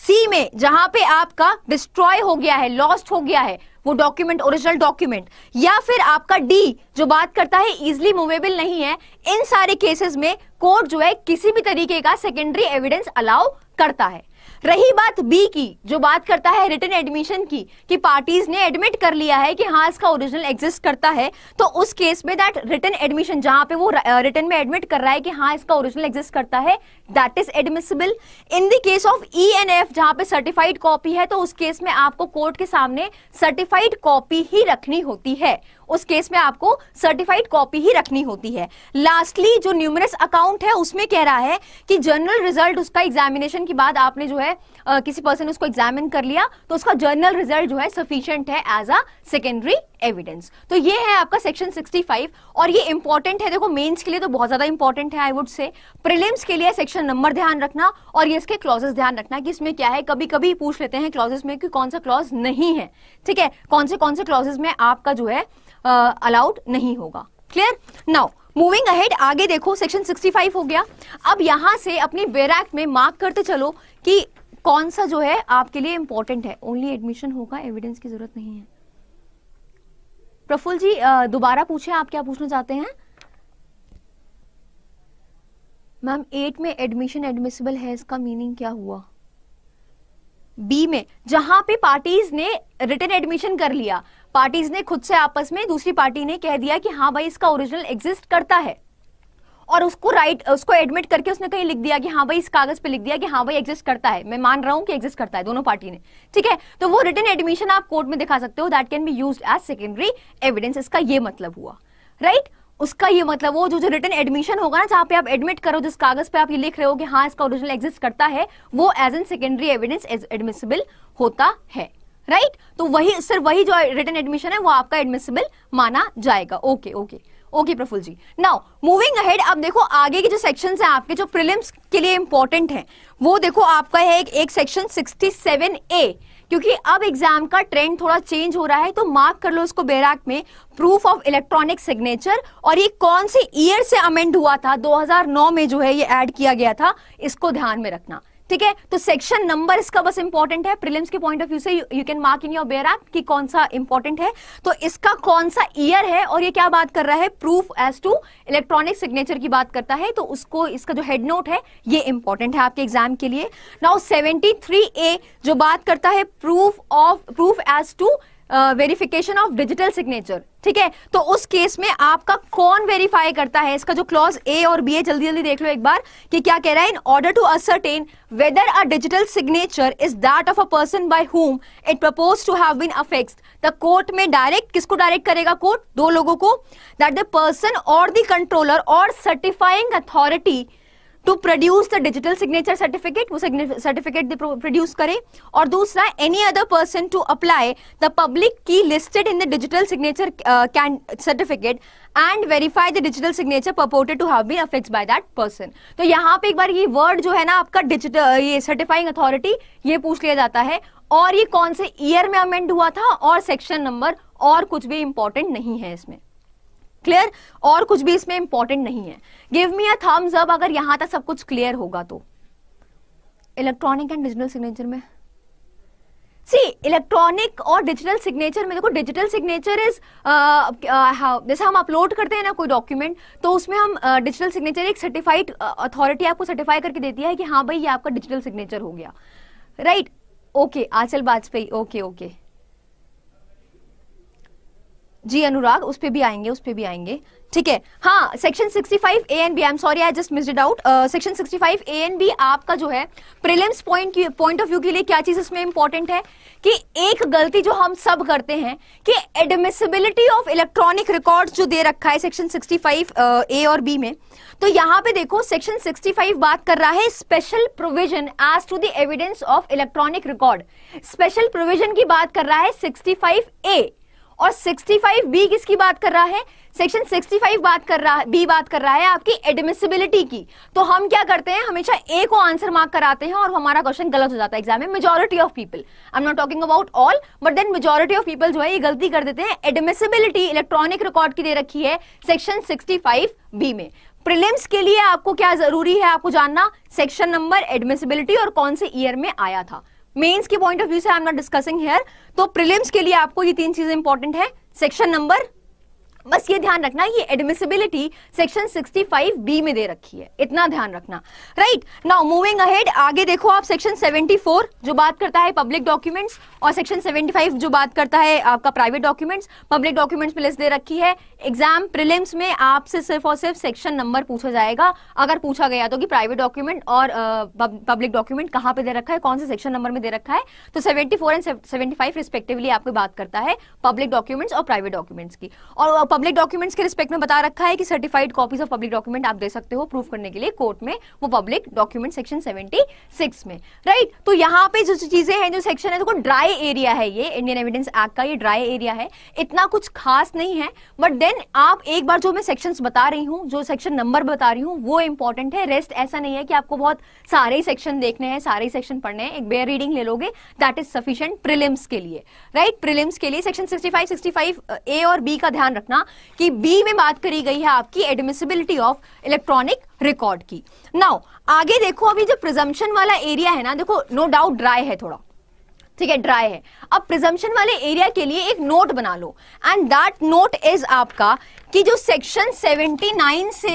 सी में जहां पे आपका डिस्ट्रॉय हो गया है लॉस्ट हो गया है वो डॉक्यूमेंट ओरिजिनल डॉक्यूमेंट या फिर आपका डी जो बात करता है इजिली मूवेबल नहीं है इन सारे केसेस में कोर्ट जो है किसी भी तरीके का सेकेंडरी एविडेंस अलाउ करता है रही बात बी की जो बात करता है रिटर्न एडमिशन की कि पार्टीज ने एडमिट कर लिया है कि हाँ इसका ओरिजिनल एग्जिस्ट करता है तो उस केस में दैट रिटर्न एडमिशन जहां पे वो रिटर्न uh, में एडमिट कर रहा है कि हाँ इसका ओरिजिनल एग्जिस्ट करता है that is admissible in the case of E N F जहां पे सर्टिफाइड कॉपी है तो उस केस में आपको कोर्ट के सामने सर्टिफाइड कॉपी ही रखनी होती है उस केस में आपको सर्टिफाइड कॉपी ही रखनी होती है लास्टली जो न्यूमरस अकाउंट है उसमें कह रहा है कि जनरल रिजल्ट उसका एग्जामिनेशन के बाद आपने जो है आ, किसी पर्सन उसको एग्जामिन कर लिया तो उसका जर्नल रिजल्ट जो है सफिशियंट है एज अ सेकेंडरी एविडेंस तो ये है आपका सेक्शन 65 और ये इंपॉर्टेंट है देखो मेंस के लिए तो बहुत ज्यादा इंपॉर्टेंट है आई वुड से प्रीलिम्स के लिए सेक्शन नंबर ध्यान रखना और ये इसके क्लॉजेस ध्यान रखना कि इसमें क्या है कभी कभी पूछ लेते हैं क्लॉजेस में कि कौन सा क्लॉज नहीं है ठीक है कौन से कौन से क्लॉजेस में आपका जो है अलाउड uh, नहीं होगा क्लियर नाउ मूविंग अहेड आगे देखो सेक्शन 65 हो गया अब यहां से अपनी वेराक्ट में मार्क करते चलो कि कौन सा जो है आपके लिए इंपॉर्टेंट है ओनली एडमिशन होगा एविडेंस की जरूरत नहीं है प्रफुल जी दोबारा पूछे आप क्या पूछना चाहते हैं मैम एट में एडमिशन एडमिसिबल है इसका मीनिंग क्या हुआ बी में जहां पे पार्टीज ने रिटर्न एडमिशन कर लिया पार्टीज ने खुद से आपस में दूसरी पार्टी ने कह दिया कि हाँ भाई इसका ओरिजिनल एग्जिस्ट करता है और उसको राइट उसको एडमिट करके उसने कहीं लिख दिया कि हाँ भाई इस कागज पे लिख दिया कि हाँ भाई एग्जिस्ट करता है मैं मान रहा हूँ कि एग्जिस्ट करता है दोनों पार्टी ने ठीक है तो वो रिटर्न एडमिशन आप कोर्ट में दिखा सकते हो that can be use as secondary evidence इसका ये मतलब हुआ राइट right? उसका ये मतलब वो जो जो रिटर्न एडमिशन होगा ना जहाँ पे आप एडमिट करो जिस कागज पे आप ये लिख रहे हो कि हाँ इसका ओरिजिनल एग्जिस्ट करता है वो as an secondary evidence admissible होता है राइट right? तो वही सिर्फ वही जो रिटर्न एडमिशन है वो आपका एडमिसिबल माना जाएगा okay okay okay Praful ji now moving ahead अब देखो आगे के जो सेक्शन है आपके जो प्रिलिम्स के लिए इंपॉर्टेंट है वो देखो आपका है एक, सेक्शन सिक्सटी सेवन ए क्योंकि अब एग्जाम का ट्रेंड थोड़ा चेंज हो रहा है तो मार्क कर लो इसको बेराक में प्रूफ ऑफ इलेक्ट्रॉनिक सिग्नेचर और ये कौन से ईयर से अमेंड हुआ था 2009 में जो है ये ऐड किया गया था इसको ध्यान में रखना ठीक है तो सेक्शन नंबर इसका बस इंपॉर्टेंट है प्रीलिम्स के पॉइंट ऑफ व्यू से you can mark in your बेराक कि कौन सा इंपॉर्टेंट है तो इसका कौन सा ईयर है और ये क्या बात कर रहा है proof as to electronic signature की बात करता है तो उसको इसका जो हेड नोट है ये इंपॉर्टेंट है आपके एग्जाम के लिए नाउ सेवेंटी ए जो बात करता है proof of proof as to verification of digital signature ठीक है तो उस केस में आपका कौन वेरीफाई करता है इसका जो क्लॉज ए और बी है जल्दी जल्दी देख लो एक बार कि क्या कह रहा है in order to ascertain whether a digital signature is that of a person by whom it propose to have been affect the court में डायरेक्ट किसको डायरेक्ट करेगा कोर्ट दो लोगों को दैट द पर्सन और द कंट्रोलर और certifying authority to produce the digital signature certificate वो certificate produce करे और दूसरा any other person to apply the public key listed in the digital signature certificate and verify the digital signature purported to have been affect by that person तो यहाँ पे एक बार ये word जो है ना आपका डिजिटल ये सर्टिफाइंग अथॉरिटी ये पूछ लिया जाता है और ये कौन से ईयर में अमेंड हुआ था और सेक्शन नंबर और कुछ भी इंपॉर्टेंट नहीं है इसमें क्लियर और कुछ भी इसमें इंपॉर्टेंट नहीं है give me a thumbs up अगर यहां तक सब कुछ क्लियर होगा तो इलेक्ट्रॉनिक एंड डिजिटल सिग्नेचर में सी इलेक्ट्रॉनिक और डिजिटल सिग्नेचर में देखो डिजिटल सिग्नेचर इज जैसे हम अपलोड करते हैं ना कोई डॉक्यूमेंट तो उसमें हम डिजिटल uh, सिग्नेचर एक सर्टिफाइड अथॉरिटी uh, आपको सर्टिफाई करके देती है कि हाँ भाई ये आपका डिजिटल सिग्नेचर हो गया right okay Achal Vajpayee okay okay ji Anurag उस पर भी आएंगे उस पर भी आएंगे ठीक है हाँ section 65 A and B I am sorry I just missed out section 65 A and B आपका जो है prelims point point of view के लिए क्या चीज इसमें इंपॉर्टेंट है कि एक गलती जो हम सब करते हैं कि एडमिसिबिलिटी ऑफ इलेक्ट्रॉनिक रिकॉर्ड्स जो दे रखा है सेक्शन 65 ए uh, और बी में तो यहाँ पे देखो सेक्शन 65 बात कर रहा है special provision as to the evidence of electronic record special provision की बात कर रहा है 65 ए और 65 बी किसकी बात कर रहा है सेक्शन 65 बात कर रहा है बी बात कर रहा है आपकी एडमिसिबिलिटी की तो हम क्या करते हैं हमेशा ए को आंसर मार्क कराते हैं और हमारा क्वेश्चन गलत हो जाता है एग्जाम में majority of people I am not talking about all but then majority of people जो है ये गलती कर देते हैं एडमिसिबिलिटी इलेक्ट्रॉनिक रिकॉर्ड की दे रखी है सेक्शन सिक्सटी बी में प्रिलिम्स के लिए आपको क्या जरूरी है आपको जानना सेक्शन नंबर एडमिसिबिलिटी और कौन से ईयर में आया था मेंस के पॉइंट ऑफ व्यू से I am not discussing here तो प्रिलिम्स के लिए आपको ये तीन चीजें इंपॉर्टेंट है सेक्शन नंबर बस ये ध्यान रखना ये एडमिसिबिलिटी सेक्शन 65 बी में दे रखी है इतना ध्यान रखना राइट नाउ मूविंग अहेड आगे देखो आप सेक्शन 74 जो बात करता है पब्लिक डॉक्यूमेंट्स और सेक्शन 75 जो बात करता है आपका प्राइवेट डॉक्यूमेंट्स पब्लिक डॉक्यूमेंट्स में लिस्ट दे रखी है एग्जाम प्रीलिम्स में आपसे सिर्फ और सिर्फ सेक्शन नंबर पूछा जाएगा अगर पूछा गया तो कि प्राइवेट डॉक्यूमेंट और पब्लिक डॉक्यूमेंट कहाँ पे दे रखा है कौन से सेक्शन नंबर में दे रखा है तो 74 एंड 75 रिस्पेक्टिवली आपको बात करता है पब्लिक डॉक्यूमेंट्स और प्राइवेट डॉक्यूमेंट्स की और पब्लिक डॉक्यूमेंट्स के रिस्पेक्ट में बता रखा है कि certified copies of public document आप दे सकते हो प्रूफ करने के लिए कोर्ट में वो पब्लिक डॉक्यूमेंट सेक्शन सेवेंटी में राइट तो यहाँ पे जो चीजें हैं जो सेक्शन है देखो तो ड्राई एरिया है ये इंडियन एविडेंस एक्ट का ये ड्राई एरिया है इतना कुछ खास नहीं है बट देन आप एक बार जो मैं सेक्शंस बता रही हूँ जो सेक्शन नंबर बता रही हूँ वो इंपॉर्टेंट है रेस्ट ऐसा नहीं है कि आपको बहुत सारे सेक्शन देखने हैं सारे सेक्शन पढ़ने हैं एक बेयर रीडिंग ले लोगे दैट इज सफिशियंट प्रिलिम्स के लिए राइट right? प्रिलिम्स के लिए सेक्शन सिक्सटी फाइव ए और बी का ध्यान रखना कि बी में बात करी गई है आपकी एडमिसिबिलिटी ऑफ इलेक्ट्रॉनिक रिकॉर्ड की नाउ आगे देखो अभी जो प्रिजम्पन वाला एरिया है ना देखो नो डाउट ड्राई है थोड़ा ठीक है ड्राई है अब प्रिजम्पन वाले एरिया के लिए एक नोट बना लो एंड दैट नोट इज आपका कि जो सेक्शन 79 से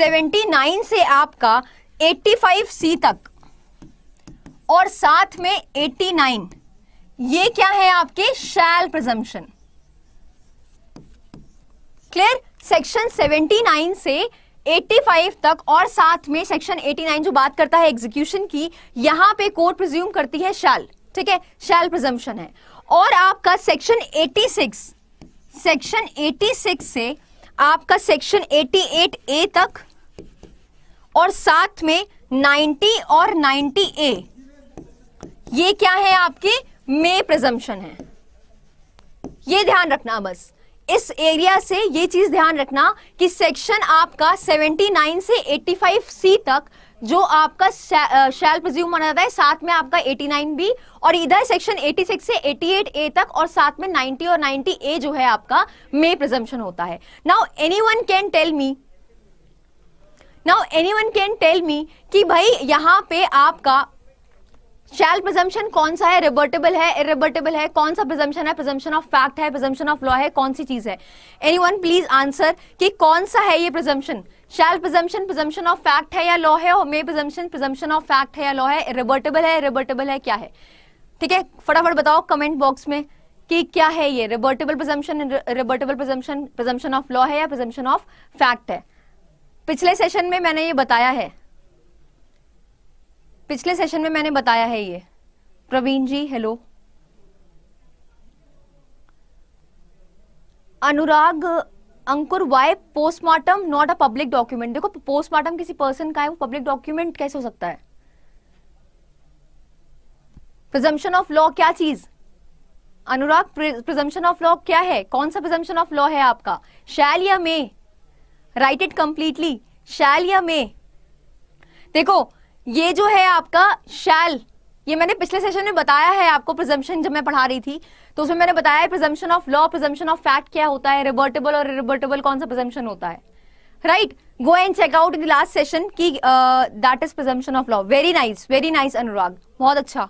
79 से आपका 85 सी तक और साथ में 89 ये क्या है आपके शैल प्रिजम्पन क्लियर सेक्शन 79 से 85 तक और साथ में सेक्शन 89 जो बात करता है एग्जीक्यूशन की यहां पे कोर्ट प्रिज्यूम करती है शैल ठीक है शैल प्रिजम्पन है और आपका सेक्शन 86 सेक्शन 86 से आपका सेक्शन 88 ए तक और साथ में 90 और 90 ए ये क्या है आपकी मे प्रिजम्पन है ये ध्यान रखना बस इस एरिया से ये चीज़ ध्यान रखना कि सेक्शन आपका 79 से 85 सी तक जो आपका शैल प्रज्यूम माना जाता है साथ में आपका 89 बी और इधर सेक्शन 86 से 88 ए तक और साथ में 90 और 90 ए जो है आपका मे प्रजम्पन होता है now anyone can tell me now anyone can tell me कि भाई यहां पे आपका शैल प्रजम्पन कौन सा है रिवर्टेबल है इरिवर्टेबल है कौन सा प्रजम्पन है प्रजम्पन ऑफ फैक्ट है प्रजम्पन ऑफ लॉ है कौन सी चीज है एनी वन प्लीज आंसर कि कौन सा है ये प्रजम्पन शैल प्रजम्पन प्रजम्पन ऑफ फैक्ट है या लॉ है और मे प्रजम्पन प्रजम्पन ऑफ फैक्ट है या लॉ है इरिवर्टेबल है इरिवर्टेबल है क्या है ठीक है फटाफट बताओ कमेंट बॉक्स में कि क्या है ये रिवर्टेबल प्रजम्पन रिवर्टेबल प्रजम्पन प्रजम्पन ऑफ लॉ है या प्रजम्पन ऑफ फैक्ट है पिछले सेशन में मैंने ये बताया है पिछले सेशन में मैंने बताया है ये Praveen ji hello Anurag Ankur why postmortem not a public document देखो पोस्टमार्टम किसी पर्सन का है वो पब्लिक डॉक्यूमेंट कैसे हो सकता है प्रिजम्पशन ऑफ लॉ क्या चीज अनुराग प्रिजम्पशन ऑफ लॉ क्या है कौन सा प्रिजम्पशन ऑफ लॉ है आपका शैल या may right it completely shall या मे देखो ये जो है आपका शैल ये मैंने पिछले सेशन में बताया है आपको प्रिजम्पशन जब मैं पढ़ा रही थी तो उसमें मैंने बताया है presumption of law presumption of fact क्या होता है रिवर्टेबल और रिवर्टेबल कौन सा प्रिजम्पशन होता है right go and check out the last session की that is presumption of law very nice very nice Anurag बहुत अच्छा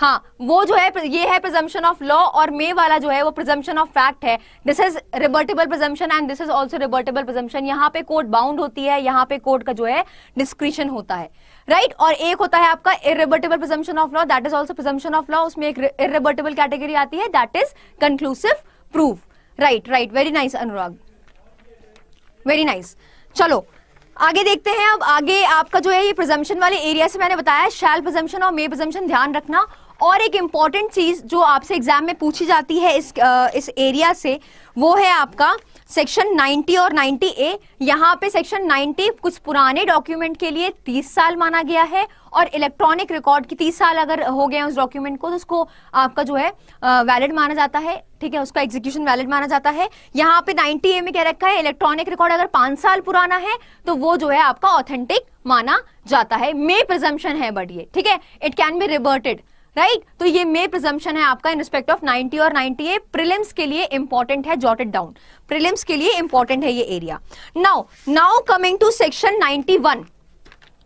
हाँ वो जो है ये है प्रिजम्पशन ऑफ लॉ और मे वाला जो है वो प्रिजम्पशन ऑफ फैक्ट है this is rebuttable presumption and this is also rebuttable presumption यहाँ पे कोर्ट बाउंड होती है यहाँ पे कोर्ट का जो है डिस्क्रिशन होता है राइट right? और एक होता है आपका irrebuttable presumption of law that is also presumption of law उसमें एक इरेबर्टेबल कैटेगरी आती है that is conclusive proof right right very nice Anurag very nice चलो आगे देखते हैं अब आगे आपका जो है ये प्रिजम्पन वाले एरिया से मैंने बताया शैल प्रिजम्पन और मे प्रिजम्पन ध्यान रखना और एक इंपॉर्टेंट चीज जो आपसे एग्जाम में पूछी जाती है इस आ, इस एरिया से वो है आपका सेक्शन 90 और 90 ए यहाँ पे सेक्शन 90 कुछ पुराने डॉक्यूमेंट के लिए 30 साल माना गया है और इलेक्ट्रॉनिक रिकॉर्ड की 30 साल अगर हो गए उस डॉक्यूमेंट को तो उसको आपका जो है वैलिड माना जाता है ठीक है उसका एग्जीक्यूशन वैलिड माना जाता है यहाँ पे 90 ए में क्या रखा है इलेक्ट्रॉनिक रिकॉर्ड अगर पांच साल पुराना है तो वो जो है आपका ऑथेंटिक माना जाता है मे प्रजम्पन है बट ये ठीक है it can be rebutted right right? तो ये मे प्रिजम्पशन है आपका इन रिस्पेक्ट ऑफ 90 और 90 ए प्रिलिम्स के लिए इंपॉर्टेंट है जॉटेड डाउन प्रिलिम्स के लिए इंपॉर्टेंट है ये area now now coming to section 91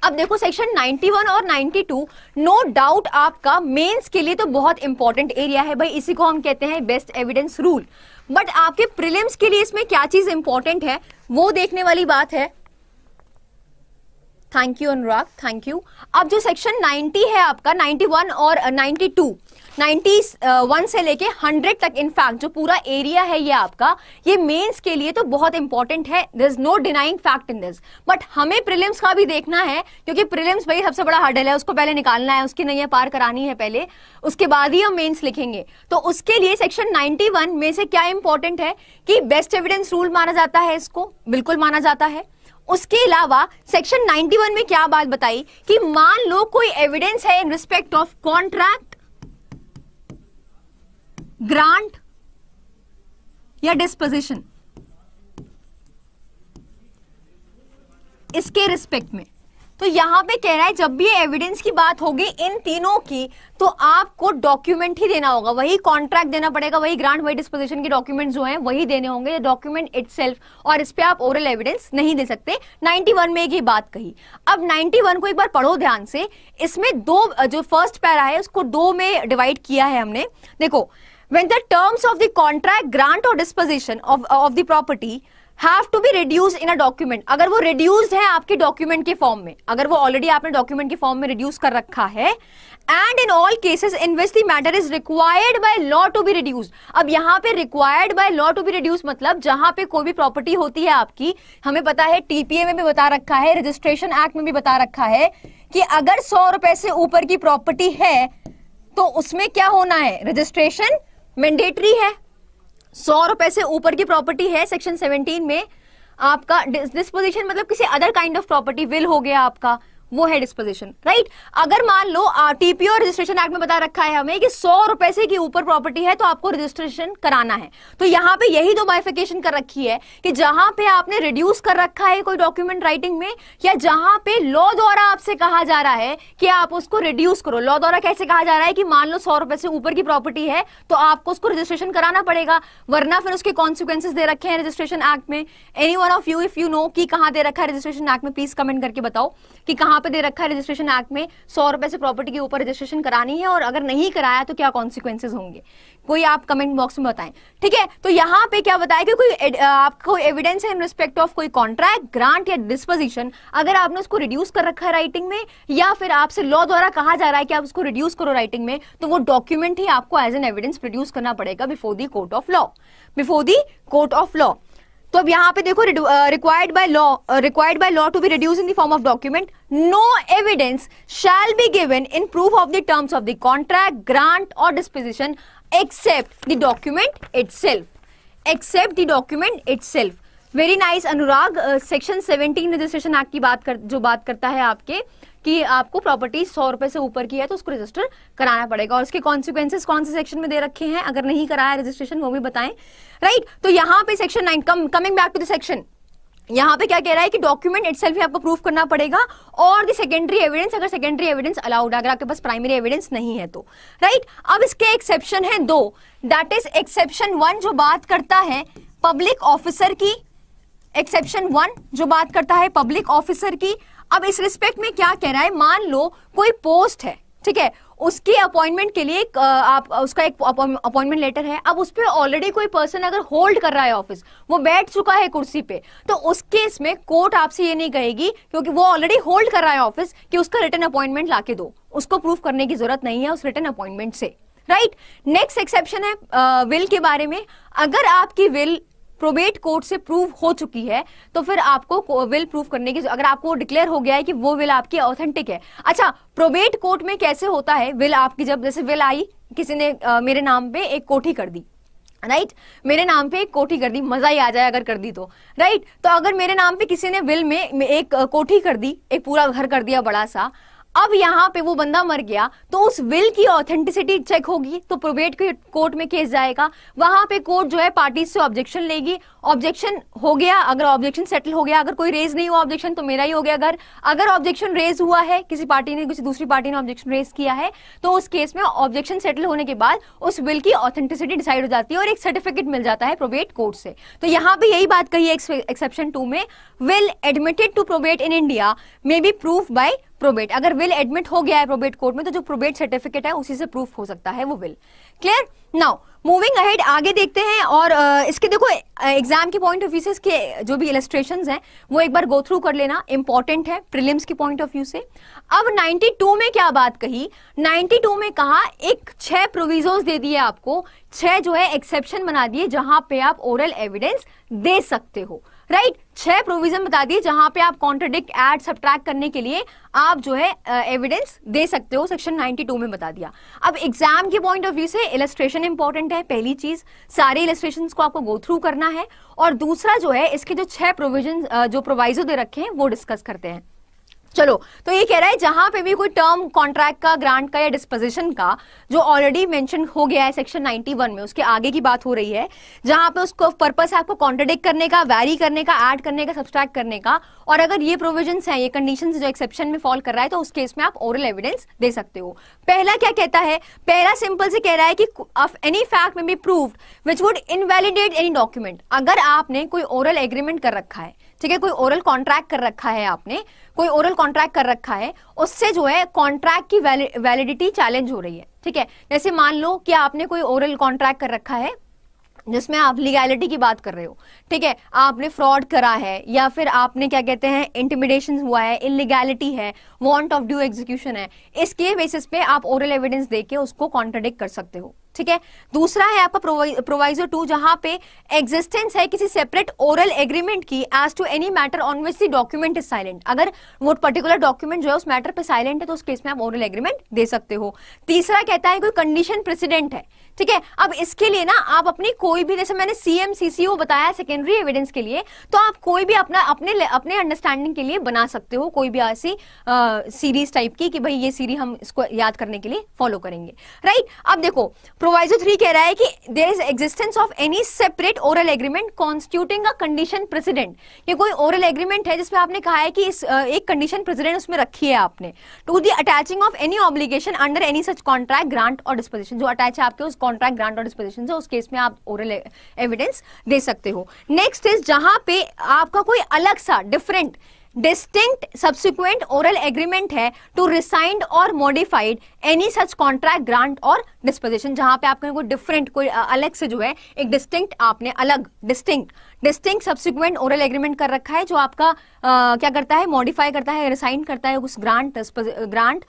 अब देखो सेक्शन 91 और 92 नो no डाउट आपका मेंस के लिए तो बहुत इंपॉर्टेंट एरिया है भाई इसी को हम कहते हैं बेस्ट एविडेंस रूल बट आपके प्रिलिम्स के लिए इसमें क्या चीज इंपॉर्टेंट है वो देखने वाली बात है thank you Anurag thank you अब जो सेक्शन 90 है आपका 91 और 92 uh, 91 से लेके 100 तक इनफैक्ट जो पूरा एरिया है ये आपका ये मेंस के लिए तो बहुत इंपॉर्टेंट है there is no denying fact in this but हमें प्रिलिम्स का भी देखना है क्योंकि प्रिलिम्स भाई सबसे बड़ा हर्डल है उसको पहले निकालना है उसकी नैया पार करानी है पहले उसके बाद ही हम मेन्स लिखेंगे तो उसके लिए सेक्शन 91 में से क्या इंपॉर्टेंट है कि बेस्ट एविडेंस रूल माना जाता है इसको बिल्कुल माना जाता है उसके अलावा सेक्शन 91 में क्या बात बताई कि मान लो कोई एविडेंस है in respect of contract grant या डिस्पोजिशन इसके रिस्पेक्ट में तो यहाँ पे कह रहा है जब भी एविडेंस की बात होगी इन तीनों की तो आपको डॉक्यूमेंट ही देना होगा वही कॉन्ट्रैक्ट देना पड़ेगा वही ग्रांट वही डिस्पोजिशन के डॉक्यूमेंट जो है वही देने होंगे डॉक्यूमेंट इट और इस पर आप ओरल एविडेंस नहीं दे सकते 91 में एक ही बात कही अब 91 को एक बार पढ़ो ध्यान से इसमें दो जो फर्स्ट पैरा है उसको दो में डिवाइड किया है हमने देखो when the terms of the contract grant और disposition of the property have to be reduce in a document अगर वो रिड्यूस है आपके डॉक्यूमेंट के फॉर्म में अगर वो ऑलरेडी आपने डॉक्यूमेंट के फॉर्म में रिड्यूस कर रखा है and in all cases in which the matter is required by law to be reduce अब यहाँ पे required by law to be reduce मतलब जहां पे कोई भी प्रॉपर्टी होती है आपकी हमें पता है टीपीए में भी बता रखा है रजिस्ट्रेशन एक्ट में भी बता रखा है कि अगर सौ रुपए से ऊपर की प्रॉपर्टी है तो उसमें क्या होना है रजिस्ट्रेशन मैंडेटरी है सौ रुपए से ऊपर की प्रॉपर्टी है सेक्शन सेवनटीन में आपका डिस्पोजिशन मतलब किसी other kind of property will हो गया आपका वो है डिस्पोजिशन राइट अगर मान लो टीपीओ रजिस्ट्रेशन एक्ट में बता रखा है हमें कि सौ रुपए से की ऊपर प्रॉपर्टी है तो आपको रजिस्ट्रेशन कराना है तो यहां पे यही दो बाइफिकेशन कर रखी है कि जहां पे आपने रिड्यूस कर रखा है कोई डॉक्यूमेंट राइटिंग में या जहां पे लॉ द्वारा आपसे कहा जा रहा है कि आप उसको रिड्यूस करो लॉ द्वारा कैसे कहा जा रहा है कि मान लो सौ रुपए से ऊपर की प्रॉपर्टी है तो आपको उसको रजिस्ट्रेशन कराना पड़ेगा वरना फिर उसके कॉन्सिक्वेंसेस दे रखे हैं रजिस्ट्रेशन एक्ट में any one of you if you know कि कहा दे रखा है रजिस्ट्रेशन एक्ट में प्लीज कमेंट करके बताओ कि कहा यहाँ पे दे रखा है रजिस्ट्रेशन एक्ट में सौ रुपए से प्रॉपर्टी के ऊपर रजिस्ट्रेशन करानी है और अगर नहीं कराया तो क्या कॉन्सिक्वेंसेज होंगे कोई आप कमेंट बॉक्स में बताएं ठीक है तो यहाँ पे क्या बताया कि कोई आपको एविडेंस है इन रिस्पेक्ट ऑफ कोई कॉन्ट्रैक्ट ग्रांट या डिस्पोजिशन अगर आपने उसको रिड्यूस कर रखा है राइटिंग में या फिर आपसे लॉ द्वारा कहा जा रहा है कि आप उसको रिड्यूस करो राइटिंग में तो वो डॉक्यूमेंट ही आपको एज एन एविडेंस प्रोड्यूस करना पड़ेगा before the court of law before the court of law तो अब यहाँ पे देखो required by law required by law to be reduce in the form of document no evidence shall be given in proof of the terms of the contract grant और disposition except the document itself except the document itself very nice Anurag section seventeen registration act की बात कर जो बात करता है आपके कि आपको प्रॉपर्टी सौ रुपए से ऊपर की है तो उसको रजिस्टर कराना पड़ेगा और उसके कॉन्सिक्वेंसेज कौन से सेक्शन में दे रखे हैं अगर नहीं कराया रजिस्ट्रेशन वो भी बताएं राइट right? तो यहाँ पे section nine coming back to the section यहाँ पे क्या कह रहा है कि डॉक्यूमेंट इट ही आपको प्रूफ करना पड़ेगा और दी सेकेंडरी एविडेंस अगर सेकेंडरी एविडेंस अलाउड अगर आपके पास प्राइमरी एविडेंस नहीं है तो राइट right? अब इसके एक्सेप्शन है दो दैट इज एक्सेप्शन वन जो बात करता है पब्लिक ऑफिसर की एक्सेप्शन वन जो बात करता है पब्लिक ऑफिसर की अब इस रिस्पेक्ट में क्या कह रहा है मान लो कोई पोस्ट है ठीक है उसकी अपॉइंटमेंट के लिए एक, आप उसका एक अपॉइंटमेंट लेटर है अब उस पर ऑलरेडी कोई पर्सन अगर होल्ड कर रहा है ऑफिस वो बैठ चुका है कुर्सी पे तो उस केस में कोर्ट आपसे ये नहीं कहेगी क्योंकि वो ऑलरेडी होल्ड कर रहा है ऑफिस कि उसका रिटर्न अपॉइंटमेंट ला दो उसको प्रूफ करने की जरूरत नहीं है उस रिटर्न अपॉइंटमेंट से राइट नेक्स्ट एक्सेप्शन है विल uh, के बारे में अगर आपकी विल प्रोबेट कोर्ट से प्रूव हो चुकी है तो फिर आपको विल प्रूव करने की अगर आपको डिक्लेयर हो गया है कि वो विल आपकी ऑथेंटिक है अच्छा प्रोबेट कोर्ट में कैसे होता है विल आपकी जब जैसे विल आई किसी ने आ, मेरे नाम पे एक कोठी कर दी राइट right? मेरे नाम पे एक कोठी कर दी मजा ही आ जाए अगर कर दी तो राइट right? तो अगर मेरे नाम पे किसी ने विल में एक कोठी कर दी एक पूरा घर कर दिया बड़ा सा अब यहाँ पे वो बंदा मर गया तो उस विल की ऑथेंटिसिटी चेक होगी तो प्रोबेट के कोर्ट में केस जाएगा वहां पे कोर्ट जो है पार्टी से ऑब्जेक्शन लेगी ऑब्जेक्शन हो गया अगर ऑब्जेक्शन सेटल हो गया अगर कोई रेज नहीं हुआ ऑब्जेक्शन तो मेरा ही हो गया अगर अगर ऑब्जेक्शन रेज हुआ है किसी पार्टी ने किसी दूसरी पार्टी ने ऑब्जेक्शन रेज किया है तो उस केस में ऑब्जेक्शन सेटल होने के बाद उस विल की ऑथेंटिसिटी डिसाइड हो जाती है और एक सर्टिफिकेट मिल जाता है प्रोबेट कोर्ट से तो यहाँ पे यही बात कही एक्सेप्शन टू में will admitted to probate in India may be proof by probate अगर विल एडमिट हो गया है प्रोबेट कोर्ट में तो जो प्रोबेट सर्टिफिकेट है उसी से प्रूफ हो सकता है वो will clear now moving ahead आगे देखते हैं और uh, इसके देखो एग्जाम के पॉइंट ऑफ व्यू से इसके जो भी इलेस्ट्रेशन हैं वो एक बार गो थ्रू कर लेना इंपॉर्टेंट है प्रिलिम्स के पॉइंट ऑफ व्यू से अब 92 में क्या बात कही 92 में कहा एक छह प्रोविजन दे दिए आपको छह जो है एक्सेप्शन बना दिए जहां पे आप ओरल एविडेंस दे सकते हो राइट छह प्रोविजन बता दिए जहां पे आप कॉन्ट्रोडिक्ट एड सब्ट्रैक्ट करने के लिए आप जो है एविडेंस दे सकते हो सेक्शन 92 में बता दिया अब एग्जाम के पॉइंट ऑफ व्यू से इलेस्ट्रेशन इंपॉर्टेंट है पहली चीज सारे इलेस्ट्रेशन को आपको गो थ्रू करना है और दूसरा जो है इसके जो छह प्रोविजन जो प्रोवाइजो दे रखे हैं वो डिस्कस करते हैं चलो तो ये कह रहा है जहां पे भी कोई टर्म कॉन्ट्रैक्ट का ग्रांट का या डिस्पोजिशन का जो ऑलरेडी मेंशन हो गया है सेक्शन 91 में उसके आगे की बात हो रही है जहां पे उसको पर्पस है आपको कॉन्ट्रडिक्ट करने का वैरी करने का ऐड करने का सब्सट्रैक्ट करने का और अगर ये प्रोविजन है ये कंडीशन जो एक्सेप्शन में फॉल कर रहा है तो उस केस में आप ओरल एविडेंस दे सकते हो पहला क्या कहता है पहला सिंपल से कह रहा है कि any fact may be proved which would invalidate any document अगर आपने कोई ओरल एग्रीमेंट कर रखा है ठीक है कोई ओरल कॉन्ट्रैक्ट कर रखा है आपने कोई ओरल कॉन्ट्रैक्ट कर रखा है उससे जो है कॉन्ट्रैक्ट की वैलिडिटी चैलेंज हो रही है ठीक है जैसे मान लो कि आपने कोई ओरल कॉन्ट्रैक्ट कर रखा है जिसमें आप लीगैलिटी की बात कर रहे हो ठीक है आपने फ्रॉड करा है या फिर आपने क्या कहते हैं इंटिमिडेशन हुआ है इलीगैलिटी है वॉन्ट ऑफ ड्यू एग्जीक्यूशन है इसके बेसिस पे आप ओरल एविडेंस देके उसको कॉन्ट्रडिक्ट कर सकते हो ठीक है दूसरा है आपका प्रोवाइजर टू जहां पे एग्जिस्टेंस है किसी सेपरेट ओरल एग्रीमेंट की as to any matter on which the document is silent अगर वो पर्टिकुलर डॉक्यूमेंट जो है उस मैटर पे साइलेंट है तो उस केस में आप ओरल एग्रीमेंट दे सकते हो तीसरा कहता है कोई कंडीशन प्रेसिडेंट है ठीक है अब इसके लिए ना आप अपनी कोई भी जैसे मैंने सीएमसीसीओ बताया सेकेंडरी एविडेंस के लिए तो आप कोई भी अपना अपने अपने अंडरस्टैंडिंग के लिए बना सकते हो कोई भी ऐसी सीरीज टाइप की कि भाई ये सीरीज हम इसको याद करने के लिए फॉलो करेंगे राइट अब देखो प्रोवाइजो थ्री कह रहा है कि there is existence of any separate oral agreement constituting a condition precedent ये कोई ओरल एग्रीमेंट है जिसमें आपने कहा है कि इस एक कंडीशन प्रेसिडेंट उसमें रखी है आपने to the attaching of any obligation under any such contract grant और डिस्पोजिशन जो अटैच है आपके उस कॉन्ट्रैक्ट ग्रांट और डिस्पोजिशन है उस केस में आप ओरल एविडेंस e- दे सकते हो नेक्स्ट इज जहां पे आपका कोई अलग सा different distinct subsequent oral agreement है टू रिसाइंड और modified any such contract grant और डिस्पोजिशन जहां पे आपने कोई डिफरेंट कोई अलग से जो है एक डिस्टिंक्ट आपने अलग distinct distinct subsequent oral agreement कर रखा है जो आपका आ, क्या करता है मॉडिफाई करता है रिसाइन करता है उस ग्रांट ग्रांट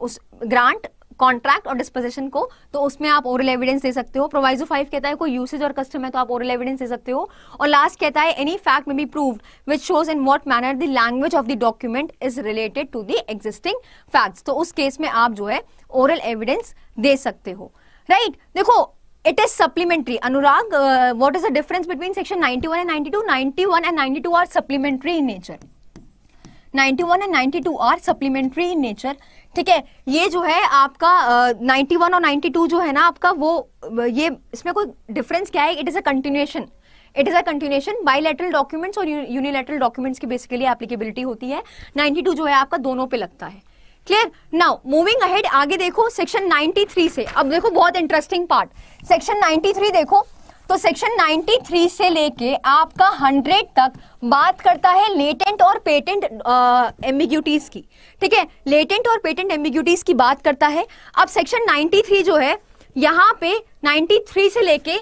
उस ग्रांट कॉन्ट्रैक्ट और डिस्पोजिशन को तो उसमें आप ओरल एविडेंस दे सकते हो प्रोवाइजो फाइव कहता है कोई यूसेज और कस्टम है तो आप ओरल एविडेंस दे सकते हो और लास्ट कहता है any fact may be prove which shows in what manner the language of the document is related to the existing facts तो उस केस में आप जो है ओरल एविडेंस दे सकते हो राइट right? देखो it is supplementary it is supplementary anurag uh, what is the difference between ninety 91 and 92 91 and 92 are supplementary in nature 91 and 92 are supplementary in nature ठीक है ये जो है आपका नाइन्टी uh, वन और नाइन्टी टू जो है ना आपका वो ये इसमें कोई डिफरेंस क्या है it is a continuation it is a continuation lateral documents और यूनिलेटरल डॉक्यूमेंट्स की बेसिकली एप्लीकेबिलिटी होती है नाइन्टी जो है आपका दोनों पे लगता है क्लियर नाउ मूविंग अहेड आगे देखो सेक्शन 93 से अब देखो बहुत इंटरेस्टिंग पार्ट सेक्शन 93 देखो तो सेक्शन 93 से लेके आपका 100 तक बात करता है लेटेंट और पेटेंट एम्बिग्यूटीज की ठीक है लेटेंट और पेटेंट एम्बिग्यूटीज की बात करता है अब सेक्शन 93 जो है यहां पे 93 से लेके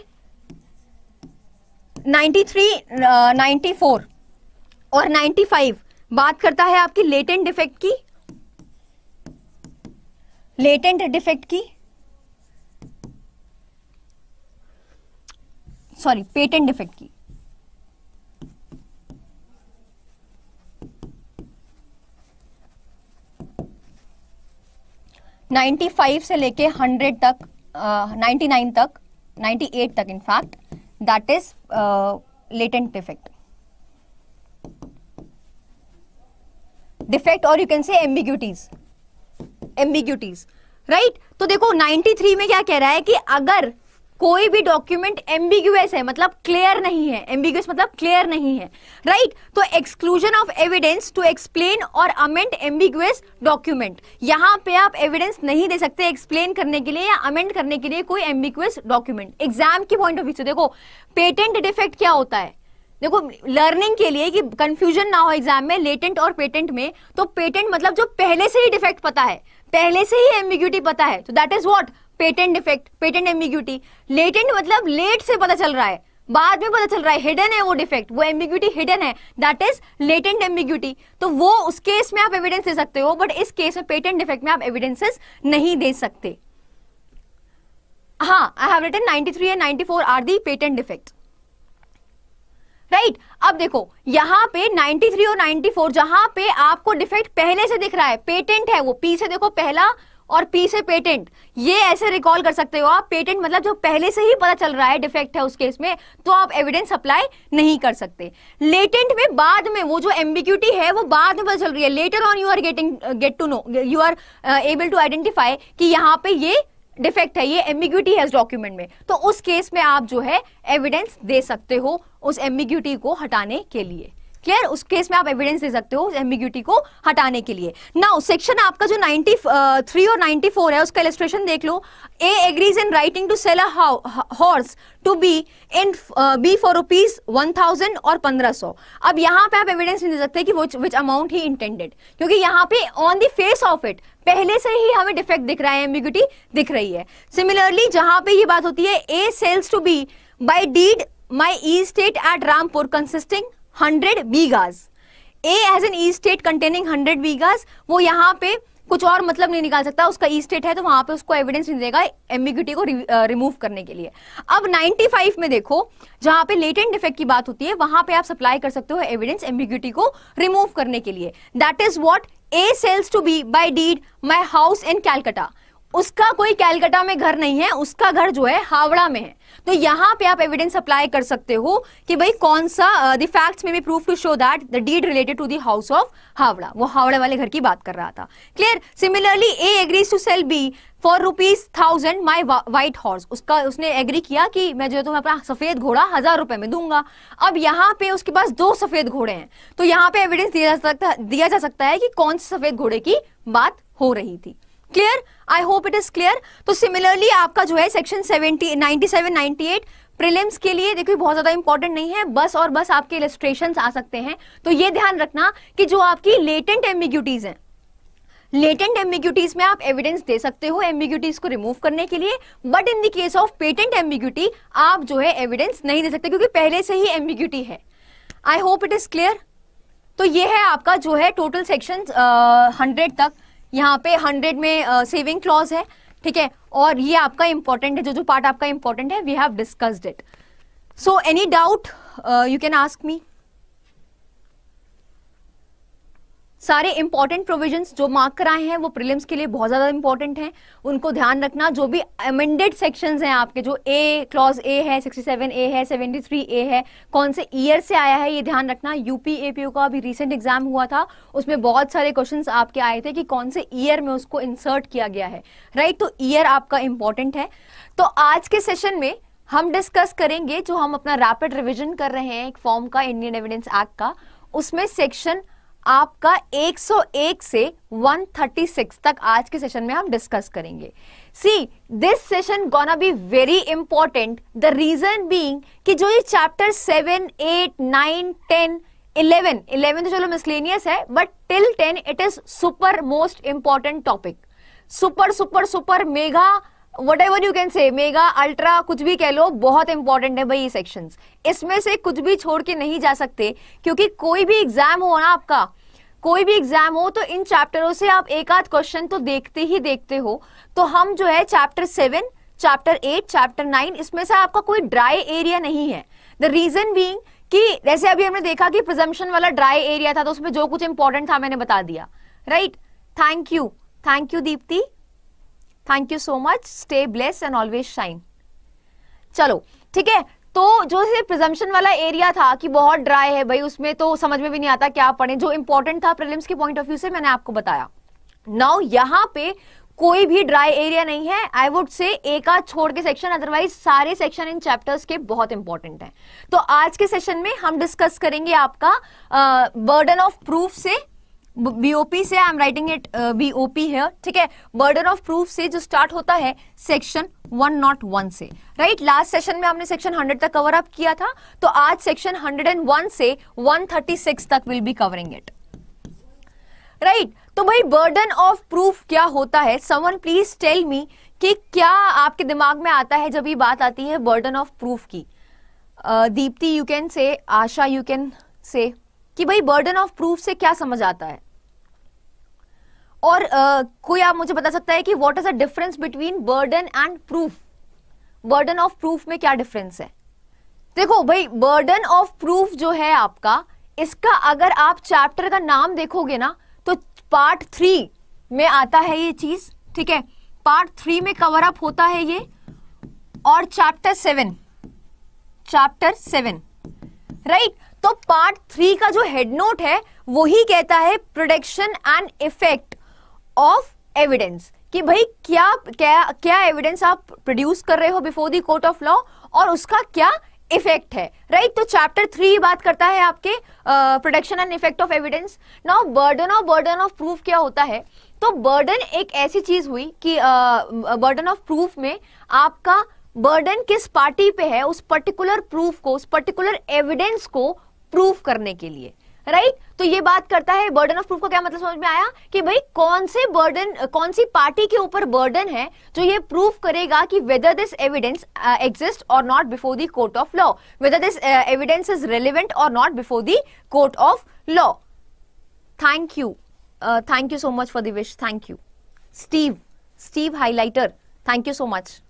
93, 94 और 95 बात करता है आपकी लेटेंट डिफेक्ट की लेटेंट डिफेक्ट की सॉरी पेटेंट डिफेक्ट की नाइन्टी फाइव से लेके हंड्रेड तक नाइन्टी नाइन तक नाइन्टी एट तक in fact that is latent defect defect और you can say ambiguities ambiguities right तो देखो 93 में क्या कह रहा है कि अगर कोई भी डॉक्यूमेंट एम्बिग्यूस है मतलब क्लियर नहीं है एम्बिग्यूस मतलब क्लियर नहीं है राइट right? तो exclusion of evidence to explain और अमेंड एम्बिग्यूस डॉक्यूमेंट यहां पे आप एविडेंस नहीं दे सकते एक्सप्लेन करने के लिए या अमेंड करने के लिए कोई एम्बिग्यूस डॉक्यूमेंट एग्जाम के पॉइंट ऑफ व्यू से देखो पेटेंट डिफेक्ट क्या होता है देखो लर्निंग के लिए कि कंफ्यूजन ना हो एग्जाम में लेटेंट और पेटेंट में तो पेटेंट मतलब जो पहले से ही डिफेक्ट पता है पहले से ही एम्बिग्यूटी पता है तो that is what patent defect patent ambiguity latent मतलब लेट से पता चल रहा है बाद में पता चल रहा है हिडन है वो डिफेक्ट वो एम्बिग्यूटी हिडन है दैट इज लेटेंट एम्बिग्यूटी तो वो उस केस में आप एविडेंस दे सकते हो बट इस केस में पेटेंट डिफेक्ट में आप एविडेंसेस नहीं दे सकते हाँ I have written 93 three and 94 are the patent defect right अब देखो यहां पे 93 और 94 जहां पे आपको डिफेक्ट पहले से दिख रहा है पेटेंट है वो पी से देखो पहला और पी से पेटेंट ये ऐसे रिकॉल कर सकते हो आप पेटेंट मतलब जो पहले से ही पता चल रहा है डिफेक्ट है उस केस में तो आप एविडेंस अप्लाई नहीं कर सकते लेटेंट में बाद में वो जो एम्बिक्यूटी है वो बाद में पता चल रही है later on you are getting get to know you are able to identify कि यहाँ पे ये डिफेक्ट है ये एम्बिग्यूटी है डॉक्यूमेंट में तो उस केस में आप जो है एविडेंस दे सकते हो उस एम्बिग्यूटी को हटाने के लिए क्लियर उस केस में आप एविडेंस दे सकते हो एम्बिग्यूटी को हटाने के लिए नाउ सेक्शन आपका जो 93 uh, और 94 है उसका इलेस्ट्रेशन देख लो A agrees in writing to sell a horse to B in B for rupees one thousand और पंद्रह सौ अब यहाँ पे आप एविडेंस नहीं दे सकते कि विच अमाउंट ही इंटेंडेड क्योंकि यहाँ पे on the face of it पहले से ही हमें डिफेक्ट दिख रहा है एम्बिग्यूटी दिख रही है सिमिलरली जहां पे ये बात होती है A sells to B by deed my estate at Rampur consisting hundred bighas A has an estate containing hundred bighas वो यहाँ पे कुछ और मतलब नहीं निकाल सकता उसका ई e स्टेट है तो वहां पे उसको एविडेंस नहीं देगा एम्बिग्यूटी को रिमूव करने के लिए अब 95 में देखो जहां पे लेटेंट डिफेक्ट की बात होती है वहां पे आप सप्लाई कर सकते हो एविडेंस एम्बिग्यूटी को रिमूव करने के लिए that is what A sells to B by deed my house in Calcutta उसका कोई कैलकटा में घर नहीं है उसका घर जो है हावड़ा में है तो यहां पे आप एविडेंस अप्लाई कर सकते हो कि भाई कौन सा द फैक्ट्स में भी proof to show that the deed related to the house of Howrah वो हावड़ा वाले घर की बात कर रहा था clear similarly A agrees to cell B for rupees thousand my white horse उसका उसने एग्री किया कि मैं जो है तो मैं अपना सफेद घोड़ा हजार रुपए में दूंगा अब यहाँ पे उसके पास दो सफेद घोड़े हैं तो यहाँ पे एविडेंस दिया जा सकता दिया जा सकता है कि कौन से सफेद घोड़े की बात हो रही थी clear I hope it is clear तो सिमिलरली आपका जो है section seventy ninety seven ninety eight prelims के लिए देखो बहुत ज्यादा इंपॉर्टेंट नहीं है बस और बस आपके इलेस्ट्रेशन आ सकते हैं तो ये ध्यान रखना कि जो आपकी लेटेंट एम्बिग्यूटीज हैं लेटेंट एम्बिग्यूटीज में आप एविडेंस दे सकते हो एम्बिग्यूटीज को रिमूव करने के लिए but in the case of patent ambiguity आप जो है एविडेंस नहीं दे सकते क्योंकि पहले से ही एम्बिग्यूटी है I hope it is clear तो ये है आपका जो है टोटल सेक्शन हंड्रेड तक यहाँ पे हंड्रेड में सेविंग क्लॉज है ठीक है और ये आपका इंपॉर्टेंट है जो जो पार्ट आपका इंपॉर्टेंट है we have discussed it so any doubt you can ask me सारे इंपॉर्टेंट प्रोविजंस जो मार्क कराए हैं वो प्रीलिम्स के लिए बहुत ज़्यादा इंपॉर्टेंट हैं उनको ध्यान रखना जो भी अमेंडेड सेक्शंस हैं आपके जो ए क्लॉज ए है 67 ए है 73 ए है कौन से ईयर से आया है ये ध्यान रखना यूपी एपीओ का अभी रिसेंट एग्जाम हुआ था उसमें बहुत सारे क्वेश्चन आपके आए थे कि कौन से ईयर में उसको इंसर्ट किया गया है राइट तो ईयर आपका इंपॉर्टेंट है तो आज के सेशन में हम डिस्कस करेंगे जो हम अपना रैपिड रिविजन कर रहे हैं एक फॉर्म का इंडियन एविडेंस एक्ट का उसमें सेक्शन आपका 101 से 136 तक आज के सेशन में हम डिस्कस करेंगे see this session gonna be very important the reason being कि जो ये चैप्टर 7, 8, 9, 10, 11, 11 तो चलो मिसलेनियस है but till 10 it is super most important topic super super super mega whatever you can say mega ultra कुछ भी कह लो बहुत इंपॉर्टेंट है भाई ये सेक्शन इसमें से कुछ भी छोड़ के नहीं जा सकते क्योंकि कोई भी एग्जाम हो ना आपका कोई भी एग्जाम हो तो इन चैप्टरों से आप एक आध क्वेश्चन तो देखते ही देखते हो तो हम जो है chapter seven chapter eight chapter nine इसमें से आपका कोई ड्राई एरिया नहीं है द रीजन बींग कि जैसे अभी हमने देखा कि प्रजम्पन वाला ड्राई एरिया था तो उसमें जो कुछ इंपॉर्टेंट था मैंने बता दिया right thank you thank you Deepti thank you so much stay bless and always shine चलो ठीक है तो जो ये प्रिजम्पशन वाला एरिया था कि बहुत ड्राई है भाई उसमें तो समझ में भी नहीं आता क्या पढ़े जो इंपॉर्टेंट था प्रिलिम्स के पॉइंट ऑफ व्यू से मैंने आपको बताया नाउ यहाँ पे कोई भी ड्राई एरिया नहीं है आई वुड से एक आध छोड़ के सेक्शन अदरवाइज सारे सेक्शन इन चैप्टर्स के बहुत इंपॉर्टेंट हैं तो आज के सेशन में हम डिस्कस करेंगे आपका बर्डन ऑफ प्रूफ से बीओपी से I am writing it BOP है ठीक है बर्डन ऑफ प्रूफ से जो स्टार्ट होता है सेक्शन 101 से राइट लास्ट सेशन में हमने सेक्शन 100 तक कवर अप किया था तो आज सेक्शन 101 से 136 तक will be covering it right तो भाई बर्डन ऑफ प्रूफ क्या होता है समवन प्लीज टेल मी कि क्या आपके दिमाग में आता है जब ये बात आती है बर्डन ऑफ प्रूफ की दीप्ति यू कैन से आशा यू कैन से कि भाई बर्डन ऑफ प्रूफ से क्या समझ आता है और uh, कोई आप मुझे बता सकता है कि what is a difference between burden and proof burden of proof में क्या डिफरेंस है देखो भाई बर्डन ऑफ प्रूफ जो है आपका इसका अगर आप चैप्टर का नाम देखोगे ना तो पार्ट थ्री में आता है ये चीज ठीक है पार्ट थ्री में कवर अप होता है ये और chapter seven chapter seven right तो पार्ट थ्री का जो हेड नोट है वही कहता है production and effect of evidence कि भाई क्या क्या क्या एविडेंस आप प्रोड्यूस कर रहे हो before the court of law और उसका क्या इफेक्ट है राइट right? तो चैप्टर थ्री बात करता है आपके production and effect of evidence now burden of burden of proof क्या होता है तो बर्डन एक ऐसी चीज हुई कि बर्डन ऑफ प्रूफ में आपका बर्डन किस पार्टी पे है उस पर्टिकुलर प्रूफ को उस पर्टिकुलर एविडेंस को प्रूफ करने के लिए राइट तो ये बात करता है बर्डन ऑफ प्रूफ का क्या मतलब समझ में आया कि भाई कौन से बर्डन कौन सी पार्टी के ऊपर बर्डन है जो ये प्रूफ करेगा कि वेदर दिस एविडेंस एग्जिस्ट और not before the court of law whether this evidence is relevant और not before the court of law thank you thank you so much for this thank you Steve Steve highlighter thank you so much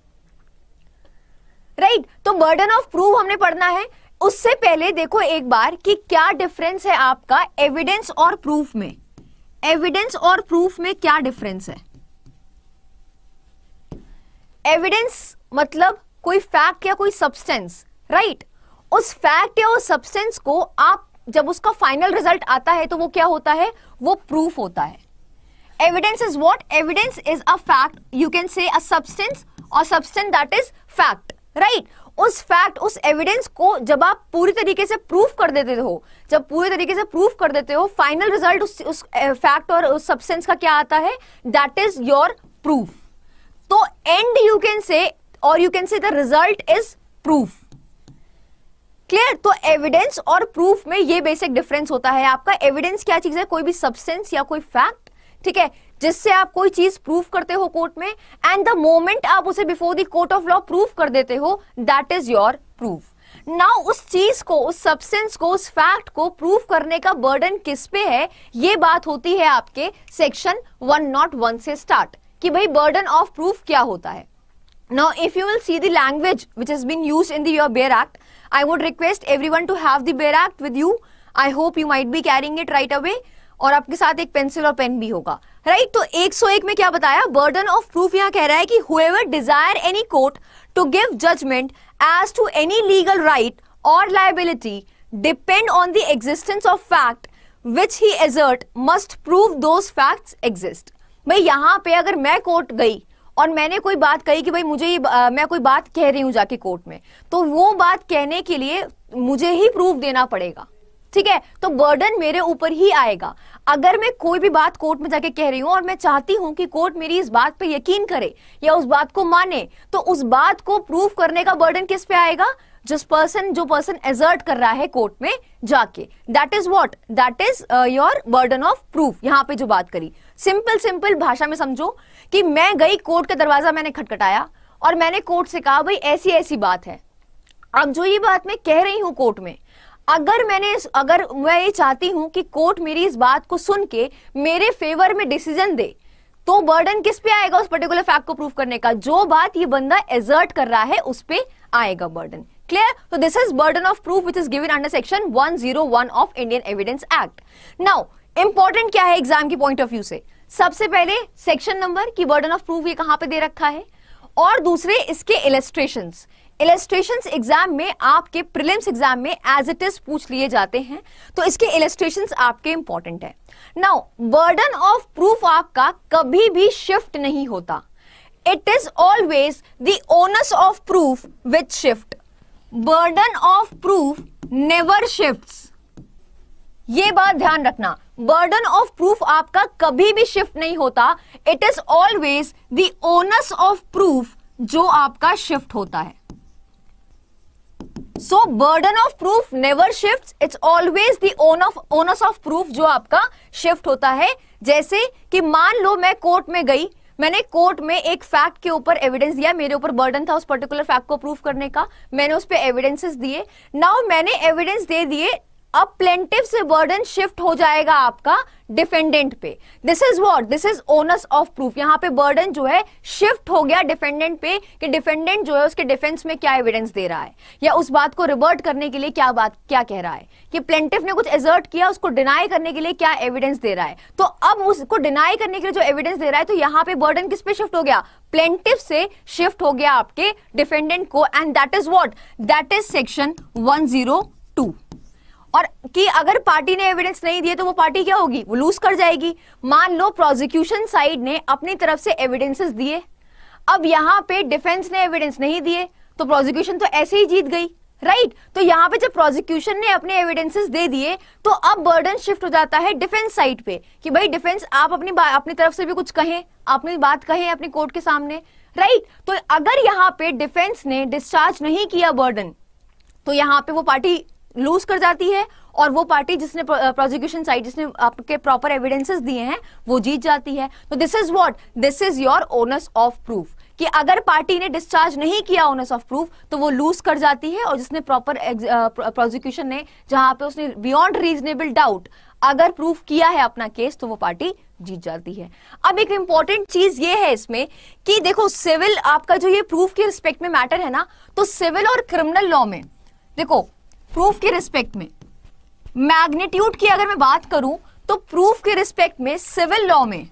right तो burden of proof हमने पढ़ना है उससे पहले देखो एक बार कि क्या डिफरेंस है आपका एविडेंस और प्रूफ में एविडेंस और प्रूफ में क्या डिफरेंस है एविडेंस मतलब कोई फैक्ट या कोई सब्सटेंस राइट उस फैक्ट या उस सब्सटेंस को आप जब उसका फाइनल रिजल्ट आता है तो वो क्या होता है वो प्रूफ होता है evidence is what evidence is a fact you can say a substance और substance that is fact right right? उस फैक्ट उस एविडेंस को जब आप पूरी तरीके से प्रूफ कर देते हो जब पूरे तरीके से प्रूफ कर देते हो फाइनल रिजल्ट उस उस फैक्ट और उस सब्सटेंस का क्या आता है दैट इज योर प्रूफ तो एंड यू कैन से और you can say the result is proof clear तो एविडेंस और प्रूफ में ये बेसिक डिफरेंस होता है आपका एविडेंस क्या चीज है कोई भी सब्सटेंस या कोई फैक्ट ठीक है जिससे आप कोई चीज प्रूफ करते हो कोर्ट में एंड द मोमेंट आप उसे before the court of law proof कर देते हो that is your proof now उस चीज को उस सब्सटेंस को उस फैक्ट को प्रूफ करने का बर्डन किस पे है ये बात होती है आपके सेक्शन 101 से स्टार्ट कि भाई बर्डन ऑफ प्रूफ क्या होता है now if you will see the language which is been use in the bare act I would request everyone to have the act with you I hope you might be carrying it right away और आपके साथ एक pencil और pen भी होगा right तो 101 में क्या बताया बर्डन ऑफ प्रूफ यहाँ कह रहा है कि whoever desire any court to give judgment as to any legal right और liability depend on the existence of fact which he asserts must prove those fact exist भाई यहाँ पे अगर मैं कोर्ट गई और मैंने कोई बात कही कि भाई मुझे ये आ, मैं कोई बात कह रही हूं जाके कोर्ट में तो वो बात कहने के लिए मुझे ही प्रूफ देना पड़ेगा ठीक है तो बर्डन मेरे ऊपर ही आएगा अगर मैं कोई भी बात कोर्ट में जाके कह रही हूं और मैं चाहती हूं कि कोर्ट मेरी इस बात पे यकीन करे या उस बात को माने तो उस बात को प्रूफ करने का बर्डन किस पे आएगा जिस पर्सन जो पर्सन एजर्ट कर रहा है कोर्ट में जाके that is what that is your burden of proof यहाँ पे जो बात करी सिंपल सिंपल भाषा में समझो कि मैं गई कोर्ट का दरवाजा मैंने खटखटाया और मैंने कोर्ट से कहा भाई ऐसी ऐसी बात है अब जो ये बात मैं कह रही हूं कोर्ट में अगर मैंने अगर मैं ये चाहती हूं कि कोर्ट मेरी इस बात को सुन के मेरे फेवर में डिसीजन दे तो बर्डन किस पे आएगा उस पर्टिकुलर फैक्ट को प्रूफ करने का जो बात ये बंदा एजर्ट कर रहा है उस पे आएगा बर्डन क्लियर तो this is burden of proof which is given under section 101 of Indian evidence act now important क्या है एग्जाम की पॉइंट ऑफ व्यू से सबसे पहले सेक्शन नंबर की बर्डन ऑफ प्रूफ ये कहां पे दे रखा है और दूसरे इसके इलेस्ट्रेशंस इलेस्ट्रेशन एग्जाम में आपके प्रिलिम्स एग्जाम में एज इट इज पूछ लिए जाते हैं तो इसके इलेस्ट्रेशन आपके इंपॉर्टेंट है नाउ बर्डन ऑफ प्रूफ आपका कभी भी शिफ्ट नहीं होता it is always the onus of proof with shift burden of proof never shift ये बात ध्यान रखना बर्डन ऑफ प्रूफ आपका कभी भी शिफ्ट नहीं होता it is always the onus of proof जो आपका शिफ्ट होता है so burden of proof never shift it's always the onus of of proof जो आपका शिफ्ट होता है जैसे कि मान लो मैं कोर्ट में गई मैंने कोर्ट में एक फैक्ट के ऊपर एविडेंस दिया मेरे ऊपर बर्डन था उस पर्टिकुलर फैक्ट को प्रूफ करने का मैंने उस पर एविडेंसेस दिए नाउ मैंने एविडेंस दे दिए अब प्लेंटिव से बर्डन शिफ्ट हो जाएगा आपका डिफेंडेंट पे this is what this is onus of proof यहाँ पे बर्डन जो है शिफ्ट हो गया डिफेंडेंट पे कि डिफेंडेंट जो है उसके डिफेंस में क्या एविडेंस दे रहा है या उस बात को रिवर्ट करने के लिए क्या बात क्या कह रहा है कि प्लेंटिव ने कुछ एजर्ट किया उसको डिनाई करने के लिए क्या एविडेंस दे रहा है तो अब उसको डिनाई करने के लिए जो एविडेंस दे रहा है तो यहाँ पे बर्डन किस पे शिफ्ट हो गया प्लेंटिव से शिफ्ट हो गया आपके डिफेंडेंट को and that is what that is section one zero two और कि अगर पार्टी ने एविडेंस नहीं दिए तो वो पार्टी क्या होगी वो लूज कर जाएगी मान लो प्रोसिक्यूशन साइड ने अपनी तरफ से एविडेंसेस दिए अब यहां पे डिफेंस ने एविडेंस नहीं दिए तो प्रोसिक्यूशन तो ऐसे ही जीत गई राइट right? तो यहाँ पे जब प्रोसिक्यूशन ने अपने एविडेंसेस दे दिए तो अब बर्डन शिफ्ट हो जाता है डिफेंस साइड पे कि भाई डिफेंस आप अपनी अपनी तरफ से भी कुछ कहें अपनी बात कहें अपनी कोर्ट के सामने राइट right? तो अगर यहाँ पे डिफेंस ने डिस्चार्ज नहीं किया बर्डन तो यहाँ पे वो पार्टी लूज कर जाती है और वो पार्टी जिसने प्रोजिक्यूशन साइड uh, जिसने आपके प्रॉपर एविडेंसेस दिए हैं वो जीत जाती है तो this is what this is your onus of proof कि अगर पार्टी ने डिस्चार्ज नहीं किया ओनर्स ऑफ प्रूफ तो वो लूज कर जाती है और जिसने प्रॉपर प्रोजिक्यूशन uh, ने जहां पे उसने बियॉन्ड रीजनेबल डाउट अगर प्रूफ किया है अपना केस तो वो पार्टी जीत जाती है अब एक इंपॉर्टेंट चीज ये है इसमें कि देखो सिविल आपका जो ये प्रूफ के रिस्पेक्ट में मैटर है ना तो सिविल और क्रिमिनल लॉ में देखो प्रूफ के रिस्पेक्ट में मैग्नीट्यूड की अगर मैं बात करूं तो प्रूफ के रिस्पेक्ट में सिविल लॉ में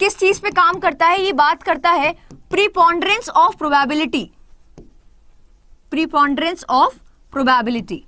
किस चीज पे काम करता है ये बात करता है preponderance of probability preponderance of probability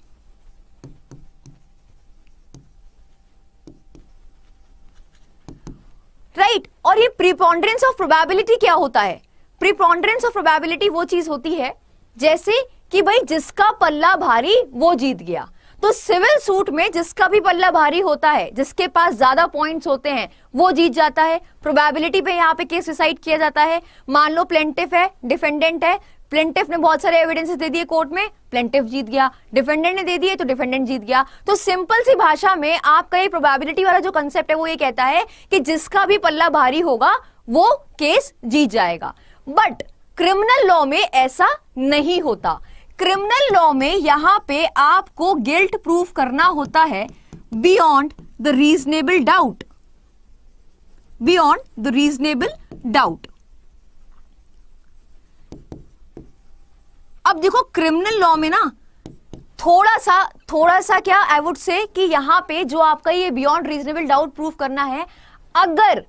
right और ये प्रीपॉन्डरेंस ऑफ प्रोबेबिलिटी क्या होता है प्रीपॉन्डरेंस ऑफ प्रोबेबिलिटी वो चीज होती है जैसे कि भाई जिसका पल्ला भारी वो जीत गया तो सिविल सूट में जिसका भी पल्ला भारी होता है जिसके पास ज्यादा पॉइंट्स होते हैं वो जीत जाता है प्रोबेबिलिटी पे यहाँ पे केस डिसाइड किया जाता है मान लो प्लेंटिफ है डिफेंडेंट है प्लेंटिफ ने बहुत सारे एविडेंस दे दिए कोर्ट में प्लेंटिफ जीत गया डिफेंडेंट ने दे दिए तो डिफेंडेंट जीत गया तो सिंपल सी भाषा में आपका ये प्रोबेबिलिटी वाला जो कंसेप्ट है वो ये कहता है कि जिसका भी पल्ला भारी होगा वो केस जीत जाएगा बट क्रिमिनल लॉ में ऐसा नहीं होता क्रिमिनल लॉ में यहां पे आपको गिल्ट प्रूफ करना होता है beyond the reasonable doubt beyond the reasonable doubt अब देखो क्रिमिनल लॉ में ना थोड़ा सा थोड़ा सा क्या आई वुड से कि यहां पे जो आपका ये बियॉन्ड रीजनेबल डाउट प्रूफ करना है अगर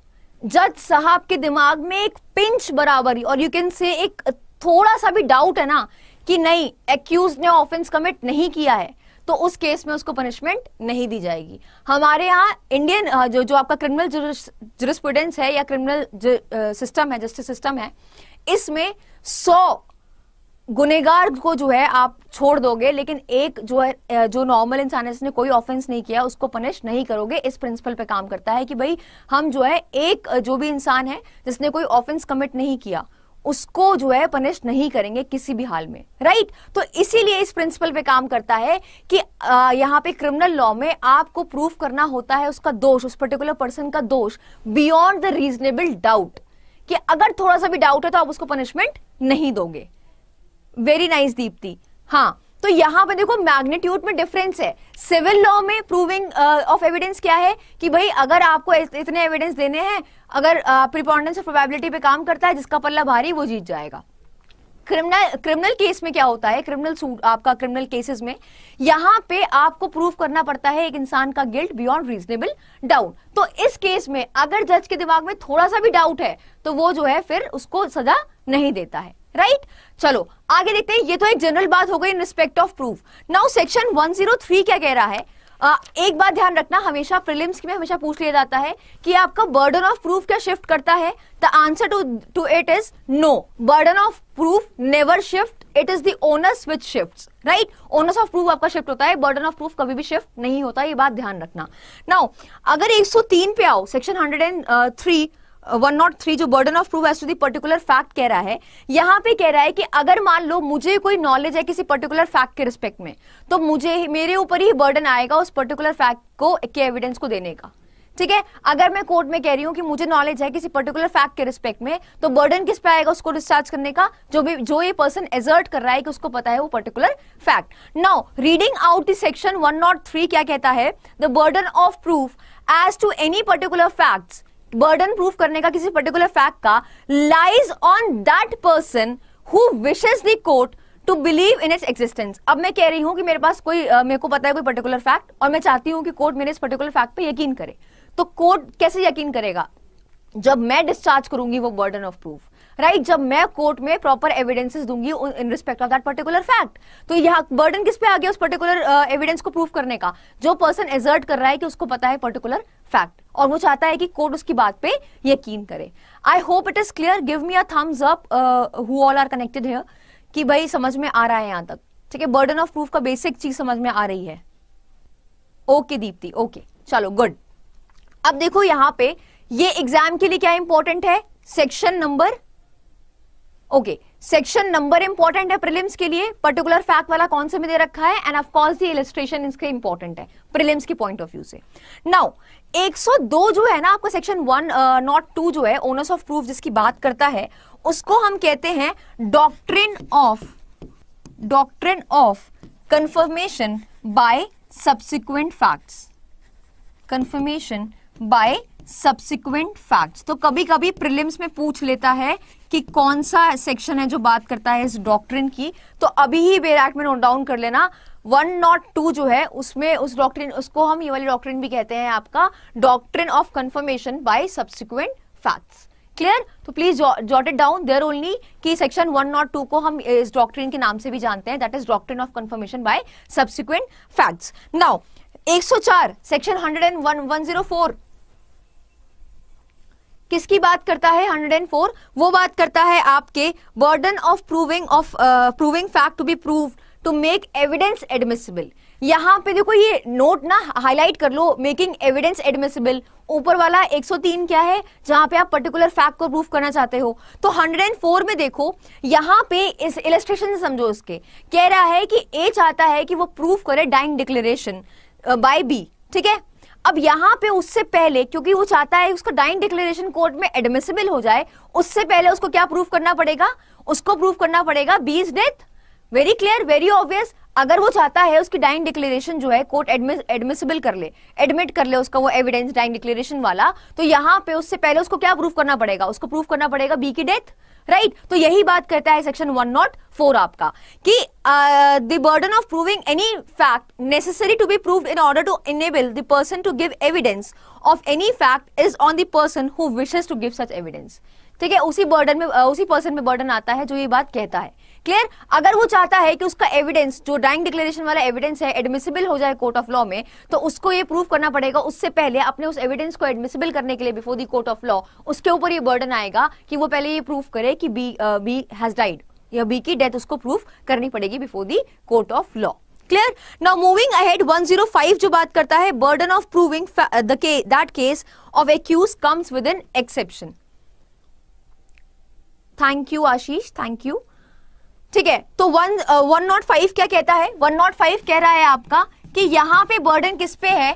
जज साहब के दिमाग में एक पिंच बराबरी और यू कैन से एक थोड़ा सा भी डाउट है ना कि नहीं एक्यूज ने ऑफेंस कमिट नहीं किया है तो उस केस में उसको पनिशमेंट नहीं दी जाएगी हमारे यहाँ इंडियन जो जो आपका क्रिमिनल जुरिस्प्रूडेंस है या क्रिमिनल सिस्टम है जस्टिस सिस्टम है इसमें सौ गुनेगार को जो है आप छोड़ दोगे लेकिन एक जो है जो नॉर्मल इंसान है जिसने कोई ऑफेंस नहीं किया उसको पनिश नहीं करोगे इस प्रिंसिपल पे काम करता है कि भाई हम जो है एक जो भी इंसान है जिसने कोई ऑफेंस कमिट नहीं किया उसको जो है पनिश नहीं करेंगे किसी भी हाल में राइट तो इसीलिए इस प्रिंसिपल पे काम करता है कि आ, यहां पे क्रिमिनल लॉ में आपको प्रूफ करना होता है उसका दोष उस पर्टिकुलर पर्सन का दोष बियॉन्ड द रीजनेबल डाउट कि अगर थोड़ा सा भी डाउट है तो आप उसको पनिशमेंट नहीं दोगे वेरी नाइस दीप्ति हाँ तो यहां पर देखो मैग्नीट्यूड में डिफरेंस है सिविल लॉ में प्रूविंग ऑफ एविडेंस क्या है कि भाई अगर आपको इतने एविडेंस देने हैं अगर प्रिपॉन्डेंस ऑफ प्रोबेबिलिटी पे काम करता है जिसका पल्ला भारी वो जीत जाएगा क्रिमिनल क्रिमिनल केस में क्या होता है क्रिमिनल सूट आपका क्रिमिनल केसेस में यहां पे आपको प्रूफ करना पड़ता है एक इंसान का गिल्ट बियॉन्ड रीजनेबल डाउट तो इस केस में अगर जज के दिमाग में थोड़ा सा भी डाउट है तो वो जो है फिर उसको सजा नहीं देता है राइट right? चलो आगे देखते हैं ये तो एक जनरल बात हो गई in respect of proof now section 103 क्या कह रहा है आ, एक बात ध्यान रखना हमेशा प्रिलिम्स में हमेशा पूछ लिया जाता है कि आपका बर्डन ऑफ प्रूफ क्या शिफ्ट करता है the answer to to it is no burden of proof never shift it is the onus which shift right onus of proof आपका शिफ्ट होता है बर्डन ऑफ प्रूफ कभी भी शिफ्ट नहीं होता ये बात ध्यान रखना नाउ अगर 103 पे आओ सेक्शन 103 वन नॉट थ्री जो burden of proof as to the particular fact कह रहा है यहां पे कह रहा है कि अगर मान लो मुझे कोई नॉलेज है किसी पर्टिकुलर फैक्ट के रिस्पेक्ट में तो मुझे मेरे ऊपर ही बर्डन आएगा उस पर्टिकुलर फैक्ट को के एविडेंस को देने का ठीक है अगर मैं कोर्ट में कह रही हूं कि मुझे नॉलेज है किसी पर्टिकुलर फैक्ट के रिस्पेक्ट में तो बर्डन किस पे आएगा उसको डिस्चार्ज करने का जो भी जो ये पर्सन एजर्ट कर रहा है कि उसको पता है वो particular fact now reading out the section 103 क्या कहता है the burden of proof as to any particular facts burden proof करने का किसी पर्टिकुलर फैक्ट का lies on that person who wishes the court to believe in its existence अब मैं कह रही हूं कि मेरे पास कोई uh, मेरे को पता है कोई पर्टिकुलर फैक्ट और मैं चाहती हूँ कि कोर्ट मेरे इस पर्टिकुलर फैक्ट पे यकीन करे तो कोर्ट कैसे यकीन करेगा जब मैं डिस्चार्ज करूंगी वो बर्डन ऑफ प्रूफ राइट जब मैं कोर्ट में प्रॉपर एविडेंसेस दूंगी in respect of that particular fact तो यहाँ बर्डन किस पे आ गया उस पर्टिकुलर एविडेंस uh, को प्रूफ करने का जो पर्सन एजर्ट कर रहा है कि उसको पता है पर्टिकुलर फैक्ट और वो चाहता है कि कोर्ट उसकी बात पे यकीन करे I hope it is clear give me a thumbs up who all are connected here कि भाई समझ में आ रहा है यहां तक ठीक है बर्डन ऑफ प्रूफ का बेसिक चीज समझ में आ रही है ओके दीप्ति ओके चलो गुड अब देखो यहां पे ये एग्जाम के लिए क्या इंपॉर्टेंट है section number okay okay, section number important है प्रीलिम्स के लिए पर्टिकुलर फैक्ट वाला कौन से में दे रखा है एंड ऑफ कोर्स ये इलस्ट्रेशन इसके इंपॉर्टेंट है प्रीलिम्स की पॉइंट ऑफ व्यू से नाउ 102 जो है ना आपको सेक्शन वन नॉट टू जो है ओनर्स ऑफ प्रूफ जिसकी बात करता है उसको हम कहते हैं doctrine of doctrine of confirmation by subsequent facts confirmation by subsequent facts तो कभी कभी प्रिलिम्स में पूछ लेता है कि कौन सा सेक्शन है जो बात करता है इस डॉक्ट्रिन की तो अभी ही बेर एक्ट में नोट डाउन कर लेना वन नॉट टू जो है उसमें उस डॉक्ट्रिन उसको हम ये वाली डॉक्ट्रिन भी कहते हैं आपका doctrine of confirmation by subsequent facts clear तो please jot it down there only कि सेक्शन वन नॉट टू को हम इस डॉक्ट्रिन के नाम से भी जानते हैं that is doctrine of confirmation by subsequent facts now 104 section 101 104 किसकी बात करता है 104 वो बात करता है आपके burden of proving of proving fact to be prove to make evidence admissible यहाँ पे देखो ये नोट ना हाईलाइट कर लो मेकिंग एविडेंस एडमिसिबल ऊपर वाला 103 क्या है जहां पे आप पर्टिकुलर फैक्ट को प्रूफ करना चाहते हो तो 104 में देखो यहाँ पे इस इलस्ट्रेशन से समझो इसके कह रहा है कि ए चाहता है कि वो प्रूफ करे डाइंग डिक्लेरेशन बाय बी ठीक है अब यहां पे उससे पहले क्योंकि वो चाहता है उसका डाइन डिक्लेरेशन कोर्ट में एडमिसिबल हो जाए उससे पहले उसको क्या प्रूफ करना पड़ेगा उसको प्रूफ करना पड़ेगा B's death very clear very obvious अगर वो चाहता है उसकी डाइन डिक्लेरेशन जो है कोर्ट एडमिसिबल कर ले एडमिट कर ले उसका वो एविडेंस डाइन डिक्लेरेशन वाला तो यहां पे उससे पहले उसको क्या प्रूफ करना पड़ेगा उसको प्रूफ करना पड़ेगा बी की डेथ राइट right? तो यही बात करता है सेक्शन 104 आपका कि the burden of proving any fact necessary to be proved in order to enable the person to give evidence of any fact is on the person who wishes to give such evidence ठीक है उसी burden में uh, उसी person में burden आता है जो ये बात कहता है क्लियर अगर वो चाहता है कि उसका एविडेंस जो डाइंग डिक्लेरेशन वाला एविडेंस है एडमिसिबल हो जाए कोर्ट ऑफ लॉ में तो उसको ये प्रूफ करना पड़ेगा उससे पहले अपने उस एविडेंस को एडमिसिबल करने के लिए before the court of law उसके ऊपर ये बर्डन आएगा कि वो पहले ये प्रूफ करे कि बी बी हैज डाइड या बी की डेथ उसको प्रूफ करनी पड़ेगी before the court of law clear now moving ahead 105 जो बात करता है burden of proving that case of accuse comes within exception thank you Ashish thank you ठीक है तो वन वन नॉट फाइव क्या कहता है वन नॉट फाइव कह रहा है आपका कि यहाँ पे बर्डन किस पे है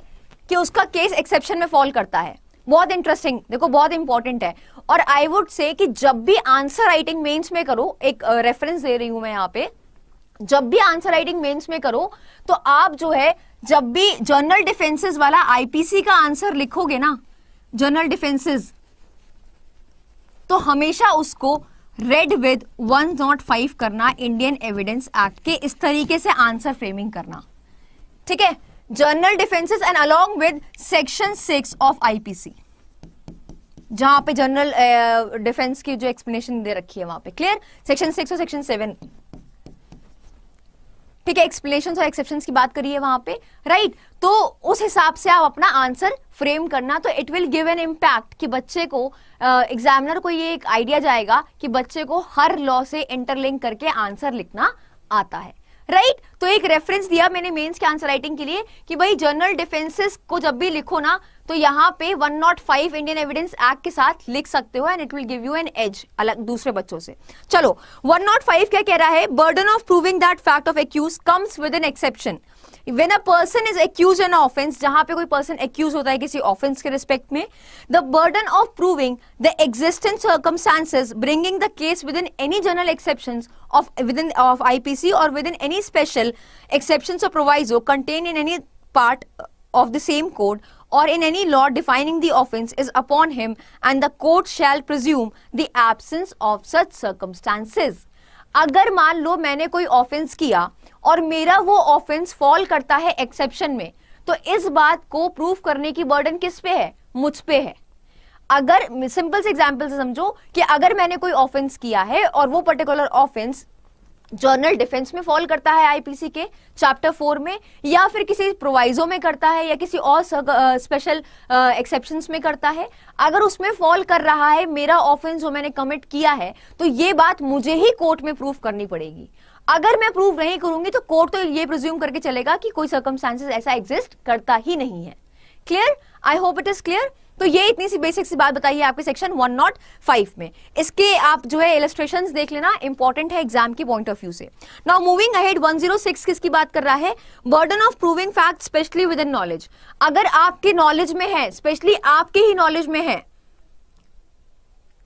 कि उसका केस एक्सेप्शन में फॉल करता है बहुत इंटरेस्टिंग देखो बहुत इंपॉर्टेंट है और आई वुड से कि जब भी आंसर राइटिंग मेंस में करो एक रेफरेंस uh, दे रही हूं मैं यहाँ पे जब भी आंसर राइटिंग मेंस में करो तो आप जो है जब भी जर्नल डिफेंसेस वाला आईपीसी का आंसर लिखोगे ना जर्नल डिफेंसेस तो हमेशा उसको read with one not five करना इंडियन एविडेंस एक्ट के इस तरीके से आंसर फ्रेमिंग करना ठीक है general defences and along with section six of IPC जहां पे जनरल डिफेंस की जो एक्सप्लेनेशन दे रखी है वहां पे क्लियर सेक्शन सिक्स और सेक्शन सेवन ठीक है एक्सप्लेनेशन और एक्सेप्शन की बात करिए वहां पे राइट right? तो उस हिसाब से आप अपना आंसर फ्रेम करना तो it will give an impact कि बच्चे को एग्जामिनर uh, को ये एक आइडिया जाएगा कि बच्चे को हर लॉ से इंटरलिंक करके आंसर लिखना आता है राइट right? तो एक रेफरेंस दिया मैंने मेंस के आंसर राइटिंग के लिए कि भाई जनरल डिफेंसेस को जब भी लिखो ना तो यहाँ पे 105 इंडियन एविडेंस एक्ट के साथ लिख सकते हो and it will give you an edge अलग दूसरे बच्चों से चलो 105 क्या कह रहा है burden of proving that fact of accuse comes with an exception when a person is accuse an offence, जहां पे कोई person accused होता है किसी offence के respect में the burden of proving the existing circumstances bringing the case within any general exception within within or within any special exceptions any special exception in any part of the same code same code or in any law defining the offence is upon him and the court shall presume the absence of such circumstances अगर मान लो मैंने कोई offence किया और मेरा वो offence fall करता है एक्सेप्शन में तो इस बात को प्रूफ करने की बर्डन किस पे है मुझ पे है अगर सिंपल से एग्जांपल से समझो कि अगर मैंने कोई ऑफेंस किया है और वो पर्टिकुलर ऑफेंस जर्नल डिफेंस में फॉल करता है आईपीसी के चैप्टर फोर में या फिर किसी प्रोवाइजो में करता है या किसी और स्पेशल एक्सेप्शन में करता है अगर उसमें फॉल कर रहा है मेरा ऑफेंस जो मैंने कमिट किया है तो ये बात मुझे ही कोर्ट में प्रूफ करनी पड़ेगी अगर मैं प्रूव नहीं करूंगी तो कोर्ट तो ये प्रिज्यूम करके चलेगा कि कोई सर्कमस्टांसिस ऐसा एग्जिस्ट करता ही नहीं है clear I hope it is clear तो ये इतनी सी बेसिक सी बात बताइए आपके सेक्शन 105 में इसके आप जो है इलेस्ट्रेशन देख लेना इंपॉर्टेंट है एग्जाम की पॉइंट ऑफ व्यू से नाउ मूविंग अहेड 106 किसकी बात कर रहा है burden of proving fact specially within knowledge अगर आपके नॉलेज में है स्पेशली आपके ही नॉलेज में है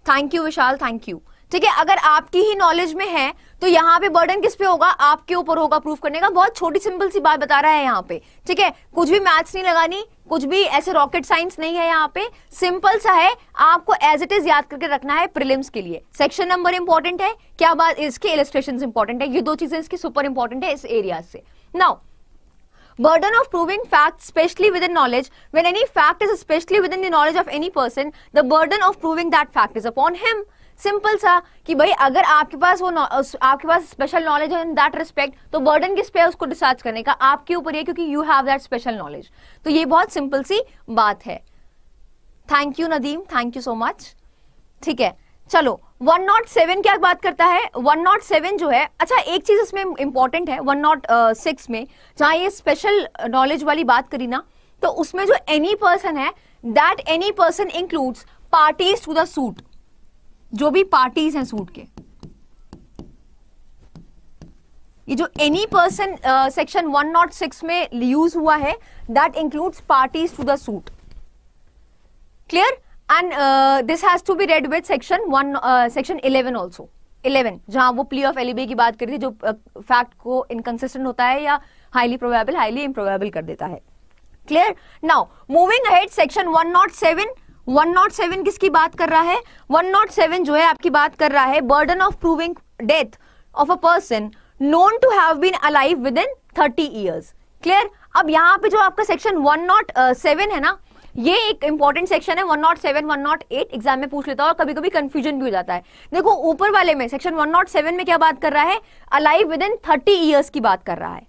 thank you Vishal thank you ठीक है अगर आपकी ही नॉलेज में है तो यहाँ पे बर्डन किस पे होगा आपके ऊपर होगा प्रूफ करने का बहुत छोटी सिंपल सी बात बता रहा है यहाँ पे ठीक है कुछ भी मैथ्स नहीं लगानी कुछ भी ऐसे रॉकेट साइंस नहीं है यहाँ पे सिंपल सा है आपको एज इट इज याद करके रखना है प्रिलिम्स के लिए सेक्शन नंबर इंपॉर्टेंट है क्या बात इसके इलेस्ट्रेशन इंपॉर्टेंट है ये दो चीजें इसकी सुपर इंपॉर्टेंट है इस एरिया से now burden of proving fact specially within knowledge when any fact is specially within the knowledge of any person the burden of proving that fact is upon him simple सा कि भाई अगर आपके पास वो आपके पास special knowledge है in that respect तो burden किस पे है उसको डिसार्ज करने का आपके ऊपर है क्योंकि you have that special knowledge तो ये बहुत सिंपल सी बात है thank you Nadeem thank you so much ठीक है चलो 107 क्या बात करता है 107 जो है अच्छा एक चीज इसमें इंपॉर्टेंट है 106 में जहां ये स्पेशल नॉलेज वाली बात करी ना तो उसमें जो एनी पर्सन है that any person includes parties to the suit जो भी पार्टीज हैं सूट के ये जो एनी पर्सन सेक्शन 106 में यूज हुआ है that includes parties to the suit clear and this has to be read with section one section 11 also 11 जहां वो प्ली ऑफ एलिबे की बात कर रही थी जो फैक्ट uh, को इनकंसिस्टेंट होता है या हाईली प्रोबेबल हाईली इम्प्रोबेबल कर देता है clear now moving ahead section 107 107 किसकी बात कर रहा है 107 जो है आपकी बात कर रहा है burden of proving death of a person known to have been alive within thirty years clear अब यहाँ पे जो आपका सेक्शन 107 है ना ये एक इंपॉर्टेंट सेक्शन है 107, 108 एग्जाम में पूछ लेता है और कभी कभी कंफ्यूजन भी हो जाता है देखो ऊपर वाले में सेक्शन 107 में क्या बात कर रहा है alive within thirty years की बात कर रहा है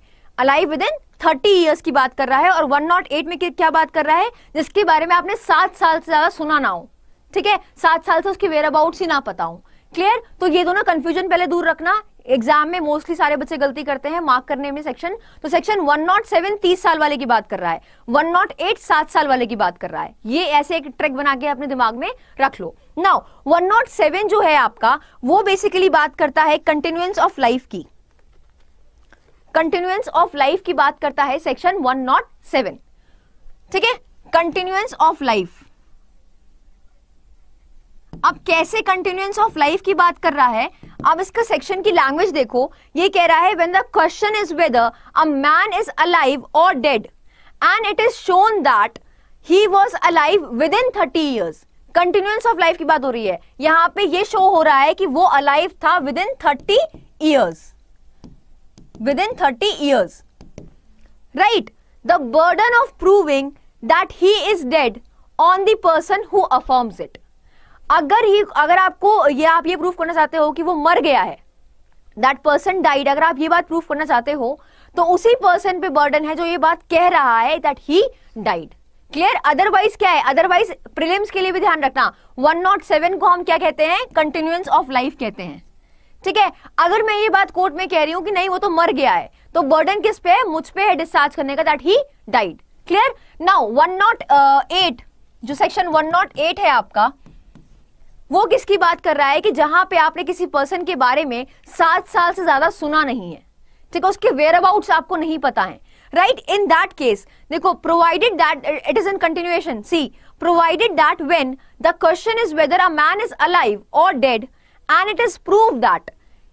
alive within thirty years की बात कर रहा है और वन नॉट एट में क्या बात कर रहा है जिसके बारे में आपने सात साल से ज्यादा सुना ना हो ठीक है सात साल से उसकी वेयर अबाउट ही ना पता हो क्लियर तो ये दोनों कंफ्यूजन पहले दूर रखना एग्जाम में मोस्टली सारे बच्चे गलती करते हैं मार्क करने में सेक्शन तो सेक्शन 107 तीस साल वाले की बात कर रहा है 108 सात साल वाले की बात कर रहा है ये ऐसे एक ट्रैक बना के अपने दिमाग में रख लो नाउ 107 जो है आपका वो बेसिकली बात करता है कंटिन्यूएंस ऑफ लाइफ की कंटिन्यूएंस ऑफ लाइफ की बात करता है सेक्शन 107 ठीक है कंटिन्यूएंस ऑफ लाइफ अब कैसे कंटिन्यूएंस ऑफ लाइफ की बात कर रहा है अब इसका सेक्शन की लैंग्वेज देखो ये कह रहा है when the question is whether a man is alive और dead and it is shown that he was alive within thirty years continuance of life की बात हो रही है यहां पे ये शो हो रहा है कि वो अलाइव था within thirty years within 30 years. Right? The burden of proving that he is dead on the person who affirms it अगर ही अगर आपको ये आप ये प्रूफ करना चाहते हो कि वो मर गया है दैट पर्सन डाइड अगर आप ये बात प्रूफ करना चाहते हो तो उसी पर्सन पे बर्डन है जो ये बात कह रहा है that he died clear otherwise क्या है अदरवाइज प्रिलिम्स के लिए भी ध्यान रखना वन नॉट सेवन को हम क्या कहते हैं कंटिन्यूंस ऑफ लाइफ कहते हैं ठीक है अगर मैं ये बात कोर्ट में कह रही हूँ कि नहीं वो तो मर गया है तो बर्डन किस पे है मुझ पे है डिस्चार्ज करने का that he died clear now one not eight जो सेक्शन वन नॉट एट है आपका वो किसकी बात कर रहा है कि जहां पे आपने किसी पर्सन के बारे में सात साल से ज्यादा सुना नहीं है ठीक है उसके वेयर अबाउट आपको नहीं पता है राइट इन दैट केस देखो provided that it is in continuation see provided that when the question is whether a man is alive और dead and it is prove that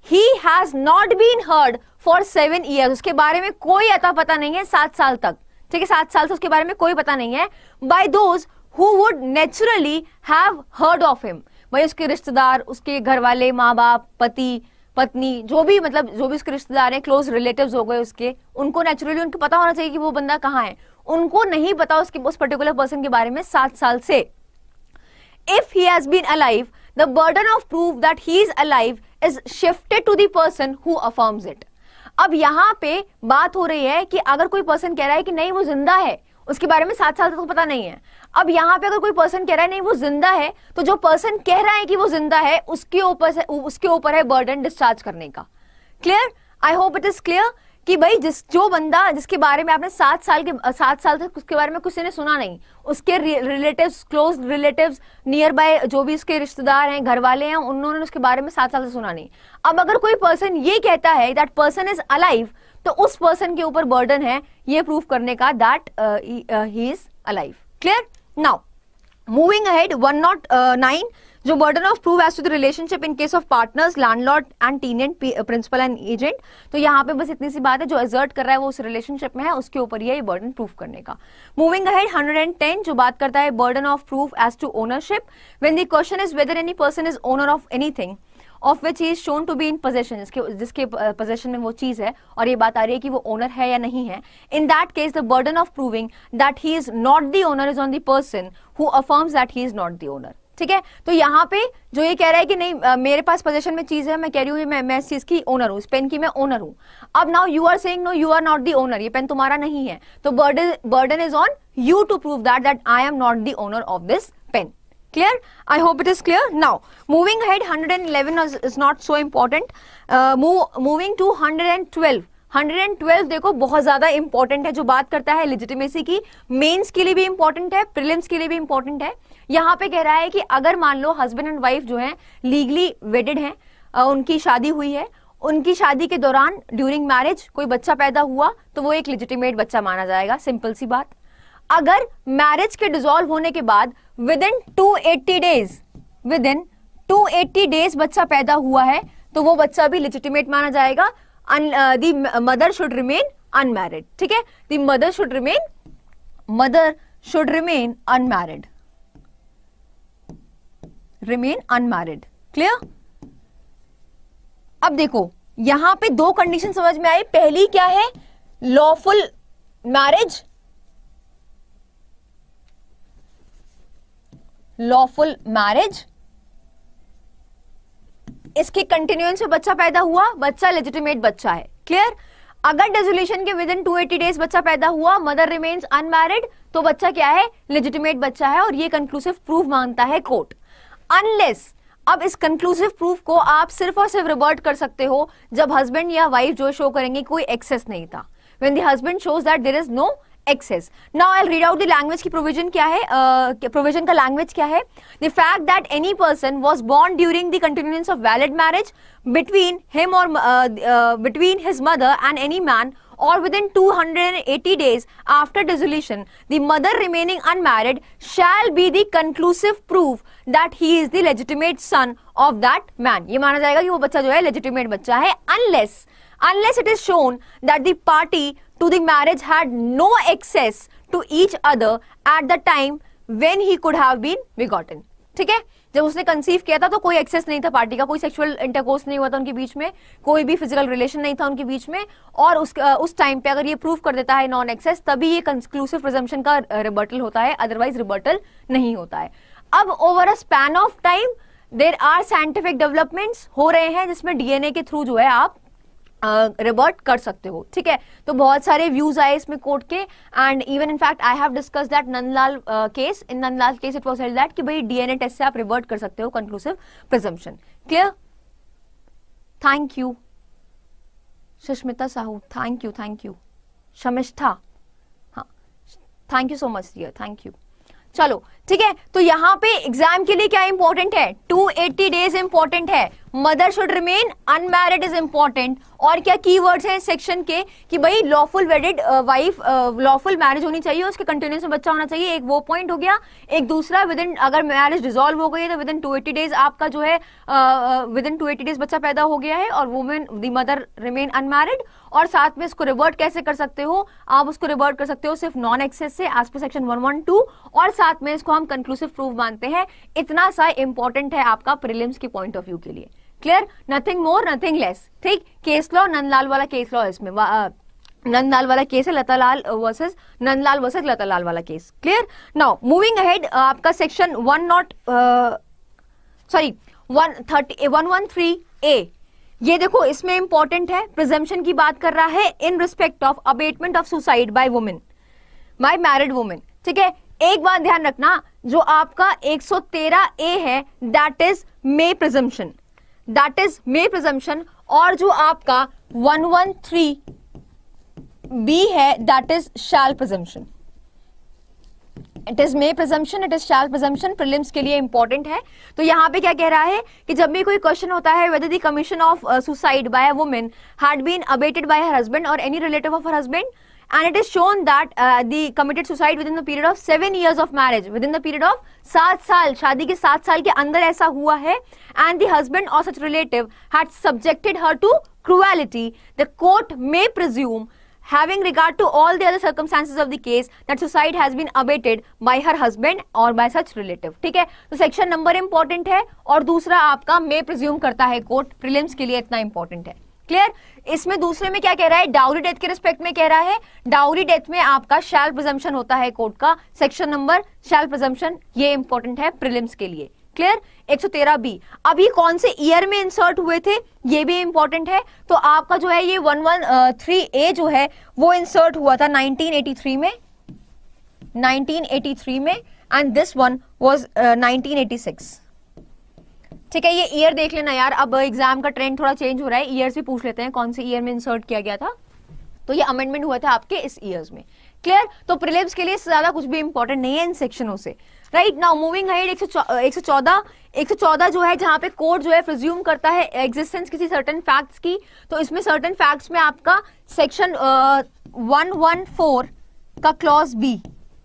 he has not been heard for seven year उसके बारे में कोई अता पता नहीं है सात साल तक ठीक है सात साल से उसके बारे में कोई पता नहीं है by those who would naturally have heard of him भाई उसके रिश्तेदार उसके घर वाले माँ बाप पति पत्नी जो भी मतलब जो भी उसके रिश्तेदार हैं क्लोज रिलेटिव हो गए उसके उनको नेचुरली उनको पता होना चाहिए कि वो बंदा कहाँ है उनको नहीं पता उसके उस पर्टिकुलर पर्सन के बारे में सात साल से if he has been alive the burden of proof that he is alive is shifted to the person who affirms it. अब यहाँ पे बात हो रही है कि अगर कोई पर्सन कह रहा है कि नहीं वो जिंदा है उसके बारे में सात साल तक तो पता नहीं है अब यहाँ पे अगर कोई पर्सन कह रहा है नहीं वो जिंदा है तो जो पर्सन कह रहा है कि वो जिंदा है उसके ऊपर उसके ऊपर है बर्डन डिस्चार्ज करने का clear I hope it is clear कि भाई जिस जो बंदा जिसके बारे में आपने सात साल के सात साल तक उसके बारे में किसी ने सुना नहीं उसके relative close relative nearby जो भी उसके रिश्तेदार हैं घर वाले हैं उन्होंने उसके बारे में सात साल से सुना नहीं अब अगर कोई पर्सन ये कहता है दैट पर्सन इज अलाइव तो उस पर्सन के ऊपर बर्डन है ये प्रूव करने का that he is alive clear now moving ahead one not nine जो burden of prove as to the relationship in case of partners landlord and tenant principal and agent तो यहाँ पे बस इतनी सी बात है जो एजर्ट कर रहा है वो उस रिलेशनशिप में है उसके ऊपर ही है बर्डन प्रूफ करने का मूविंग अहेड टेन जो बात करता है burden of proof as to ownership when the question is whether any person is owner of anything of which is shown to B in possession जिसके जिसके पोजेशन uh, में वो चीज है और ये बात आ रही है कि वो ओनर है या नहीं है in that case the burden of proving that he is not the owner is on the person who affirms that he is not the owner ठीक है तो यहाँ पे जो ये कह रहा है कि नहीं आ, मेरे पास पोजेशन में चीज है मैं कह रही हूँ मैं मैं इस चीज की ओनर हूँ इस पेन की मैं ओनर हूँ अब now you are saying no you are not the owner ये पेन तुम्हारा नहीं है तो burden burden is on you to prove that that I am not the owner of this pen clear i hope it is clear now moving ahead 111 is not so so important moving to hundred and twelve 112 देखो बहुत ज्यादा important है जो बात करता है legitimacy की mains के लिए भी इंपॉर्टेंट है प्रिलिम्स के लिए भी इंपॉर्टेंट है यहाँ पे कह रहा है कि अगर मान लो हस्बैंड एंड वाइफ जो है लीगली वेडेड है उनकी शादी हुई है उनकी शादी के दौरान ड्यूरिंग मैरिज कोई बच्चा पैदा हुआ तो वो एक लिजिटिमेट बच्चा माना जाएगा सिंपल सी बात अगर मैरिज के डिजोल्व होने के बाद within two eighty days within two eighty days बच्चा पैदा हुआ है तो वो बच्चा भी लिजिटिमेट माना जाएगा the mother should remain unmarried ठीक है the mother should remain mother should remain unmarried remain unmarried clear अब देखो यहां पे दो कंडीशन समझ में आई पहली क्या है लॉफुल मैरिज लॉफुल मैरिज इसकी कंटिन्यूएंस में बच्चा पैदा हुआ बच्चा लेजिटिमेट बच्चा है क्लियर अगर डेजुलेशन के विद इन 280 डेज बच्चा पैदा हुआ मदर रिमेन्स अनमैरिड तो बच्चा क्या है लेजिटिमेट बच्चा है और ये कंक्लूसिव प्रूफ मांगता है कोर्ट अनलेस अब इस कंक्लूसिव प्रूफ को आप सिर्फ और सिर्फ रिवर्ट कर सकते हो जब हस्बैंड या वाइफ जो शो करेंगे कोई एक्सेस नहीं था when the husband shows that there is no excess. Now I'll read out the language की provision क्या है uh, provision का language क्या है The fact that any person was born during the continuance of valid marriage between him or uh, uh, between his mother and any man or within 280 days after dissolution, the mother remaining unmarried shall be the conclusive proof that he is the legitimate son of that man. ये माना जाएगा कि वो बच्चा जो है legitimate बच्चा है unless unless it is shown that the party to the marriage had no access to each other at the time when he could have been begotten. ठीक है जब उसने कंसीव किया था तो कोई एक्सेस नहीं था पार्टी का कोई सेक्सुअल इंटरकोर्स नहीं हुआ था उनके बीच में कोई भी फिजिकल रिलेशन नहीं था उनके बीच में और उस उस टाइम पे अगर ये प्रूव कर देता है नॉन एक्सेस तभी ये कंक्लूसिव प्रिजम्पशन का रिबर्टल होता है अदरवाइज रिबर्टल नहीं होता है अब over a span of time there are scientific developments हो रहे हैं जिसमें डीएनए के थ्रू जो है आप रिवर्ट कर सकते हो ठीक है तो बहुत सारे व्यूज आए इसमें कोर्ट के and even in fact I have discuss that Nandlal case in Nandlal case it was held that कि भाई डीएनए टेस्ट से आप रिवर्ट कर सकते हो conclusive presumption clear thank you Sushmita Sahu thank you thank you Sharmistha हाँ thank you so much dear thank you चलो ठीक है तो यहाँ पे एग्जाम के लिए क्या इंपॉर्टेंट है 280 डेज इंपॉर्टेंट है mother should remain unmarried is important और क्या कीवर्ड्स हैं सेक्शन के कि भाई lawful wedded wife lawful marriage होनी चाहिए उसके कंटिन्यूस में बच्चा होना चाहिए एक वो पॉइंट हो गया एक दूसरा विद इन अगर मैरिज डिजोल्व हो गई है तो within two eighty days आपका जो है within two eighty days बच्चा पैदा हो गया है और woman the mother remain unmarried और साथ में इसको रिवर्ट कैसे कर सकते हो आप उसको रिवर्ट कर सकते हो सिर्फ नॉन एक्सेस से एज पर सेक्शन वन और साथ में इसको हम कंक्लूसिव प्रूफ मानते हैं इतना सा इंपॉर्टेंट है आपका प्रिलिम्स के पॉइंट ऑफ व्यू के लिए clear nothing more nothing less ठीक केस लॉ नंदलाल वाला केस लॉ इसमें नंदलाल वाला केस है लता लाल वर्सेज नंदलाल वर्सेज लता लाल वाला case clear now moving ahead आपका section one not sorry one thirty one one three A ये देखो इसमें इंपॉर्टेंट है प्रिजम्पशन की बात कर रहा है in respect of abetment of suicide by woman by married woman ठीक है एक बात ध्यान रखना जो आपका 113 ए है that is may presumption that is may presumption और जो आपका 113 बी है that is shall presumption it is may presumption it is shall presumption prelims के लिए इंपॉर्टेंट है तो यहाँ पे क्या कह रहा है कि जब भी कोई क्वेश्चन होता है whether the commission of suicide by a woman had been abetted by her husband और any relative of her husband and it is shown that uh, the committed suicide within the period of 7 years of marriage within the period of 7 साल shaadi ke 7 saal ke andar aisa hua hai and the husband or such relative had subjected her to cruelty the court may presume having regard to all the other circumstances of the case that suicide has been abetted by her husband or by such relative theek hai so section number important hai aur dusra aapka may presume karta hai court prelims ke liye itna important hai clear इसमें दूसरे में क्या कह रहा है dowry death के respect में कह रहा है डाउरी डेथ में आपका शैल प्रजम्पन होता है कोर्ट का सेक्शन नंबर शैल प्रजम्पन ये इंपॉर्टेंट है प्रिलिम्स के लिए क्लियर 113 बी अभी कौन से ईयर में इंसर्ट हुए थे ये भी इंपॉर्टेंट है तो आपका जो है ये 113 ए जो है वो इंसर्ट हुआ था 1983 में 1983 में एंड दिस वन वाज 1986 ठीक है ये ईयर देख लेना यार अब एग्जाम uh, का ट्रेंड थोड़ा चेंज हो रहा है ईयर भी पूछ लेते हैं कौन से ईयर में इंसर्ट किया गया था तो ये अमेंडमेंट हुआ था आपके इस ईयर में क्लियर तो प्रिलिम्स के लिए ज्यादा कुछ भी इंपॉर्टेंट नहीं है इन सेक्शनों से राइट नाउ मूविंग हाइड एक सौ चौदह एक सौ चौदह जो है जहां पे कोर्ट जो है प्रिज्यूम करता है एग्जिस्टेंस किसी सर्टन फैक्ट्स की तो इसमें सर्टन फैक्ट्स में आपका सेक्शन वन वन फोर का क्लॉज बी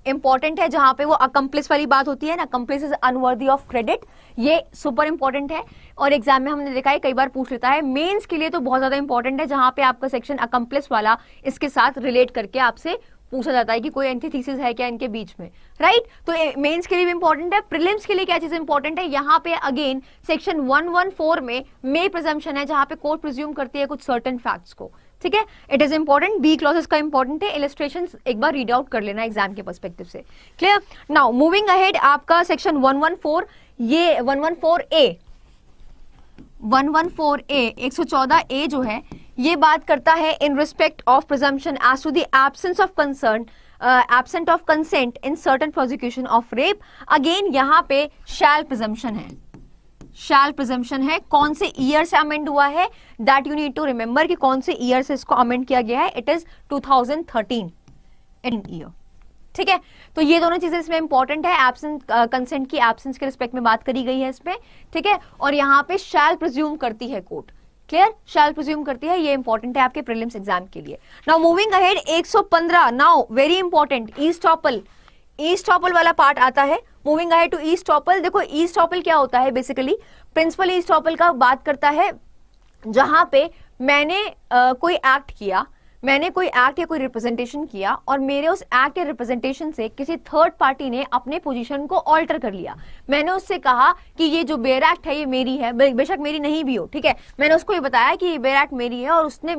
इंपॉर्टेंट है जहां पे वो अकम्प्लिस वाली बात होती है ना accomplice is unworthy of credit ये सुपर इंपॉर्टेंट है और एग्जाम में हमने देखा है कई बार पूछ लेता है मेंस के लिए तो बहुत ज्यादा इंपॉर्टेंट है जहां पे आपका सेक्शन अकम्प्लिस वाला इसके साथ रिलेट करके आपसे पूछा जाता है कि कोई एंटीथीसिस है क्या इनके बीच में राइट right? तो मेंस के लिए भी इंपॉर्टेंट है प्रिलिम्स के लिए क्या चीज इंपॉर्टेंट है यहाँ पे अगेन सेक्शन 114 में मे प्रजम्पशन है जहां पे कोर्ट प्रिज्यूम करती है कुछ सर्टन फैक्ट्स को ठीक है it is important B clauses का इंपॉर्टेंट है इलेस्ट्रेशन एक बार रीड आउट कर लेना एग्जाम के परस्पेक्टिव से क्लियर नाउ मूविंग अहेड आपका सेक्शन 114 ये 114 ए 114 ए 114 ए जो है ये बात करता है in respect of presumption as to the absence of consent absence of consent in certain prosecution of rape again यहाँ पे शैल प्रिजम्पन है शैल प्रिजम्पन है कौन से ईयर से अमेंड हुआ है that you need to remember कि कौन से ईयर से इसको अमेंड किया गया है इट इज 2013 इन ईयर ठीक है तो ये दोनों चीजें इसमें इंपॉर्टेंट है एबसेंस कंसेंट uh, की एबसेंस के रिस्पेक्ट में बात करी गई है इसमें ठीक है और यहाँ पे शैल प्रिज्यूम करती है कोर्ट क्लियर शैल प्रिज्यूम करती है ये इंपॉर्टेंट है आपके प्रिलिम्स एग्जाम के लिए now moving ahead 115 now very important estoppel estoppel वाला पार्ट आता है moving I to estoppel देखो ईस्ट ऑपल क्या होता है बेसिकली प्रिंसिपल ईस्ट ऑपल का बात करता है जहां पे मैंने आ, कोई एक्ट किया मैंने कोई एक्ट या कोई रिप्रेजेंटेशन किया और मेरे उस एक्ट या रिप्रेजेंटेशन से किसी थर्ड पार्टी ने अपने पोजीशन को ऑल्टर कर लिया मैंने उससे कहा कि ये जो बेयर एक्ट है ये मेरी है बेशक मेरी नहीं भी हो ठीक है मैंने उसको ये बताया कि ये बेयर एक्ट मेरी है और उसने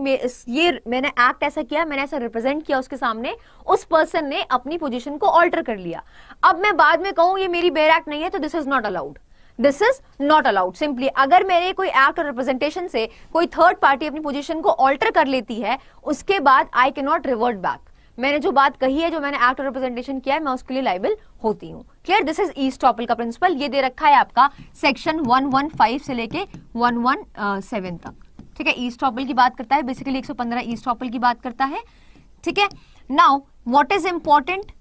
ये मैंने एक्ट ऐसा किया मैंने ऐसा रिप्रेजेंट किया उसके सामने उस पर्सन ने अपनी पोजिशन को ऑल्टर कर लिया अब मैं बाद में कहूँ ये मेरी बेयर एक्ट नहीं है तो this is not allowed this is not allowed simply अगर मेरे कोई एक्ट और रिप्रेजेंटेशन से कोई थर्ड पार्टी अपनी पोजिशन को ऑल्टर कर लेती है उसके बाद आई के नॉट रिवर्ट बैक मैंने जो बात कही है जो मैंने एक्ट और रिप्रेजेंटेशन किया है मैं उसके लिए लाइबल होती हूँ clear this is estoppel का प्रिंसिपल ये दे रखा है आपका सेक्शन वन वन फाइव से लेके वन वन सेवन तक ठीक है ईस्ट टॉपल की बात करता है बेसिकली एक सौ पंद्रह ईस्ट टॉपल की बात करता है ठीक है नाउ वॉट इज इंपॉर्टेंट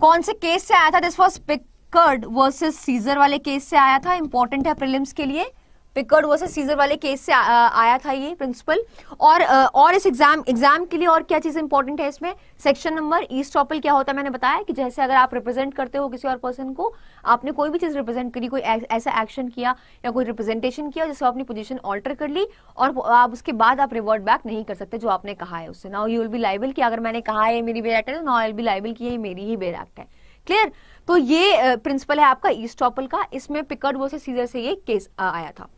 कौन से केस से आया था this was pick Pickard versus Sears वाले केस से आया था इंपॉर्टेंट है प्रिलिम्स के लिए पिकर्ड वर्सेस सीजर वाले केस से आ, आया था ये प्रिंसिपल और और इस एग्जाम एग्जाम के लिए और क्या चीज़ इंपॉर्टेंट है इसमें सेक्शन नंबर ईस्ट टॉपल क्या होता है मैंने बताया कि जैसे अगर आप रिप्रेजेंट करते हो किसी और पर्सन को आपने कोई भी चीज़ रिप्रेजेंट करी कोई ऐसा एक्शन किया या कोई रिप्रेजेंटेशन किया जिससे अपनी पोजिशन ऑल्टर कर ली और आप उसके बाद आप रिवर्ट बैक नहीं कर सकते जो आपने कहा है उससे now you will be liable कि अगर मैंने कहा है मेरी बेर एक्ट है नाउ विल बी लाइबल की ये मेरी ही बेर एक्ट है क्लियर तो ये प्रिंसिपल है आपका ईस्टॉपल का इसमें पिकर्ड वर्सेस सीजर से ये केस आया था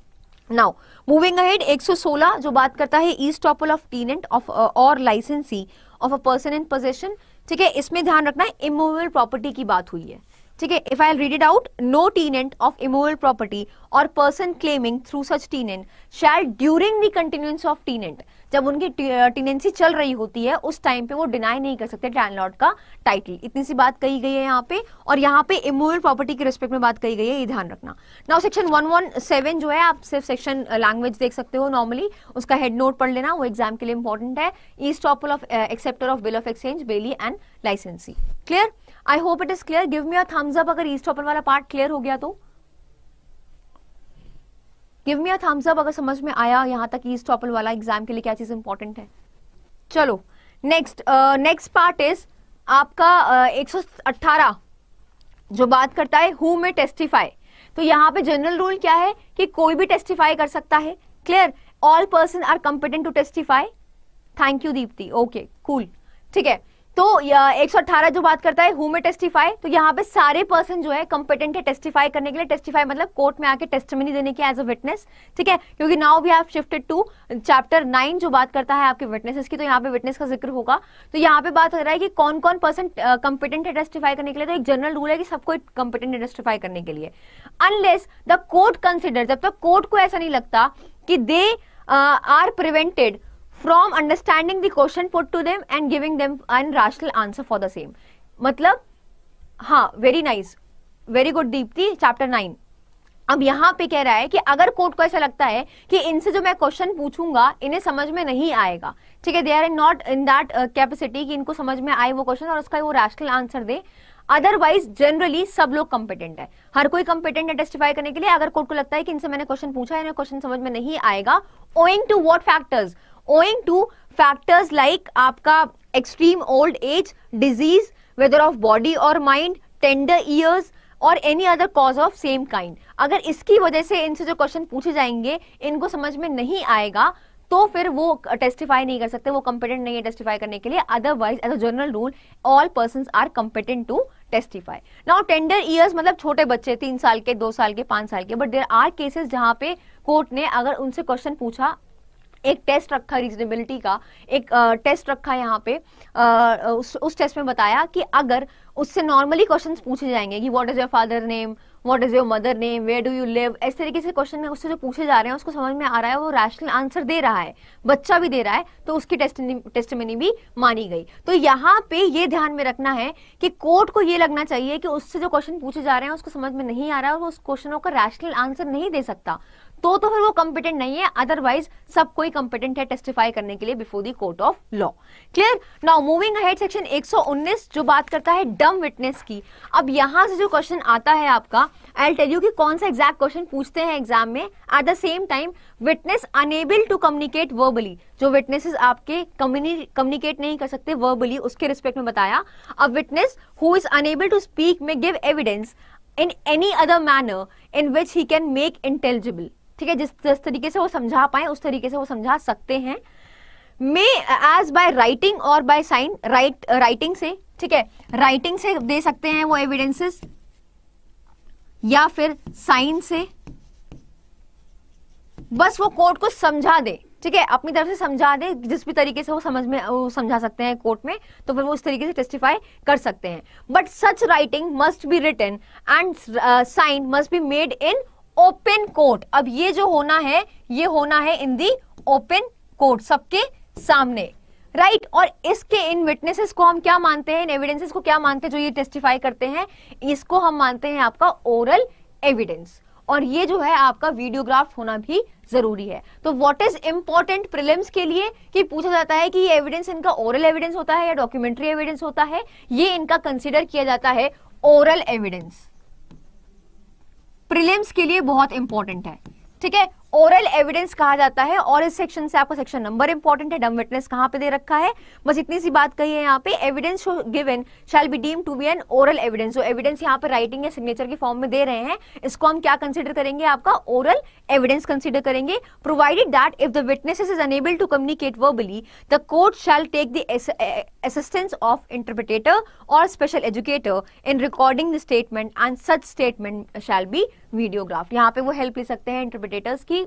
नाउ मूविंग अहेड 116 जो बात करता है ईस्टॉपल ऑफ टीनेंट ऑफ और licensee of a person in possession ठीक है इसमें ध्यान रखना है इमूवेबल प्रॉपर्टी की बात हुई है ठीक है if I read it out no tenant of immovable property और person claiming through such tenant shall during the continuance of tenant जब उनकी टीनेंसी चल रही होती है उस टाइम पे वो डिनाई नहीं कर सकते लैंडलॉर्ड का टाइटल इतनी सी बात कही गई है यहाँ पे और यहाँ पे इमूवल प्रॉपर्टी के रिस्पेक्ट में बात कही गई है ये ध्यान रखना नाउ सेक्शन वन जो है आप सिर्फ सेक्शन लैंग्वेज देख सकते हो नॉर्मली उसका हेड नोट पढ़ लेना वो एग्जाम के लिए इंपॉर्टेंट है estoppel of acceptor of bill of exchange bailee and licensee clear I hope it is clear give me a thumbs up अगर ई स्टॉपल वाला पार्ट क्लियर हो गया तो गिव मी थम्स अप अगर समझ में आया यहाँ तक ईस्ट टॉपल वाला एग्जाम के लिए क्या चीज़ इंपॉर्टेंट है चलो नेक्स्ट नेक्स्ट पार्ट इज आपका एक uh, जो बात करता है हु मे टेस्टिफाई तो यहाँ पे जनरल रूल क्या है कि कोई भी टेस्टिफाई कर सकता है clear all person are competent to testify thank you Deepti okay cool ठीक है तो एक सौ जो बात करता है हु में टेस्टिफाई तो यहाँ पे सारे पर्सन जो है कंपेटेंट है टेस्टिफाई करने के लिए टेस्टिफाई मतलब कोर्ट में आके टेस्टमनी देने के एज अ विटनेस ठीक है क्योंकि now we have shifted to chapter nine जो बात करता है आपके विटनेसेस की तो यहाँ पे विटनेस का जिक्र होगा तो यहाँ पे बात हो रहा है कि कौन कौन पर्सन कंपिटेंट है टेस्टिफाई करने के लिए तो एक जनरल रूल है कि सबको कंपिटेंट है टेस्टिफाई करने के लिए अनलेस द कोर्ट कंसिडर जब तक कोर्ट को ऐसा नहीं लगता कि they are prevented from understanding the question put to them and giving them an rational answer for the same मतलब हाँ very nice very good Deepti chapter nine अब यहाँ पे कह रहा है कि अगर कोर्ट को ऐसा लगता है कि इनसे जो मैं क्वेश्चन पूछूंगा इन्हें समझ में नहीं आएगा ठीक है they are not in that capacity कि इनको समझ में आए वो क्वेश्चन और उसका वो रैशनल आंसर दे अदरवाइज जनरली सब लोग कॉम्पिटेंट है हर कोई कॉम्पिटेंट है टेस्टिफाई करने के लिए अगर कोर्ट को लगता है कि इनसे मैंने क्वेश्चन पूछा इन्हें क्वेश्चन समझ में नहीं आएगा owing to what factors owing to factors like आपका extreme old age disease whether of body और माइंड टेंडर ईयर्स और any other cause of same kind अगर इसकी वजह से इनसे जो क्वेश्चन पूछे जाएंगे इनको समझ में नहीं आएगा तो फिर वो टेस्टिफाई नहीं कर सकते वो कम्पिटेंट नहीं है टेस्टिफाई करने के लिए otherwise as a general rule all person are competent to testify now tender years मतलब छोटे बच्चे तीन साल के दो साल के पांच साल के बट देर आर केसेस जहां पे कोर्ट ने अगर उनसे क्वेश्चन पूछा एक टेस्ट रखा रीजनेबिलिटी का एक आ, टेस्ट रखा यहाँ पे आ, उस, उस टेस्ट में बताया कि अगर उससे नॉर्मली क्वेश्चन पूछे जाएंगे कि what is your father name what is your mother name where do you live इस तरीके से क्वेश्चन उससे जो पूछे जा रहे हैं उसको समझ में आ रहा है वो रैशनल आंसर दे रहा है बच्चा भी दे रहा है तो उसकी टेस्ट टेस्टमनी भी मानी गई तो यहाँ पे ये ध्यान में रखना है कि कोर्ट को ये लगना चाहिए कि उससे जो क्वेश्चन पूछे जा रहे हैं उसको समझ में नहीं आ रहा है और उस क्वेश्चनों का रैशनल आंसर नहीं दे सकता तो तो फिर वो कॉम्पिटेंट नहीं है अदरवाइज सब कोई कॉम्पिटेंट है टेस्टिफाई करने के लिए before the court of law clear now moving ahead section 119 जो बात करता है डम विटनेस की अब यहां से जो क्वेश्चन आता है आपका आई टेल यू कि कौन सा एग्जैक्ट क्वेश्चन पूछते हैं एग्जाम में at the same time witness unable to communicate verbally जो विटनेसेस आपके कम्युनिकेट नहीं कर सकते वर्बली उसके रिस्पेक्ट में बताया अब witness who is unable to speak may give evidence in any other manner in which he can make intelligible ठीक है जिस जिस तरीके से वो समझा पाए उस तरीके से वो समझा सकते हैं मे एज बाय राइटिंग और बाय साइन राइट राइटिंग से ठीक है राइटिंग से दे सकते हैं वो एविडेंसेस या फिर साइन से बस वो कोर्ट को समझा दे ठीक है अपनी तरफ से समझा दे जिस भी तरीके से वो समझ में वो समझा सकते हैं कोर्ट में तो फिर वो उस तरीके से टेस्टिफाई कर सकते हैं but such writing must be written and sign must be made in open court अब ये जो होना है ये होना है इन दी ओपन कोर्ट सबके सामने राइट right? और इसके इन विटनेसेस को हम क्या मानते हैं इन एविडेंसेस को क्या मानते हैं जो ये टेस्टिफाई करते हैं इसको हम मानते हैं आपका ओरल एविडेंस और ये जो है आपका वीडियोग्राफ होना भी जरूरी है तो व्हाट इज इंपॉर्टेंट प्रिलिम्स के लिए कि पूछा जाता है कि ये एविडेंस इनका ओरल एविडेंस होता है या डॉक्यूमेंट्री एविडेंस होता है ये इनका कंसिडर किया जाता है ओरल एविडेंस प्रीलिम्स के लिए बहुत इंपॉर्टेंट है ठीक है ओरल एविडेंस कहा जाता है और इस सेक्शन से आपको सेक्शन नंबर इंपॉर्टेंट है डम विटनेस कहां पे दे रखा है बस इतनी सी बात कही है यहाँ पे evidence given shall be deemed to be an oral evidence जो एविडेंस यहाँ पे राइटिंग या सिग्नेचर के फॉर्म में दे रहे हैं इसको हम क्या कंसिडर करेंगे आपका ओरल एविडेंस कंसिडर करेंगे provided that if the witness is unable to communicate verbally the court shall take the assistance of interpreter और special educator in recording the statement and such statement shall be videograph यहाँ पे वो help ले सकते हैं इंटरप्रिटेटर्स की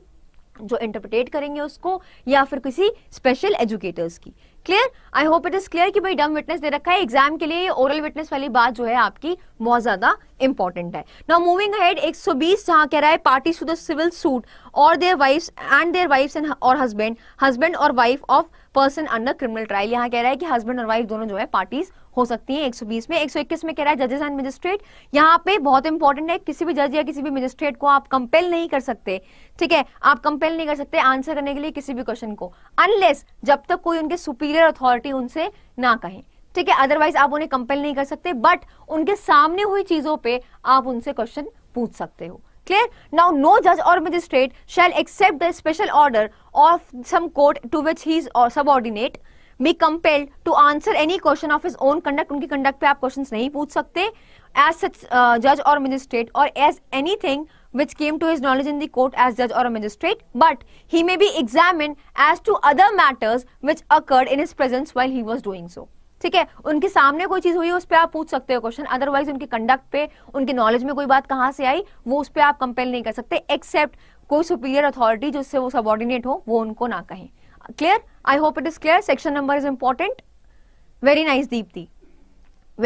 जो interpret करेंगे उसको या फिर किसी स्पेशल एजुकेटर्स की clear I hope it is clear कि भाई डम विटनेस दे रखा है एग्जाम के लिए ओरल विटनेस वाली बात जो है आपकी बहुत ज्यादा इंपॉर्टेंट है नाउ मूविंग हेड 120 सौ बीस जहां कह रहा है party to the civil suit और their wife and their wife and और हस्बैंड हस्बैंड और wife of person under criminal trial यहाँ कह रहा है कि हस्बैंड और वाइफ दोनों जो है पार्टीज हो सकती है 120 में 121 में कह रहा है जजेस एंड मजिस्ट्रेट यहाँ पे बहुत इंपॉर्टेंट है किसी भी जज या किसी भी मजिस्ट्रेट को आप कंपेल नहीं कर सकते ठीक है आप कंपेल नहीं कर सकते आंसर करने के लिए किसी भी क्वेश्चन को अनलेस जब तक कोई उनके सुपीरियर अथॉरिटी उनसे ना कहे ठीक है अदरवाइज आप उन्हें कंपेल नहीं कर सकते बट उनके सामने हुई चीजों पर आप उनसे क्वेश्चन पूछ सकते हो क्लियर नाउ नो जज और magistrate shall except the special order of some court to which he subordinate be compelled to answer any question of his own conduct उनकी कंडक्ट पे आप क्वेश्चन नहीं पूछ सकते एज सच जज और मजिस्ट्रेट और as anything which came to his knowledge in the court as judge or a magistrate, but he may be examined as to other matters which occurred in his presence while he was ठीक है उनके सामने कोई चीज हुई उस पर आप पूछ सकते हो क्वेश्चन अदरवाइज उनके कंडक्ट पे उनके नॉलेज में कोई बात कहाँ से आई वो उस पर आप कंपेल नहीं कर सकते एक्सेप्ट कोई सुपीरियर अथॉरिटी जिससे वो सबॉर्डिनेट हो वो उनको ना कहें clear i hope it is clear section number is important very nice deepthi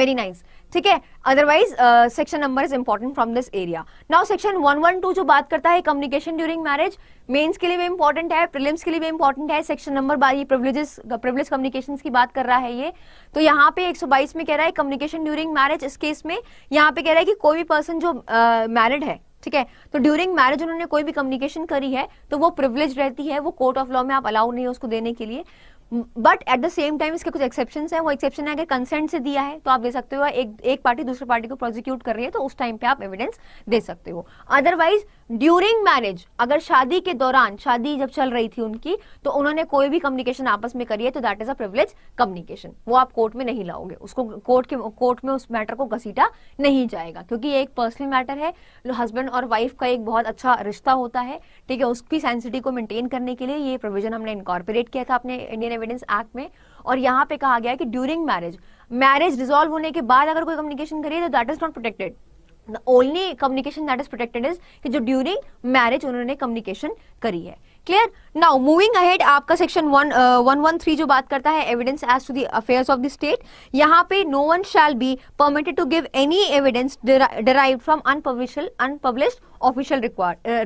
very nice ठीक है otherwise section number is important from this area now section 112 जो बात करता है कम्युनिकेशन ड्यूरिंग मैरिज मेंस के लिए भी इंपॉर्टेंट है प्रीलिम्स के लिए भी इंपॉर्टेंट है सेक्शन नंबर ये प्रिविलेजेस प्रिविलेज कम्युनिकेशन की बात कर रहा है ये तो यहाँ पे 122 में कह रहा है कम्युनिकेशन ड्यूरिंग मैरिज इस केस में यहाँ पे कह रहा है कि कोई भी पर्सन जो मैरिड uh, है ठीक है तो ड्यूरिंग मैरिज उन्होंने कोई भी कम्युनिकेशन करी है तो वो प्रिवलेज रहती है वो कोर्ट ऑफ लॉ में आप अलाउ नहीं है उसको देने के लिए but at the same time इसके कुछ एक्सेप्शन है वो एक्सेप्शन है अगर कंसेंट से दिया है तो आप दे सकते हो एक एक पार्टी दूसरी पार्टी को प्रोजिक्यूट कर रही है तो उस टाइम पे आप एविडेंस दे सकते हो अदरवाइज ड्यूरिंग मैरिज अगर शादी के दौरान शादी जब चल रही थी उनकी तो उन्होंने कोई भी कम्युनिकेशन आपस में करी है तो that is a privilege communication वो आप कोर्ट में नहीं लाओगे उसको कोर्ट के कोर्ट में उस मैटर को घसीटा नहीं जाएगा क्योंकि ये एक पर्सनल मैटर है हस्बैंड और वाइफ का एक बहुत अच्छा रिश्ता होता है ठीक है उसकी सेंसिटी को मेंटेन करने के लिए ये प्रोविजन हमने इनकॉर्पोरेट किया था अपने इंडियन एविडेंस एक्ट में और यहाँ पे कहा गया कि ड्यूरिंग मैरिज मैरिज डिजोल्व होने के बाद अगर कोई कम्युनिकेशन करिए तो that is not protected only communication that is protected is कि जो ड्यूरिंग मैरिज उन्होंने कम्युनिकेशन करी है क्लियर नाउ मूविंग अहेड आपका section one one one three जो बात करता है evidence as to the affairs of the state यहाँ पे no one shall be permitted to give any evidence derive from unpublish unpublished official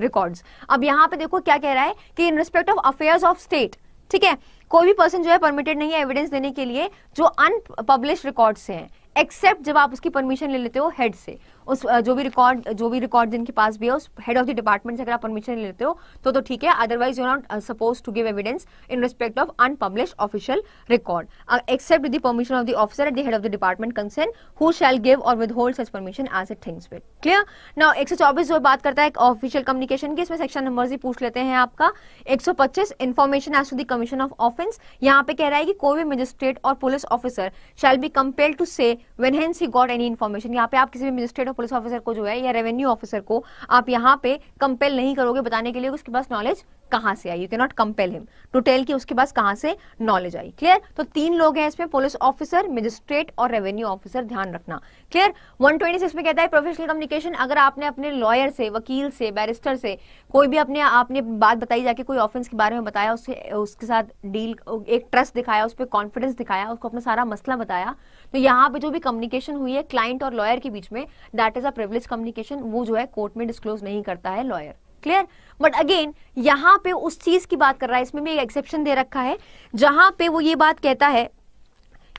record अब यहाँ पे देखो क्या कह रहा है कि इन respect of affairs of state ठीक है कोई भी पर्सन जो है परमिटेड नहीं है एविडेंस देने के लिए जो अनपब्लिश रिकॉर्ड्स हैं एक्सेप्ट जब आप उसकी परमिशन ले लेते हो हेड से उस जो भी रिकॉर्ड जो भी रिकॉर्ड जिनके पास भी है उस हेड ऑफ द डिपार्टमेंट से अगर आप परमिशन लेते हो तो तो ठीक है otherwise you not suppose to give evidence in respect of unpublish official record except the permission of the officer at the head of the department concern who shall give और withhold such permission as it thinks with clear now एक जो बात करता है official communication की इसमें section number ही पूछ लेते हैं आपका एक सौ पच्चीस information as to the commission of offence यहाँ पे कह रहा है कि कोई भी मजिस्ट्रेट और police officer shall be compelled to say when hence he got any information यहाँ पे आप किसी भी मजिस्ट्रेट ना पुलिस ऑफिसर को जो है या रेवेन्यू ऑफिसर को आप यहाँ पे कंपेल नहीं करोगे बताने के लिए उसके पास नॉलेज कहां से आई you cannot compel him to tell कि उसके पास कहां से नॉलेज आई क्लियर तो तीन लोग हैं इसमें पुलिस ऑफिसर मजिस्ट्रेट और रेवेन्यू ऑफिसर ध्यान रखना क्लियर 126 में कहता है प्रोफेशनल कम्युनिकेशन अगर आपने अपने लॉयर से वकील से बैरिस्टर से कोई भी अपने आपने बात बताई जाके कोई ऑफेंस के बारे में बताया उसके उसके साथ डील एक ट्रस्ट दिखाया उस पर कॉन्फिडेंस दिखाया उसको अपना सारा मसला बताया तो यहाँ पे जो भी कम्युनिकेशन हुई है क्लाइंट और लॉयर के बीच में that is a privilege communication वो जो है कोर्ट में डिस्क्लोज नहीं करता है लॉयर क्लियर बट अगेन यहां पे उस चीज की बात कर रहा है इसमें भी एक एक्सेप्शन दे रखा है जहां पे वो ये बात कहता है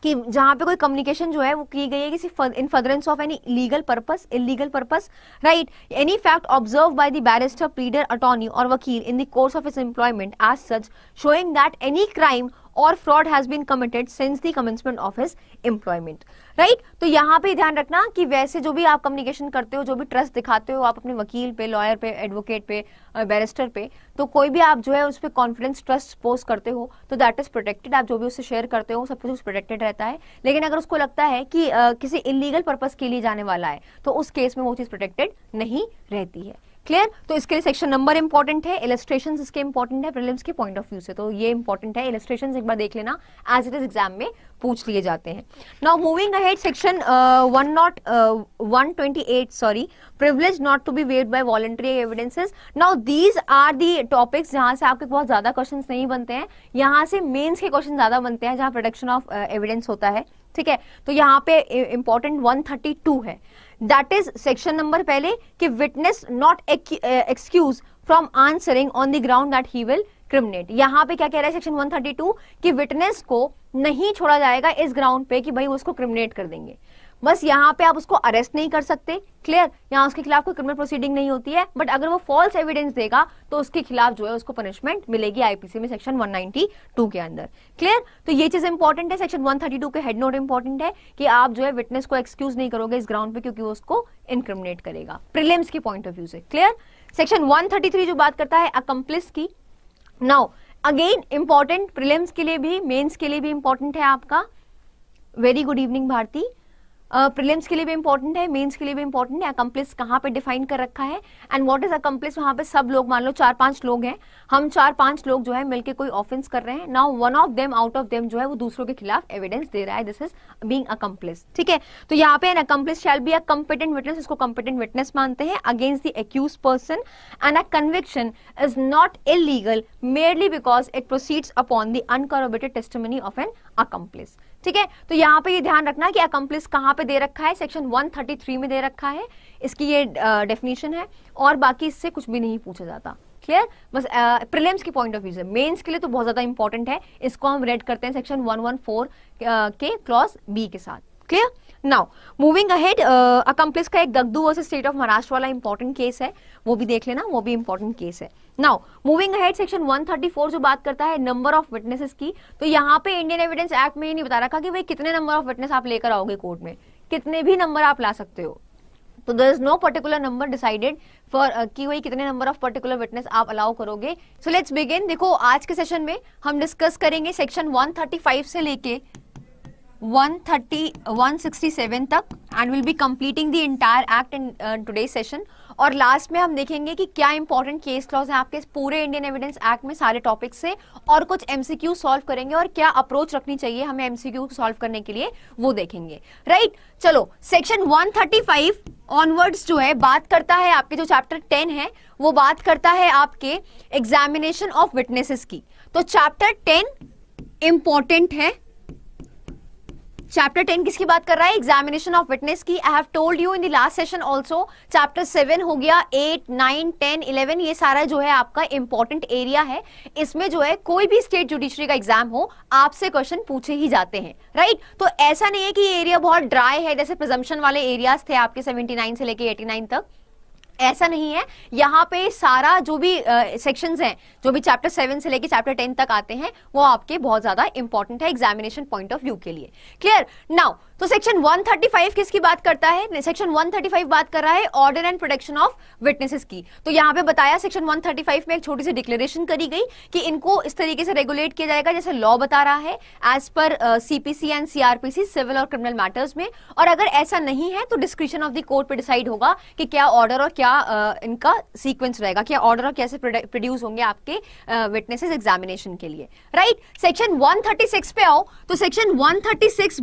कि जहां पे कोई कम्युनिकेशन जो है वो की गई है किसी in furtherance of any legal purpose illegal purpose right any fact observe by the barrister pleader attorney और वकील in the course of his employment as such showing that any crime और fraud has been committed since the commencement of his employment right तो यहाँ पे ध्यान रखना कि वैसे जो भी आप कम्युनिकेशन करते हो जो भी ट्रस्ट दिखाते हो आप अपने वकील पे लॉयर पे एडवोकेट पे बैरिस्टर पे तो कोई भी आप जो है उस पर कॉन्फिडेंस ट्रस्ट पोस्ट करते हो तो दैट इज प्रोटेक्टेड आप जो भी उससे शेयर करते हो सब कुछ प्रोटेक्टेड रहता है लेकिन अगर उसको लगता है कि आ, किसी इलीगल पर्पज के लिए जाने वाला है तो उस केस में वो चीज़ प्रोटेक्टेड नहीं रहती है क्लियर तो इसके लिए सेक्शन नंबर इंपॉर्टेंट है इलेस्ट्रेशन इसके इंपॉर्टेंट है प्रिलिम्स के पॉइंट ऑफ व्यू से तो ये इंपॉर्टेंट है इलेस्ट्रेशन एक बार देख लेना एज इट इज एग्जाम में पूछ लिए जाते हैं now moving ahead section one not one twenty eight sorry privilege not to be waived by voluntary evidences now these are the topics जहां से आपके बहुत ज्यादा क्वेश्चन नहीं बनते हैं यहाँ से मेन्स के क्वेश्चन ज्यादा बनते हैं जहां प्रोडक्शन ऑफ एविडेंस होता है ठीक है तो यहाँ पे इंपॉर्टेंट वन थर्टी टू है दैट इज सेक्शन नंबर पहले कि witness not excuse from answering on the ground that he will criminate यहां पे क्या कह रहा है सेक्शन 132 कि विटनेस को नहीं छोड़ा जाएगा इस ग्राउंड पे कि भाई उसको क्रिमिनेट कर देंगे बस यहाँ पे आप उसको अरेस्ट नहीं कर सकते क्लियर यहाँ उसके खिलाफ कोई क्रिमिनल प्रोसीडिंग नहीं होती है बट अगर वो फॉल्स एविडेंस देगा तो उसके खिलाफ जो है उसको पनिशमेंट मिलेगी आईपीसी में सेक्शन 192 के अंदर क्लियर तो ये चीज इंपॉर्टेंट है सेक्शन 132 के हेड नोट इंपॉर्टेंट है कि आप जो है विटनेस को एक्सक्यूज नहीं करोगे इस ग्राउंड पे क्योंकि वो उसको इनक्रिमिनेट करेगा प्रिलिम्स के पॉइंट ऑफ व्यू से क्लियर सेक्शन थ्री जो बात करता है अकम्प्लिस की नाउ अगेन इंपॉर्टेंट प्रिलिम्स के लिए भी मेन्स के लिए भी इंपॉर्टेंट है आपका very good evening Bharti prelims के लिए भी इंपॉर्टेंट है मेंस के लिए भी इंपॉर्टेंट है अकम्प्लिस कहाँ पे डिफाइन कर रखा है एंड व्हाट इज अकम्प्लिस वहाँ पे सब लोग मान लो चार पांच लोग हैं हम चार पांच लोग जो है मिलकर कोई ऑफेंस कर रहे हैं now one of them out of them जो है वो दूसरों के खिलाफ एविडेंस दे रहा है दिस इज बींग अकम्प्लिस ठीक है तो यहाँ पे an accomplice shall be a competent witness इसको कम्पिटेंट विटनेस मानते हैं against the accuse person and a conviction is not illegal merely because it proceeds upon the uncorroborated testimony of an accomplice ठीक है तो यहाँ पे ये ध्यान रखना कि अकम्प्लिस कहाँ पे दे रखा है सेक्शन 133 में दे रखा है इसकी ये डेफिनेशन है और बाकी इससे कुछ भी नहीं पूछा जाता क्लियर बस प्रिलिम्स की पॉइंट ऑफ व्यू से मेंस के लिए तो बहुत ज्यादा इंपॉर्टेंट है इसको हम रेड करते हैं सेक्शन 114 uh, के क्लॉज बी के साथ clear now moving ahead accomplice का एक Dagdu versus state of Maharashtra वाला इंपॉर्टेंट केस है वो भी देख लेना वो भी इंपॉर्टेंट केस है नाउ मूविंग अहेड सेक्शन 134 जो बात करता है नंबर ऑफ विटनेसेस की तो यहाँ पे इंडियन एविडेंस एक्ट में ये नहीं बता रखा कि भाई कितने नंबर ऑफ विटनेस आप लेकर आओगे कोर्ट में कितने भी नंबर आप ला सकते हो तो there is no particular number decided for की वही कितने नंबर ऑफ पर्टिकुलर विटनेस आप अलाउ करोगे सो लेट्स बिगिन देखो आज के सेशन में हम डिस्कस करेंगे सेक्शन 135 से लेके 130 167 तक and will be completing the entire act in today session और लास्ट में हम देखेंगे कि क्या इंपॉर्टेंट केस क्लॉज है आपके पूरे इंडियन एविडेंस एक्ट में सारे टॉपिक से और कुछ एमसीक्यू सॉल्व करेंगे और क्या अप्रोच रखनी चाहिए हमें एमसीक्यू सॉल्व करने के लिए वो देखेंगे राइट right? चलो सेक्शन 135 ऑनवर्ड्स जो है बात करता है आपके जो चैप्टर 10 है वो बात करता है आपके एग्जामिनेशन ऑफ विटनेसेस की तो चैप्टर टेन इंपॉर्टेंट है चैप्टर टेन किसकी बात कर रहा है एग्जामिनेशन ऑफ विटनेस की I have told you in the last session also chapter seven हो गया एट नाइन टेन इलेवन ये सारा जो है आपका इंपॉर्टेंट एरिया है इसमें जो है कोई भी स्टेट जुडिशरी का एग्जाम हो आपसे क्वेश्चन पूछे ही जाते हैं राइट right? तो ऐसा नहीं है कि ये एरिया बहुत ड्राई है जैसे प्रजम्पन वाले एरियाज थे आपके सेवेंटी से लेके एटी तक ऐसा नहीं है यहाँ पे सारा जो भी सेक्शंस हैं जो भी चैप्टर सेवन से लेके चैप्टर टेन तक आते हैं वो आपके बहुत ज्यादा इंपॉर्टेंट है एग्जामिनेशन पॉइंट ऑफ व्यू के लिए क्लियर नाउ तो सेक्शन 135 किसकी बात करता है सेक्शन 135 बात कर रहा है order and protection of witnesses की तो यहाँ पे बताया सेक्शन 135 में एक छोटी सी डिक्लेरेशन करी गई कि इनको इस तरीके से रेगुलेट किया जाएगा जैसे लॉ बता रहा है as per CPC and CrPC civil और क्रिमिनल मैटर्स में और अगर ऐसा नहीं है तो डिस्क्रिप्शन ऑफ द कोर्ट पर डिसाइड होगा कि क्या ऑर्डर और क्या uh, इनका सीक्वेंस रहेगा क्या ऑर्डर और कैसे प्रोड्यूस होंगे आपके विटनेसेस uh, एग्जामिनेशन के लिए राइट सेक्शन वन पे आओ तो सेक्शन वन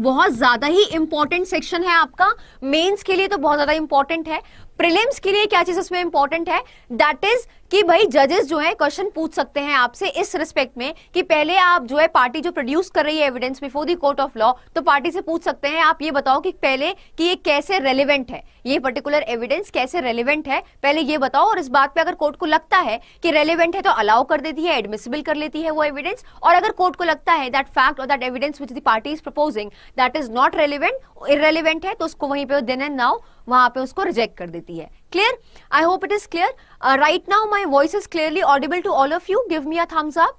बहुत ज्यादा ही इंपॉर्टेंट सेक्शन है आपका मेंस के लिए तो बहुत ज्यादा इंपॉर्टेंट है प्रिलिम्स के लिए क्या चीज उसमें इंपॉर्टेंट है दैट इज कि भाई जजेस जो है क्वेश्चन पूछ सकते हैं आपसे इस रिस्पेक्ट में कि पहले आप जो है पार्टी जो प्रोड्यूस कर रही है evidence before the court of law तो पार्टी से पूछ सकते हैं आप ये बताओ कि पहले कि ये कैसे रेलिवेंट है ये पर्टिकुलर एविडेंस कैसे रेलिवेंट है पहले ये बताओ और इस बात पे अगर कोर्ट को लगता है कि रेलिवेंट है तो अलाउ कर देती है एडमिसिबल कर लेती है वो एविडेंस और अगर कोर्ट को लगता है दैट फैक्ट और that evidence which the party is proposing that is not relevant irrelevant है तो उसको वहीं पे देन एंड नाउ वहां पे उसको रिजेक्ट कर देती है clear i hope it is clear uh, right now my voice is clearly audible to all of you give me a thumbs up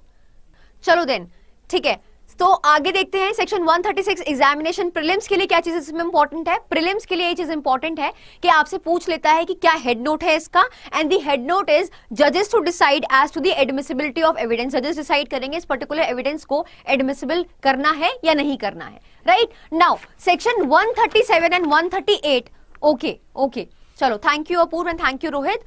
chalo then theek hai तो आगे देखते हैं सेक्शन 136 एग्जामिनेशन प्रीलिम्स के लिए क्या चीज इसमें इंपॉर्टेंट है प्रीलिम्स के लिए ये चीज इंपॉर्टेंट है कि आपसे पूछ लेता है कि क्या हेड नोट है इसका and the head note is जजेस to decide as to the admissibility of evidence जजेस डिसाइड करेंगे इस पर्टिकुलर एविडेंस को एडमिसिबल करना है या नहीं करना है right now section 137 and 138 okay okay, okay okay. चलो thank you Apoorva and thank you Rohit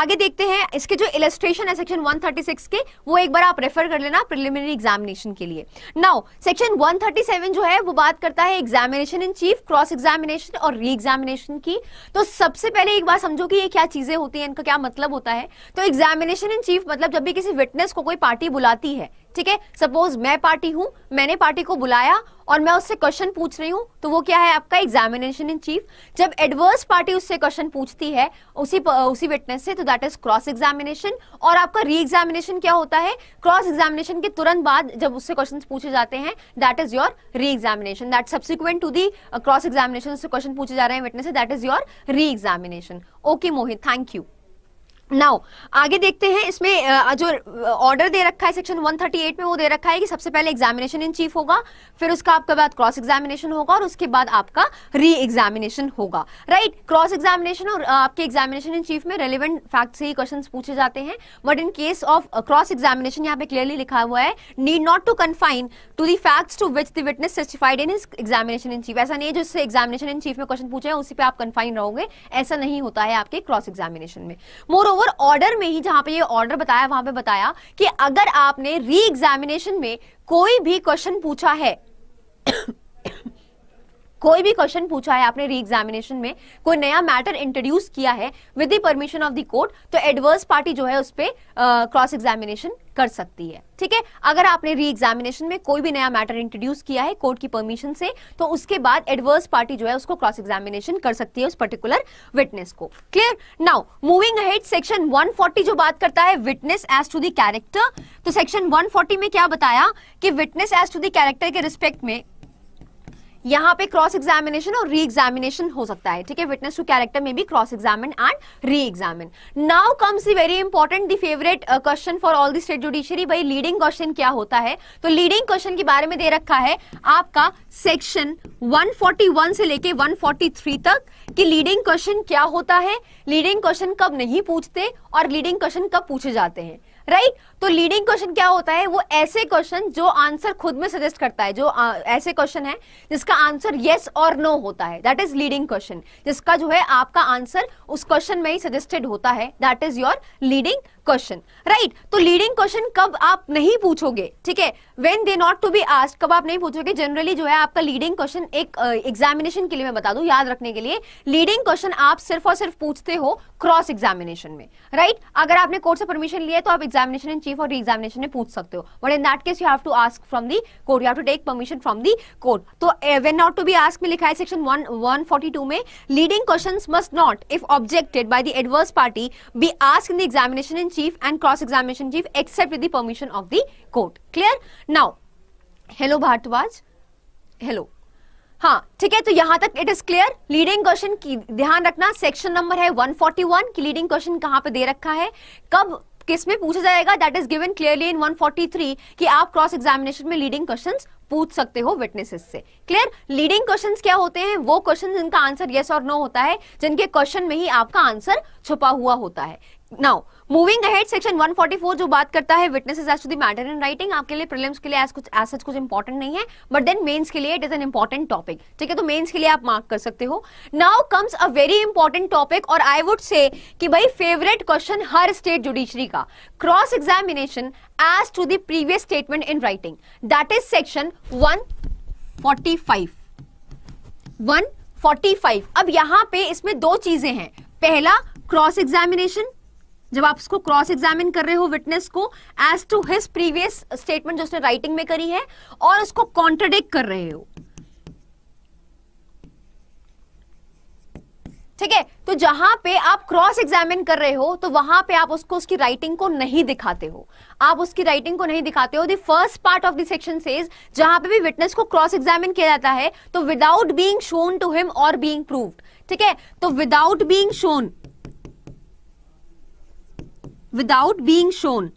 आगे देखते हैं इसके जो इलेस्ट्रेशन है सेक्शन 136 के वो एक बार आप रेफर कर लेना प्रिलिमिनरी एग्जामिनेशन के लिए नाउ सेक्शन 137 जो है वो बात करता है examination in chief cross examination और री एग्जामिनेशन की तो सबसे पहले एक बार समझो कि ये क्या चीजें होती हैं इनका क्या मतलब होता है तो एग्जामिनेशन इन चीफ मतलब जब भी किसी विटनेस को कोई पार्टी बुलाती है ठीक है सपोज मैं पार्टी हूं मैंने पार्टी को बुलाया और मैं उससे क्वेश्चन पूछ रही हूं तो वो क्या है आपका एग्जामिनेशन इन चीफ जब एडवर्स पार्टी उससे क्वेश्चन पूछती है उसी उसी विटनेस से तो दैट इज क्रॉस एग्जामिनेशन और आपका री एग्जामिनेशन क्या होता है क्रॉस एग्जामिनेशन के तुरंत बाद जब उससे क्वेश्चन पूछे जाते हैं that is your re examination that subsequent to the cross examination उससे क्वेश्चन पूछे जा रहे हैं विटनेस से that is your re examination okay Mohit thank you now आगे देखते हैं इसमें जो ऑर्डर दे रखा है सेक्शन 138 में वो दे रखा है कि सबसे पहले एग्जामिनेशन इन चीफ होगा फिर उसका आपके बाद क्रॉस एग्जामिनेशन होगा और उसके बाद आपका री एग्जामिनेशन होगा राइट क्रॉस एग्जामिनेशन और आपके एग्जामिनेशन इन चीफ में रेलिवेंट फैक्ट से ही क्वेश्चन पूछे जाते हैं but in case of cross examination यहाँ पे क्लियरली लिखा हुआ है need not to confine to the fact to which the witness testified in examination in chief ऐसा नहीं है जो एग्जामिनेशन इन चीफ में क्वेश्चन पूछे उसी पर आप कन्फाइन रहोगे ऐसा नहीं होता है आपके क्रॉस एग्जामिनेशन में मोर ओवर ऑर्डर में ही जहां पे ये ऑर्डर बताया वहां पे बताया कि अगर आपने री एग्जामिनेशन में कोई भी क्वेश्चन पूछा है कोई भी क्वेश्चन पूछा है आपने री एग्जामिनेशन में कोई नया मैटर इंट्रोड्यूस किया है with the permission of the court तो एडवर्स पार्टी जो है उस पर क्रॉस एग्जामिनेशन कर सकती है ठीक है अगर आपने री एग्जामिनेशन में कोई भी नया मैटर इंट्रोड्यूस किया है कोर्ट की परमिशन से तो उसके बाद एडवर्स पार्टी जो है उसको क्रॉस एग्जामिनेशन कर सकती है उस पर्टिकुलर विटनेस को clear now moving ahead section 140 जो बात करता है witness as to the character तो सेक्शन 140 में क्या बताया कि witness as to the character के रिस्पेक्ट में यहाँ पे क्रॉस एग्जामिनेशन और री एग्जामिनेशन हो सकता है ठीक है विटनेस टू कैरेक्टर में भी cross examine and re examine now comes very important the favourite question for all the state judiciary भाई लीडिंग क्वेश्चन क्या होता है तो लीडिंग क्वेश्चन के बारे में दे रखा है आपका सेक्शन 141 से लेके 143 तक कि लीडिंग क्वेश्चन क्या होता है लीडिंग क्वेश्चन कब नहीं पूछते और लीडिंग क्वेश्चन कब पूछे जाते हैं राइट right? तो लीडिंग क्वेश्चन क्या होता है वो ऐसे क्वेश्चन जो आंसर खुद में सजेस्ट करता है जो आ, ऐसे क्वेश्चन है जिसका आंसर येस और नो होता है दैट इज लीडिंग क्वेश्चन जिसका जो है आपका आंसर उस क्वेश्चन में ही सजेस्टेड होता है that is your leading question right तो लीडिंग क्वेश्चन कब आप नहीं पूछोगे ठीक है when they not to be asked कब आप नहीं पूछोगे जनरली जो है आपका लीडिंग क्वेश्चन एक एग्जामिनेशन uh, के लिए मैं बता दू याद रखने के लिए लीडिंग क्वेश्चन आप सिर्फ और सिर्फ पूछते हो क्रॉस एग्जामिनेशन में राइट right? अगर आपने कोर्ट से परमिशन लिया तो आप एग्जामिनेशन इन चीफ और री एग्जामिनेशन में पूछ सकते हो but in that case you have to ask from the court you have to take permission from the court तो when not to be ask में लिखा है section one one forty two में leading question must not if objected by the adverse party be ask in the examination in chief and cross examination chief except with the permission of the court clear now hello bhartwaj hello हाँ ठीक है तो यहाँ तक it is clear leading question की ध्यान रखना section number है 141 की लीडिंग क्वेश्चन कहाँ पे दे रखा है कब किस में पूछा जाएगा that is given clearly in 143 कि आप क्रॉस एग्जामिनेशन में लीडिंग क्वेश्चंस पूछ सकते हो विटनेसेस से क्लियर लीडिंग क्वेश्चंस क्या होते हैं वो क्वेश्चन जिनका आंसर येस और नो होता है जिनके क्वेश्चन में ही आपका आंसर छुपा हुआ होता है नाउ मूविंग अहेड सेक्शन 144 जो बात करता है witnesses as to the matter in writing आपके लिए प्रीलिम्स के लिए एज कुछ एज सच कुछ इंपॉर्टेंट नहीं है बट देन मेंस के लिए it is an important topic ठीक है तो मेंस के लिए आप मार्क कर सकते हो now comes a very important topic और आई वुड से कि भाई फेवरेट क्वेश्चन हर स्टेट जुडिशरी का cross examination as to the previous statement in writing that is section 145 145 अब यहां पे इसमें दो चीजें हैं पहला क्रॉस एग्जामिनेशन जब आप उसको क्रॉस एग्जामिन कर रहे हो विटनेस को as to his previous statement जो उसने राइटिंग में करी है और उसको कॉन्ट्रोडिक्ट कर रहे हो ठीक है तो जहां पे आप क्रॉस एग्जामिन कर रहे हो तो वहां पे आप उसको उसकी राइटिंग को नहीं दिखाते हो आप उसकी राइटिंग को नहीं दिखाते हो the first part of the section says जहां पे भी विटनेस को क्रॉस एग्जामिन किया जाता है तो without being shown to him और बीइंग प्रूव्ड ठीक है तो without being shown without being shown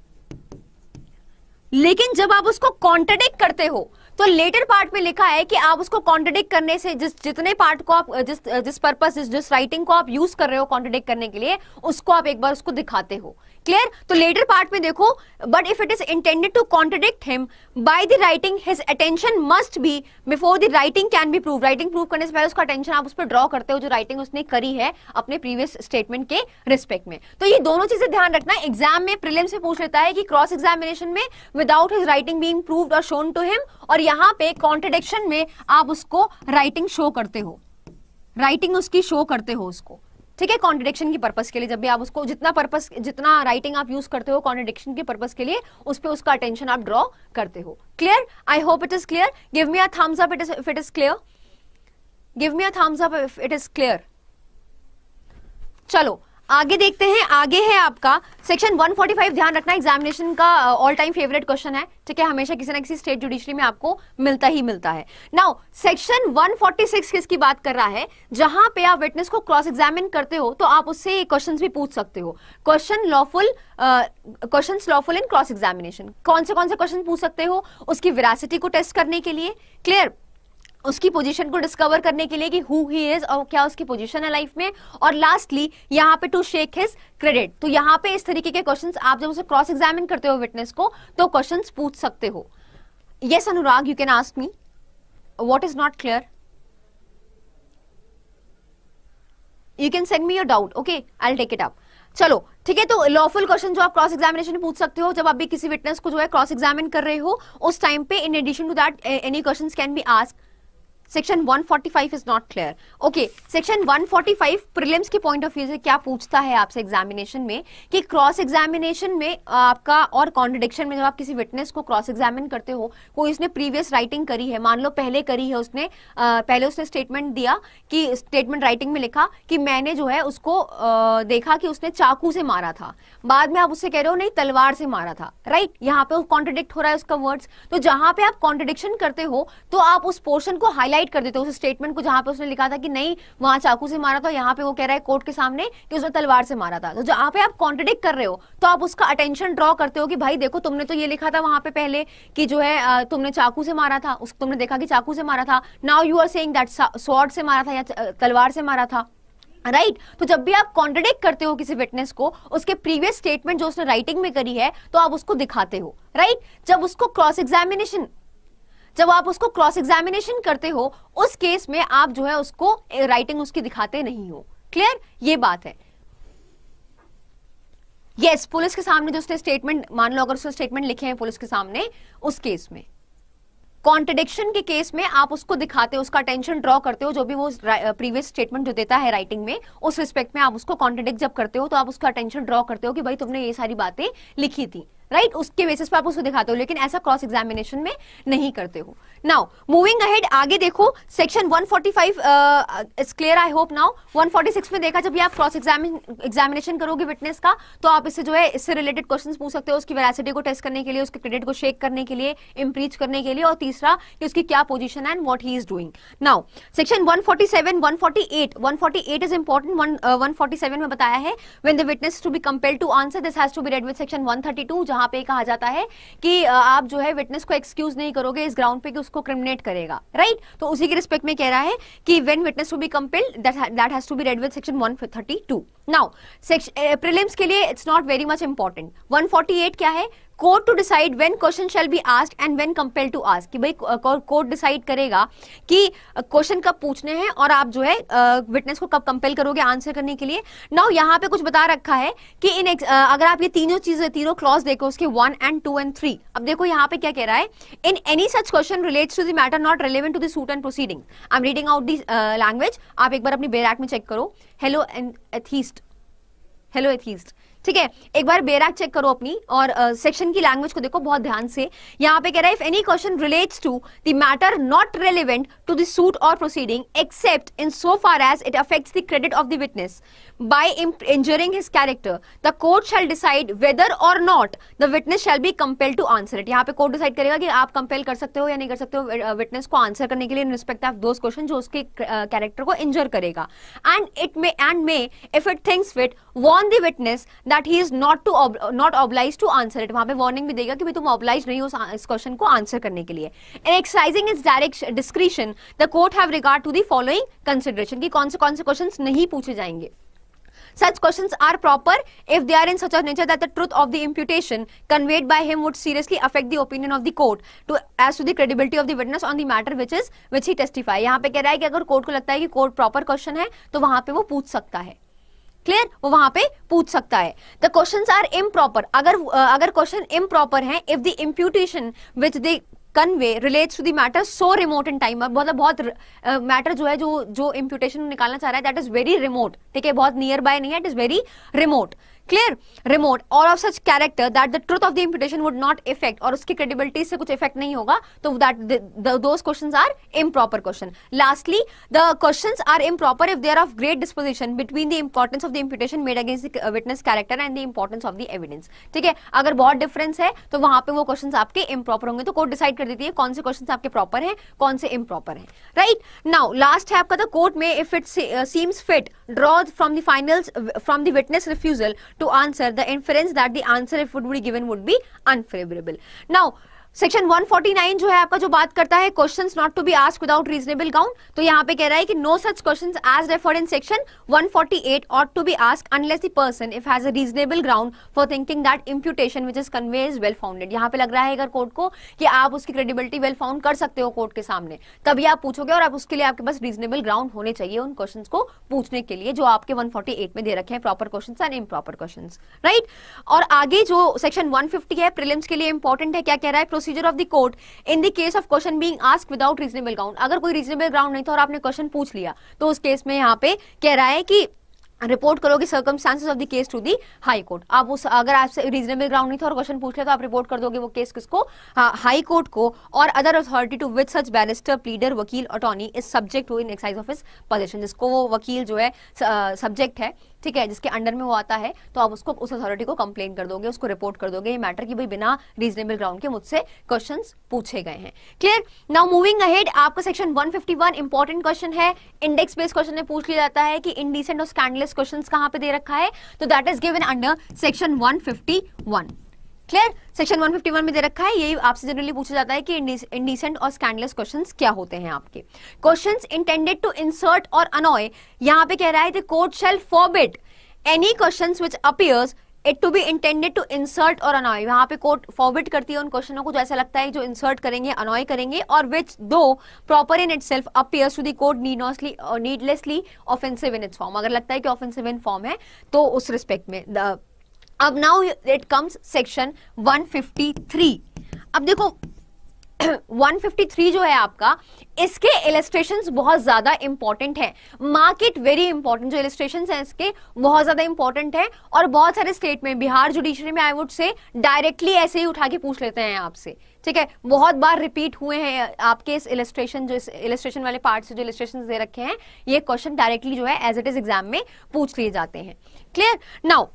लेकिन जब आप उसको कॉन्ट्रडिक्ट करते हो तो लेटर पार्ट में लिखा है कि आप उसको कॉन्ट्रडिक्ट करने से जिस जितने पार्ट को आप जिस जिस पर्पस जिस राइटिंग को आप यूज कर रहे हो कॉन्ट्रडिक्ट करने के लिए उसको आप एक बार उसको दिखाते हो क्लियर तो लेटर पार्ट में देखो but if it is intended to contradict him by the writing his attention must be before the writing can be prove writing prove करने से पहले उसका अटेंशन आप उस पर ड्रॉ करते हो जो राइटिंग उसने करी है अपने प्रीवियस स्टेटमेंट के रिस्पेक्ट में तो ये दोनों चीजें ध्यान रखना एग्जाम में प्रिलिम्स में पूछ लेता है कि क्रॉस एग्जामिनेशन में without his writing being prove और शोन टू हिम और यहाँ पे कॉन्ट्रोडिक्शन में आप उसको राइटिंग शो करते हो राइटिंग उसकी शो करते हो उसको ठीक है कॉन्ट्रडिक्शन की पर्पज के लिए जब भी आप उसको जितना पर्पज जितना राइटिंग आप यूज करते हो कॉन्ट्रडिक्शन के पर्पज के लिए उस पर उसका अटेंशन आप ड्रॉ करते हो clear I hope it is clear give me a thumbs up it is it is clear give me a thumbs up it is clear चलो आगे देखते हैं आगे है आपका सेक्शन 145 ध्यान रखना एग्जामिनेशन का ऑल टाइम फेवरेट क्वेश्चन है ठीक है हमेशा किसी ना किसी स्टेट जुडिशरी में आपको मिलता ही मिलता है नाउ सेक्शन 146 किसकी बात कर रहा है जहां पे आप विटनेस को क्रॉस एग्जामिन करते हो तो आप उससे क्वेश्चन भी पूछ सकते हो question lawful question lawful in cross examination कौन से कौन से क्वेश्चन पूछ सकते हो उसकी विरासिटी को टेस्ट करने के लिए क्लियर उसकी पोजीशन को डिस्कवर करने के लिए कि हु ही इज और क्या उसकी पोजीशन है लाइफ में और लास्टली यहाँ पे टू शेक हिज क्रेडिट तो यहाँ पे इस तरीके के क्वेश्चंस आप जब उसे क्रॉस एग्जामिन करते हो विटनेस को तो क्वेश्चंस पूछ सकते हो yes Anurag you can ask me what is not clear you can send me your doubt okay I take it up चलो ठीक है तो लॉफुल क्वेश्चन जो आप क्रॉस एग्जामिनेशन में पूछ सकते हो जब आप भी किसी विटनेस को जो है क्रॉस एग्जामिन कर रहे हो उस टाइम पे in addition to that any question can be ask section 145 is not clear okay section 145 prelims के पॉइंट ऑफ व्यू से क्या पूछता है आपसे एग्जामिनेशन में कि क्रॉस एग्जामिनेशन में आपका और कॉन्ट्रडिक्शन में जब आप किसी विटनेस को क्रॉस एग्जामिन करते हो कोई उसने प्रीवियस राइटिंग करी है मान लो पहले करी है उसने आ, पहले उसने स्टेटमेंट दिया कि स्टेटमेंट राइटिंग में लिखा कि मैंने जो है उसको आ, देखा कि उसने चाकू से मारा था बाद में आप उससे कह रहे हो नहीं तलवार से मारा था राइट यहाँ पे कॉन्ट्रडिक्ट हो रहा है उसका वर्ड्स तो जहां पे आप कॉन्ट्रडिक्शन करते हो तो आप उस पोर्शन को हाईलाइट हाईलाइट कर देते हैं उस स्टेटमेंट को जहां पे उसने लिखा था कि नहीं वहां चाकू से मारा था यहाँ पे वो कह रहा है कोर्ट के सामने कि उसने तलवार से मारा था तो जहां पे आप कॉन्ट्रडिक्ट कर रहे हो तो आप उसका अटेंशन ड्रॉ करते हो कि भाई देखो तुमने तो ये लिखा था वहां पे पहले कि जो है तुमने चाकू से मारा था उस तुमने देखा कि चाकू से मारा था now you are saying that sword से मारा था या तलवार से मारा था राइट right. तो जब भी आप कॉन्ट्रडिक्ट करते हो किसी विटनेस को उसके प्रीवियस स्टेटमेंट जो उसने राइटिंग में करी है तो आप उसको दिखाते हो राइट right? जब उसको क्रॉस एग्जामिनेशन जब आप उसको क्रॉस एग्जामिनेशन करते हो उस केस में आप जो है उसको राइटिंग उसकी दिखाते नहीं हो क्लियर ये बात है यस yes, पुलिस के सामने जो उसने स्टेटमेंट मान लो अगर उसने स्टेटमेंट लिखे हैं पुलिस के सामने उस केस में कॉन्ट्रडिक्शन के केस में आप उसको दिखाते हो उसका अटेंशन ड्रॉ करते हो जो भी वो प्रीवियस स्टेटमेंट जो देता है राइटिंग में उस रिस्पेक्ट में आप उसको कॉन्ट्रडिक्ट जब करते हो तो आप उसका अटेंशन ड्रॉ करते हो कि भाई तुमने ये सारी बातें लिखी थी राइट right? उसके बेसिस पर आप उसको दिखाते हो लेकिन ऐसा क्रॉस एग्जामिनेशन में नहीं करते हो नाउ मूविंग अहेड आगे देखो section 145 forty is clear I hope now 146 में देखा जब भी आप क्रॉस एग्जामिन एग्जामिनेशन करोगे विटनेस का तो आप इससे जो है इससे रिलेटेड क्वेश्चन पूछ सकते हो उसकी वेरासिटी को टेस्ट करने के लिए उसके क्रेडिट को शेक करने के लिए इम्प्रीच करने के लिए और तीसरा कि उसकी क्या position and what he is doing now section one forty seven is important one में बताया है when the witness to be compelled to answer this has to be read with section one thirty वहां पे कहा जाता है कि आप जो है विटनेस को एक्सक्यूज नहीं करोगे इस ग्राउंड पे कि उसको क्रिमिनेट करेगा राइट तो उसी के रिस्पेक्ट में कह रहा है कि when witness to be compelled has to be read with section two now prelims के लिए it's not very much important 148 क्या है court to decide when question shall be asked and when compel to ask कि भाई court decide करेगा कि question कब पूछने हैं और आप जो है विटनेस को कब कंपेल करोगे आंसर करने के लिए नाउ यहाँ पे कुछ बता रखा है कि इन अगर आप ये तीनों चीजें तीनों क्लॉज देखो उसके one and two and three अब देखो यहाँ पे क्या कह रहा है in any such question relates to the matter not relevant to the suit and proceeding I am reading out this language आप एक बार अपनी बेर में चेक करो hello and atheist hello atheist ठीक है एक बार बेराक चेक करो अपनी और सेक्शन uh, की लैंग्वेज को देखो बहुत ध्यान से यहाँ पे कह रहा है if any question relates to the matter not relevant to the suit or proceeding except in so far as it affects the credit of the witness by injuring his character the court shall decide whether or not the witness shall be compel to answer it यहाँ पे court decide करेगा कि आप compel कर सकते हो या नहीं कर सकते हो विटनेस को आंसर करने के लिए in respect of those question जो उसके कैरेक्टर को इंजर करेगा and it may and may if it thinks fit warn the witness that he is not to not oblige to answer it वहां पे वार्निंग भी देगा कि भाई तुम ऑब्लाइज नहीं हो इस क्वेश्चन को आंसर करने के लिए in exercising is direct description the court have regard to the following consideration की कौन से कौन से क्वेश्चन नहीं पूछे जाएंगे such question are proper if they are in such nature that truth of the imputation conveyed by him would seriously affect the opinion of the court to as to credibility of the witness on the matter which is which he testify यहाँ पे कह रहा है कि अगर court को लगता है कि कोर्ट प्रॉपर क्वेश्चन है तो वहां पे वो पूछ सकता है क्लियर वो वहां पे पूछ सकता है द क्वेश्चन आर प्रॉपर अगर अगर क्वेश्चन इम्प्रॉपर है if the imputation which the convey relates to the matter so remote in time मतलब बहुत मैटर uh, जो है जो जो इम्प्यूटेशन निकालना चाह रहा है दैट इज वेरी रिमोट ठीक है बहुत नियर बाय नहीं है it is very remote clear remote all of such character that the truth of the imputation would not affect और उसकी क्रेडिबिलिटी से कुछ इफेक्ट नहीं होगा तो that those question are improper question lastly the question are improper if they are of great disposition between the importance of the imputation made against witness character and the importance of the evidence ठीक है अगर बहुत difference है तो वहां पे वो question आपके इम्प्रॉपर होंगे तो कोर्ट डिसाइड कर देती है कौन से क्वेश्चन आपके प्रॉपर है कौन से इम्प्रॉपर है राइट नाउ लास्ट है आपका the court may if it seems fit draw from the final from the witness refusal to answer, the inference that the answer if would be given would be unfavorable. Now, section 149 जो है आपका जो बात करता है questions not to be ask without reasonable count तो यहाँ पे कह रहा है कि no such questions as referred in section 148 forty eight ought to be ask unless the person if has a reasonable ground for thinking that imputation which is convey is well founded यहाँ पे लग रहा है अगर court को कि आप उसकी क्रेडिबिलिटी वेल फाउंड कर सकते हो कोर्ट के सामने तभी आप पूछोगे और आप उसके लिए आपके पास रीजनेबल ग्राउंड होने चाहिए उन क्वेश्चन को पूछने के लिए जो आपके वन में दे रखे हैं proper question and improper right और आगे जो सेक्शन वन है प्रिलिम्स के लिए इंपॉर्टेंट है क्या कह रहा है procedure of the court in the case of question being ask without reasonable ground अगर कोई रीजनेबल ग्राउंड नहीं था और आपने क्वेश्चन पूछ लिया तो उस केस में यहाँ पे कह रहा है कि रिपोर्ट करोगे circumstances of the case to the high court आप उस अगर आपसे रीजनेबल ग्राउंड नहीं था और क्वेश्चन पूछ लिया तो आप रिपोर्ट कर दोगे वो केस किसको हाई कोर्ट को और other authority to with such barrister pleader वकील attorney is subject to in excise of his position जिसको वो वकील जो है सब्जेक्ट है ठीक है जिसके अंडर में वो आता है तो आप उसको उस अथॉरिटी को कंप्लेन कर दोगे उसको रिपोर्ट कर दोगे ये मैटर की भाई बिना रीजनेबल ग्राउंड के मुझसे क्वेश्चन पूछे गए हैं क्लियर नाउ मूविंग अहेड आपका सेक्शन 151 इंपॉर्टेंट क्वेश्चन है इंडेक्स बेस्ड क्वेश्चन में पूछ लिया जाता है कि इनडिसेंट और स्कैंडलेस क्वेश्चन कहां पे दे रखा है तो that is given under section one clear section 151 में दे रखा है यही आपसे जनरली पूछा जाता है कि इंडिसेंट और स्कैंडलेस क्वेश्चंस क्या होते हैं आपके questions intended to insert or अनॉय यहां पे कह रहा है the court shall forbid any questions which appears it to be intended to insert or annoy यहाँ पे कोर्ट फॉरबिड करती है उन क्वेश्चनों को जो ऐसा लगता है जो इंसर्ट करेंगे अनॉय करेंगे or which though proper in itself appears to the court needlessly needlessly offensive in its form अगर लगता है कि ऑफेंसिव इन फॉर्म है तो उस रिस्पेक्ट में द अब नाउ इट कम्स सेक्शन 153 अब देखो 153 जो है आपका इसके इलेस्ट्रेशन बहुत ज्यादा इंपॉर्टेंट है मार्केट वेरी इंपॉर्टेंट जो इलेस्ट्रेशन है इसके बहुत ज्यादा इंपॉर्टेंट है और बहुत सारे स्टेट में बिहार जुडिशरी में आई वुड से डायरेक्टली ऐसे ही उठा के पूछ लेते हैं आपसे ठीक है बहुत बार रिपीट हुए हैं आपके इस इलेस्ट्रेशन जो इलेस्ट्रेशन वाले पार्ट से जो इलेस्ट्रेशन दे रखे हैं ये क्वेश्चन डायरेक्टली जो है एज इट इज एग्जाम में पूछ लिए जाते हैं क्लियर नाउ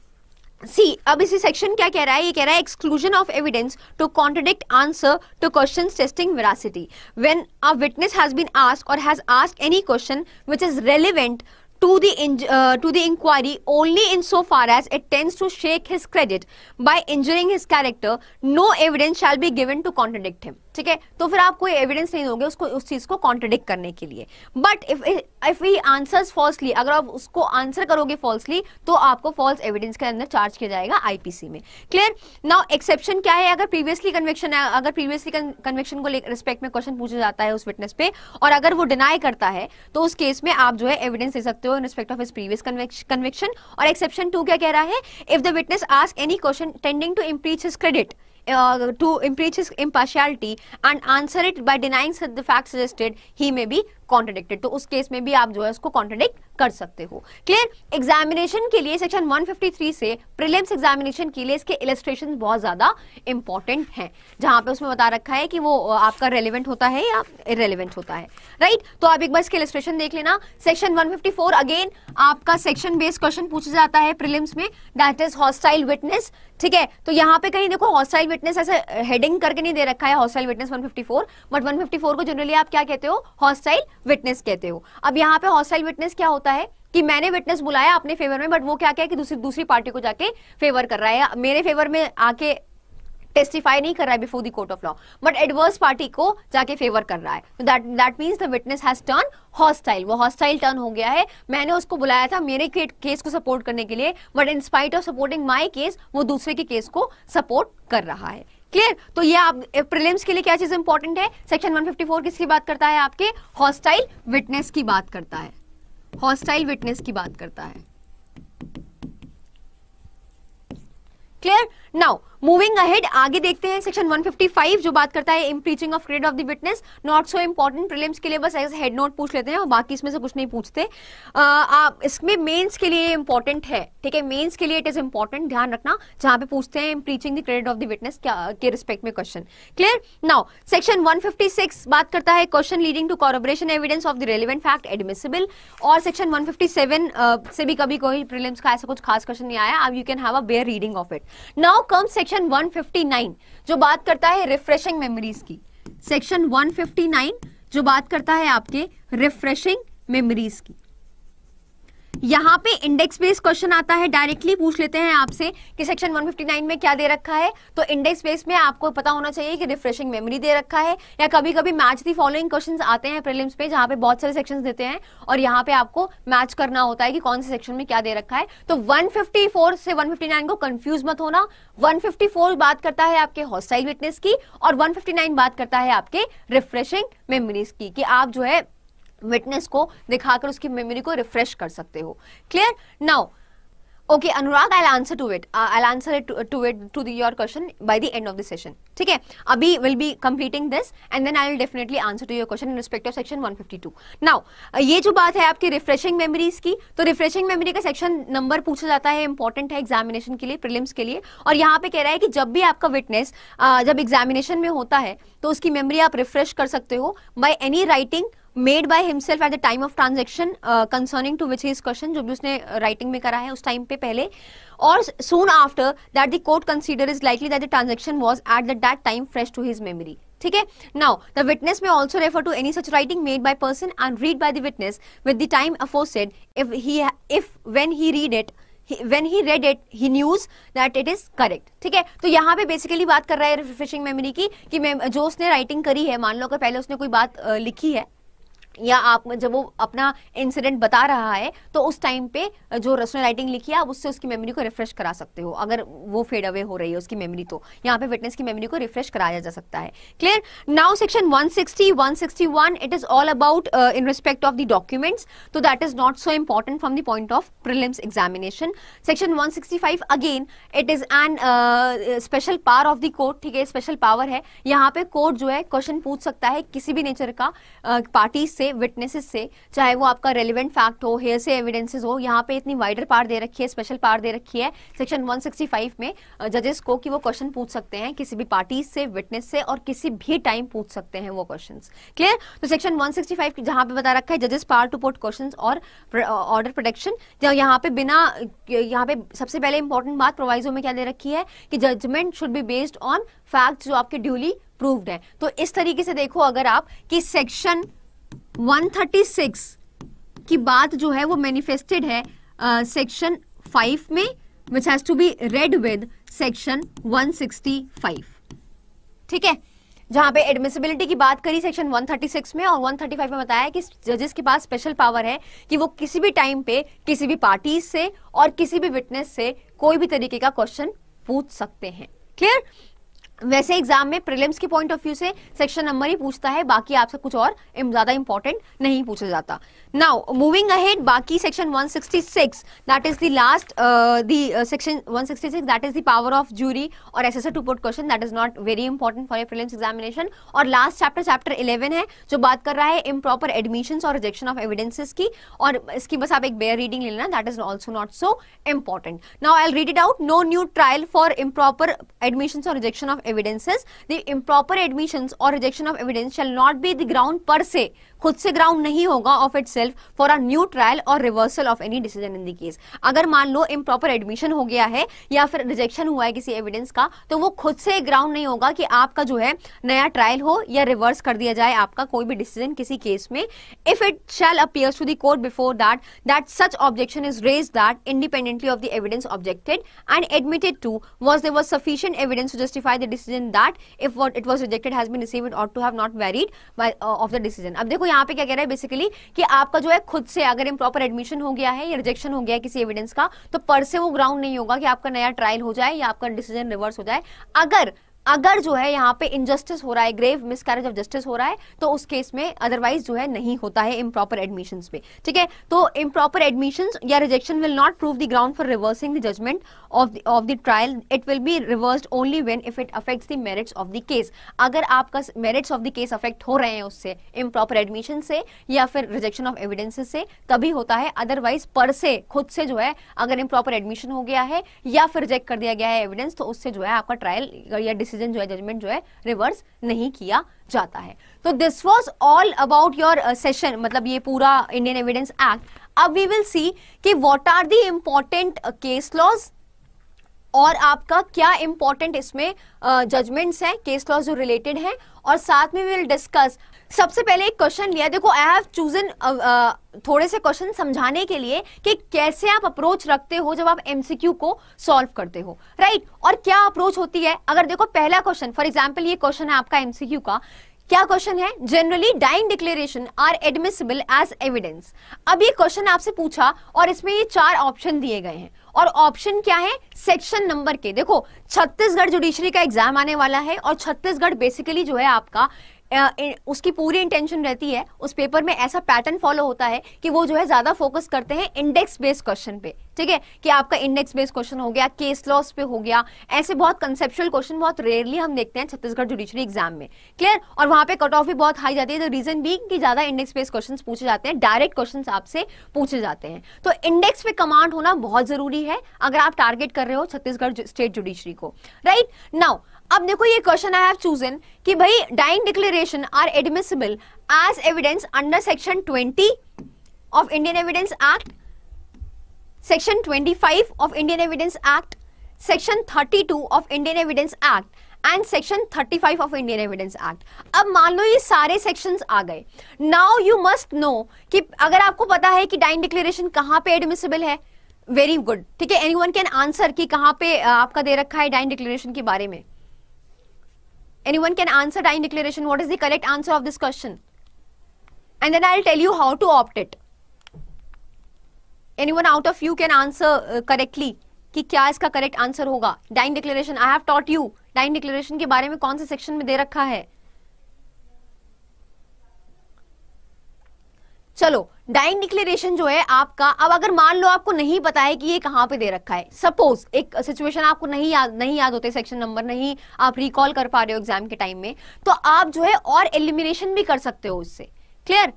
सी अब इसी सेक्शन क्या कह रहा है ये कह रहा है exclusion of evidence to contradict answer to question testing veracity when a witness has been ask or has ask any question which is relevant to the uh, to the inquiry only insofar as it tends to shake his credit by injuring his character no evidence shall be given to contradict him ठीक है तो फिर आप कोई evidence नहीं दोगे उसको उस चीज को कॉन्ट्रोडिक्ट करने के लिए but if if he answer falsely अगर आप उसको आंसर करोगे फॉल्सली तो आपको फॉल्स एविडेंस के अंदर चार्ज किया जाएगा आईपीसी में क्लियर नाउ एक्सेप्शन क्या है अगर प्रीवियसली कन्वेक्शन अगर प्रीवियसली कन्वेक्शन को रिस्पेक्ट में क्वेश्चन पूछा जाता है उस विटनेस पे और अगर वो डिनाई करता है तो उस केस में आप जो है एविडेंस दे सकते हो in respect of is previous conviction और एक्सेप्शन टू क्या कह रहा है if the witness ask any question tending to impeach his credit Uh, to impeach his impartiality and answer it by denying the facts suggested, he may be contradicted तो उस case में भी आप जो है उसको कॉन्ट्रोडिक्ट कर सकते हो क्लियर एग्जामिनेशन के लिए सेक्शन 153 से प्रिलिम्स एग्जामिनेशन के लिए इसके इलेस्ट्रेशन बहुत ज्यादा इंपॉर्टेंट हैं जहां पे उसमें बता रखा है कि वो आपका रेलिवेंट होता है या इरेलीवेंट होता है राइट right? तो आप एक बार इसके इलेस्ट्रेशन देख लेना सेक्शन 154 अगेन आपका सेक्शन बेस्ड क्वेश्चन पूछा जाता है प्रिलिम्स में दैट इज हॉस्टाइल विटनेस ठीक है तो यहाँ पे कहीं देखो हॉस्टाइल विटनेस ऐसे हेडिंग करके नहीं दे रखा है हॉस्टाइल विटनेस 154 बट 154 को जनरली आप क्या कहते हो हॉस्टाइल विटनेस कहते हो अब यहाँ पे हॉस्टाइल विटनेस क्या होता है कि मैंने विटनेस बुलाया अपने फेवर में बट वो क्या क्या है कि दूसरी दूसरी पार्टी को जाके फेवर कर रहा है मेरे फेवर में आके टेस्टिफाई नहीं कर रहा है before the court of law but adverse party को जाके फेवर कर रहा है that that means the witness has turn hostile वो हॉस्टाइल टर्न हो गया है मैंने उसको बुलाया था मेरे केस को सपोर्ट करने के लिए but in spite of supporting my case वो दूसरे के केस को सपोर्ट कर रहा है क्लियर तो ये आप प्रीलिम्स के लिए क्या चीज इंपॉर्टेंट है सेक्शन 154 किसकी बात करता है आपके हॉस्टाइल विटनेस की बात करता है हॉस्टाइल विटनेस की बात करता है क्लियर नाउ मूविंग अहेड आगे देखते हैं सेक्शन 155 जो बात करता है impeaching of cred of the witness not so important prelims के लिए बस एज हेड नोट पूछ लेते हैं और बाकी इसमें से कुछ नहीं पूछते आप इसमें मेंस के लिए इंपॉर्टेंट है ठीक है मेंस के लिए इट इज इंपॉर्टेंट ध्यान रखना जहां पे पूछते हैं impeaching the credit of the witness के रिस्पेक्ट में question clear now section one बात करता है question leading to corroboration evidence of the relevant fact admissible और सेक्शन वन से भी कभी कोई प्रिलिम्स का ऐसा कुछ खास क्वेश्चन नहीं आया अब you can have a bare reading of it now come section section 159 जो बात करता है रिफ्रेशिंग मेमोरीज की सेक्शन 159 जो बात करता है आपके रिफ्रेशिंग मेमोरीज की यहाँ पे इंडेक्स बेस क्वेश्चन आता है डायरेक्टली पूछ लेते हैं आपसे कि सेक्शन 159 में क्या दे रखा है तो इंडेक्स बेस में आपको पता होना चाहिए कि रिफ्रेशिंग मेमोरी दे रखा है या कभी कभी मैच दी फॉलोइंग क्वेश्चंस आते हैं प्रीलिम्स पे जहाँ पे बहुत सारे सेक्शन देते हैं और यहाँ पे आपको मैच करना होता है कि कौन से सेक्शन में क्या दे रखा है तो वन से वन को कन्फ्यूज मत होना वन बात करता है आपके हॉस्टाइल विटनेस की और वन बात करता है आपके रिफ्रेशिंग मेमोरीज की कि आप जो है विटनेस को दिखाकर उसकी मेमोरी को रिफ्रेश कर सकते हो clear now okay Anurag I answer to it I answer to it to your question by the end of the session ठीक है अभी will be completing this and then I will definitely answer to your question in respect of section 152 now ये जो बात है आपकी refreshing memories की तो रिफ्रेशिंग मेमोरी का सेक्शन नंबर पूछा जाता है इंपॉर्टेंट है एग्जामिनेशन के लिए प्रिलिम्स के लिए और यहाँ पे कह रहा है कि जब भी आपका विटनेस uh, जब एग्जामिनेशन में होता है तो उसकी मेमोरी आप रिफ्रेश कर सकते हो by any writing made by himself at the time of transaction concerning to which is question जो भी उसने राइटिंग uh, में करा है उस टाइम पे पहले और soon after that the court consider is likely that the transaction was at the that time fresh to his memory ठीक है now the witness may also refer to any such writing made by person and read by the witness with the time aforesaid if he if when he read it when he read it he knew that it is correct ठीक है तो यहाँ पे basically बात कर रहा है refreshing memory की कि जो उसने राइटिंग करी है मान लो कि पहले उसने कोई बात uh, लिखी है या आप जब वो अपना इंसिडेंट बता रहा है तो उस टाइम पे जो रसोई राइटिंग लिखी है आप उससे उसकी मेमोरी को रिफ्रेश करा सकते हो अगर वो फेड अवे हो रही है उसकी मेमोरी तो यहाँ पे विटनेस की मेमोरी को रिफ्रेश कराया जा सकता है clear now section 160 161 it is all about in respect of the documents तो that is not so important from the point of prelims examination section one again it is an special power of the court ठीक है special power है यहाँ पे court जो है question पूछ सकता है किसी भी नेचर का पार्टी uh, से से विटनेसेस से चाहे वो आपका रेलिवेंट फैक्ट हो हेयर से एविडेंसेस हो यहाँ पे इतनी वाइडर पार दे रखी है स्पेशल पार दे रखी है सेक्शन 165 में जजेस को कि वो क्वेश्चन पूछ सकते हैं किसी भी पार्टी से विटनेस से और किसी भी टाइम पूछ सकते हैं वो क्वेश्चन क्लियर तो सेक्शन वन सिक्सटी फाइव पे बता रखा है जजेस power to put question or order protection यहाँ पे बिना यहाँ पे सबसे पहले इंपॉर्टेंट बात प्रोवाइजो में क्या दे रखी है कि judgment should be based on fact जो आपके ड्यूली प्रूव्ड है तो इस तरीके से देखो अगर आप कि सेक्शन 136 की बात जो है वो मैनिफेस्टेड है सेक्शन uh, फाइव में which has to be read with section 165 ठीक है जहां पे एडमिसिबिलिटी की बात करी सेक्शन 136 में और 135 में बताया कि जजेस के पास स्पेशल पावर है कि वो किसी भी टाइम पे किसी भी पार्टी से और किसी भी विटनेस से कोई भी तरीके का क्वेश्चन पूछ सकते हैं क्लियर वैसे एग्जाम में प्रीलिम्स के पॉइंट ऑफ व्यू से सेक्शन नंबर ही पूछता है बाकी आपसे कुछ और ज्यादा इंपॉर्टेंट नहीं पूछा जाता Now, moving ahead, Baki section 166, that is the last, uh, the uh, section 166, that is the power of jury or SSR to put question, that is not very important for a prelims examination. Or last chapter, chapter 11 है, जो talking about improper admissions or rejection of evidences And और इसकी बस a bare reading ले that is also not so important. Now, I'll read it out, no new trial for improper admissions or rejection of evidences. The improper admissions or rejection of evidence shall not be the ground per se खुद से ground नहीं होगा of itself for a new trial or reversal of any decision in the case अगर मान लो improper admission हो गया है या फिर रिजेक्शन हुआ है किसी एविडेंस का तो वो खुद से ग्राउंड नहीं होगा कि आपका जो है नया ट्रायल हो या रिवर्स कर दिया जाए आपका कोई भी डिसीजन किसी केस में if it shall appears to the court before that that such objection is raise that independently of the evidence objected and admitted to was there was sufficient evidence to justify the decision that if what it was rejected has been received or to have not varied of the decision अब देखो यहाँ पे क्या कह रहा है basically कि आपका जो है खुद से अगर इम्प्रॉपर एडमिशन हो गया है या रिजेक्शन हो गया है किसी एविडेंस का तो पर से वो ग्राउंड नहीं होगा कि आपका नया ट्रायल हो जाए या आपका डिसीजन रिवर्स हो जाए अगर अगर जो है यहाँ पे इनजस्टिस हो रहा है ग्रेव मिसकैरेज ऑफ जस्टिस हो रहा है तो उस केस में अदरवाइज जो है नहीं होता है इम्प्रॉपर एडमिशन पे ठीक है तो इम्प्रॉपर एडमिशन या rejection will not prove the ground for reversing the judgment of the of the trial it will be reversed only when if it affects the merits of the case agar aapka merits of the case affect ho rahe hain usse improper admission se ya fir rejection of evidences se तभी hota hai otherwise par se khud se jo hai agar improper admission ho gaya hai ya fir reject kar diya gaya hai evidence to usse jo hai aapka trial ya decision jo hai judgment jo hai reverse नहीं किया जाता है तो this was all about your session मतलब ये पूरा Indian evidence act अब we will see कि what are the important case laws और आपका क्या इंपॉर्टेंट इसमें जजमेंट्स हैं केस लॉ जो रिलेटेड हैं और साथ में वी विल डिस्कस सबसे पहले एक क्वेश्चन लिया देखो आई हैव चूजन थोड़े से क्वेश्चन समझाने के लिए कि कैसे आप अप्रोच रखते हो जब आप एमसीक्यू को सॉल्व करते हो राइट right? और क्या अप्रोच होती है अगर देखो पहला क्वेश्चन फॉर एग्जाम्पल ये क्वेश्चन है आपका एमसीक्यू का क्या क्वेश्चन है generally dying declaration are admissible as evidence अब ये क्वेश्चन आपसे पूछा और इसमें ये चार ऑप्शन दिए गए हैं और ऑप्शन क्या है सेक्शन नंबर के देखो छत्तीसगढ़ जुडिशरी का एग्जाम आने वाला है और छत्तीसगढ़ बेसिकली जो है आपका उसकी पूरी इंटेंशन रहती है उस पेपर में ऐसा पैटर्न फॉलो होता है कि वो जो है ज़्यादा फोकस करते हैं इंडेक्स बेस्ड क्वेश्चन पे ठीक है कि आपका इंडेक्स बेस्ड क्वेश्चन हो गया केस लॉस पे हो गया ऐसे बहुत कंसेप्चुअल क्वेश्चन बहुत रेयरली हम देखते हैं छत्तीसगढ़ जुडिशरी एग्जाम में क्लियर और वहां पे कट ऑफ भी बहुत हाई जाती है रीजन भी कि ज़्यादा इंडेक्स बेस्ड क्वेश्चन पूछे जाते हैं डायरेक्ट क्वेश्चन आपसे पूछे जाते हैं तो इंडेक्स पे कमांड होना बहुत ज़रूरी है अगर आप टारगेट कर रहे हो छत्तीसगढ़ स्टेट जुडिशरी को राइट नाउ अब देखो ये क्वेश्चन आई हैव चूजन कि भाई dying declaration are admissible as evidence under section 20 of Indian evidence act section 25 of Indian evidence act section 32 of Indian evidence act and section 35 of Indian evidence act अब मान लो ये सारे sections आ गए now you must know कि अगर आपको पता है कि डाइन डिक्लेरेशन कहां पे एडमिसिबल है वेरी गुड ठीक है एनी कैन आंसर कि कहां पे आपका दे रखा है डाइन डिक्लेरेशन के बारे में Anyone can answer dying declaration. What is the correct answer of this question? And then I'll tell you how to opt it. Anyone out of you can answer uh, correctly ki kya iska correct answer hoga dying declaration i have taught you dying declaration ke bare mein kaun se section mein de rakha hai चलो dying declaration जो है आपका अब अगर मान लो आपको नहीं पता है कि ये कहाँ पे दे रखा है सपोज एक सिचुएशन आपको नहीं याद नहीं याद होते सेक्शन नंबर नहीं आप रिकॉल कर पा रहे हो एग्जाम के टाइम में तो आप जो है और एलिमिनेशन भी कर सकते हो उससे clear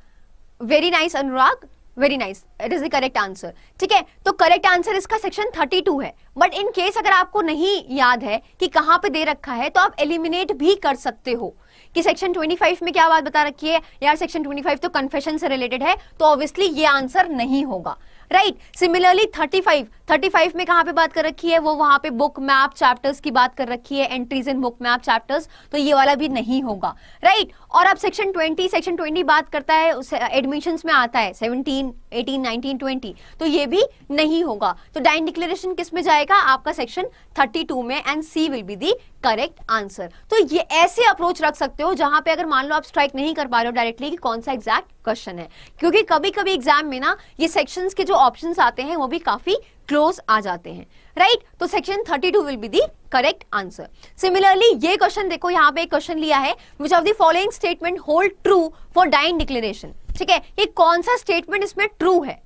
very nice Anurag very nice it is the correct answer ठीक है तो करेक्ट आंसर इसका सेक्शन थर्टी टू है बट इन केस अगर आपको नहीं याद है कि कहाँ पे दे रखा है तो आप एलिमिनेट भी कर सकते हो कि सेक्शन 25 में क्या बात बता रखी है यार सेक्शन 25 तो कन्फेशन से रिलेटेड है तो ऑब्वियसली ये आंसर नहीं होगा राइट सिमिलरली 35 35 में कहां पे बात कर रखी है वो वहां पे बुक मैप चैप्टर्स की बात कर रखी है entries in book map chapters तो ये वाला भी नहीं होगा राइट और अब सेक्शन 20 सेक्शन 20 बात करता है उस एडमिशंस में आता है 17, 18, 19, 20 तो ये भी नहीं होगा तो डाइन डिक्लेरेशन किस में जाएगा आपका सेक्शन 32 में and C will be the correct answer तो ये ऐसे अप्रोच रख सकते हो जहां पे अगर मान लो आप स्ट्राइक नहीं कर पा रहे हो डायरेक्टली कि कौन सा एग्जैक्ट क्वेश्चन है क्योंकि कभी कभी एग्जाम में ना ये सेक्शंस के जो ऑप्शंस आते हैं वो भी काफी क्लोज आ जाते हैं राइट तो section 32 will be the correct answer similarly ये क्वेश्चन देखो यहाँ पे एक क्वेश्चन लिया है which of the following statement hold true for dying declaration ठीक है ये कौन सा स्टेटमेंट इसमें ट्रू है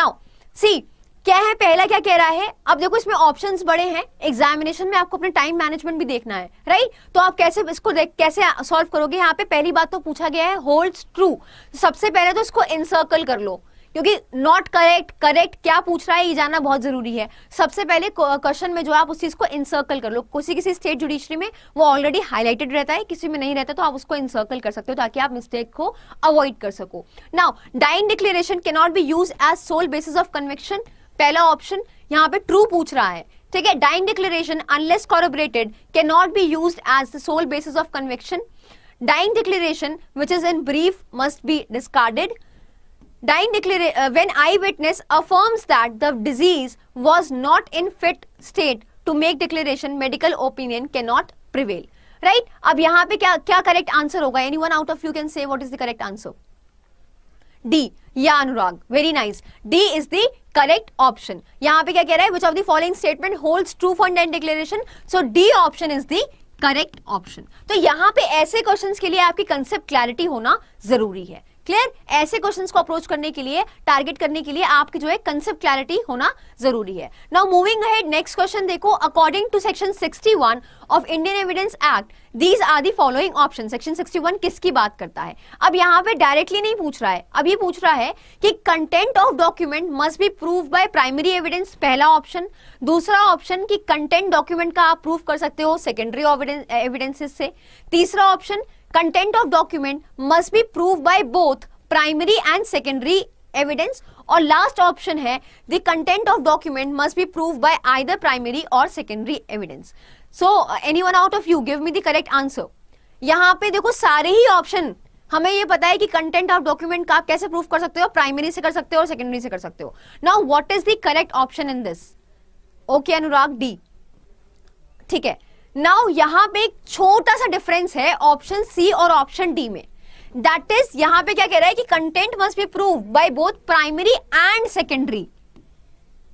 नाउ सी क्या है पहला क्या कह रहा है अब देखो इसमें ऑप्शंस बड़े हैं एग्जामिनेशन में आपको अपने टाइम मैनेजमेंट भी देखना है राइट तो आप कैसे इसको देख कैसे सॉल्व करोगे यहाँ पे पहली बात तो पूछा गया है होल्ड ट्रू सबसे पहले तो इसको इनसर्कल कर लो क्योंकि नॉट करेक्ट करेक्ट क्या पूछ रहा है ये जानना बहुत जरूरी है सबसे पहले क्वेश्चन में जो आप उस चीज को इंसर्कल कर लो किसी किसी स्टेट जुडिशरी में वो ऑलरेडी हाईलाइटेड रहता है किसी में नहीं रहता तो आप उसको इंसर्कल कर सकते हो ताकि आप मिस्टेक को अवॉइड कर सको now dying declaration can not be use as sole basis of conviction पहला ऑप्शन यहाँ पे ट्रू पूछ रहा है ठीक है dying declaration unless corroborated can not be use as the sole basis of conviction dying declaration which is in brief must be discarded dying when eye witness eyewitness that the deceased was not in fit state to make declaration medical opinion can not prevail right अब यहाँ पे क्या क्या correct answer होगा any one out of you can say what is the correct answer D या Anurag very nice D is the correct option यहां पर क्या कह रहा है which of the following true fund and declaration so D option is the correct option तो यहाँ पे ऐसे क्वेश्चन के लिए आपकी कंसेप्ट क्लैरिटी होना जरूरी है क्लियर ऐसे क्वेश्चंस को अप्रोच करने के लिए टारगेट करने के लिए आपकी जो है कंसेप्ट क्लैरिटी होना जरूरी है now moving ahead next question देखो according to section 61 of Indian evidence act these are the following option section 61 किसकी बात करता है अब यहाँ पे डायरेक्टली नहीं पूछ रहा है अब ये पूछ रहा है कि content of document must be prove by primary evidence पहला ऑप्शन दूसरा ऑप्शन की कंटेंट डॉक्यूमेंट का आप प्रूव कर सकते हो सेकेंडरी एविडेंसेस से तीसरा option content of document must be prove by both primary and secondary evidence और लास्ट ऑप्शन है the content of document must be prove by either primary or secondary evidence so any one out of you give me the correct answer यहाँ पे देखो सारे ही option हमें ये पता है कि कंटेंट ऑफ डॉक्यूमेंट का आप कैसे प्रूफ कर सकते हो प्राइमरी से कर सकते हो और सेकेंडरी से कर सकते हो now what is the correct option in this okay Anurag D ठीक है नाउ यहां पे एक छोटा सा डिफरेंस है ऑप्शन सी और ऑप्शन डी में दैट इज यहां पे क्या कह रहा है कि content must be prove by both primary and secondary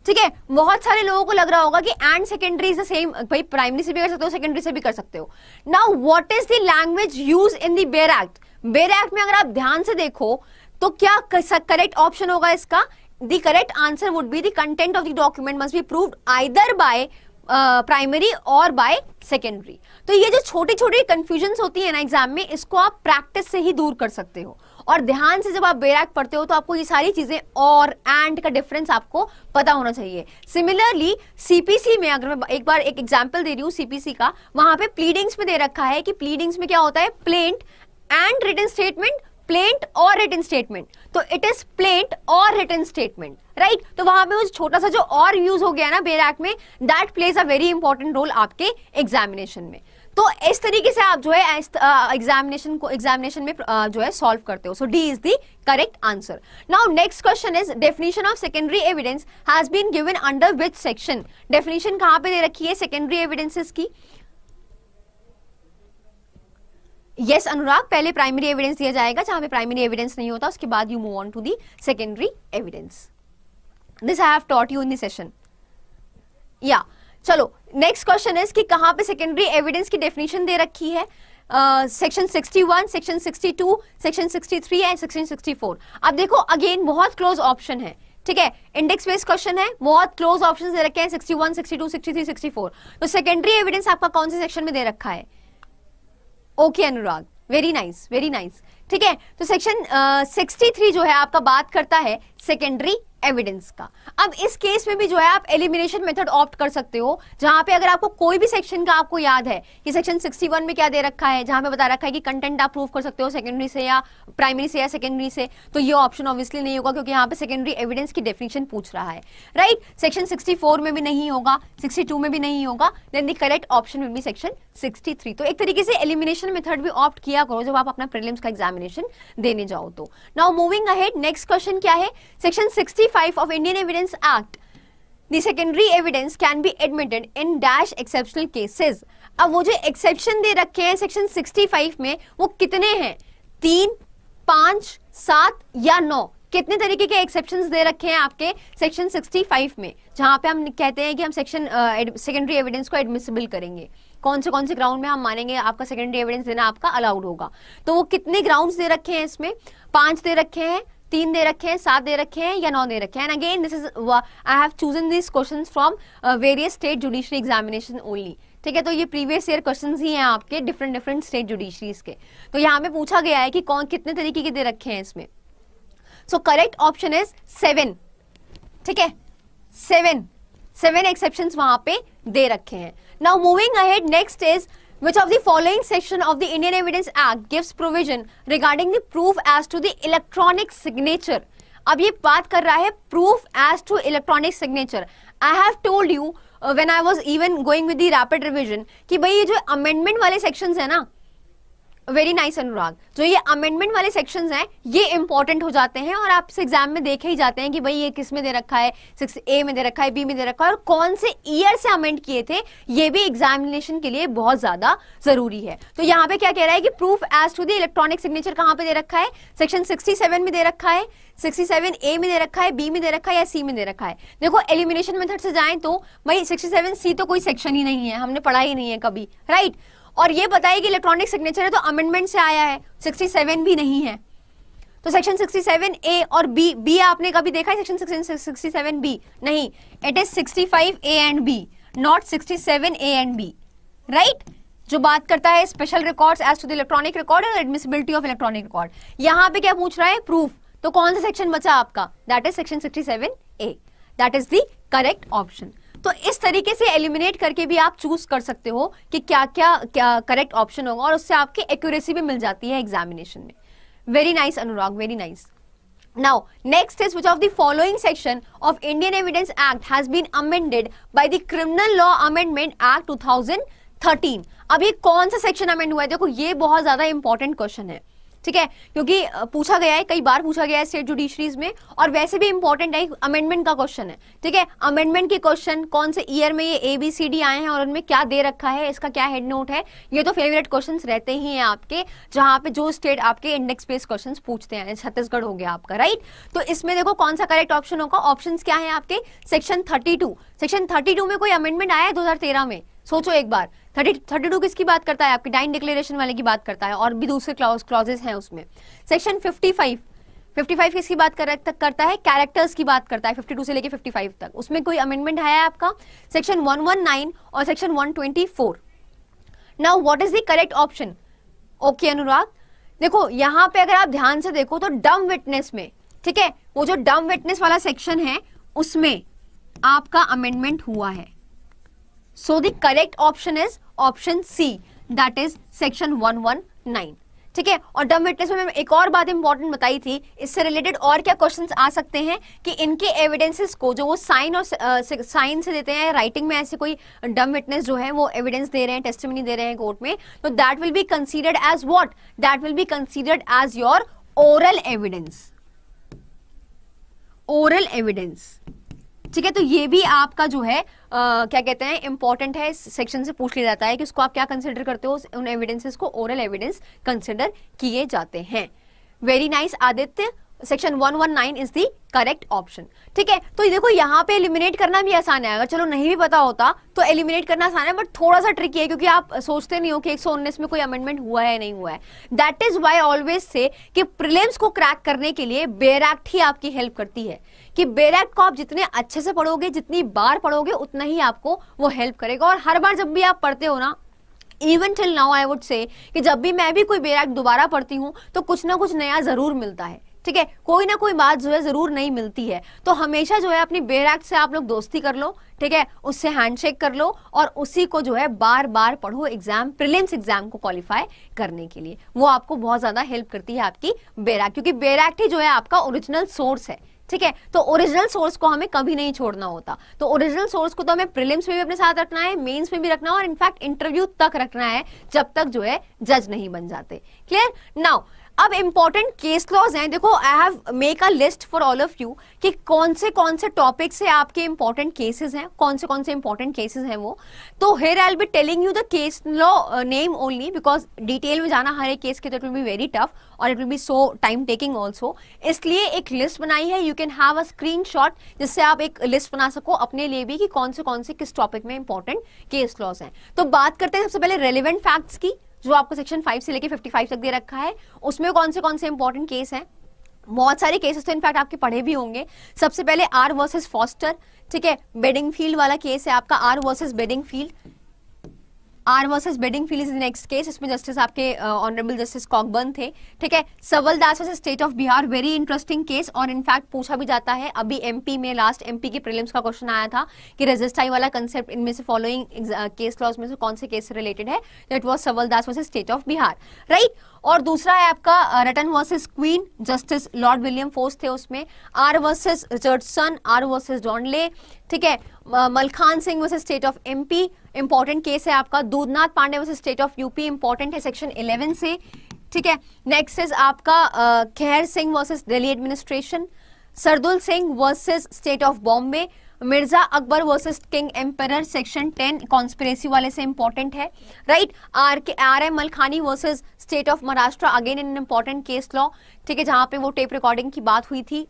ठीक है बहुत सारे लोगों को लग रहा होगा कि and secondary is the same भाई प्राइमरी से भी कर सकते हो सेकेंडरी से भी कर सकते हो now what is the language use in the bare act bare act में अगर आप ध्यान से देखो तो क्या करेक्ट ऑप्शन होगा इसका the correct answer would be the content of the document must be proved either by primary or by secondary तो ये जो छोटी छोटी कंफ्यूजन होती है ना एग्जाम में इसको आप प्रैक्टिस से ही दूर कर सकते हो और ध्यान से जब आप बेराक पढ़ते हो तो आपको ये सारी चीजें और एंड का डिफरेंस आपको पता होना चाहिए सिमिलरली सीपीसी में अगर मैं एक बार एक एग्जाम्पल दे रही हूँ सीपीसी का वहां पे प्लीडिंग्स में दे रखा है कि प्लीडिंग्स में क्या होता है plaint and written statement plaint और रिटर्न स्टेटमेंट तो इट इज प्लेंट और रिटर्न स्टेटमेंट राइट तो वहां पे उस छोटा सा जो और यूज हो गया ना बेरैक में that plays a very important role आपके एग्जामिनेशन में तो इस तरीके से आप जो है एग्जामिनेशन को एग्जामिनेशन में जो है सॉल्व करते हो so D is the correct answer now next question is definition of secondary evidence has been given under which section definition कहां पे दे रखी है सेकेंडरी एविडेंसेस की यस yes, अनुराग पहले प्राइमरी एविडेंस दिया जाएगा जहां पे प्राइमरी एविडेंस नहीं होता उसके बाद you move on to the secondary evidence this I have taught you in this session या चलो नेक्स्ट क्वेश्चन इज कि कहाँ पे सेकेंडरी एविडेंस की डेफिनेशन दे रखी है section sixty one section sixty two section three and section sixty four अब देखो अगेन बहुत क्लोज ऑप्शन है ठीक है इंडेक्स बेस्ड क्वेश्चन है बहुत क्लोज ऑप्शन दे रखे हैं sixty sixty one two sixty three sixty four तो सेकेंडरी एविडेंस आपका कौन से सेक्शन में दे रखा है okay okay, Anurag very nice very nice ठीक है तो सेक्शन uh, थ्री जो है आपका बात करता है सेकेंडरी एविडेंस का अब इस केस में भी जो है आप एलिमिनेशन मेथड ऑप्ट कर सकते हो जहां पे अगर आपको कोई भी सेक्शन का आपको याद है कि सेक्शन 61 में क्या दे रखा है जहां पे बता रखा है कि कंटेंट आप प्रूव कर सकते हो सेकेंडरी से या प्राइमरी से या सेकेंडरी से तो ये ऑप्शन ऑब्वियसली नहीं होगा क्योंकि यहां पे सेकेंडरी एविडेंस की डेफिनेशन पूछ रहा है राइट सेक्शन सिक्सटी में भी नहीं होगा सिक्सटी में भी नहीं होगा then the correct option will be section 63 तो एक तरीके से एलिमिनेशन मेथड भी ऑप्ट किया करो जब आप अपना प्रीलिम्स का एग्जामिनेशन देने जाओ तो now moving ahead next question क्या है section 65 of Indian evidence act the secondary evidence can be admitted in dash exceptional cases अब वो जो एक्सेप्शन दे रखे हैं सेक्शन 65 में वो कितने हैं तीन पांच सात या नौ कितने तरीके के एक्सेप्शन दे रखे हैं आपके सेक्शन 65 में जहां पे हम कहते हैं कि हम सेक्शन सेकेंडरी एविडेंस को एडमिसिबल करेंगे कौन से कौन से ग्राउंड में हम मानेंगे आपका सेकेंडरी एविडेंस देना आपका अलाउड होगा तो वो कितने ग्राउंड दे रखे हैं इसमें पांच दे रखे हैं तीन दे रखे हैं सात दे रखे हैं या नौ दे रखे हैं again this is I have chosen this question from various state judiciary examination only ठीक है तो ये प्रीवियस ईयर क्वेश्चन ही हैं आपके डिफरेंट डिफरेंट स्टेट जुडिशरीज के तो यहाँ पे पूछा गया है कि कौन कितने तरीके के दे रखे हैं इसमें so correct option is seven ठीक है सेवन सेवन एक्सेप्शन वहां पे दे रखे हैं Now moving ahead next is which of the following section of the Indian Evidence Act gives provision regarding the proof as to the electronic signature? अब ये बात कर रहा है proof as to electronic signature. I have told you uh, when I was even going with the rapid revision that भाई ये जो amendment वाले sections है ना वेरी नाइस अनुराग जो ये अमेंडमेंट वाले सेक्शन हैं ये इंपॉर्टेंट हो जाते हैं और इस एग्जाम में देखे ही जाते हैं कि भाई ये किस में दे रखा है सिक्स ए में दे रखा है बी में दे रखा है और कौन से ईयर से अमेंड किए थे ये भी एग्जामिनेशन के लिए बहुत ज्यादा जरूरी है तो यहाँ पे क्या कह रहा है कि proof as to the electronic signature कहाँ पे दे रखा है सेक्शन सिक्सटी में दे रखा है 67 ए में दे रखा है बी में दे रखा है या सी में दे रखा है देखो एलिमिनेशन मेथड से जाएं तो भाई 67 सी तो कोई सेक्शन ही नहीं है हमने पढ़ा ही नहीं है कभी राइट right? और ये बताया कि इलेक्ट्रॉनिक सिग्नेचर है तो अमेंडमेंट से आया है 67 भी नहीं है तो सेक्शन 67 ए और बी बी आपने कभी देखा है सेक्शन 67 बी नहीं it is 65 A and B not 67 A and B right जो बात करता है special records as to the electronic record and admissibility of electronic record यहाँ पे क्या पूछ रहा है प्रूफ तो कौन सा सेक्शन बचा आपका that is section 67 A that is the correct option तो इस तरीके से एलिमिनेट करके भी आप चूज कर सकते हो कि क्या क्या क्या करेक्ट ऑप्शन होगा और उससे आपकी एक्यूरेसी भी मिल जाती है एग्जामिनेशन में very nice Anurag very nice Now, next is which of the following section of Indian Evidence Act has been amended by the Criminal Law Amendment Act 2013? अब ये कौन सा सेक्शन अमेंड हुआ है देखो ये बहुत ज्यादा इंपॉर्टेंट क्वेश्चन है ठीक है क्योंकि पूछा गया है कई बार पूछा गया है स्टेट जुडिशरीज में और वैसे भी इंपॉर्टेंट है अमेंडमेंट का क्वेश्चन है ठीक है अमेंडमेंट के क्वेश्चन कौन से ईयर में ये ए बी सी डी आए हैं और उनमें क्या दे रखा है इसका क्या हेड नोट है ये तो फेवरेट क्वेश्चन रहते ही हैं आपके जहां पे जो स्टेट आपके इंडेक्स बेस्ड क्वेश्चन पूछते हैं छत्तीसगढ़ हो गया आपका राइट तो इसमें देखो कौन सा करेक्ट ऑप्शन होगा ऑप्शन क्या है आपके सेक्शन थर्टी सेक्शन थर्टी में कोई अमेंडमेंट आया है दो में सोचो एक बार थर्टी थर्टी टू किसकी बात करता है आपकी डाइन डिक्लेरेशन वाले की बात करता है और भी दूसरे क्लॉज क्लॉजेस हैं उसमें section fifty five fifty five किसकी बात कर, तक करता है कैरेक्टर्स की बात करता है फिफ्टी टू से लेके फिफ्टी फाइव तक उसमें कोई अमेंडमेंट आया है आपका सेक्शन वन वन नाइन और section one twenty four now what is the correct option okay Anurag देखो यहाँ पे अगर आप ध्यान से देखो तो डम विटनेस में ठीक है वो जो डम विटनेस वाला सेक्शन है उसमें आपका अमेंडमेंट हुआ है So the correct option is option C that is section 119. ठीक है और डम विटनेस में एक और बात इंपॉर्टेंट बताई थी इससे रिलेटेड और क्या क्वेश्चंस आ सकते हैं कि इनके एविडेंसेस को जो वो साइन और साइन से देते हैं राइटिंग में ऐसे कोई डम विटनेस जो है वो एविडेंस दे रहे हैं टेस्टमनी दे रहे हैं कोर्ट में तो that will be considered as what that will be considered as your oral evidence oral evidence ठीक है तो ये भी आपका जो है आ, क्या कहते हैं इंपॉर्टेंट है इस सेक्शन से पूछ लिया जाता है कि उसको आप क्या कंसिडर करते हो उन एविडेंसेस को ओरल एविडेंस कंसिडर किए जाते हैं very nice Aditya section 119 is the correct option ठीक है तो देखो यहाँ पे एलिमिनेट करना भी आसान है अगर चलो नहीं भी पता होता तो एलिमिनेट करना आसान है बट थोड़ा सा ट्रिकी है क्योंकि आप सोचते नहीं हो कि एक में कोई अमेंडमेंट हुआ है नहीं हुआ है that is why always say कि को क्रैक करने के लिए बेयर एक्ट ही आपकी हेल्प करती है कि बेरेक को आप जितने अच्छे से पढ़ोगे जितनी बार पढ़ोगे उतना ही आपको वो हेल्प करेगा और हर बार जब भी आप पढ़ते हो ना even till now I would say कि जब भी मैं भी कोई बेरेक दोबारा पढ़ती हूँ तो कुछ ना कुछ नया जरूर मिलता है ठीक है कोई ना कोई बात जो है जरूर नहीं मिलती है तो हमेशा जो है अपनी बेर से आप लोग दोस्ती कर लो ठीक है उससे हैंडशेक कर लो और उसी को जो है बार बार पढ़ो एग्जाम प्रिलिम्स एग्जाम को क्वालिफाई करने के लिए वो आपको बहुत ज्यादा हेल्प करती है आपकी बेर क्योंकि बेर ही जो है आपका ओरिजिनल सोर्स है ठीक है तो ओरिजिनल सोर्स को हमें कभी नहीं छोड़ना होता तो ओरिजिनल सोर्स को तो हमें प्रिलिम्स में भी अपने साथ रखना है मेंस में भी रखना है और इनफैक्ट इंटरव्यू तक रखना है जब तक जो है जज नहीं बन जाते क्लियर नाउ अब इम्पॉर्टेंट केस लॉज हैं देखो I have make a list for all of you कि कौन से कौन से टॉपिक से आपके इम्पॉर्टेंट केसेस हैं कौन से कौन से इम्पॉर्टेंट केसेस हैं वो तो here I be telling you the case law name only because detail में जाना हर एक केस के तो it will be very tough और it will be so time taking also इसलिए एक लिस्ट बनाई है you can have a screen जिससे आप एक लिस्ट बना सको अपने लिए भी कि कौन से कौन से किस टॉपिक में इंपॉर्टेंट केस लॉज हैं तो बात करते हैं सबसे पहले रेलिवेंट फैक्ट्स की जो आपको सेक्शन फाइव से लेके फिफ्टी फाइव तक दे रखा है उसमें कौन से कौन से इंपॉर्टेंट केस हैं बहुत सारे केसेस तो इनफैक्ट आपके पढ़े भी होंगे सबसे पहले आर वर्सेस फॉस्टर ठीक है बेडिंग फील्ड वाला केस है आपका R versus Bedingfield R versus Bedingfield is next case इसमें जस्टिस आपके ऑनरेबल जस्टिस कॉकबर्न थे ठीक है Sawal Das versus state of Bihar very interesting case और इनफैक्ट पूछा भी जाता है अभी एमपी में लास्ट एमपी के प्रीलिम्स का क्वेश्चन आया था कि रजिस्ट्राई वाला कंसेप्ट इनमें से फॉलोइंग केस लॉज में से कौन से केस से रिलेटेड है that was Sawal Das versus state of Bihar right और दूसरा है आपका Ratten versus Queen Justice Lord Wilberforce थे उसमें R versus Richardson R versus Donnelly ठीक है Malkhan Singh versus state of MP important case है आपका Dudhnath Pandey versus state of UP important है सेक्शन 11 से ठीक है नेक्स्ट इज आपका Khair Singh versus Delhi administration Sardul Singh versus state of Bombay Mirza Akbar versus king emperor section 10 conspiracy वाले से इंपॉर्टेंट है right R K R M Malkani versus state of Maharashtra again in important case law ठीक है जहां पे वो टेप रिकॉर्डिंग की बात हुई थी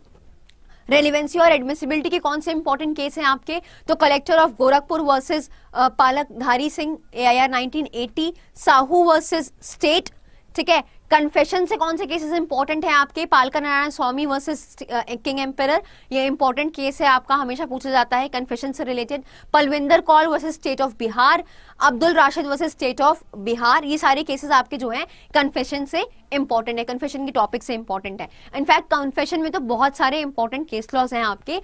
रेलिवेंसी और एडमिसिबिलिटी के कौन से इंपॉर्टेंट केस हैं आपके तो collector of Gorakhpur versus Palak Dhari Singh A I R nineteen Sahu versus state ठीक है कन्फेशन से कौन से केसेस इंपॉर्टेंट है आपके पालका Narayan Swami versus king empire ये इंपॉर्टेंट केस है आपका हमेशा पूछा जाता है कन्फेशन से related Palvinder Kaul versus state of Bihar Abdul Rashid versus state of Bihar ये सारे केसेस आपके जो है कन्फेशन से इंपॉर्टेंट है कन्फेशन के टॉपिक से इंपॉर्टेंट है इनफैक्ट कन्फेशन में तो बहुत सारे इंपॉर्टेंट केस लॉज हैं आपके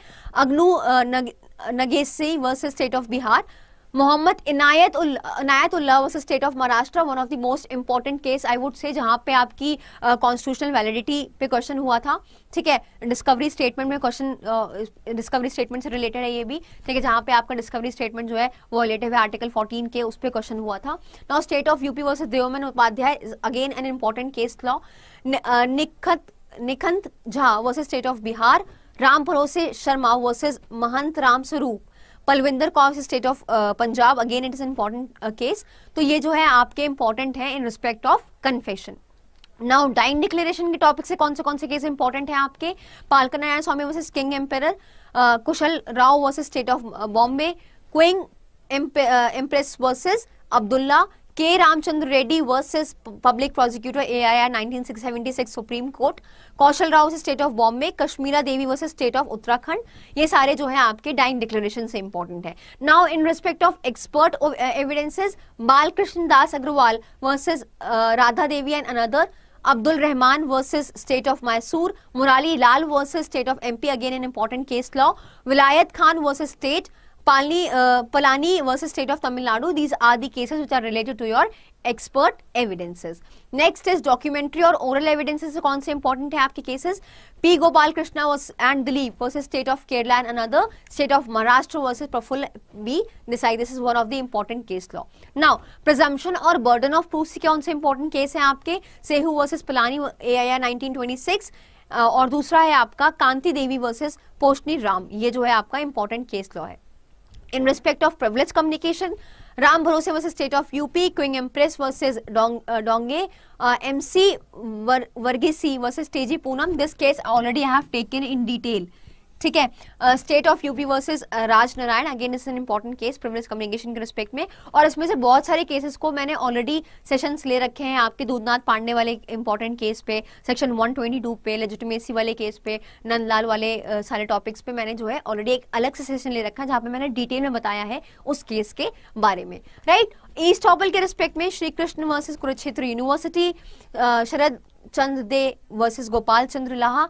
Aghnoo Nagesia versus state of Bihar Mohammad Inayat ul, Inayatullah versus state of Maharashtra one of the most important case I would say जहां पे आपकी कॉन्स्टिट्यूशनल uh, वैलिडिटी पे क्वेश्चन हुआ था ठीक है डिस्कवरी स्टेटमेंट में क्वेश्चन डिस्कवरी स्टेटमेंट से रिलेटेड है ये भी ठीक है जहां पे आपका डिस्कवरी स्टेटमेंट जो है वो रिलेटेड है आर्टिकल 14 के उस पर क्वेश्चन हुआ था now state of UP versus Deoman Upadhyay again an important case law Nikhat Nikhant Jha versus state of Bihar Ram Bharose Sharma versus Mahant Ram Swaroop Palvinder कॉम्स state of Punjab again it is important case तो ये जो है आपके इंपॉर्टेंट है in respect of confession now dying declaration के टॉपिक से कौन से कौन से केस इंपॉर्टेंट है आपके पालका Narayan Swami versus king ampere Kushal Rao versus state of Bombay Queen Empress versus Abdullah K Ramachandra Reddy versus public prosecutor I R Supreme Court Kaushal Rao से state of Bombay Kashmira Devi versus state of Uttarakhand ये सारे जो है आपके डाइंग डिक्लेरेशन से इंपॉर्टेंट है now in respect of expert evidences Balkrishna Das Agarwal versus Radha Devi and another Abdul Rahman versus state of Mysore Murali Lal versus state of MP again an important case law Vilayat Khan versus state Palani, uh, Palani versus state of Tamil Nadu. These are the cases which are related to your expert evidences. Next is documentary or oral evidences. So, कौन से important है आपके cases? P. Gopal Krishna was and Dilip versus state of Kerala and another state of Maharashtra versus Praful B. Desai. This is one of the important case law. Now, presumption or burden of proof से कौन से important case है आपके? Sehu versus Palani AIR 1926. और दूसरा है आपका कांति देवी versus पोषणी Ram ये जो है आपका इंपॉर्टेंट केस लॉ है In respect of privilege communication, Ram Bharose versus State of UP, Queen Empress versus Dong, uh, Donge, uh, MC Var versus TG Poonam. This case already I have taken in detail. ठीक है state of UP versus Raj Narayan again is an important case privilege communication के respect में और इसमें से बहुत सारे cases को मैंने ऑलरेडी सेशंस ले रखे हैं आपके दूधनाथ पांडे वाले इंपॉर्टेंट केस पे सेक्शन 122 पे लेजिटमेसी वाले केस पे नंदलाल वाले uh, सारे टॉपिक्स पे मैंने जो है ऑलरेडी एक अलग से सेशन ले रखा है जहाँ पे मैंने डिटेल में बताया है उस केस के बारे में राइट ईस्ट ऑपल के रिस्पेक्ट में Shri Krishna versus Kurukshetra university Sharad Chand Dey versus Gopal Chandra Laha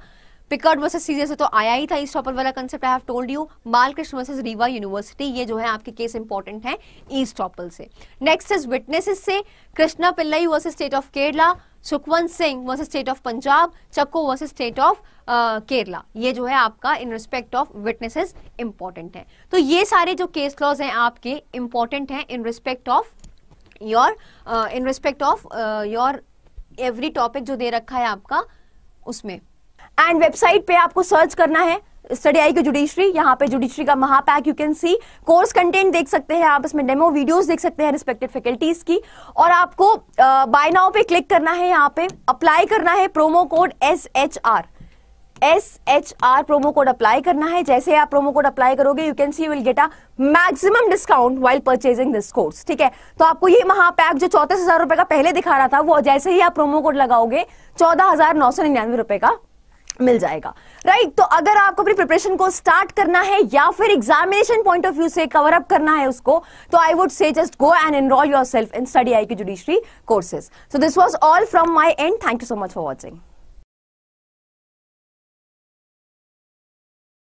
Pickard versus सीजे से तो आया ही था ईस्ट टॉपर वाला concept I have told you Balkrishna versus Rewa university ये जो है आपके केस इंपॉर्टेंट है ईस्ट टॉपर से नेक्स्ट इज विटनेसेस से Krishna Pillai versus state of Kerala Sukhwant Singh versus state of Punjab Chacko versus state of Kerala ये जो है आपका in respect of witnesses important है तो ये सारे जो केस लॉज हैं आपके इंपॉर्टेंट हैं in respect of your in respect of your every topic जो दे रखा है आपका उसमें एंड वेबसाइट पे आपको सर्च करना है स्टडी आई की जुडिशरी यहाँ पे जुडिशरी का महापैक you can see course content देख सकते हैं आप इसमें डेमो वीडियोस देख सकते हैं रिस्पेक्टेड फैकल्टीज की और आपको बाय नाउ पे क्लिक करना है यहाँ पे अप्लाई करना है promo code S H R S H R promo code apply करना है जैसे आप प्रोमो कोड अप्लाई करोगे you can see will get a maximum discount while purchasing this course ठीक है तो आपको ये महापैक जो चौतीस हजार रुपए का पहले दिखा रहा था वो जैसे ही आप प्रोमो कोड लगाओगे चौदह हजार नौ सौ निन्यानवे रुपए का मिल जाएगा राइट right? तो अगर आपको अपनी प्रिपरेशन को स्टार्ट करना है या फिर एग्जामिनेशन पॉइंट ऑफ व्यू से कवर अप करना है उसको तो I would say just go and enrol yourself in study I Q judiciary courses so this was all from my and thank you so much for watching